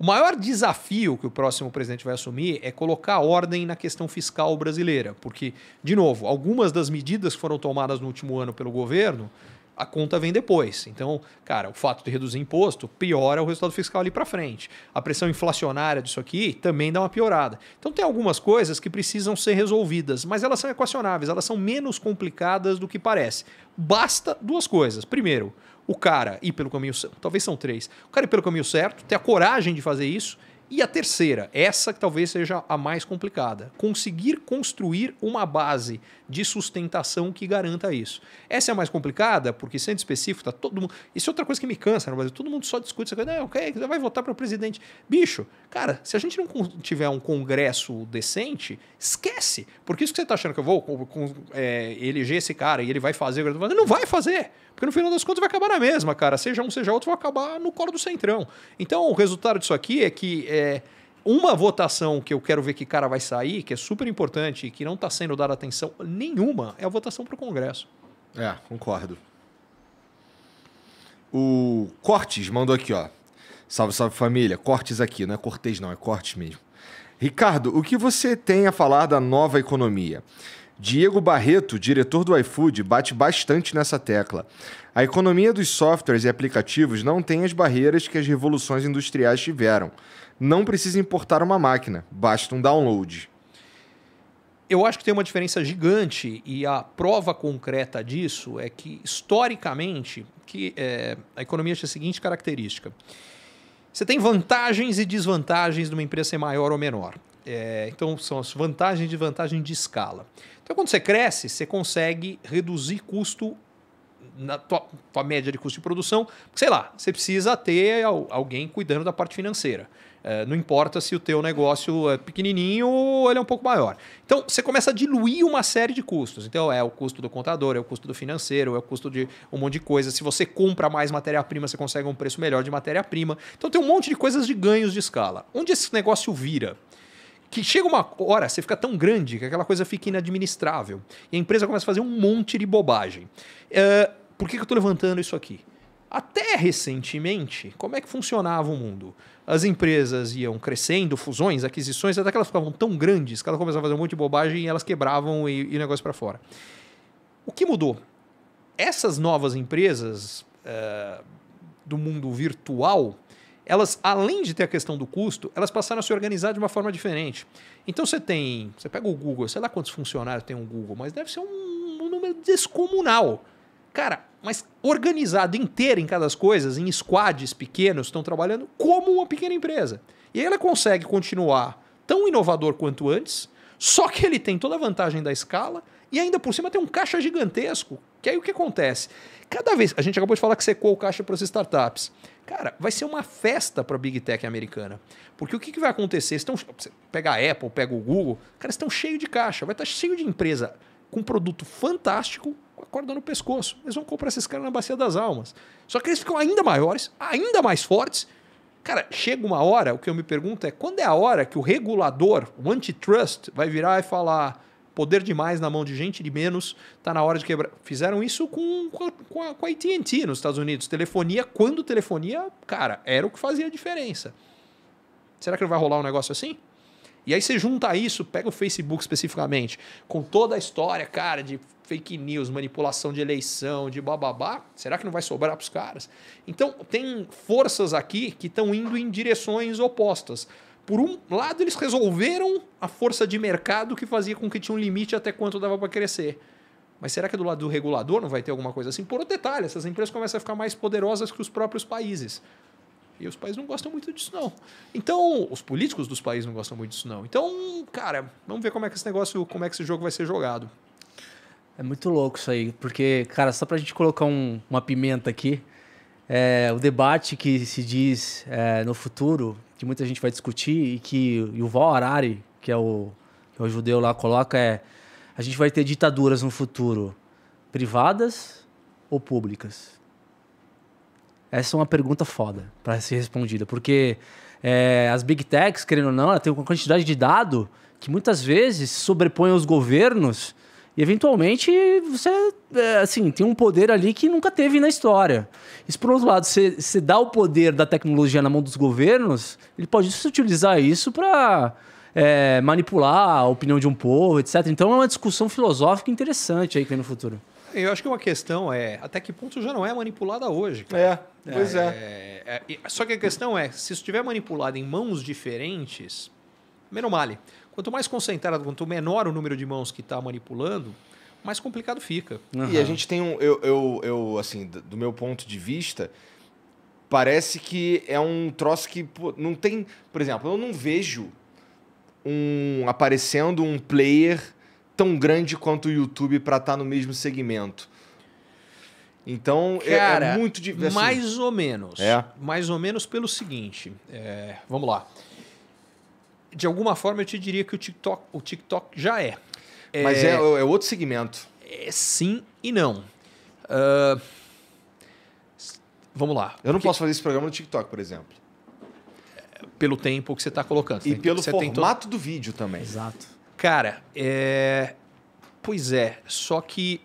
O maior desafio que o próximo presidente vai assumir é colocar ordem na questão fiscal brasileira, porque, de novo, algumas das medidas que foram tomadas no último ano pelo governo a conta vem depois. Então, cara, o fato de reduzir imposto piora o resultado fiscal ali para frente. A pressão inflacionária disso aqui também dá uma piorada. Então, tem algumas coisas que precisam ser resolvidas, mas elas são equacionáveis, elas são menos complicadas do que parece. Basta duas coisas. Primeiro, o cara ir pelo caminho, certo, talvez são três, o cara ir pelo caminho certo, ter a coragem de fazer isso e a terceira, essa que talvez seja a mais complicada, conseguir construir uma base de sustentação que garanta isso. Essa é a mais complicada, porque sendo específico, tá todo mundo. Isso é outra coisa que me cansa no Brasil. Todo mundo só discute essa coisa, ah, ok, vai votar para o presidente. Bicho, cara, se a gente não tiver um congresso decente, esquece. Porque isso que você está achando que eu vou é, eleger esse cara e ele vai fazer, não vai fazer. Porque no final das contas vai acabar na mesma, cara. Seja um, seja outro, vai acabar no colo do centrão. Então o resultado disso aqui é que é, uma votação que eu quero ver que cara vai sair, que é super importante e que não está sendo dada atenção nenhuma, é a votação para o Congresso. É, concordo. O Cortes mandou aqui, ó. Salve, salve família. Cortes aqui, não é Cortez não, é Cortes mesmo. Ricardo, o que você tem a falar da nova economia? Diego Barreto, diretor do iFood, bate bastante nessa tecla. A economia dos softwares e aplicativos não tem as barreiras que as revoluções industriais tiveram. Não precisa importar uma máquina, basta um download. Eu acho que tem uma diferença gigante e a prova concreta disso é que, historicamente, que, é, a economia tinha a seguinte característica. Você tem vantagens e desvantagens de uma empresa ser maior ou menor. É, então, são as vantagens de vantagem de escala. Então, quando você cresce, você consegue reduzir custo na tua, tua, média de custo de produção, sei lá, você precisa ter alguém cuidando da parte financeira. É, não importa se o teu negócio é pequenininho ou ele é um pouco maior. Então, você começa a diluir uma série de custos. Então, é o custo do contador, é o custo do financeiro, é o custo de um monte de coisa. Se você compra mais matéria-prima, você consegue um preço melhor de matéria-prima. Então, tem um monte de coisas de ganhos de escala. Onde esse negócio vira? que chega uma hora, você fica tão grande que aquela coisa fica inadministrável. E a empresa começa a fazer um monte de bobagem. Uh, por que, que eu estou levantando isso aqui? Até recentemente, como é que funcionava o mundo? As empresas iam crescendo, fusões, aquisições, até que elas ficavam tão grandes que elas começavam a fazer um monte de bobagem e elas quebravam e, e o negócio para fora. O que mudou? Essas novas empresas uh, do mundo virtual, elas, além de ter a questão do custo, elas passaram a se organizar de uma forma diferente. Então você tem, você pega o Google, sei lá quantos funcionários tem o Google, mas deve ser um, um número descomunal. Cara, mas organizado inteiro em cada das coisas, em squads pequenos, estão trabalhando como uma pequena empresa. E ela consegue continuar tão inovador quanto antes, só que ele tem toda a vantagem da escala, e ainda por cima tem um caixa gigantesco. Que aí o que acontece? Cada vez. A gente acabou de falar que secou o caixa para as startups. Cara, vai ser uma festa para a Big Tech americana. Porque o que, que vai acontecer? Estão, pega a Apple, pega o Google, cara, estão cheios de caixa, vai estar tá cheio de empresa com um produto fantástico, com a corda no pescoço. Eles vão comprar esses caras na Bacia das Almas. Só que eles ficam ainda maiores, ainda mais fortes. Cara, chega uma hora, o que eu me pergunto é quando é a hora que o regulador, o antitrust, vai virar e falar: poder demais na mão de gente de menos, está na hora de quebrar. Fizeram isso com, com a, com a AT&T nos Estados Unidos. Telefonia, quando telefonia, cara, era o que fazia a diferença. Será que não vai rolar um negócio assim? E aí você junta isso, pega o Facebook especificamente, com toda a história, cara, de fake news, manipulação de eleição, de bababá, será que não vai sobrar para os caras? Então, tem forças aqui que estão indo em direções opostas por um lado, eles resolveram a força de mercado que fazia com que tinha um limite até quanto dava para crescer. Mas será que do lado do regulador não vai ter alguma coisa assim? Por outro detalhe, essas empresas começam a ficar mais poderosas que os próprios países. E os países não gostam muito disso, não. Então, os políticos dos países não gostam muito disso, não. Então, cara, vamos ver como é que esse negócio, como é que esse jogo vai ser jogado. É muito louco isso aí, porque, cara, só para a gente colocar um, uma pimenta aqui, é, o debate que se diz é, no futuro que muita gente vai discutir e que e o Val Arari, que é o, que é o judeu lá, coloca é a gente vai ter ditaduras no futuro privadas ou públicas? Essa é uma pergunta foda para ser respondida, porque é, as big techs, querendo ou não, têm uma quantidade de dado que muitas vezes sobrepõe os governos e eventualmente você é, assim, tem um poder ali que nunca teve na história. Isso, por outro lado, se, se dá o poder da tecnologia na mão dos governos, ele pode utilizar isso para é, manipular a opinião de um povo, etc. Então é uma discussão filosófica interessante aí que vem no futuro. Eu acho que uma questão é até que ponto já não é manipulada hoje. Cara. É, pois é. É, é. é só que a questão é, se estiver manipulada em mãos diferentes, mal Quanto mais concentrado, quanto menor o número de mãos que está manipulando, mais complicado fica. Uhum. E a gente tem um. Eu, eu, eu, assim, do meu ponto de vista, parece que é um troço que pô, não tem. Por exemplo, eu não vejo um aparecendo um player tão grande quanto o YouTube para estar tá no mesmo segmento. Então, Cara, é, é muito difícil. Assim, mais ou menos. É? Mais ou menos pelo seguinte. É, vamos lá de alguma forma eu te diria que o TikTok, o TikTok já é. é Mas é, é outro segmento. É sim e não. Uh, vamos lá. Eu não Porque... posso fazer esse programa no TikTok, por exemplo. Pelo tempo que você está colocando. Você e tem, pelo formato todo... do vídeo também. Exato. Cara, é... pois é. Só que.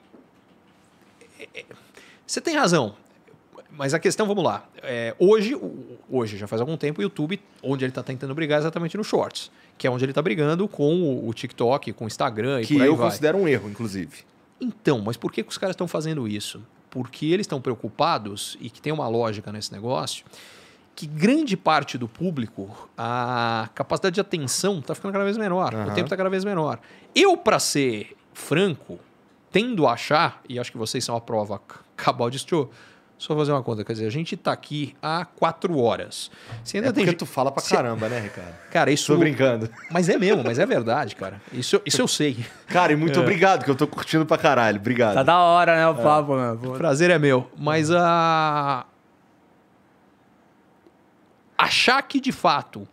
É, é, você tem razão. Mas a questão, vamos lá. É, hoje, hoje, já faz algum tempo, o YouTube, onde ele está tentando brigar é exatamente no Shorts, que é onde ele está brigando com o TikTok, com o Instagram e que por aí eu vai. considero um erro, inclusive. Então, mas por que, que os caras estão fazendo isso? Porque eles estão preocupados, e que tem uma lógica nesse negócio, que grande parte do público, a capacidade de atenção está ficando cada vez menor, uhum. o tempo está cada vez menor. Eu, para ser franco, tendo a achar, e acho que vocês são a prova cabal disso, só fazer uma conta, quer dizer, a gente está aqui há quatro horas. Você ainda é tem porque tu fala pra caramba, né, Ricardo? Cara, isso. Tô brincando. Mas é mesmo, mas é verdade, cara. Isso, isso eu sei. Cara, e muito é. obrigado, que eu tô curtindo pra caralho. Obrigado. Tá da hora, né, o é. papo, né? O prazer é meu. Mas a. Ah, achar que de fato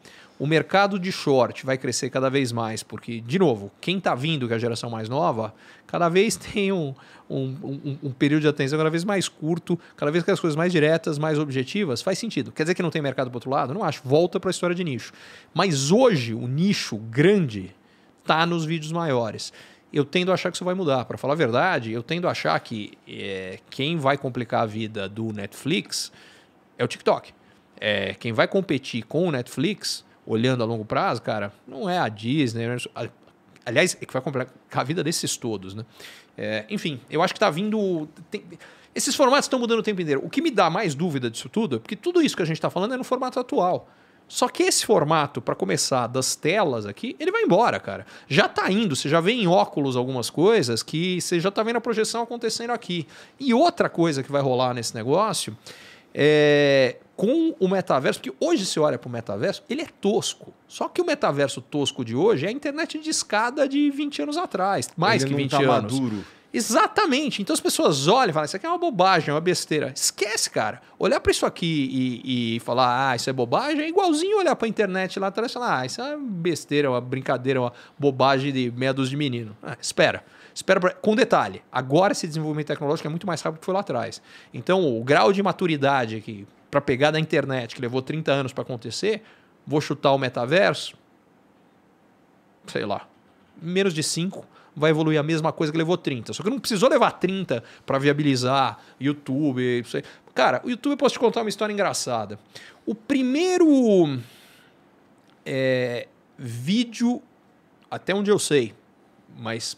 o mercado de short vai crescer cada vez mais, porque, de novo, quem está vindo, que é a geração mais nova, cada vez tem um, um, um, um, período de atenção cada vez mais curto, cada vez que as coisas mais diretas, mais objetivas, faz sentido. Quer dizer que não tem mercado para outro lado? Não acho. Volta para a história de nicho. Mas hoje, o nicho grande está nos vídeos maiores eu tendo a achar que isso vai mudar. Para falar a verdade, eu tendo a achar que é, quem vai complicar a vida do Netflix é o TikTok. É, quem vai competir com o Netflix olhando a longo prazo, cara, não é a Disney. É aliás, é que vai comprar a vida desses todos, né? É, enfim, eu acho que está vindo. Tem, esses formatos estão mudando o tempo inteiro. O que me dá mais dúvida disso tudo é porque tudo isso que a gente está falando é no formato atual. Só que esse formato, para começar, das telas aqui, ele vai embora, cara. Já tá indo, você já vê em óculos algumas coisas que você já tá vendo a projeção acontecendo aqui. E outra coisa que vai rolar nesse negócio é com o metaverso, porque hoje você olha para o metaverso, ele é tosco. Só que o metaverso tosco de hoje é a internet de escada de 20 anos atrás, mais ele que 20 não tá anos. Maduro. Exatamente. Então as pessoas olham e falam: Isso aqui é uma bobagem, é uma besteira. Esquece, cara. Olhar para isso aqui e, e, falar: Ah, isso é bobagem, é igualzinho olhar para a internet lá atrás e falar: Ah, isso é uma besteira, uma brincadeira, uma bobagem de medos de menino. Ah, espera. Espera pra... Com detalhe: agora esse desenvolvimento tecnológico é muito mais rápido que foi lá atrás. Então o grau de maturidade que para pegar da internet, que levou 30 anos para acontecer, vou chutar o metaverso, sei lá, menos de 5 vai evoluir a mesma coisa que levou 30. Só que não precisou levar 30 para viabilizar YouTube. Cara, o YouTube eu posso te contar uma história engraçada. O primeiro é, vídeo, até onde eu sei, mas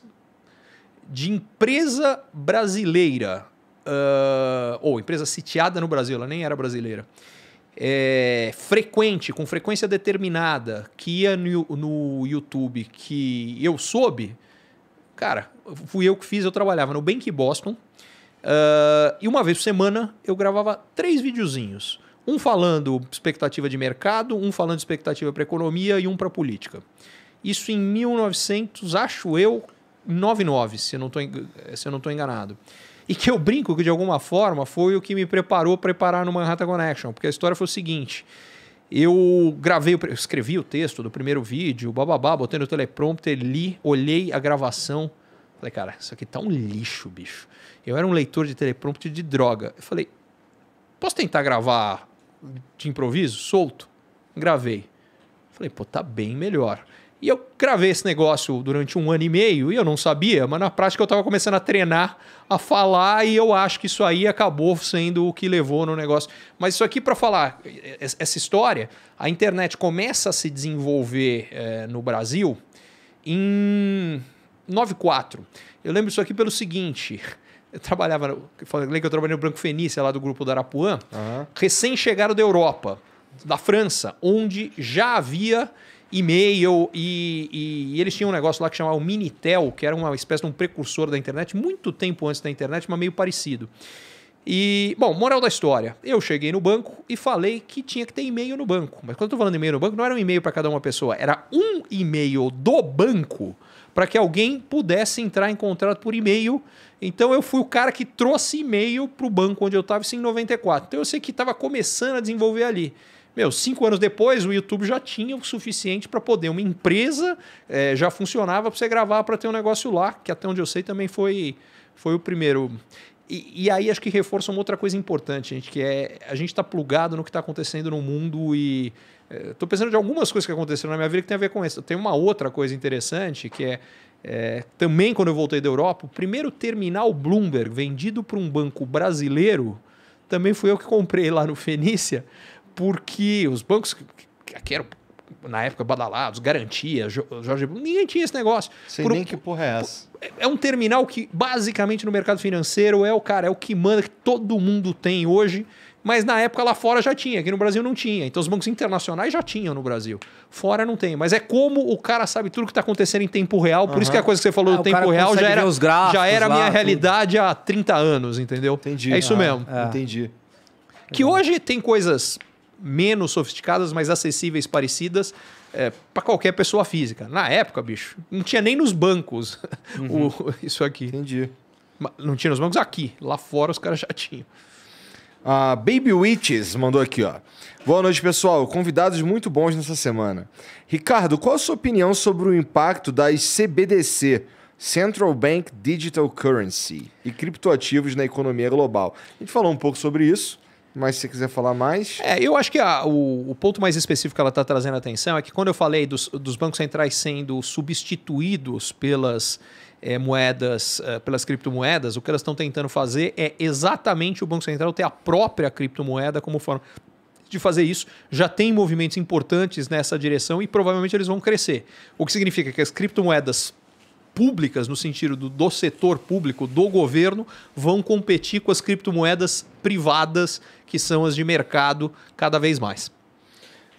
de empresa brasileira uh, ou empresa sitiada no Brasil, ela nem era brasileira, é, frequente, com frequência determinada, que ia no, no YouTube, que eu soube, cara, fui eu que fiz, eu trabalhava no Bank Boston, Uh, e uma vez por semana eu gravava três videozinhos. Um falando expectativa de mercado, um falando expectativa para economia e um para política. Isso em 1900, acho eu, 99, se eu não estou enganado. E que eu brinco que de alguma forma foi o que me preparou para preparar no Manhattan Connection, porque a história foi o seguinte: eu gravei, eu escrevi o texto do primeiro vídeo, bababá, botei no teleprompter, li, olhei a gravação. Falei, cara, isso aqui tá um lixo, bicho. Eu era um leitor de teleprompter de droga. Eu falei, posso tentar gravar de improviso, solto? Gravei. Falei, pô, tá bem melhor. E eu gravei esse negócio durante um ano e meio e eu não sabia, mas na prática eu estava começando a treinar a falar e eu acho que isso aí acabou sendo o que levou no negócio. Mas isso aqui para falar essa história, a internet começa a se desenvolver é, no Brasil em 94. Eu lembro isso aqui pelo seguinte. Eu trabalhava, falei que eu trabalhei no Branco Fenícia lá do grupo do Arapuã, uhum. recém chegaram da Europa, da França, onde já havia e-mail e, e, e, eles tinham um negócio lá que chamava o Minitel, que era uma espécie de um precursor da internet, muito tempo antes da internet, mas meio parecido. E, bom, moral da história. Eu cheguei no banco e falei que tinha que ter e-mail no banco. Mas quando eu tô falando e-mail no banco, não era um e-mail para cada uma pessoa, era um e-mail do banco para que alguém pudesse entrar em contrato por e-mail. Então eu fui o cara que trouxe e-mail para o banco onde eu estava, isso em 94. Então eu sei que estava começando a desenvolver ali. Meu, cinco anos depois, o YouTube já tinha o suficiente para poder. Uma empresa é, já funcionava para você gravar, para ter um negócio lá, que até onde eu sei também foi, foi o primeiro. E, e, aí acho que reforça uma outra coisa importante, gente, que é a gente está plugado no que está acontecendo no mundo e estou é, pensando de algumas coisas que aconteceram na minha vida que tem a ver com isso. Tem uma outra coisa interessante que é, é também quando eu voltei da Europa, o primeiro terminal Bloomberg vendido para um banco brasileiro também fui eu que comprei lá no Fenícia porque os bancos que eram na época badalados, garantia, Jorge ninguém tinha esse negócio. sem Por, nem que porra é essa. É um terminal que basicamente no mercado financeiro é o cara, é o que manda, que todo mundo tem hoje, mas na época lá fora já tinha, aqui no Brasil não tinha. Então os bancos internacionais já tinham no Brasil. Fora não tem, mas é como o cara sabe tudo que está acontecendo em tempo real, por uhum. isso que a coisa que você falou ah, do tempo real já era, gráficos, já era minha tudo. realidade há 30 anos, entendeu? Entendi. É isso ah, mesmo. É. Entendi. Que hoje tem coisas menos sofisticadas, mas acessíveis, parecidas, é, para qualquer pessoa física. Na época, bicho, não tinha nem nos bancos uhum. o, isso aqui. Entendi. Não tinha nos bancos aqui. Lá fora os caras já tinham. A Baby Witches mandou aqui, ó. Boa noite, pessoal. Convidados muito bons nessa semana. Ricardo, qual a sua opinião sobre o impacto das CBDC, Central Bank Digital Currency, e criptoativos na economia global? A gente falou um pouco sobre isso. Mas se você quiser falar mais. É, eu acho que a, o, o, ponto mais específico que ela está trazendo atenção é que quando eu falei dos, dos bancos centrais sendo substituídos pelas é, moedas, é, pelas criptomoedas, o que elas estão tentando fazer é exatamente o Banco Central ter a própria criptomoeda como forma de fazer isso. Já tem movimentos importantes nessa direção e provavelmente eles vão crescer. O que significa que as criptomoedas públicas, no sentido do, do setor público, do governo, vão competir com as criptomoedas privadas, que são as de mercado, cada vez mais.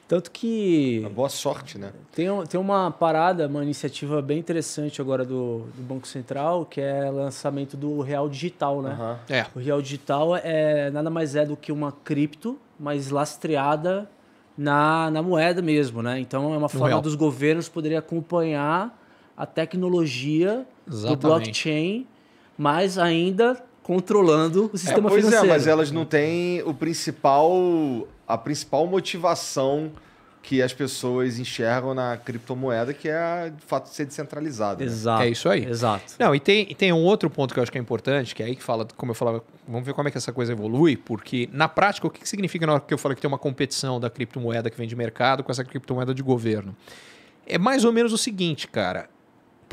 Tanto que. Uma boa sorte, né? Tem, tem uma parada, uma iniciativa bem interessante agora do, do Banco Central, que é o lançamento do Real Digital, né? Uhum. É. O Real Digital é nada mais é do que uma cripto, mas lastreada na, na moeda mesmo, né? Então é uma forma dos governos poderem acompanhar a tecnologia Exatamente. do blockchain, mas ainda controlando o sistema é, pois é, financeiro. Pois é, mas elas não têm o principal, a principal motivação que as pessoas enxergam na criptomoeda, que é de fato ser descentralizada. Né? Exato. Né? É isso aí. Exato. Não, e tem, e tem um outro ponto que eu acho que é importante, que é aí que fala, como eu falava, vamos ver como é que essa coisa evolui, porque na prática, o que, que significa na hora que eu falo que tem uma competição da criptomoeda que vem de mercado com essa criptomoeda de governo? É mais ou menos o seguinte, cara.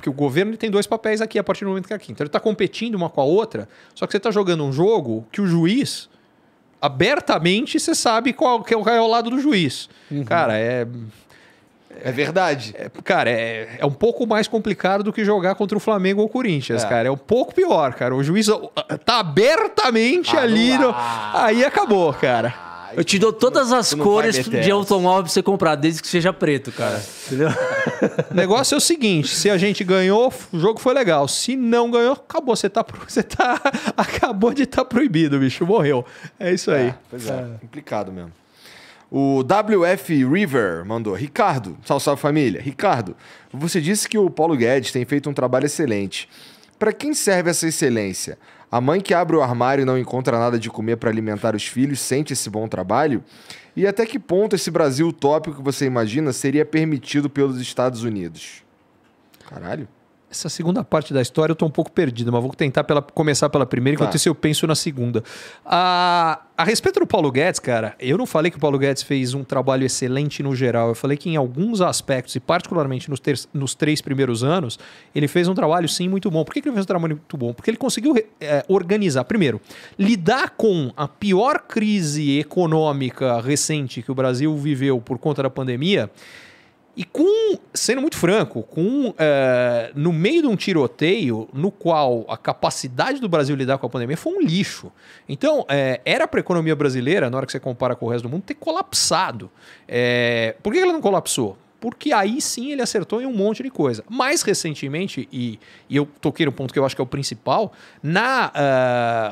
Porque o governo tem dois papéis aqui a partir do momento que é aqui. Então ele está competindo uma com a outra, só que você está jogando um jogo que o juiz, abertamente, você sabe qual que é, é o lado do juiz. Uhum. Cara, é. É verdade. É, cara, é, é um pouco mais complicado do que jogar contra o Flamengo ou o Corinthians, é. cara. É um pouco pior, cara. O juiz ah, tá abertamente ah, ali. No... Aí acabou, cara. Eu te dou todas as cores de automóvel pra você comprar, desde que seja preto, cara. É. Entendeu? O negócio é o seguinte: se a gente ganhou, o jogo foi legal. Se não ganhou, acabou. Você tá. Você tá acabou de estar tá proibido, bicho. Morreu. É isso aí. É, pois é. é. Complicado mesmo. O WF River mandou. Ricardo, salve, salve família. Ricardo, você disse que o Paulo Guedes tem feito um trabalho excelente. Para quem serve essa excelência? A mãe que abre o armário e não encontra nada de comer para alimentar os filhos sente esse bom trabalho? E até que ponto esse Brasil utópico que você imagina seria permitido pelos Estados Unidos? Caralho. Essa segunda parte da história eu estou um pouco perdido, mas vou tentar pela, começar pela primeira, enquanto tá. isso eu penso na segunda. A, a respeito do Paulo Guedes, cara, eu não falei que o Paulo Guedes fez um trabalho excelente no geral. Eu falei que em alguns aspectos, e particularmente nos, ter, nos três primeiros anos, ele fez um trabalho sim muito bom. Por que, que ele fez um trabalho muito bom? Porque ele conseguiu é, organizar, primeiro, lidar com a pior crise econômica recente que o Brasil viveu por conta da pandemia e com, sendo muito franco, com é, no meio de um tiroteio no qual a capacidade do Brasil lidar com a pandemia foi um lixo. Então, é, era para a economia brasileira, na hora que você compara com o resto do mundo, ter colapsado. É, por que ela não colapsou? porque aí sim ele acertou em um monte de coisa. Mais recentemente, e, e eu toquei no ponto que eu acho que é o principal, na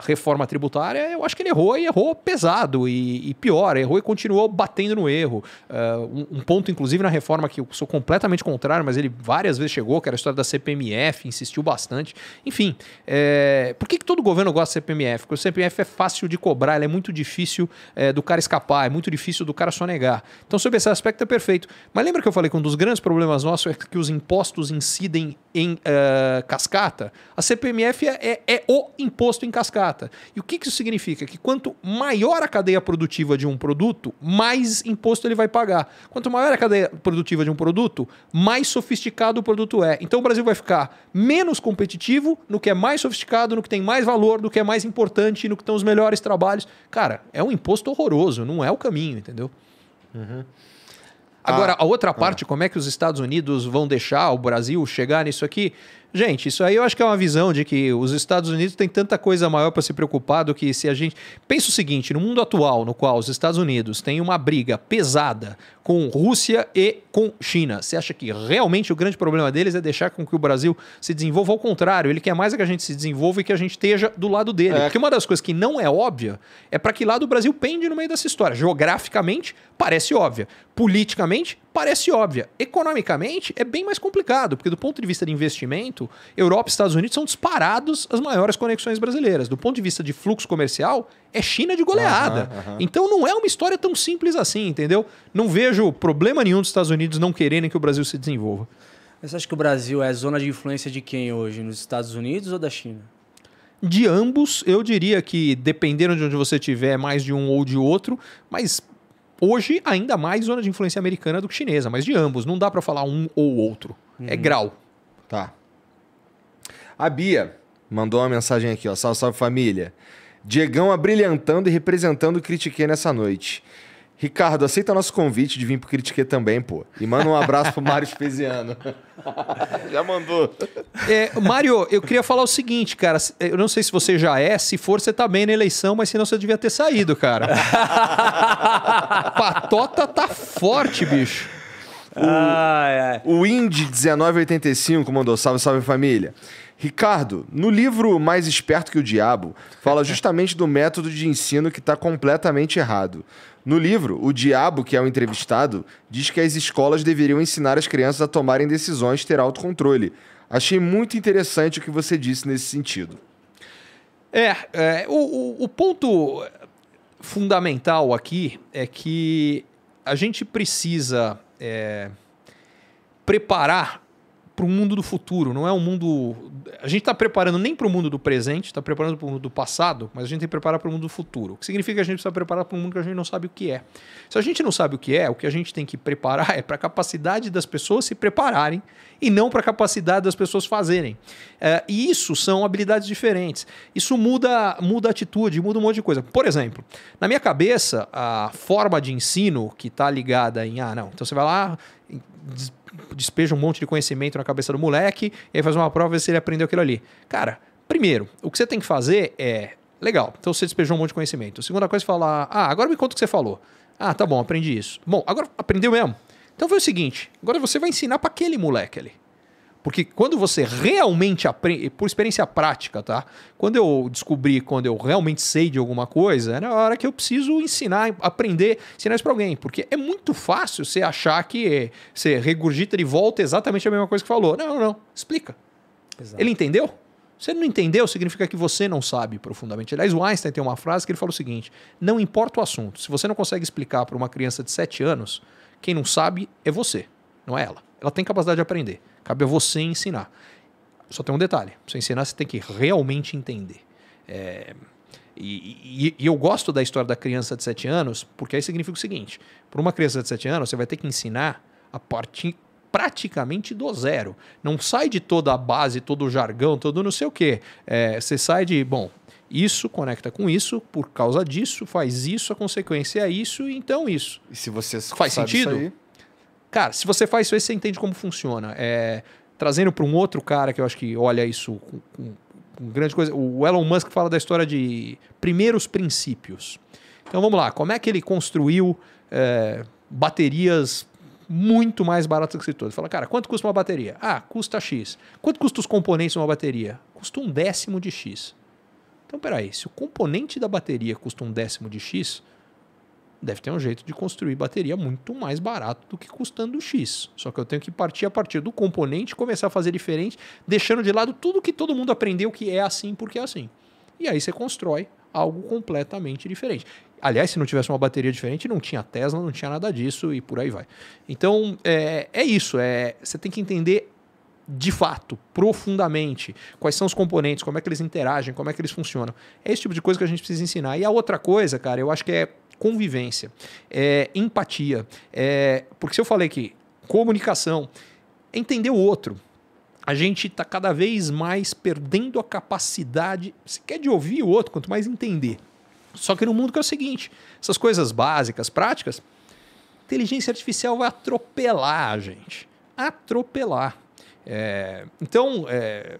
uh, reforma tributária, eu acho que ele errou e errou pesado e, e pior, errou e continuou batendo no erro. Uh, um, ponto, inclusive, na reforma que eu sou completamente contrário, mas ele várias vezes chegou, que era a história da CPMF, insistiu bastante. Enfim, é, por que, que todo governo gosta da CPMF? Porque o CPMF é fácil de cobrar, é muito difícil é, do cara escapar, é muito difícil do cara sonegar. Então, sobre esse aspecto, é perfeito. Mas lembra que eu falei que um dos grandes problemas nossos é que os impostos incidem em uh, cascata, a CPMF é, é, é, o imposto em cascata. E o que, que isso significa? Que quanto maior a cadeia produtiva de um produto, mais imposto ele vai pagar. Quanto maior a cadeia produtiva de um produto, mais sofisticado o produto é. Então o Brasil vai ficar menos competitivo no que é mais sofisticado, no que tem mais valor, no que é mais importante, no que estão os melhores trabalhos. Cara, é um imposto horroroso, não é o caminho, entendeu? Uhum. Agora, ah, a outra parte, como é que os Estados Unidos vão deixar o Brasil chegar nisso aqui? Gente, isso aí eu acho que é uma visão de que os Estados Unidos têm tanta coisa maior para se preocupar do que se a gente. Pensa o seguinte: no mundo atual, no qual os Estados Unidos têm uma briga pesada com Rússia e com China. Você acha que realmente o grande problema deles é deixar com que o Brasil se desenvolva? Ao contrário, ele quer mais é que a gente se desenvolva e que a gente esteja do lado dele. É. Porque uma das coisas que não é óbvia é para que lado o Brasil pende no meio dessa história. Geograficamente, parece óbvia. Politicamente, parece óbvia. Economicamente, é bem mais complicado, porque do ponto de vista de investimento, Europa e Estados Unidos são disparados as maiores conexões brasileiras. Do ponto de vista de fluxo comercial, é China de goleada. Uhum, uhum. Então não é uma história tão simples assim, entendeu? Não vejo problema nenhum dos Estados Unidos não quererem que o Brasil se desenvolva. você acha que o Brasil é zona de influência de quem hoje? Nos Estados Unidos ou da China? De ambos, eu diria que dependendo de onde você estiver, é mais de um ou de outro, mas hoje ainda mais zona de influência americana do que chinesa, mas de ambos, não dá para falar um ou outro. É uhum. É grau. Tá. A Bia mandou uma mensagem aqui, ó. Salve, salve família. Diegão abrilhantando e representando o Critique nessa noite. Ricardo, aceita nosso convite de vir pro Critique também, pô. E manda um abraço pro Mário Espesiano. já mandou. É, Mário, eu queria falar o seguinte, cara. Eu não sei se você já é, se for, você tá bem na eleição, mas senão você devia ter saído, cara. Patota tá forte, bicho. O, ah, é. o Indy 1985 mandou salve, salve família. Ricardo, no livro Mais Esperto que o Diabo, fala justamente do método de ensino que está completamente errado. No livro, o diabo, que é o entrevistado, diz que as escolas deveriam ensinar as crianças a tomarem decisões e ter autocontrole. Achei muito interessante o que você disse nesse sentido. É, é o, o ponto fundamental aqui é que a gente precisa é, preparar para o mundo do futuro, não é um mundo. A gente está preparando nem para o mundo do presente, está preparando para o mundo do passado, mas a gente tem que preparar para o mundo do futuro. O que significa que a gente precisa preparar para um mundo que a gente não sabe o que é. Se a gente não sabe o que é, o que a gente tem que preparar é para a capacidade das pessoas se prepararem e não para a capacidade das pessoas fazerem. É, e isso são habilidades diferentes. Isso muda, muda a atitude, muda um monte de coisa. Por exemplo, na minha cabeça, a forma de ensino que está ligada em, ah, não, então você vai lá, despeja um monte de conhecimento na cabeça do moleque, e aí faz uma prova e se ele aprendeu aquilo ali. Cara, primeiro, o que você tem que fazer é. Legal, então você despejou um monte de conhecimento. Segunda coisa, falar: ah, agora me conta o que você falou. Ah, tá bom, aprendi isso. Bom, agora aprendeu mesmo. Então foi o seguinte: agora você vai ensinar para aquele moleque ali. Porque quando você realmente aprende, por experiência prática, tá? Quando eu descobri, quando eu realmente sei de alguma coisa, é na hora que eu preciso ensinar, aprender, ensinar isso para alguém. Porque é muito fácil você achar que você regurgita de volta exatamente a mesma coisa que falou. Não, não, não. Explica. Exato. Ele entendeu? Se ele não entendeu, significa que você não sabe profundamente. Aliás, o Einstein tem uma frase que ele fala o seguinte: não importa o assunto, se você não consegue explicar para uma criança de 7 anos, quem não sabe é você, não é ela ela tem capacidade de aprender. Cabe a você ensinar. Só tem um detalhe: para você ensinar, você tem que realmente entender. É, e, e, e, eu gosto da história da criança de 7 anos, porque aí significa o seguinte: para uma criança de 7 anos, você vai ter que ensinar a partir praticamente do zero. Não sai de toda a base, todo o jargão, todo não sei o quê. É, você sai de, bom, isso conecta com isso, por causa disso, faz isso, a consequência é isso, então isso. E se você faz sentido? Aí... Cara, se você faz isso aí, você entende como funciona. É, trazendo para um outro cara que eu acho que olha isso com, com, com grande coisa. O Elon Musk fala da história de primeiros princípios. Então vamos lá, como é que ele construiu é, baterias muito mais baratas que todas? Fala, cara, quanto custa uma bateria? Ah, custa X. Quanto custa os componentes de uma bateria? Custa um décimo de X. Então peraí, se o componente da bateria custa um décimo de X, deve ter um jeito de construir bateria muito mais barato do que custando X. Só que eu tenho que partir a partir do componente, começar a fazer diferente, deixando de lado tudo que todo mundo aprendeu que é assim porque é assim. E aí você constrói algo completamente diferente. Aliás, se não tivesse uma bateria diferente, não tinha Tesla, não tinha nada disso e por aí vai. Então, é, é isso. É, você tem que entender de fato, profundamente, quais são os componentes, como é que eles interagem, como é que eles funcionam. É esse tipo de coisa que a gente precisa ensinar. E a outra coisa, cara, eu acho que é convivência, é, empatia. É, porque se eu falei que comunicação, entender o outro. A gente está cada vez mais perdendo a capacidade, se quer de ouvir o outro, quanto mais entender. Só que no mundo que é o seguinte, essas coisas básicas, práticas, inteligência artificial vai atropelar a gente. Atropelar. É, então, é,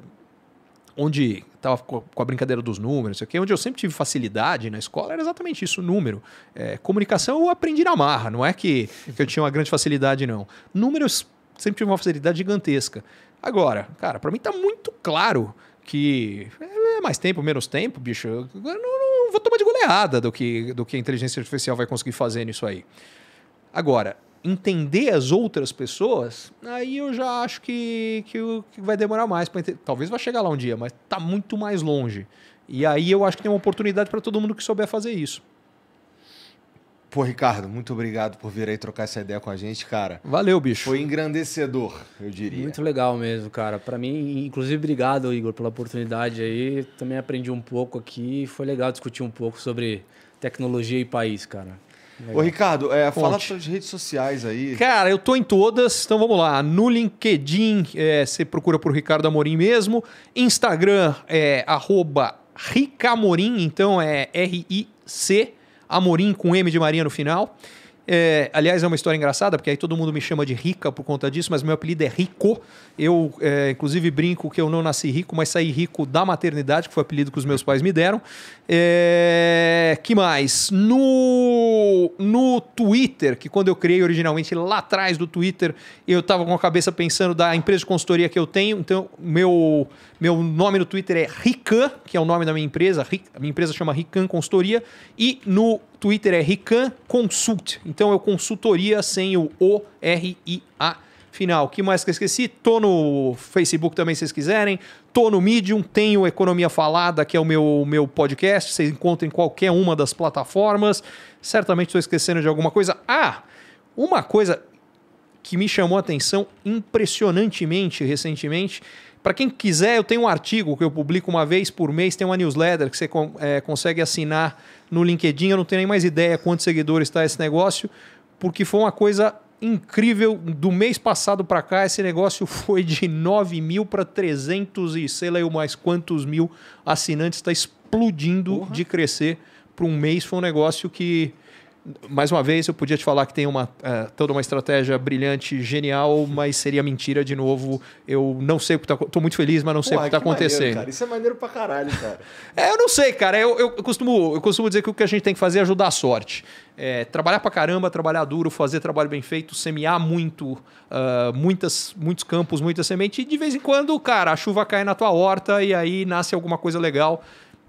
onde estava com a brincadeira dos números, aqui, onde eu sempre tive facilidade na escola era exatamente isso, número. É, comunicação eu aprendi na marra, não é que, que eu tinha uma grande facilidade, não. Números sempre tive uma facilidade gigantesca. Agora, cara, para mim está muito claro que é, é mais tempo, menos tempo, bicho. Eu não, não vou tomar de goleada do que, do que a inteligência artificial vai conseguir fazer nisso aí. Agora, entender as outras pessoas, aí eu já acho que, que, que vai demorar mais. entender, Talvez vá chegar lá um dia, mas está muito mais longe. E aí eu acho que tem uma oportunidade para todo mundo que souber fazer isso. Pô, Ricardo, muito obrigado por vir aí trocar essa ideia com a gente, cara. Valeu, bicho. Foi engrandecedor, eu diria. Muito legal mesmo, cara. Para mim, inclusive, obrigado, Igor, pela oportunidade aí. Também aprendi um pouco aqui. Foi legal discutir um pouco sobre tecnologia e país, cara. Legal. Ô, Ricardo, é, fala suas redes sociais aí. Cara, eu tô em todas, então vamos lá. No LinkedIn, é, você procura por Ricardo Amorim mesmo. Instagram é Ricamorim, então é R-I-C, Amorim com M de Maria no final. É, aliás, é uma história engraçada, porque aí todo mundo me chama de rica por conta disso, mas meu apelido é Rico. Eu, é, inclusive, brinco que eu não nasci rico, mas saí rico da maternidade, que foi o apelido que os meus pais me deram. É, que mais? No, no Twitter, que quando eu criei originalmente lá atrás do Twitter, eu estava com a cabeça pensando da empresa de consultoria que eu tenho, então meu meu nome no Twitter é Rican, que é o nome da minha empresa. A minha empresa chama Rican Consultoria. E no Twitter é Rican Consult. Então eu consultoria sem o O-R-I-A final. O que mais que eu esqueci? Tô no Facebook também, se vocês quiserem. Tô no Medium, tenho Economia Falada, que é o meu, meu podcast. Vocês encontram em qualquer uma das plataformas. Certamente estou esquecendo de alguma coisa. Ah, uma coisa que me chamou a atenção impressionantemente recentemente para quem quiser, eu tenho um artigo que eu publico uma vez por mês, tem uma newsletter que você é, consegue assinar no LinkedIn. Eu não tenho nem mais ideia quantos seguidores está esse negócio, porque foi uma coisa incrível. Do mês passado para cá, esse negócio foi de 9 mil para 300 e sei lá eu mais quantos mil assinantes. Está explodindo de crescer. Para um mês foi um negócio que mais uma vez, eu podia te falar que tem uma, eh, toda uma estratégia brilhante, genial, mas seria mentira de novo. Eu não sei o que tá. Tô muito feliz, mas não sei o que tá acontecendo. Maneiro, cara. Isso é maneiro pra caralho, cara. é, eu não sei, cara. Eu, eu, costumo, eu costumo dizer que o que a gente tem que fazer é ajudar a sorte. É, trabalhar pra caramba, trabalhar duro, fazer trabalho bem feito, semear muito, uh, muitas, muitos campos, muita semente, e de vez em quando, cara, a chuva cai na tua horta e aí nasce alguma coisa legal.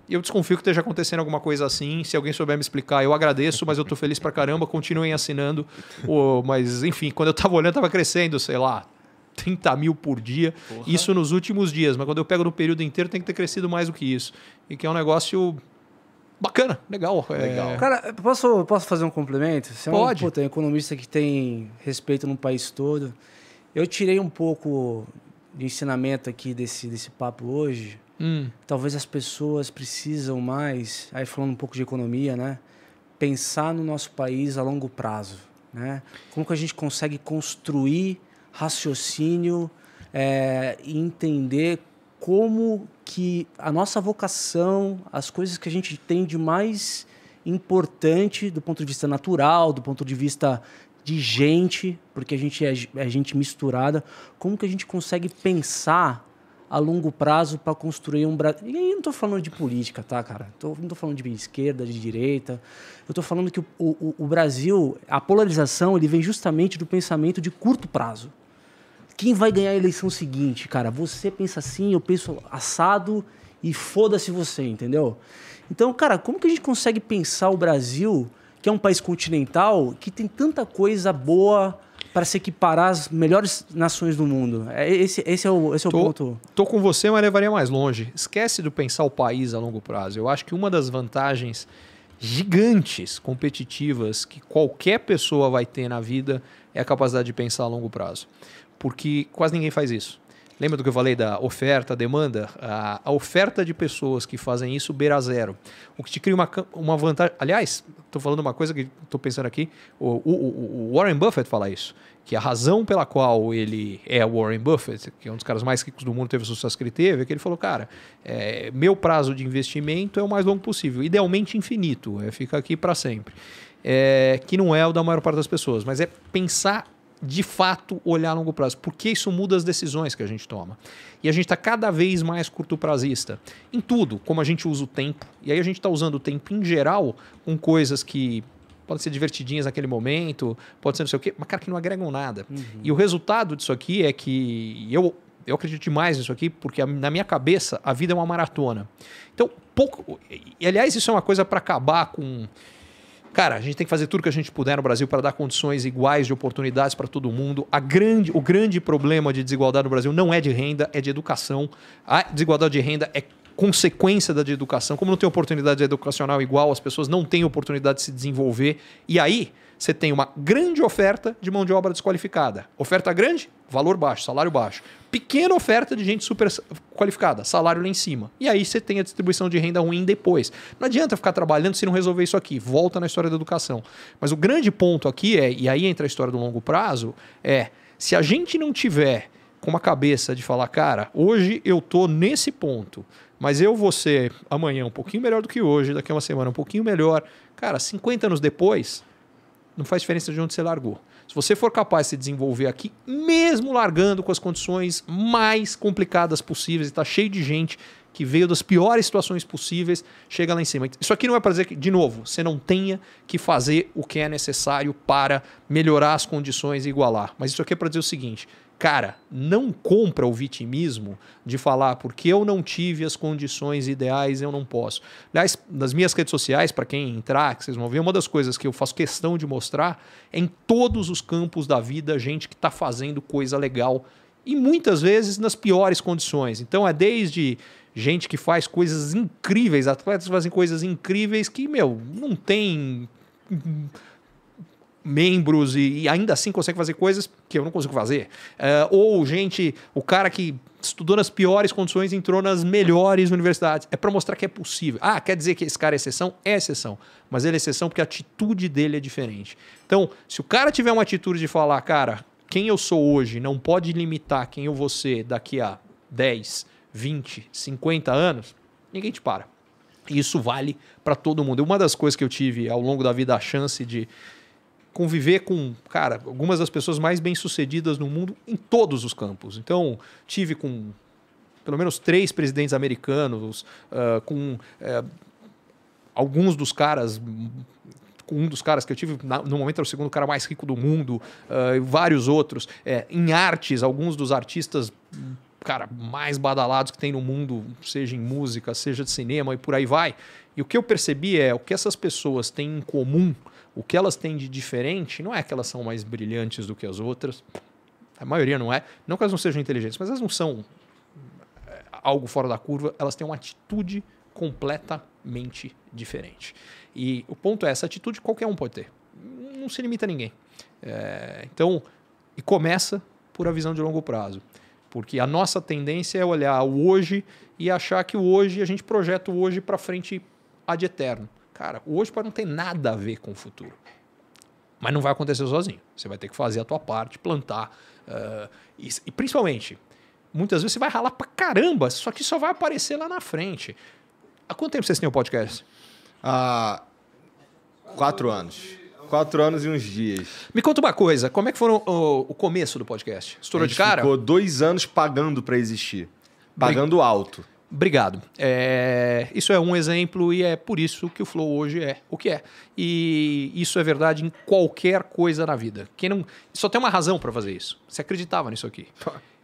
E eu desconfio que esteja acontecendo alguma coisa assim. Se alguém souber me explicar, eu agradeço, mas eu estou feliz pra caramba, continuem assinando. Oh, mas, enfim, quando eu estava olhando, estava crescendo, sei lá, 30 mil por dia. Porra. Isso nos últimos dias, mas quando eu pego no período inteiro, tem que ter crescido mais do que isso. E que é um negócio bacana, legal. É. legal. É... Cara, posso, posso fazer um complemento? Você Pode. é um puta, economista que tem respeito no país todo. Eu tirei um pouco de ensinamento aqui desse, desse papo hoje, Hum. Talvez as pessoas precisam mais, aí falando um pouco de economia, né? Pensar no nosso país a longo prazo, né? Como que a gente consegue construir raciocínio é, e entender como que a nossa vocação, as coisas que a gente tem de mais importante do ponto de vista natural, do ponto de vista de gente, porque a gente é gente misturada, como que a gente consegue pensar a longo prazo para construir um Brasil. E aí não estou falando de política, tá, cara? Tô, não estou falando de esquerda, de direita. Eu estou falando que o, o, o, Brasil, a polarização, ele vem justamente do pensamento de curto prazo. Quem vai ganhar a eleição seguinte, cara? Você pensa assim, eu penso assado e foda-se você, entendeu? Então, cara, como que a gente consegue pensar o Brasil, que é um país continental, que tem tanta coisa boa para se equiparar às melhores nações do mundo. É, esse, esse é o, esse é o tô, ponto. Tô com você, mas levaria mais longe. Esquece de pensar o país a longo prazo. Eu acho que uma das vantagens gigantes competitivas que qualquer pessoa vai ter na vida é a capacidade de pensar a longo prazo. Porque quase ninguém faz isso. Lembra do que eu falei da oferta, demanda? A, a oferta de pessoas que fazem isso beira zero. O que te cria uma, uma vantagem. Aliás, estou falando uma coisa que estou pensando aqui. O, o, o, Warren Buffett fala isso. Que a razão pela qual ele é Warren Buffett, que é um dos caras mais ricos do mundo, teve o sucesso que ele teve, é que ele falou: cara, é, meu prazo de investimento é o mais longo possível, idealmente infinito, é, fica aqui para sempre. É, que não é o da maior parte das pessoas, mas é pensar de fato olhar a longo prazo, porque isso muda as decisões que a gente toma. E a gente está cada vez mais curto prazista em tudo, como a gente usa o tempo. E aí a gente está usando o tempo em geral com coisas que podem ser divertidinhas naquele momento, pode ser não sei o quê, mas cara, que não agregam nada. Uhum. E o resultado disso aqui é que eu eu acredito demais nisso aqui, porque na minha cabeça a vida é uma maratona. Então, pouco. E, aliás, isso é uma coisa para acabar com Cara, a gente tem que fazer tudo que a gente puder no Brasil para dar condições iguais de oportunidades para todo mundo. A grande, o grande problema de desigualdade no Brasil não é de renda, é de educação. A desigualdade de renda é consequência da de educação. Como não tem oportunidade educacional igual, as pessoas não têm oportunidade de se desenvolver. E aí, você tem uma grande oferta de mão de obra desqualificada. Oferta grande, valor baixo, salário baixo. Pequena oferta de gente super qualificada, salário lá em cima. E aí você tem a distribuição de renda ruim depois. Não adianta ficar trabalhando se não resolver isso aqui. Volta na história da educação. Mas o grande ponto aqui é, e aí entra a história do longo prazo, é se a gente não tiver com uma cabeça de falar, cara, hoje eu tô nesse ponto, mas eu vou ser amanhã um pouquinho melhor do que hoje, daqui a uma semana um pouquinho melhor. Cara, 50 anos depois, não faz diferença de onde você largou. Se você for capaz de se desenvolver aqui, mesmo largando com as condições mais complicadas possíveis, está cheio de gente que veio das piores situações possíveis, chega lá em cima. Isso aqui não é para dizer que, de novo, você não tenha que fazer o que é necessário para melhorar as condições e igualar. Mas isso aqui é para dizer o seguinte: Cara, não compra o vitimismo de falar porque eu não tive as condições ideais, eu não posso. Aliás, nas minhas redes sociais, para quem entrar, que vocês vão ver, uma das coisas que eu faço questão de mostrar é em todos os campos da vida, gente que está fazendo coisa legal e muitas vezes nas piores condições. Então é desde gente que faz coisas incríveis, atletas fazem coisas incríveis que, meu, não tem membros e, e, ainda assim consegue fazer coisas que eu não consigo fazer. Uh, ou gente, o cara que estudou nas piores condições entrou nas melhores universidades. É para mostrar que é possível. Ah, quer dizer que esse cara é exceção? É exceção. Mas ele é exceção porque a atitude dele é diferente. Então, se o cara tiver uma atitude de falar, cara, quem eu sou hoje não pode limitar quem eu vou ser daqui a 10, 20, 50 anos, ninguém te para. Isso vale para todo mundo. Uma das coisas que eu tive ao longo da vida a chance de conviver com, cara, algumas das pessoas mais bem-sucedidas no mundo em todos os campos. Então, tive com pelo menos três presidentes americanos, uh, com uh, alguns dos caras um dos caras que eu tive, no momento era o segundo cara mais rico do mundo, uh, e vários outros. É, em artes, alguns dos artistas cara mais badalados que tem no mundo, seja em música, seja de cinema e por aí vai. E o que eu percebi é o que essas pessoas têm em comum o que elas têm de diferente não é que elas são mais brilhantes do que as outras. A maioria não é. Não que elas não sejam inteligentes, mas elas não são eh, algo fora da curva. Elas têm uma atitude completamente diferente. E o ponto é: essa atitude qualquer um pode ter. Não se limita a ninguém. É, então, e começa por a visão de longo prazo. Porque a nossa tendência é olhar o hoje e achar que o hoje, a gente projeta o hoje para frente ad eterno. Cara, o hoje pode não ter nada a ver com o futuro. Mas não vai acontecer sozinho. Você vai ter que fazer a tua parte, plantar. Uh, e, e, principalmente, muitas vezes você vai ralar pra caramba, só que só vai aparecer lá na frente. Há quanto tempo vocês têm o podcast? Há quatro anos. Quatro anos e uns dias. Me conta uma coisa, como é que foi o, o começo do podcast? Estourou de cara? Ficou dois anos pagando para existir. Pagando alto. Obrigado. É, isso é um exemplo e é por isso que o flow hoje é o que é. E isso é verdade em qualquer coisa na vida. Quem não só tem uma razão para fazer isso. Você acreditava nisso aqui?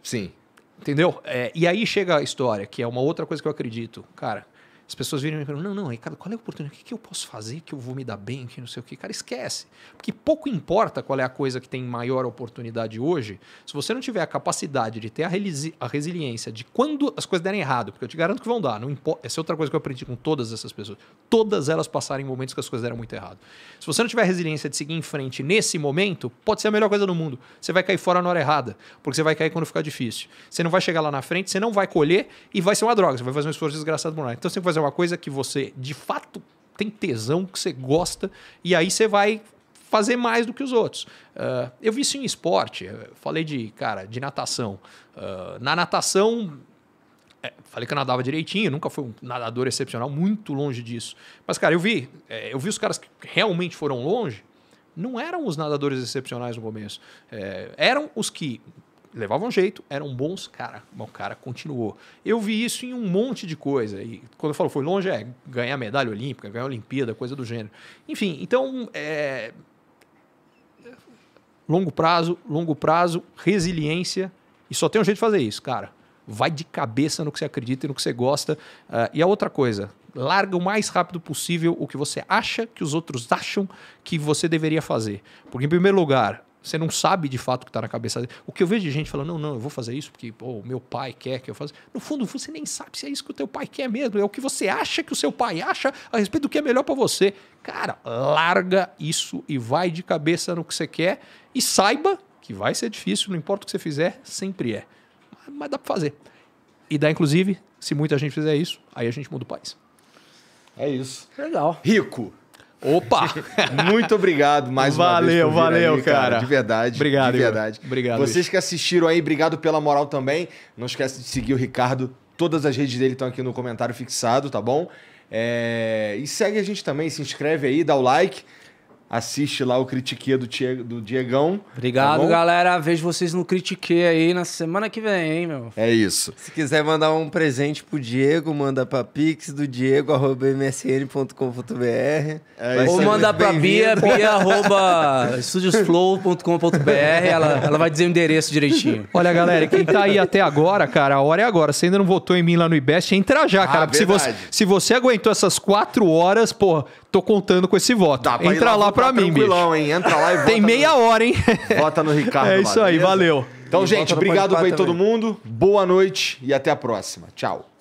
Sim. Entendeu? É, e aí chega a história que é uma outra coisa que eu acredito, cara. As pessoas viram e me não, não, Ricardo, qual é a oportunidade? O que, eu posso fazer que eu vou me dar bem? Que não sei o que. Cara, esquece. Porque pouco importa qual é a coisa que tem maior oportunidade hoje. Se você não tiver a capacidade de ter a, resili a resiliência de quando as coisas derem errado, porque eu te garanto que vão dar, não Essa é outra coisa que eu aprendi com todas essas pessoas. Todas elas passaram em momentos que as coisas deram muito errado. Se você não tiver a resiliência de seguir em frente nesse momento, pode ser a melhor coisa do mundo. Você vai cair fora na hora errada, porque você vai cair quando ficar difícil. Você não vai chegar lá na frente, você não vai colher e vai ser uma droga. Você vai fazer um esforço desgraçado por lá. Então você tem que fazer fazer é uma coisa que você de fato tem tesão, que você gosta, e aí você vai fazer mais do que os outros. Uh, eu vi isso em esporte, eh, falei de, cara, de natação. Uh, na natação, é, falei que eu nadava direitinho, nunca fui um nadador excepcional, muito longe disso. Mas, cara, eu vi, é, eu vi os caras que realmente foram longe, não eram os nadadores excepcionais no começo. É, eram os que levavam jeito, eram bons, cara, o cara continuou. Eu vi isso em um monte de coisa. E quando eu falo foi longe, é ganhar medalha olímpica, ganhar Olimpíada, coisa do gênero. Enfim, então é... longo prazo, longo prazo, resiliência. E só tem um jeito de fazer isso, cara. Vai de cabeça no que você acredita e no que você gosta. Uh, e a outra coisa, larga o mais rápido possível o que você acha que os outros acham que você deveria fazer. Porque, em primeiro lugar, você não sabe de fato o que está na cabeça dele. O que eu vejo de gente falando, não, não, eu vou fazer isso porque o meu pai quer que eu faça. No fundo, você nem sabe se é isso que o teu pai quer mesmo. É o que você acha que o seu pai acha a respeito do que é melhor para você. Cara, larga isso e vai de cabeça no que você quer e saiba que vai ser difícil, não importa o que você fizer, sempre é. Mas, mas dá para fazer. E dá, inclusive, se muita gente fizer isso, aí a gente muda o país. É isso. Legal. Rico. Opa! Muito obrigado mais valeu, uma vez. Valeu, valeu, cara. cara. De verdade. Obrigado. De verdade. Igor. Obrigado. Vocês que assistiram aí, obrigado pela moral também. Não esquece de seguir o Ricardo. Todas as redes dele estão aqui no comentário fixado, tá bom? É... E segue a gente também, se inscreve aí, dá o like. Assiste lá o Critique do, Diego, do Diegão. Tá Obrigado, tá galera. Vejo vocês no Critique aí na semana que vem, hein, meu? É isso. Se quiser mandar um presente pro Diego, manda pra pix do Diego, arroba msn.com.br. É, Ou manda pra Bia, bia arroba studiosflow.com.br. Ela, ela vai dizer o endereço direitinho. Olha, galera, quem tá aí até agora, cara, a hora é agora. Você ainda não votou em mim lá no IBEST, entra já, ah, cara. Ah, porque se você, se você aguentou essas quatro horas, pô, tô contando com esse voto. Dá entra lá pra tá mim, bicho. hein? Entra lá e vota. Tem meia no... hora, hein? Vota no Ricardo. É isso lá, aí, beleza? valeu. Então, e gente, obrigado aí todo mundo. Boa noite e até a próxima. Tchau.